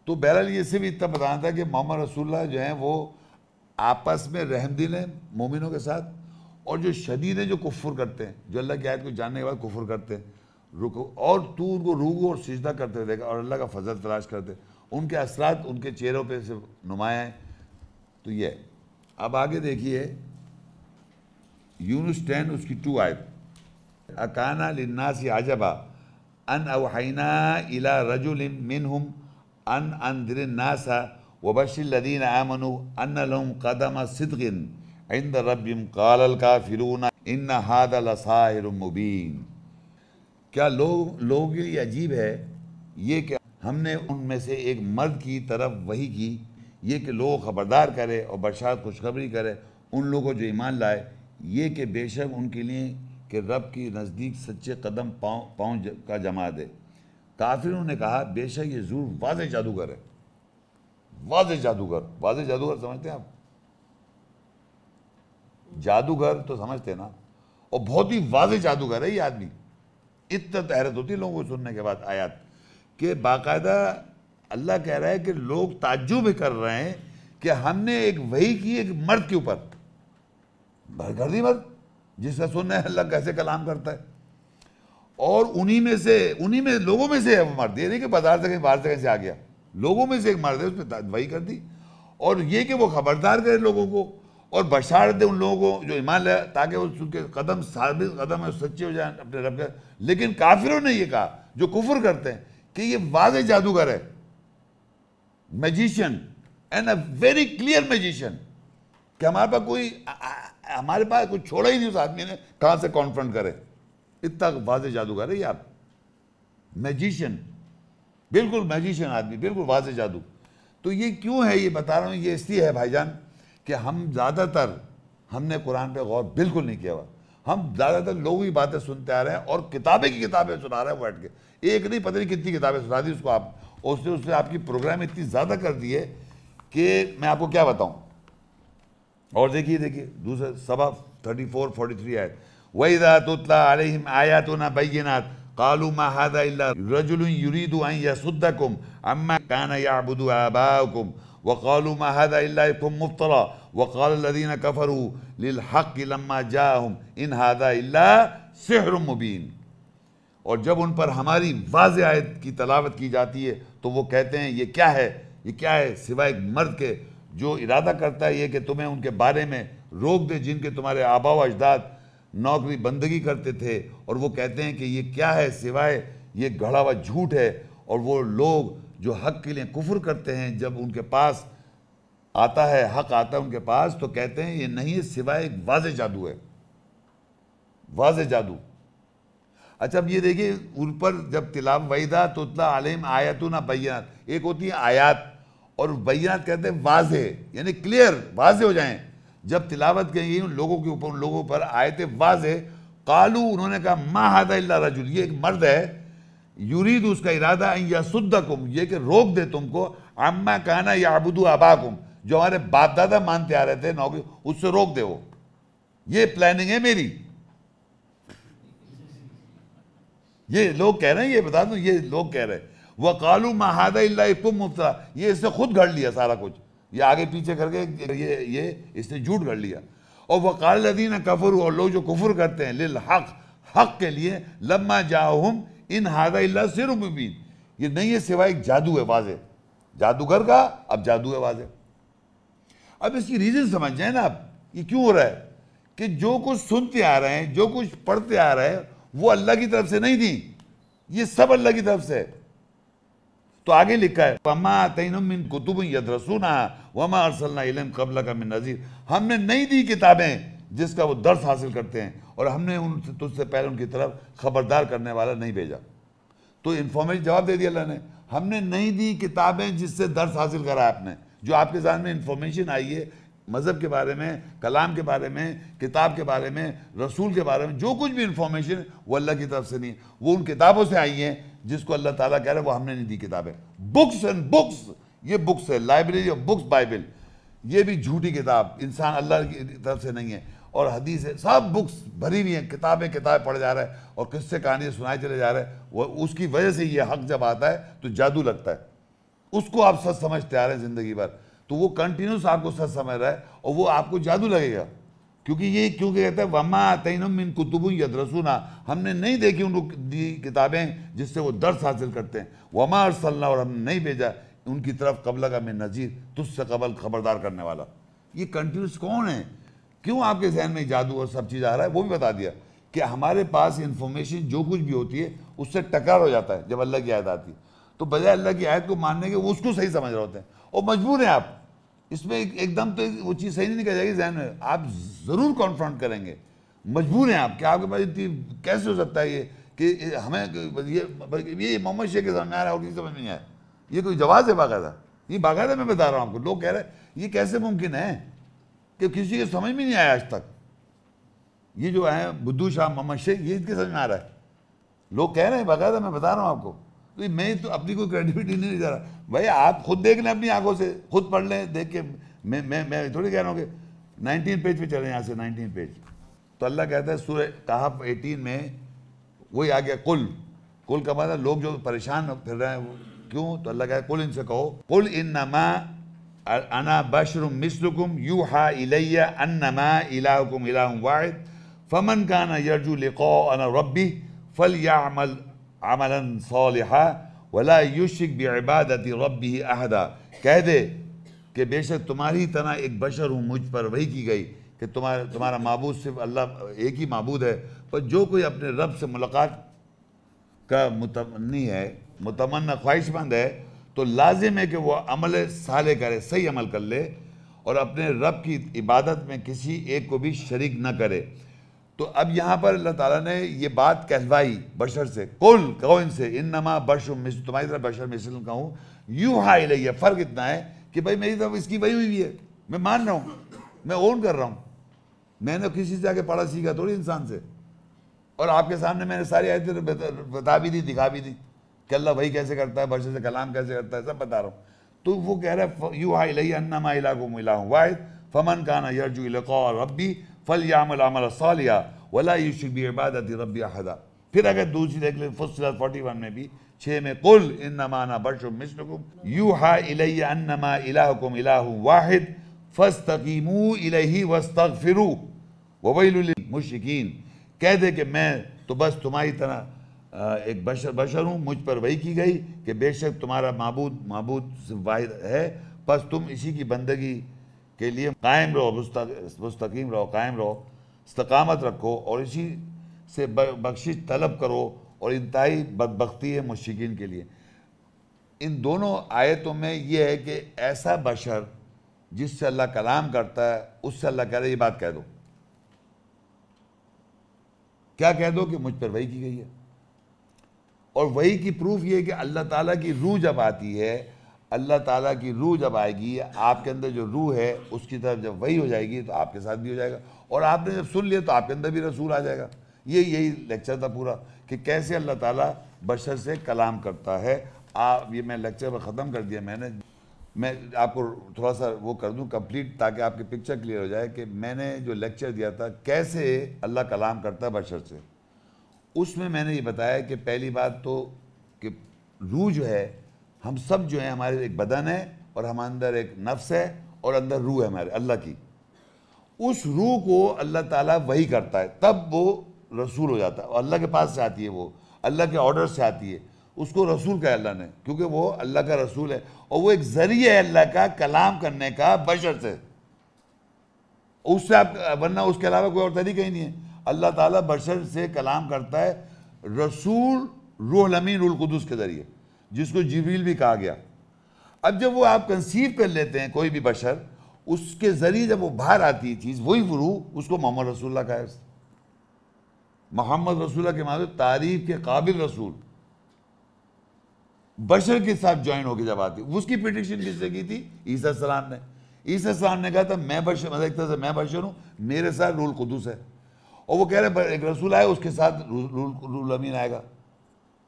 तो बहरहाल ये सिर्फ इतना बताना था कि मोहम्मद रसुल्ला जो हैं वो आपस में रहमदिल हैं मोमिनों के साथ और जो शदीद हैं जो कुफुर करते हैं जो अल्लाह की आयत को जानने के बाद कुफुर करते हैं रुको और तू उनको रूगो और सजदा करते हुए देखा और अल्लाह का फजल तलाश करते उनके असरात उनके चेहरों पर से नुमाया हैं तो ये अब आगे देखिए यूनुस टेन उसकी टू आयत अकान लन्नास अजबा अन अवहैना इला रजुल मिनहुम अन अंदिर नास वबशिर लदीन आमनु अन लहुम कदम सिदगिन इंद रब्बिम कालल काफिरून इन हाद लसाहिर मुबीन क्या लोग लोगों के लिए अजीब है ये कि हमने उनमें से एक मर्द की तरफ वही की ये कि लोग खबरदार करें और बरसात खुशखबरी करें उन लोगों को जो ईमान लाए ये कि बेशक उनके लिए कि रब की नज़दीक सच्चे कदम पाँव पाँव का जमा दे काफिर ने कहा बेशक ये जूर वाज जादूगर है वाज जादूगर वाज जादूगर समझते हैं आप जादूगर तो समझते हैं ना और बहुत ही वाज जादूगर है ये आदमी इतना तहरत होती है लोगों को सुनने के बाद आयात कि बाकायदा अल्लाह कह रहा है कि लोग ताज्जुब कर रहे हैं कि हमने एक वही की एक मर्द के ऊपर भर दी मर्द जिससे सुनने अल्लाह कैसे कलाम करता है और उन्हीं में से उन्हीं में लोगों में से है मर्द ये नहीं कि बाजार से कहीं बाहर से कहीं से आ गया लोगों में से एक मर्द है पर दवाई कर दी और ये कि वो खबरदार करे लोगों को और बशार दे उन लोगों को जो ईमान लाया ताकि वो चूँकि कदम साबित कदम है सच्चे हो जाए अपने रब के लेकिन काफिरों ने ये कहा जो कुफर करते हैं कि ये वाज जादूगर है magician and a very clear magician कि हमारे पास कोई हमारे पास कुछ छोड़ा ही नहीं उस आदमी ने कहा से कॉन्फ्रंट करे इतना वाज जादूगर है ये आप मैजिशियन बिल्कुल मैजिशियन आदमी बिल्कुल वाजे जादू तो ये क्यों है ये बता रहा हूँ ये इसलिए है भाईजान कि हम ज़्यादातर हमने कुरान पे गौर बिल्कुल नहीं किया हुआ हम ज़्यादातर लोगों की बातें सुनते आ रहे हैं और किताबें की किताबें सुना रहे हैं बैठ के एक नहीं पता नहीं कितनी किताबें सुना दी उसको आप उसने उसने आपकी प्रोग्राम इतनी ज़्यादा कर दी है कि मैं आपको क्या बताऊँ और देखिए देखिए दूसरा सबा थर्टी फोर फोर्टी थ्री आयत रातला अलहिम आया तो ना बैनात कालू महादा रजुल युरीद यसुद्दकुम अम्मा काना याबुदु आबाकुम वकालू महादा इलाकुम मुफ्तला वकाल लदीन कफरू लिल हक लम्मा जाहम इन हादा इल्ला सहर मुबीन और जब उन पर हमारी वाज आयत की तलावत की जाती है तो वो कहते हैं ये क्या है ये क्या है सिवाय मर्द के जो इरादा करता है ये कि तुम्हें उनके बारे में रोक दे जिनके तुम्हारे आबाव अजदाद नौकरी बंदगी करते थे और वो कहते हैं कि ये क्या है सिवाय ये घड़ा हुआ झूठ है और वो लोग जो हक के लिए कुफर करते हैं जब उनके पास आता है हक आता है उनके पास तो कहते हैं ये नहीं है सिवाय एक वाज जादू है वाज जादू अच्छा अब ये देखिए उन पर जब तिलाव वहीदा तो उतला आलिम ना बैयात एक होती है आयात और बैया कहते हैं वाजे यानी क्लियर वाजे हो जाएं जब तिलावत के गई उन लोगों के ऊपर उन लोगों पर आए थे वाजे कालू उन्होंने कहा मा हादा रजुल ये एक मर्द है यूरीद उसका इरादा या सुद्दकुम ये कि रोक दे तुमको अम्मा कहना या अबुदू अबाकुम जो हमारे बाप दादा मानते आ रहे थे नौकरी उससे रोक दे वो ये प्लानिंग है मेरी ये लोग कह रहे हैं ये बता दो ये लोग कह रहे हैं वकालू महादा तुम मुफ्ता ये इसने खुद घड़ लिया सारा कुछ ये आगे पीछे करके ये ये इसने झूठ घड़ लिया और वह कालदीन कफर और लोग जो कुफर करते हैं लिल हक हक के लिए लम्मा जाहुम इन हादा सिर मुबीन ये नहीं है सिवाय एक जादू है वाजे जादूगर का अब जादू है वाजे अब इसकी रीज़न समझ जाए ना आप ये क्यों हो रहा है कि जो कुछ सुनते आ रहे हैं जो कुछ पढ़ते आ रहे हैं वो अल्लाह की तरफ से नहीं थी ये सब अल्लाह की तरफ से है तो आगे लिखा है वमा तैन कुतुब यदरसूना वमा अरसलना इलम का मिन नज़ीर हमने नहीं दी किताबें जिसका वो दर्श हासिल करते हैं और हमने उन तुझसे पहले उनकी तरफ खबरदार करने वाला नहीं भेजा तो इन्फॉर्मेशन जवाब दे दिया अल्लाह ने हमने नहीं दी किताबें जिससे दर्श हासिल करा आपने जो आपके जान में इन्फॉर्मेशन आई है मज़हब के बारे में कलाम के बारे में किताब के बारे में रसूल के बारे में जो कुछ भी इन्फॉर्मेशन वो अल्लाह की तरफ से नहीं वो उन किताबों से आई हैं जिसको अल्लाह ताला कह रहा है वो हमने नहीं दी किताबें बुक्स एंड बुक्स ये बुक्स है लाइब्रेरी ऑफ बुक्स बाइबल ये भी झूठी किताब इंसान अल्लाह की तरफ से नहीं है और हदीस है सब बुक्स भरी हुई हैं किताबें किताबें पढ़ जा रहे हैं और किससे कहानियाँ सुनाए चले जा रहे हैं वो उसकी वजह से ये हक जब आता है तो जादू लगता है उसको आप सच समझते आ रहे हैं ज़िंदगी भर तो वो कंटिन्यूस आपको सच समझ रहा है और वो आपको जादू लगेगा क्योंकि ये क्योंकि कहता है वमा तैन मिन कुतुब यदरसूना हमने नहीं देखी उनको दी किताबें जिससे वो दर्स हासिल करते हैं वमा अरसल्ला और हमने नहीं भेजा उनकी तरफ कबला का मैं नज़ीर तुझसे कबल खबरदार करने वाला ये कंट्रीज़ कौन है क्यों आपके जहन में जादू और सब चीज़ आ रहा है वो भी बता दिया कि हमारे पास इन्फॉर्मेशन जो कुछ भी होती है उससे टकरार हो जाता है जब अल्लाह की आयत आती है तो बजाय अल्लाह की आयत को मानने के उसको सही समझ रहे होते हैं और मजबूर हैं आप इसमें एकदम तो वो चीज़ सही नहीं निकल जाएगी जहन में आप ज़रूर कॉन्फ्रंट करेंगे मजबूर हैं आप क्या आपके पास इतनी कैसे हो सकता है ये कि हमें ये ये मोहम्मद शेख के सामने आ रहा है और समझ नहीं आया ये कोई जवाब है बाकायदा ये बाकायदा मैं बता रहा हूँ आपको लोग कह रहे हैं ये कैसे मुमकिन है कि किसी को समझ में नहीं आया आज तक ये जो है बुद्धू शाह मोहम्मद शेख ये इसके समझ में आ रहा है लोग कह रहे हैं बाकायदा मैं बता रहा हूँ आपको तो मैं तो अपनी कोई क्रेडिबिलिटी नहीं जा रहा भाई आप खुद देख लें अपनी आंखों से खुद पढ़ लें देख के मैं मैं मैं थोड़ी कह रहा हूँ कि नाइनटीन पेज पे चले यहाँ से नाइनटीन पेज तो अल्लाह कहता है सूर्य कहा एटीन में वही आ गया कुल कुल का मतलब लोग जो परेशान फिर रहे हैं क्यों तो अल्लाह कहता है कुल इनसे कहो कुल इन नमा अना बशर मिसलुकुम यू हा इलैया नमा इलाकुम इलाद वाहिद फमन ना यरजू लिखो अना रबी फल यामल अमलन सालिहा वला युशिक बेबादत रब ही अहदा कह दे कि बेशक तुम्हारी तरह एक बशर हूँ मुझ पर वही की गई कि तुम्हारा तुम्हारा मबूद सिर्फ अल्लाह एक ही मबूद है पर जो कोई अपने रब से मुलाकात का मुतमनी है मुतमन्ना ख्वाहिशमंद है तो लाजिम है कि वह अमल साले करे सही अमल कर ले और अपने रब की इबादत में किसी एक को भी शरीक न करे तो अब यहाँ पर अल्लाह ताला ने ये बात कहलवाई बशर से कुल कहो इनसे इन नमा बश तुम्हारी तरफ़ बशर मिसल का हूँ यू हाई लगी है फ़र्क इतना है कि भाई मेरी तरफ इसकी वही हुई है मैं मान रहा हूँ मैं ओन कर रहा हूँ मैंने किसी से आके पढ़ा सीखा थोड़ी इंसान से और आपके सामने मैंने सारी आयत बता भी दी दिखा भी दी कि अल्लाह वही कैसे करता है बशर से कलाम कैसे करता है सब बता रहा हूँ तो वो कह रहा है यू हाई लही अन्ना माला को मिला हूँ वाहिद फमन काना यरजू और रबी फल अमल सालिया वला यूशिक भी इबादत रबी अहदा फिर अगर दूसरी देख लें फुसलत फोर्टी में भी छः में कुल इन नमाना बशुम मिसलकुम यू हा इनमा इलाकुम इलाह वाहिद फस्तकीमू इलही वस्तक फिरू वबैलमुशिकीन कह दे कि मैं तो बस तुम्हारी तरह एक बशर बशर हूँ मुझ पर वही की गई कि बेशक तुम्हारा मबूद मबूद वाहिद है बस तुम इसी की बंदगी के लिए कायम रहो मुस्तकीम रहो कायम रहो इस्तकामत रखो और इसी से बख्शिश तलब करो और इंतहाई बदबख्ती है मुश्किन के लिए इन दोनों आयतों में यह है कि ऐसा बशर जिससे अल्लाह कलाम करता है उससे अल्लाह कह रहे ये बात कह दो क्या कह दो कि मुझ पर वही की गई है और वही की प्रूफ ये है कि अल्लाह ताला की रूह जब आती है अल्लाह ताला की रूह जब आएगी आपके अंदर जो रूह है उसकी तरफ जब वही हो जाएगी तो आपके साथ भी हो जाएगा और आपने जब सुन लिया तो आपके अंदर भी रसूल आ जाएगा ये यही लेक्चर था पूरा कि कैसे अल्लाह ताला बशर से कलाम करता है आप ये मैं लेक्चर पर ख़त्म कर दिया मैंने मैं आपको थोड़ा सा वो कर दूँ कम्प्लीट ताकि आपकी पिक्चर क्लियर हो जाए कि मैंने जो लेक्चर दिया था कैसे अल्लाह कलाम करता है बशर से उसमें मैंने ये बताया कि पहली बात तो कि रूह जो है हम सब जो है हमारे एक बदन है और हमारे अंदर एक नफ्स है और अंदर रूह है हमारे अल्लाह की उस रूह को अल्लाह ताला वही करता है तब वो रसूल हो जाता है और अल्लाह के पास से आती है वो अल्लाह के ऑर्डर से आती है उसको रसूल कहा अल्लाह ने क्योंकि वो अल्लाह का रसूल है और वो एक ज़रिए है अल्लाह का कलाम करने का बशर से उससे आप वरना उसके अलावा कोई और तरीका ही नहीं है अल्लाह ताला बशर से कलाम करता है रसूल रूह अमीन रूल कुदस के ज़रिए जिसको जिब्रील भी कहा गया अब जब वो आप कंसीव कर लेते हैं कोई भी बशर उसके ज़रिए जब वो बाहर आती है चीज़ वही फ्रू उसको मोहम्मद रसूल्ला का है मोहम्मद रसूल्ला के मानो तारीफ के काबिल रसूल बशर के साथ ज्वाइन होकर जब आती उसकी प्रिडिक्शन किसने की थी ईसा सलाम ने ईसा सलाम ने कहा था मैं बशर मतलब एक तरह से मैं बशर हूँ मेरे साथ रूल कुदूस है और वो कह रहे एक रसूल आए उसके साथ रूल रूल अमीन आएगा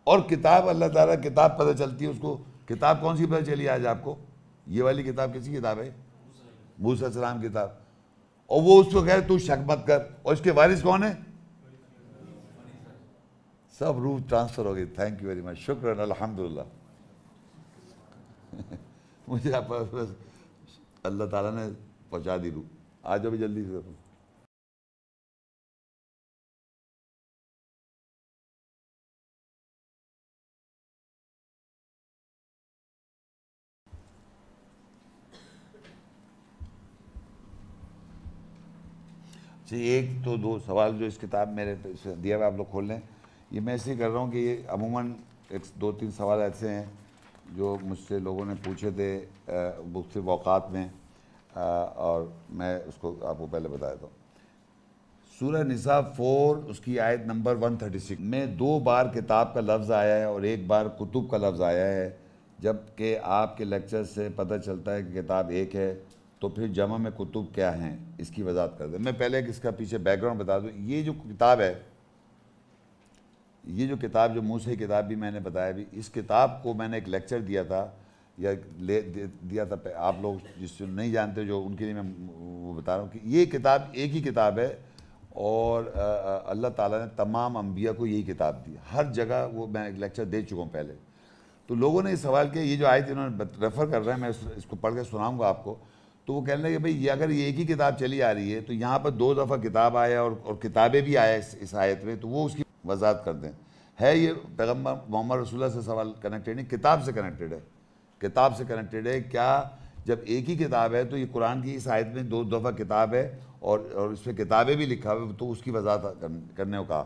और किताब अल्लाह ताला किताब पता चलती है उसको किताब कौन सी पता चली आज आपको ये वाली किताब किसी किताब है मूसा सलाम किताब और वो उसको कह तू शक मत कर और इसके वारिस कौन है सब रूह ट्रांसफ़र हो गई थैंक यू वेरी मच शुक्र अलहमदिल्ला मुझे आप अल्लाह ताला ने पहुंचा दी रूह आ जाओ भी जल्दी से जी एक तो दो सवाल जो इस किताब मेरे दिया हुआ आप लोग खोल लें ये मैं इसलिए कर रहा हूँ कि ये अमूमन एक दो तीन सवाल ऐसे हैं जो मुझसे लोगों ने पूछे थे मुख्तु अवकात में आ, और मैं उसको आपको पहले बता देता हूँ सूर्य निसा फोर उसकी आयत नंबर वन थर्टी सिक्स में दो बार किताब का लफ्ज़ आया है और एक बार कुतुब का लफ्ज़ आया है जबकि आपके लेक्चर से पता चलता है कि किताब एक है तो फिर जमा में कुतुब क्या हैं इसकी वजहत कर दें मैं पहले इसका पीछे बैकग्राउंड बता दूँ ये जो किताब है ये जो किताब जो मुँह से किताब भी मैंने बताया भी इस किताब को मैंने एक लेक्चर दिया था या ले दिया था आप लोग जिससे नहीं जानते जो उनके लिए मैं वो बता रहा हूँ कि ये किताब एक ही किताब है और अल्लाह ताला ने तमाम अम्बिया को यही किताब दी हर जगह वो मैं एक लेक्चर दे चुका हूँ पहले तो लोगों ने ये सवाल किया ये जो आयत इन्होंने रेफ़र कर रहे हैं मैं इसको पढ़ के सुनाऊँगा आपको तो वो कहने लगे भाई ये अगर ये एक ही किताब चली आ रही है तो यहाँ पर दो दफ़ा किताब आया और, और किताबें भी आया इस, इस आयत में तो वो उसकी वजात कर दें है ये पैगम्बर मोहम्मद रसुल्ला से सवाल कनेक्टेड नहीं किताब से कनेक्टेड है किताब से कनेक्टेड है क्या जब एक ही किताब है तो ये कुरान की इस आयत में दो दफ़ा किताब है और और इस पर किताबें भी लिखा हुआ तो उसकी वजात करने को कहा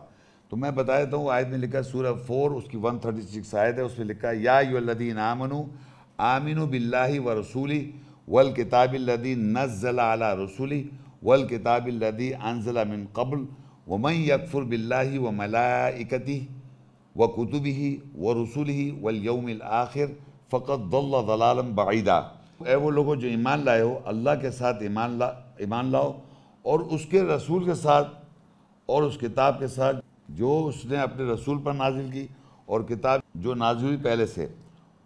तो मैं बता देता हूँ आयत में लिखा सूरह फोर उसकी वन थर्टी सिक्स आयत है उसमें लिखा या युल्लदीन आमनु आमिन बिल्ला व रसूली वल किताब लदी नज़ला अला रसूली वल किताब लदी अनजला मिन कबल वमन यकफुर बिल्ला व मलाइकती व कुतुब ही व रसूल ही वल यौमिल आखिर फ़कत दल्लाम बादा ए वो लोगों जो ईमान लाए हो अल्लाह के साथ ईमान ला ईमान लाओ और उसके रसूल के साथ और उस किताब के साथ जो उसने अपने रसूल पर नाजिल की और किताब जो नाजिल हुई पहले से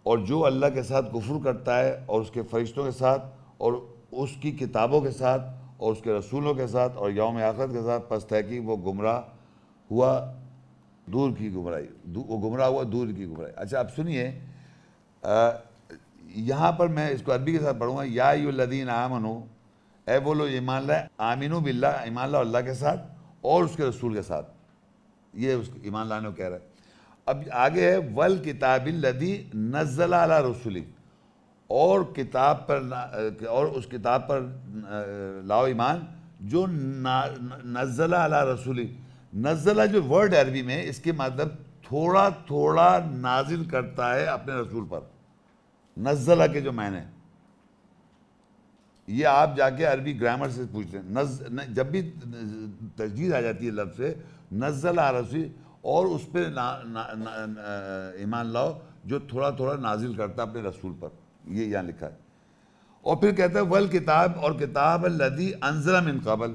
और जो अल्लाह के साथ गुफ्र करता है और उसके फरिश्तों के साथ और उसकी किताबों के साथ और उसके रसूलों के साथ और योम आखरत के साथ पस्त है कि वो गुमराह हुआ दूर की गुमराही वो गुमराह हुआ दूर की गुमराही अच्छा आप सुनिए यहाँ पर मैं इसको अरबी के साथ पढ़ूँगा या यू लदीन आमनो ए बोलो ईमान ला आमिन बिल्ला ईमान अल्लाह के साथ और उसके रसूल के साथ ये उस ईमान लानो कह रहा है अब आगे है वल किताब लदी नज़ला अला रसुलिक और किताब पर और उस किताब पर लाओ ईमान जो नज़ला अला रसूली नज़ला जो वर्ड अरबी में इसके मतलब थोड़ा थोड़ा नाजिल करता है अपने रसूल पर नज़ला के जो मैंने ये आप जाके अरबी ग्रामर से पूछते हैं नज न, जब भी तजीज आ जाती है लफ्ज़ से नज़ला रसूल और उस पर ईमान लाओ जो थोड़ा थोड़ा नाजिल करता है अपने रसूल पर ये यहाँ लिखा है और फिर कहता है वल किताब और किताब लदी अनजला मिन कबल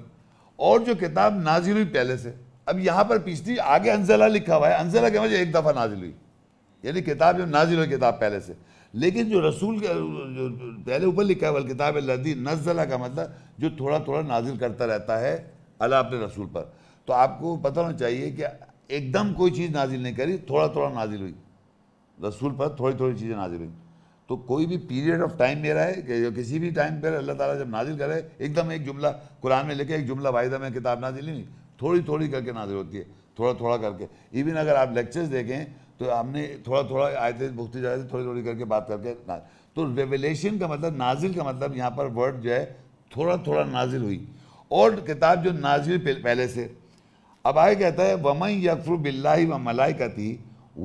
और जो किताब नाजिल हुई पहले से अब यहाँ पर पिछली आगे अनजला लिखा हुआ है अनजला के वजह एक दफ़ा नाजिल हुई यानी किताब जो नाजिल हुई किताब पहले से लेकिन जो रसूल के जो पहले ऊपर लिखा है वल किताब लदी नजला का मतलब जो थोड़ा थोड़ा नाजिल करता रहता है अला अपने रसूल पर तो आपको पता होना चाहिए कि एकदम कोई चीज़ नाजिल नहीं करी थोड़ा थोड़ा नाजिल हुई रसूल पर थोड़ी थोड़ी चीज़ें नाजिल हुई तो कोई भी पीरियड ऑफ टाइम मेरा है कि किसी भी टाइम पर अल्लाह ताला जब नाजिल करे एकदम एक जुमला कुरान में लेके एक जुमला वाहिदा में किताब नाजिल नहीं थोड़ी थोड़ी करके नाजिल होती है थोड़ा थोड़ा करके इवन अगर आप लेक्चर्स देखें तो हमने थोड़ा थोड़ा थे मुख्ती जाए थोड़ी थोड़ी करके बात करके तो रेवलेशन का मतलब नाजिल का मतलब यहाँ पर वर्ड जो है थोड़ा थोड़ा नाजिल हुई और किताब जो नाजिल पहले से अब आगे कहता है वमई यकफर बिल्ला व मलाइकती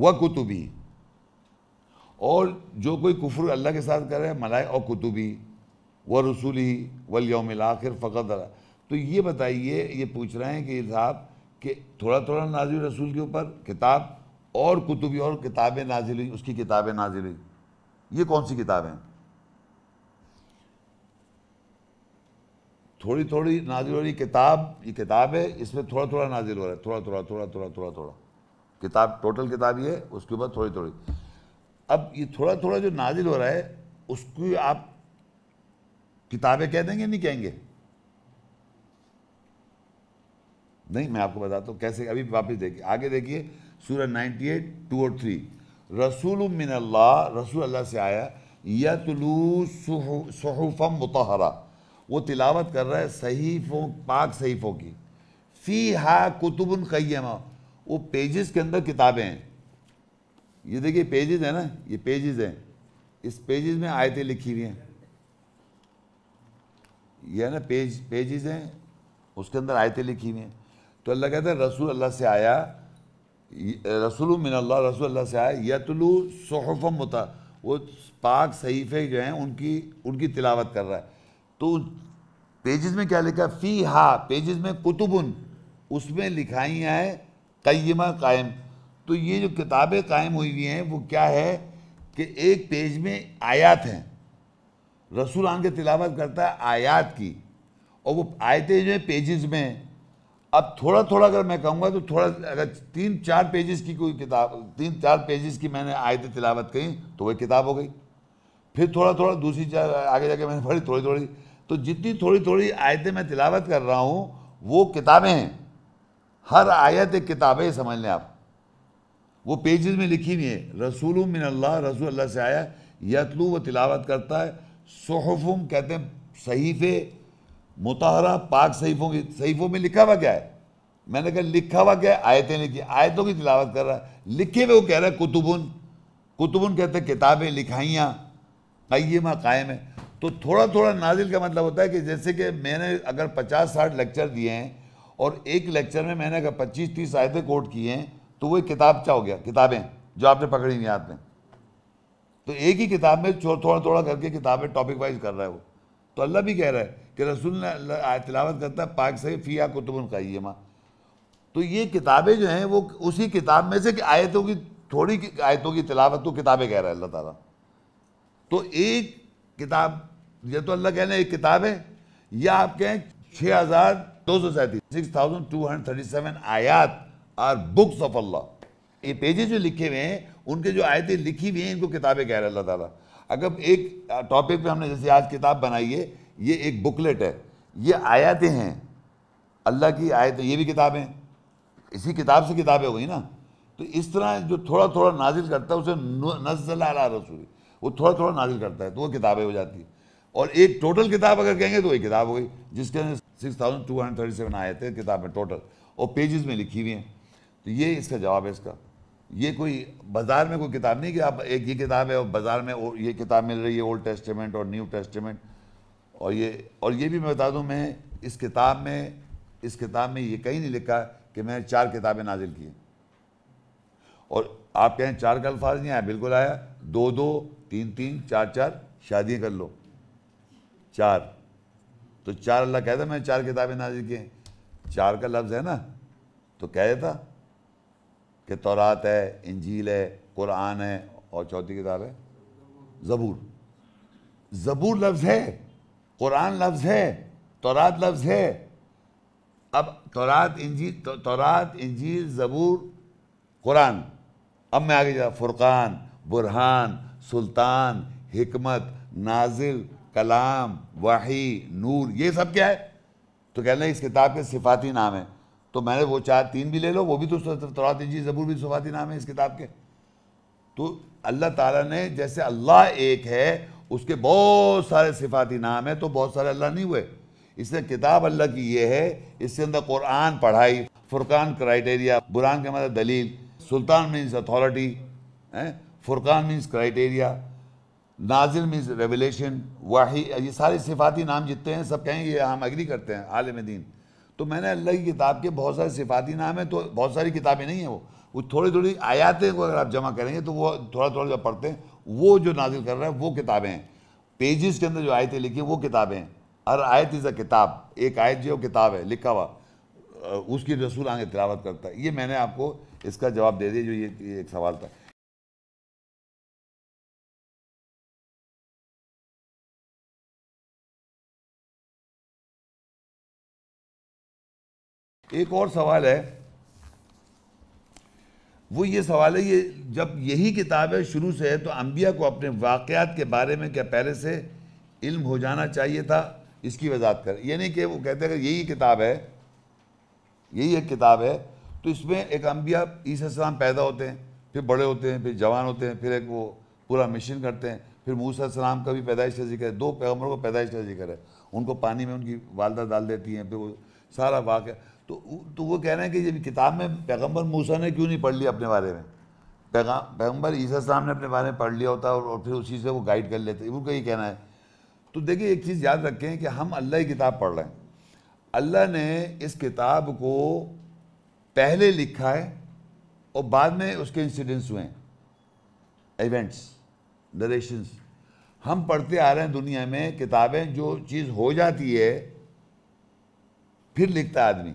व कुतुबी और जो कोई कुफर अल्लाह के साथ कर मलाई हैं मलाइ और कुतुबी व रसूली वल योम आखिर फ़कत तो ये बताइए ये पूछ रहे हैं कि साहब कि थोड़ा थोड़ा नाजिल रसूल के ऊपर किताब और कुतुबी और किताबें नाजिल हुई उसकी किताबें नाजिल हुई ये कौन सी किताबें हैं थोड़ी थोड़ी नाजिल हो रही किताब ये किताब है इसमें थोड़ा थोड़ा नाजिल हो रहा है थोड़ा थोड़ा थोड़ा थोड़ा थोड़ा थोड़ा किताब टोटल किताब ये है उसके ऊपर थोड़ी थोड़ी अब ये थोड़ा थोड़ा जो नाजिल हो रहा है उसको आप किताबें कह देंगे नहीं कहेंगे नहीं मैं आपको बताता हूँ कैसे अभी वापस देखिए आगे देखिए सूरह एट टू और थ्री रसूल मिन अल्लाह रसूल अल्लाह से आया यतलू सुहुफम मुतहरा वो तिलावत कर रहा है सहीफ़ों पाक सहीफ़ों की फ़ी हा कुतुबन क़यमा वो पेजेस के अंदर किताबें हैं ये देखिए पेजेस है ना ये पेजेस हैं इस पेजेस में आयतें लिखी हुई हैं ये है ना पेज पेजेस हैं उसके अंदर आयतें लिखी हुई हैं तो अल्लाह कहता है रसूल अल्लाह से आया रसूल मिन अल्लाह रसूल अल्लाह से आया यतलू सहफ़ मुता वो पाक सहीफ़े जो हैं उनकी उनकी तिलावत कर रहा है तो पेजेस में क्या लिखा फ़ी हा पेजेस में कुतुबुन उसमें लिखाई है कयमा कायम तो ये जो किताबें कायम हुई हुई हैं वो क्या है कि एक पेज में आयात हैं रसूल आन तिलावत करता है आयात की और वो आयतें जो है पेजेस में अब थोड़ा थोड़ा अगर मैं कहूँगा तो थोड़ा अगर तीन चार पेजेस की कोई किताब तीन चार पेजेस की मैंने आयतें तिलावत कही तो वह किताब हो गई फिर थोड़ा थोड़ा दूसरी चार आगे जाके मैंने पढ़ी थोड़ी थोड़ी तो जितनी थोड़ी थोड़ी आयतें मैं तिलावत कर रहा हूँ वो किताबें हैं हर आयत एक किताबें समझ लें आप वो पेजेस में लिखी हुई है रसूल मिन अल्लाह रसूल अल्लाह से आया यतलू व तिलावत करता है सहफुम कहते हैं सहीफ़े मुतहरा पाक सहीफ़ों की सहीफ़ों में लिखा हुआ क्या है मैंने कहा लिखा हुआ क्या है आयतें लिखी आयतों की तिलावत कर रहा है लिखे हुए वो कह रहा है कुतुबुन कुतुबुन कहते हैं किताबें लिखाइयाँ कैमा कायम है तो थोड़ा थोड़ा नाजिल का मतलब होता है कि जैसे कि मैंने अगर पचास साठ लेक्चर दिए हैं और एक लेक्चर में मैंने अगर पच्चीस तीस आयतें कोट किए हैं तो वो किताब क्या हो गया किताबें जो आपने पकड़ी नहीं हाथ में तो एक ही किताब में थोड़ा थोड़ा करके किताबें टॉपिक वाइज कर रहा है वो तो अल्लाह भी कह रहा है कि रसूल ने तिलावत करता है पाक से फ़िया कुतुबन खाइए माँ तो ये किताबें जो हैं वो उसी किताब में से कि आयतों की थोड़ी आयतों की तिलावत को तो किताबें कह रहा है अल्लाह ताला तो एक किताब ये तो अल्लाह कहने एक किताब है या आप कहें छः हज़ार दो सौ सैंतीस six thousand two hundred thirty seven आयात आर बुक्स ऑफ अल्लाह ये पेजेस जो लिखे हुए हैं उनके जो आयतें लिखी हुई हैं इनको किताबें कह रहे अल्लाह ताला अगर एक टॉपिक पे हमने जैसे आज किताब बनाई है ये एक बुकलेट है ये आयतें हैं अल्लाह की आयतें ये भी किताबें इसी किताब से किताबें हुई ना तो इस तरह जो थोड़ा थोड़ा नाजिल करता है उसे नजला रसूल वो थोड़ा थोड़ा नाजिल करता है तो वो किताबें हो जाती है और एक टोटल किताब अगर कहेंगे तो एक किताब हो गई जिसके अंदर six thousand two hundred thirty seven आए थे किताब में टोटल और पेजेस में लिखी हुई हैं तो ये इसका जवाब है इसका ये कोई बाज़ार में कोई किताब नहीं कि आप एक ये किताब है और बाज़ार में ये किताब मिल रही है ओल्ड टेस्टमेंट और न्यू टेस्टमेंट और ये और ये भी मैं बता दूं मैं इस किताब में इस किताब में ये कहीं नहीं लिखा कि मैंने चार किताबें नाजिल की हैं और आप कहें चार का अल्फाज नहीं आया बिल्कुल आया दो दो तीन तीन चार चार शादियाँ कर लो चार तो चार अल्लाह कहता मैंने चार किताबें नाजिल की हैं चार का लफ्ज़ है ना तो कह देता कि तौरात है इंजील है कुरान है और चौथी किताब है ज़बूर ज़बूर लफ्ज़ है कुरान लफ्ज़ है तौरात लफ्ज़ है अब तौरात इंजील तो, तौरात इंजील ज़बूर कुरान अब मैं आगे जा फुरकान बुरहान सुल्तान हमत नाजिल कलाम वही नूर ये सब क्या है तो कहना इस किताब के सिफाती नाम है तो मैंने वो चार तीन भी ले लो वो भी तो तौरात जी ज़बूर भी सिफाती नाम है इस किताब के तो अल्लाह ताला ने जैसे अल्लाह एक है उसके बहुत सारे सिफाती नाम है तो बहुत सारे अल्लाह नहीं हुए इसलिए किताब अल्लाह की ये है इसके अंदर कुरान पढ़ाई फुरकान क्राइटेरिया बुरान के मतलब दलील सुल्तान मीन्स अथॉरिटी फुरकान मीन्स क्राइटेरिया नाजिल मीन रेवलेशन वाही ये सारे सिफाती नाम जितने हैं सब कहेंगे हम एग्री करते हैं आलम दीन तो मैंने अल्लाह की किताब के बहुत सारे सिफाती नाम हैं तो बहुत सारी किताबें नहीं हैं वो वो थोड़ी थोड़ी आयातें को अगर आप जमा करेंगे तो वो थोड़ा थोड़ा जब पढ़ते हैं वो जो नाजिल कर रहा है वो किताबें हैं पेजेस के अंदर जो आयतें लिखी वो किताबें हैं हर आयत इज़ अ किताब एक आयत जो किताब है लिखा हुआ उसकी रसूल आगे तिलावत करता है ये मैंने आपको इसका जवाब दे दिया जो ये, ये एक सवाल था एक और सवाल है वो ये सवाल है ये जब यही किताब है शुरू से है तो अम्बिया को अपने वाक़ात के बारे में क्या पहले से इल्म हो जाना चाहिए था इसकी वजात कर यानी कि वो कहते हैं यही किताब है यही एक किताब है तो इसमें एक अम्बिया ईसीम पैदा होते हैं फिर बड़े होते हैं फिर जवान होते हैं फिर एक वो पूरा मिशन करते हैं फिर मूसा सलाम का भी पैदाइश का जिक्र है दो पैगम्बरों का पैदाइश का जिक्र है उनको पानी में उनकी वालदा डाल देती हैं फिर वो सारा वाक़ तो तो वो कह रहे हैं कि जब किताब में पैगंबर मूसा ने क्यों नहीं पढ़ लिया अपने बारे में पैगा पैगम्बर ईसा साहब ने अपने बारे में पढ़ लिया होता और, और फिर उसी से वो गाइड कर लेते उनका यही कहना है तो देखिए एक चीज़ याद रखें कि हम अल्लाह की किताब पढ़ रहे हैं अल्लाह ने इस किताब को पहले लिखा है और बाद में उसके इंसिडेंट्स हुए हैं इवेंट्स नरेशंस हम पढ़ते आ रहे हैं दुनिया में किताबें जो चीज़ हो जाती है फिर लिखता आदमी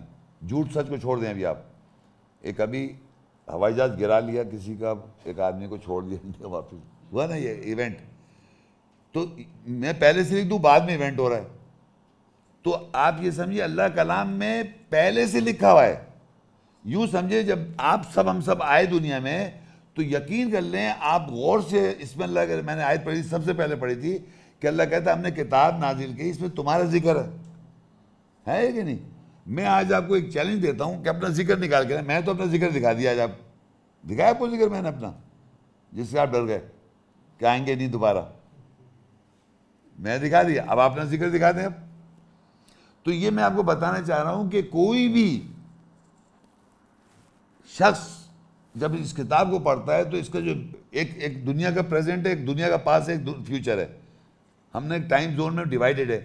झूठ सच को छोड़ दें अभी आप एक अभी हवाई जहाज गिरा लिया किसी का एक आदमी को छोड़ दिया [LAUGHS] वापस हुआ ना ये इवेंट तो मैं पहले से लिख दूँ बाद में इवेंट हो रहा है तो आप ये समझिए अल्लाह कलाम में पहले से लिखा हुआ है यूँ समझिए जब आप सब हम सब आए दुनिया में तो यकीन कर लें आप गौर से इसमें अल्लाह मैंने आयत पढ़ी सबसे पहले पढ़ी थी कि अल्लाह कहता हमने किताब नाजिल की इसमें तुम्हारा जिक्र है है कि नहीं मैं आज आपको एक चैलेंज देता हूँ कि अपना जिक्र निकाल के मैं तो अपना जिक्र दिखा दिया आज आप दिखाया आपको जिक्र मैंने अपना जिससे आप डर गए कि आएंगे नहीं दोबारा मैं दिखा दिया अब अपना जिक्र दिखा दें अब तो ये मैं आपको बताना चाह रहा हूं कि कोई भी शख्स जब इस किताब को पढ़ता है तो इसका जो एक एक दुनिया का प्रेजेंट है एक दुनिया का पास है एक फ्यूचर है हमने टाइम जोन में डिवाइडेड है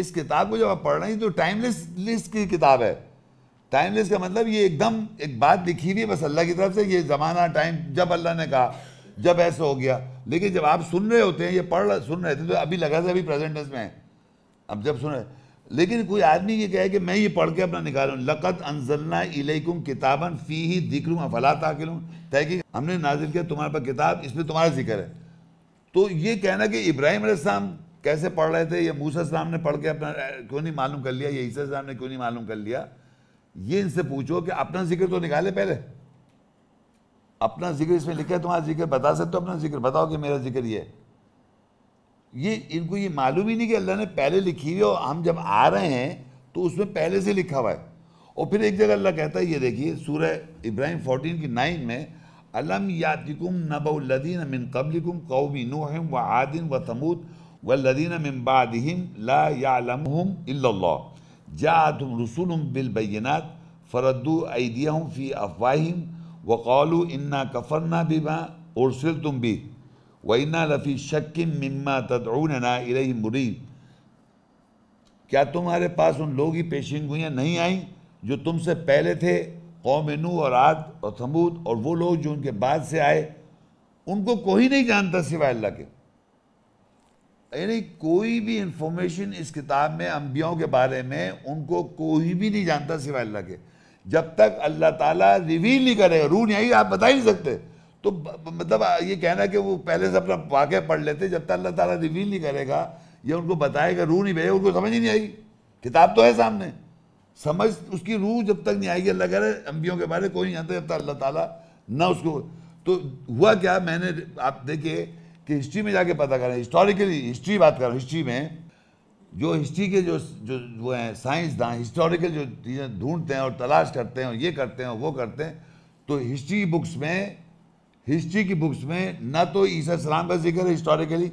इस किताब को जब आप पढ़ रहे हैं तो टाइमलेस लिस्ट की किताब है टाइमलेस का मतलब ये एकदम एक बात लिखी हुई है बस अल्लाह की तरफ से ये ज़माना टाइम जब अल्लाह ने कहा जब ऐसा हो गया लेकिन जब आप सुन रहे होते हैं ये पढ़ सुन रहे थे तो अभी लग रहा था अभी प्रेजेंटेंस में है अब जब सुन रहे लेकिन कोई आदमी ये कहे कि मैं ये पढ़ के अपना निकालू लकत अनजलना इलेकुम किताबन फ़ी ही दिक्रूँ अफला ताकिलूँ ताकि हमने नाजिल किया तुम्हारे पास किताब इसमें तुम्हारा जिक्र है तो ये कहना कि इब्राहिम कैसे पढ़ रहे थे ये मूसा साहब ने पढ़ के अपना क्यों नहीं मालूम कर लिया ये ईसा साहब ने क्यों नहीं मालूम कर लिया ये इनसे पूछो कि अपना जिक्र तो निकाले पहले अपना जिक्र इसमें लिखा है तुम्हारा जिक्र बता सकते हो अपना जिक्र बताओ कि मेरा जिक्र ये ये इनको ये मालूम ही नहीं कि अल्लाह ने पहले लिखी हुई और हम जब आ रहे हैं तो उसमें पहले से लिखा हुआ है और फिर एक जगह अल्लाह कहता है ये देखिए सूरह इब्राहिम फोर्टीन की नाइन में अलम यातिकुम नबीन मिन कबलिकुम कौमी नूहम व आदिन व तमूद والذين من بعدهم لا يعلمهم إلا الله جاءتهم رسول بالبينات فردوا أيديهم في أفواههم وقالوا إنا كفرنا بما أرسلتم به وإنا لفي شك مما تدعوننا إليه مريب لوگ ہی پیشن گوئیاں نہیں آئیں جو تم سے پہلے تھے قوم نو اور آد اور ثمود اور وہ لوگ جو ان کے بعد سے آئے ان کو کوئی نہیں جانتا سوائے اللہ کے यानी कोई भी इंफॉर्मेशन इस किताब में अम्बियों के बारे में उनको कोई भी नहीं जानता सिवाय अल्लाह के जब तक अल्लाह ताला रिवील नहीं करेगा रू नहीं आप बता ही नहीं सकते तो मतलब ये कहना कि वो पहले से अपना वाक्य पढ़ लेते जब तक अल्लाह ताला रिवील नहीं करेगा या उनको बताएगा रू नहीं भेजेगा उनको समझ ही नहीं आएगी किताब तो है सामने समझ उसकी रूह जब तक नहीं आएगी अल्लाह कह रहे अम्बियों के बारे कोई नहीं जानता जब तक अल्लाह ताला ना उसको तो हुआ क्या मैंने आप देखिए कि हिस्ट्री में जाके पता करें हिस्टोरिकली हिस्ट्री बात कर हिस्ट्री में जो हिस्ट्री के जो जो वो हैं साइंसदान हिस्टोरिकल जो चीज़ें ढूंढते हैं और तलाश करते हैं और ये करते हैं और वो करते हैं तो हिस्ट्री बुक्स में हिस्ट्री की बुक्स में ना तो ईसा सलाम का जिक्र है हिस्टोरिकली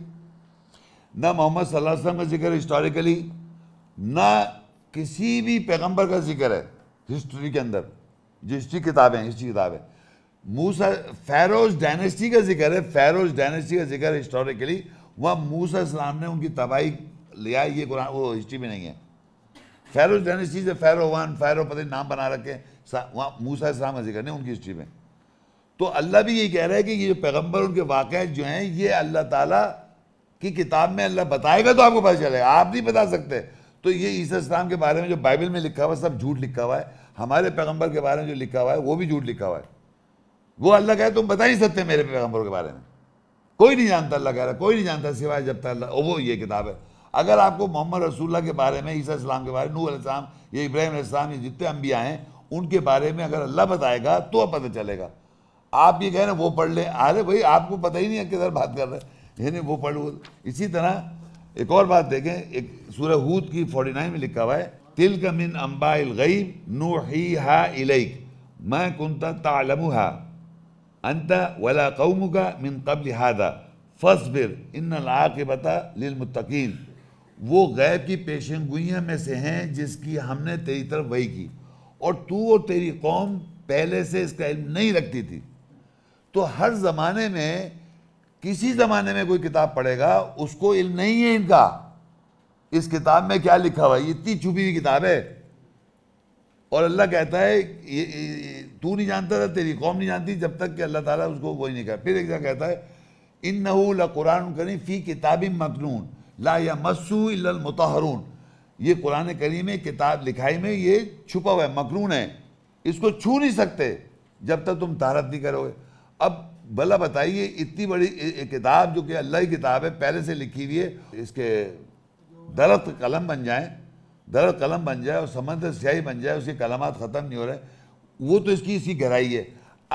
ना मोहम्मद सल्लम का जिक्र हिस्टोरिकली ना किसी भी पैगंबर का जिक्र है हिस्ट्री के अंदर जो हिस्ट्री किताबें हिस्ट्री किताबें मूसा फैरोज डायनेस्टी का जिक्र है फैरोज डायनेस्टी का जिक्र हिस्टोरिकली वह मूसा इस्लाम ने उनकी तबाही लिया ये कुरान वो हिस्ट्री में नहीं है फैरोज डायनेस्टी से फैरो वन फैरो पता नाम बना रखे वहाँ मूसा इस्लाम का जिक्र नहीं उनकी हिस्ट्री में तो अल्लाह भी ये कह रहा है कि ये जो पैगम्बर उनके वाक़ जो हैं ये अल्लाह ताला की किताब में अल्लाह बताएगा तो आपको पता चलेगा आप नहीं बता सकते तो ये ईसा इस्लाम के बारे में जो बाइबल में लिखा हुआ सब झूठ लिखा हुआ है हमारे पैगम्बर के बारे में जो लिखा हुआ है वो भी झूठ लिखा हुआ है वो अल्लाह कहे तुम बता नहीं सकते मेरे पैगम्बरों के बारे में कोई नहीं जानता अल्लाह कह रहा कोई नहीं जानता सिवाय जब तक अल्लाह वो ये किताब है अगर आपको मोहम्मद रसूल्ला के बारे में ईसा इस्लाम के बारे में नूसलाम ये इब्राहिम इस्लाम ये जितने अम्बिया हैं उनके बारे में अगर अल्लाह बताएगा तो अब पता चलेगा आप ये कह रहे हैं वो पढ़ लें अरे भाई आपको पता ही नहीं है किधर बात कर रहे हैं यानी वो पढ़ वो इसी तरह एक और बात देखें एक सूरह हूद की फोर्टी नाइन में लिखा हुआ है तिल का मिन अम्बा गईब नू ही हा इलेक मैं कुंता तालम हा अंत वला कौम का मिन कबल हादा फसबिर इन लाकबता लिलमतकीन वो गैब की पेशें गुइयाँ में से हैं जिसकी हमने तेरी तरफ वही की और तू और तेरी कौम पहले से इसका इल्म नहीं रखती थी तो हर ज़माने में किसी ज़माने में कोई किताब पढ़ेगा उसको इल्म नहीं है इनका इस किताब में क्या लिखा हुआ है इतनी छुपी हुई किताब है और अल्लाह कहता है तू नहीं जानता था तेरी कौम नहीं जानती जब तक कि अल्लाह ताला उसको कोई नहीं कहा फिर एक जगह कहता है इन नहूल कुरान करीम फ़ी किताब मकनून ला या मसू मतहरून ये कुरान करीम में किताब लिखाई में ये छुपा हुआ है मकनून है इसको छू नहीं सकते जब तक तुम तहारत नहीं करोगे अब भला बताइए इतनी बड़ी किताब जो कि अल्लाह की किताब है पहले से लिखी हुई है इसके दरख्त कलम बन जाए दरख्त कलम बन जाए और समंदर स्याही बन जाए उसके कलमात ख़त्म नहीं हो रहे वो तो इसकी इसकी गहराई है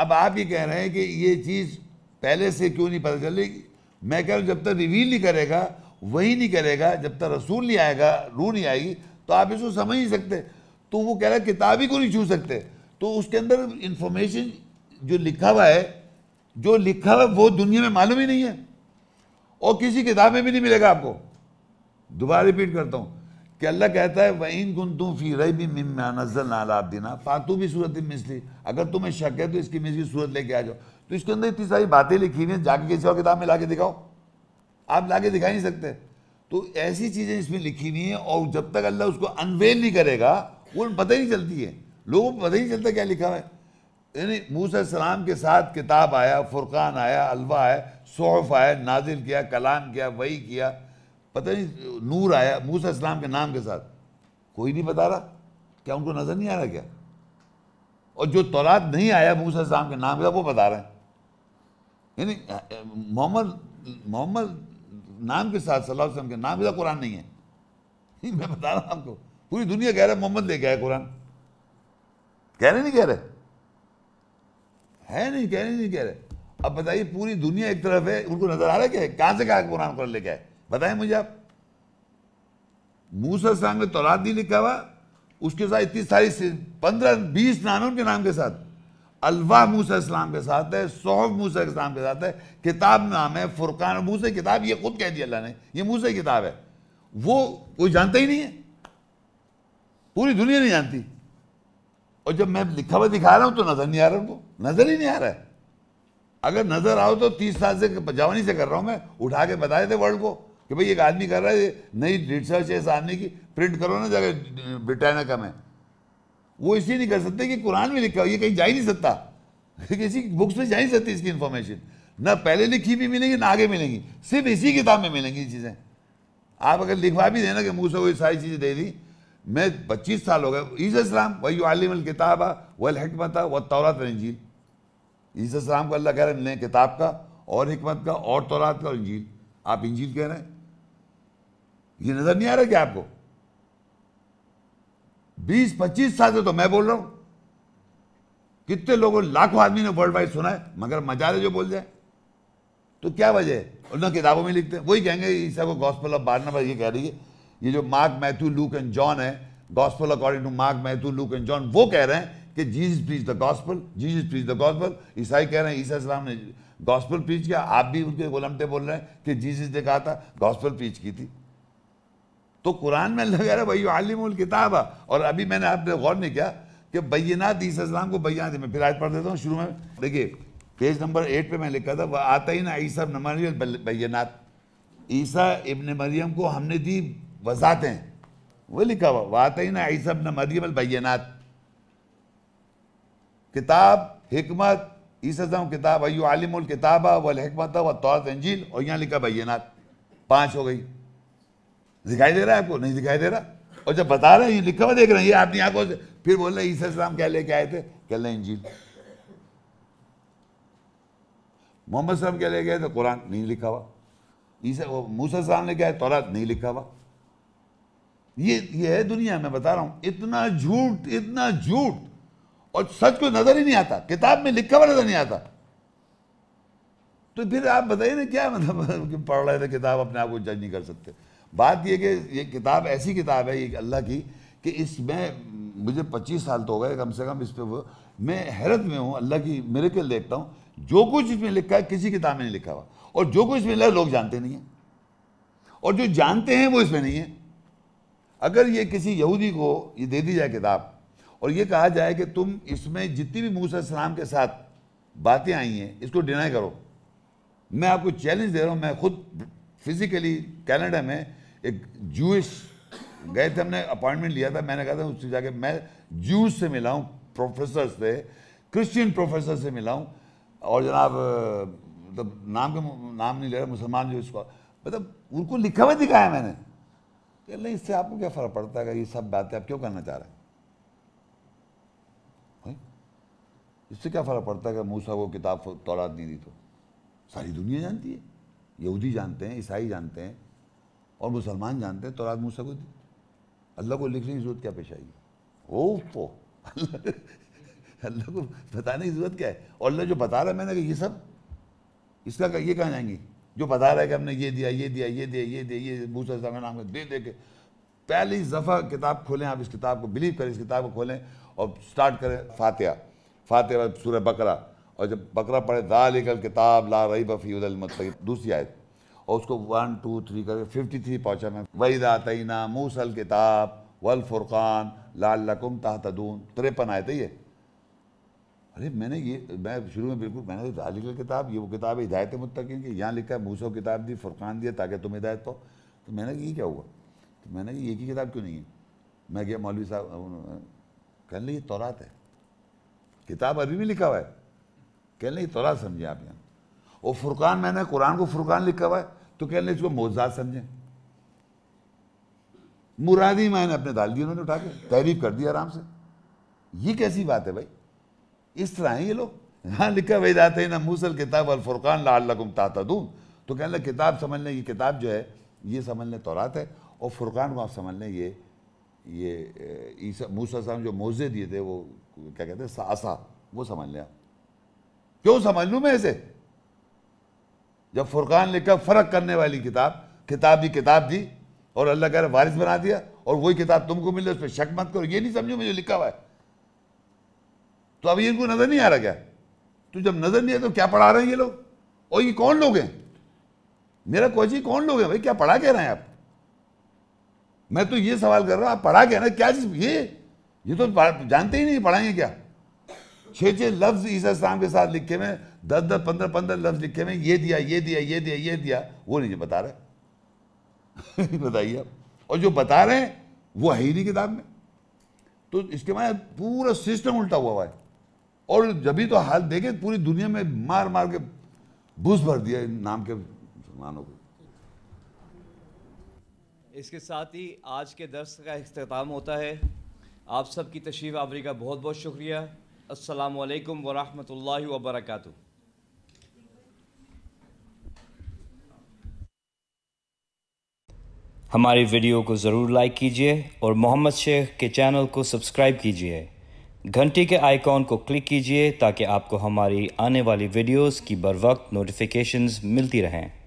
अब आप ये कह रहे हैं कि ये चीज़ पहले से क्यों नहीं पता चलेगी मैं कह रहा हूँ जब तक रिवील नहीं करेगा वही नहीं करेगा जब तक रसूल नहीं आएगा रू नहीं आएगी तो आप इसको समझ नहीं सकते तो वो कह रहा है किताब ही को नहीं छू सकते तो उसके अंदर इन्फॉर्मेशन जो लिखा हुआ है जो लिखा हुआ वो दुनिया में मालूम ही नहीं है और किसी किताब में भी नहीं मिलेगा आपको दोबारा रिपीट करता हूँ कि अल्लाह कहता है वहीन गुन तुम फिर भी मिमानजल नालाब दिना फातू भी सूरत मिसली अगर तुम्हें शक है तो इसकी मिसली सूरत लेके आ जाओ तो इसके अंदर इतनी सारी बातें लिखी हुई हैं जाके किसी और किताब में ला दिखाओ आप ला के दिखा नहीं सकते तो ऐसी चीज़ें इसमें लिखी हुई हैं और जब तक अल्लाह उसको अनवेल नहीं करेगा वो पता ही नहीं चलती है लोगों को पता ही नहीं चलता क्या लिखा हुआ है यानी मूसम के साथ किताब आया फुरकान आया अलवा आया सौफ़ आया नाजिल किया कलाम किया वही किया पता नहीं नूर आया मूसा इस्लाम के नाम के साथ कोई नहीं बता रहा क्या उनको नज़र नहीं आ रहा क्या और जो तौरात नहीं आया मूसा इस्लाम के नाम के साथ वो बता रहे हैं यानी मोहम्मद मोहम्मद नाम के साथ सल्लल्लाहु अलैहि वसल्लम के नाम के साथ कुरान नहीं है नहीं मैं बता रहा हूँ आपको पूरी दुनिया कह रहा है मोहम्मद लेके आया कुरान कह रहे नहीं कह रहे है नहीं कह रहे नहीं कह रहे अब बताइए पूरी दुनिया एक तरफ है उनको नजर आ रहा है क्या कहाँ से कहा कुरान कुरान लेके आए बताएं मुझे आप मूसा इस्लाम में तौरात नहीं लिखा हुआ उसके साथ इतनी सारी पंद्रह बीस नाम है उनके नाम के साथ अलवा मूसा इस्लाम के साथ है सोहब मूसा इस्लाम के साथ है किताब नाम है फुरकान मूसा किताब ये खुद कह दिया अल्लाह ने ये मूसा किताब है वो कोई जानता ही नहीं है पूरी दुनिया नहीं जानती और जब मैं लिखा हुआ दिखा रहा हूं तो नज़र नहीं आ रहा उनको नज़र ही नहीं आ रहा है अगर नज़र आओ तो तीस साल से जवानी से कर रहा हूं मैं उठा के बताए थे वर्ल्ड को कि भाई एक आदमी कर रहा है नई रिसर्च है इस आदमी की प्रिंट करो ना जगह ब्रिटानिया का मैं वो इसलिए नहीं कर सकते कि कुरान में लिखा हो ये कहीं जा ही नहीं सकता [LAUGHS] किसी बुक्स में जा ही सकती इसकी इन्फॉर्मेशन ना पहले लिखी भी मिलेंगी ना आगे मिलेंगी सिर्फ इसी किताब में मिलेंगी चीज़ें आप अगर लिखवा भी देना कि मुँह से कोई सारी चीज़ें दे दी मैं पच्चीस साल हो गए ईज इस्लाम वही आलिम किताब आ वल आ व तौरात रंजील ईज इस्लाम को अल्लाह कह रहे हैं किताब का और हमत का और तौरात का और इंजील आप इंजील कह रहे हैं ये नजर नहीं आ रहा क्या आपको बीस पच्चीस साल से तो मैं बोल रहा हूं कितने लोगों लाखों आदमी ने वर्ल्ड वाइड सुना है मगर मजा रहे जो बोल जाए तो क्या वजह है और ना किताबों में लिखते हैं वही कहेंगे ईसा को गॉस्पल ऑफ बारना ये कह रही है ये जो Mark Matthew Luke and John है gospel according to Mark Matthew Luke and John वो कह रहे हैं कि Jesus please the gospel Jesus please the gospel ईसाई कह रहे हैं ईसा इस्लाम ने गॉस्पल प्रीच किया आप भी उनके गुलाम बोल रहे हैं कि जीजस ने कहा था गॉस्पल प्रीच की थी तो कुरान में अल्लाह कह रहा भाई आलिमुल किताब और अभी मैंने आपने गौर नहीं किया कि बैनात इस्लाम को बैया मैं फिर आज पढ़ देता हूँ शुरू में देखिए पेज नंबर एट पे मैं लिखा था वह आता ही ना ईसा मरियम बैनात ईसा इबन मरियम को हमने दी वजातें वो लिखा हुआ वह आता ही ना ईसा इबन मरियम बैनात किताब हमत ईसा किताब अयू आलिमुल किताबा वल हमत वह तौर तंजील और यहाँ लिखा बैनात पाँच हो गई दिखाई दे रहा है आपको नहीं दिखाई दे रहा और जब बता रहे हैं लिखा हुआ देख रहे हैं ये अपनी आंखों से फिर बोल रहे ईसा इस्लाम क्या लेके आए थे कह इंजील मोहम्मद साहब क्या लेके आए तो थे कुरान नहीं लिखा हुआ ईसा वो मूसा साहब लेके है तौरात नहीं लिखा हुआ ये ये है दुनिया मैं बता रहा हूं इतना झूठ इतना झूठ और सच को नजर ही नहीं आता किताब में लिखा हुआ नजर नहीं आता तो फिर आप बताइए ना क्या मतलब [LAUGHS] पढ़ रहे थे किताब अपने आप को जज नहीं कर सकते बात यह कि ये किताब ऐसी किताब है ये अल्लाह की कि इसमें मुझे 25 साल तो हो गए कम से कम इस पर मैं हैरत में हूँ अल्लाह की मेरे के देखता हूँ जो कुछ इसमें लिखा है किसी किताब में नहीं लिखा हुआ और जो कुछ इसमें लिखा लोग जानते नहीं हैं और जो जानते हैं वो इसमें नहीं है अगर ये किसी यहूदी को ये दे दी जाए किताब और ये कहा जाए कि तुम इसमें जितनी भी मूसा सलाम के साथ बातें आई हैं इसको डिनाई करो मैं आपको चैलेंज दे रहा हूँ मैं खुद फिजिकली कैनेडा में एक जूस गए थे हमने अपॉइंटमेंट लिया था मैंने कहा था उससे जाके मैं जूस से मिला हूँ प्रोफेसर से क्रिश्चियन प्रोफेसर से मिला हूँ और जनाब मतलब नाम के नाम नहीं ले रहा मुसलमान जो इसको मतलब उनको लिखा हुआ दिखाया मैंने कह नहीं इससे आपको क्या फ़र्क पड़ता है ये सब बातें आप क्यों करना चाह रहे हैं इससे क्या फ़र्क पड़ता है कि मूसा को किताब तोड़ा नहीं दी तो सारी दुनिया जानती है यहूदी जानते हैं ईसाई जानते हैं और मुसलमान जानते हैं तो रात मूसा को दी अल्लाह को लिखने की जरूरत क्या पेश आई ओ तो अल्लाह को बताने की जरूरत क्या है और अल्लाह जो बता रहा है मैंने कहा ये सब इसका ये कहाँ जाएंगी जो बता रहा है कि हमने ये दिया ये दिया ये दिया ये दिया ये मूसा का नाम दे दे के पहली दफ़ा किताब खोलें आप इस किताब को बिलीव करें इस किताब को खोलें और स्टार्ट करें फातिहा फातिहा सूर्य बकरा और जब बकरा पढ़े दाल किताब ला रही बफ़ी उदल मत दूसरी आयत और उसको वन टू थ्री करके फिफ्टी थ्री पहुँचा मैं वहीदा दातना मूसल किताब वल फुरक़ान लाल लकुम तहतदून त्रेपन आए थे ये अरे मैंने ये मैं शुरू में बिल्कुल मैंने तो लिखा किताब ये वो किताब हिदायत मुतकिन की यहाँ लिखा है मूसो किताब दी फुरक़ान दिया ताकि तुम हिदायत पाओ तो मैंने ये क्या हुआ तो मैंने ये एक ही किताब क्यों नहीं है मैं गया मौलवी साहब कह लें ये तोरात है किताब अभी भी लिखा हुआ है कह लें ये तोरात समझे आप यहाँ वो फुरकान मैंने कुरान को फुरकान लिखा हुआ है तो कहने इसको मोजाद समझें मुरादी मैंने अपने डाल दी उन्होंने उठा के तहरीफ कर दी आराम से ये कैसी बात है भाई इस तरह है ये लोग हाँ लिखा भाई जाते हैं ना मूसल किताब और फुरकान लाकुम ताता दून तो कहने किताब समझ लें ये किताब जो है ये समझ लें तोरात है और फुरकान को आप समझ लें ये ये ईसा मूसा साहब जो मोजे दिए थे वो क्या कहते हैं सासा वो समझ लें आप क्यों समझ लूँ मैं ऐसे जब फुरकान लिखा फ़र्क करने वाली किताब किताब दी किताब दी और अल्लाह कह रहा वारिस बना दिया और वही किताब तुमको मिले उस पर शक मत करो ये नहीं समझो मुझे लिखा हुआ है तो अभी इनको नज़र नहीं आ रहा क्या तो जब नज़र नहीं आया तो क्या पढ़ा रहे हैं ये लोग और ये कौन लोग हैं मेरा कोची कौन लोग हैं भाई क्या पढ़ा कह रहे हैं आप मैं तो ये सवाल कर रहा हूँ आप पढ़ा कह रहे हैं क्या चीज़ ये ये तो जानते ही नहीं पढ़ाएंगे क्या छः छः लफ्ज़ ईसा इस्लाम के साथ लिखे में दस दस पंद्रह पंद्रह लफ्ज लिखे हुए ये दिया ये दिया ये दिया ये दिया वो नहीं बता रहे [LAUGHS] बताइए आप और जो बता रहे हैं वो है ही नहीं किताब में तो इसके बाद पूरा सिस्टम उल्टा हुआ हुआ है और जब भी तो हाल देखे पूरी दुनिया में मार मार के भूस भर दिया इन नाम के मुसलमानों को इसके साथ ही आज के दर्स का अख्ताम होता है आप सब की तशरीफ़ आवरी का बहुत बहुत शुक्रिया असलकम वरहमल वर्का हमारी वीडियो को ज़रूर लाइक कीजिए और मोहम्मद शेख के चैनल को सब्सक्राइब कीजिए घंटी के आइकॉन को क्लिक कीजिए ताकि आपको हमारी आने वाली वीडियोस की बर वक्त नोटिफिकेशंस मिलती रहें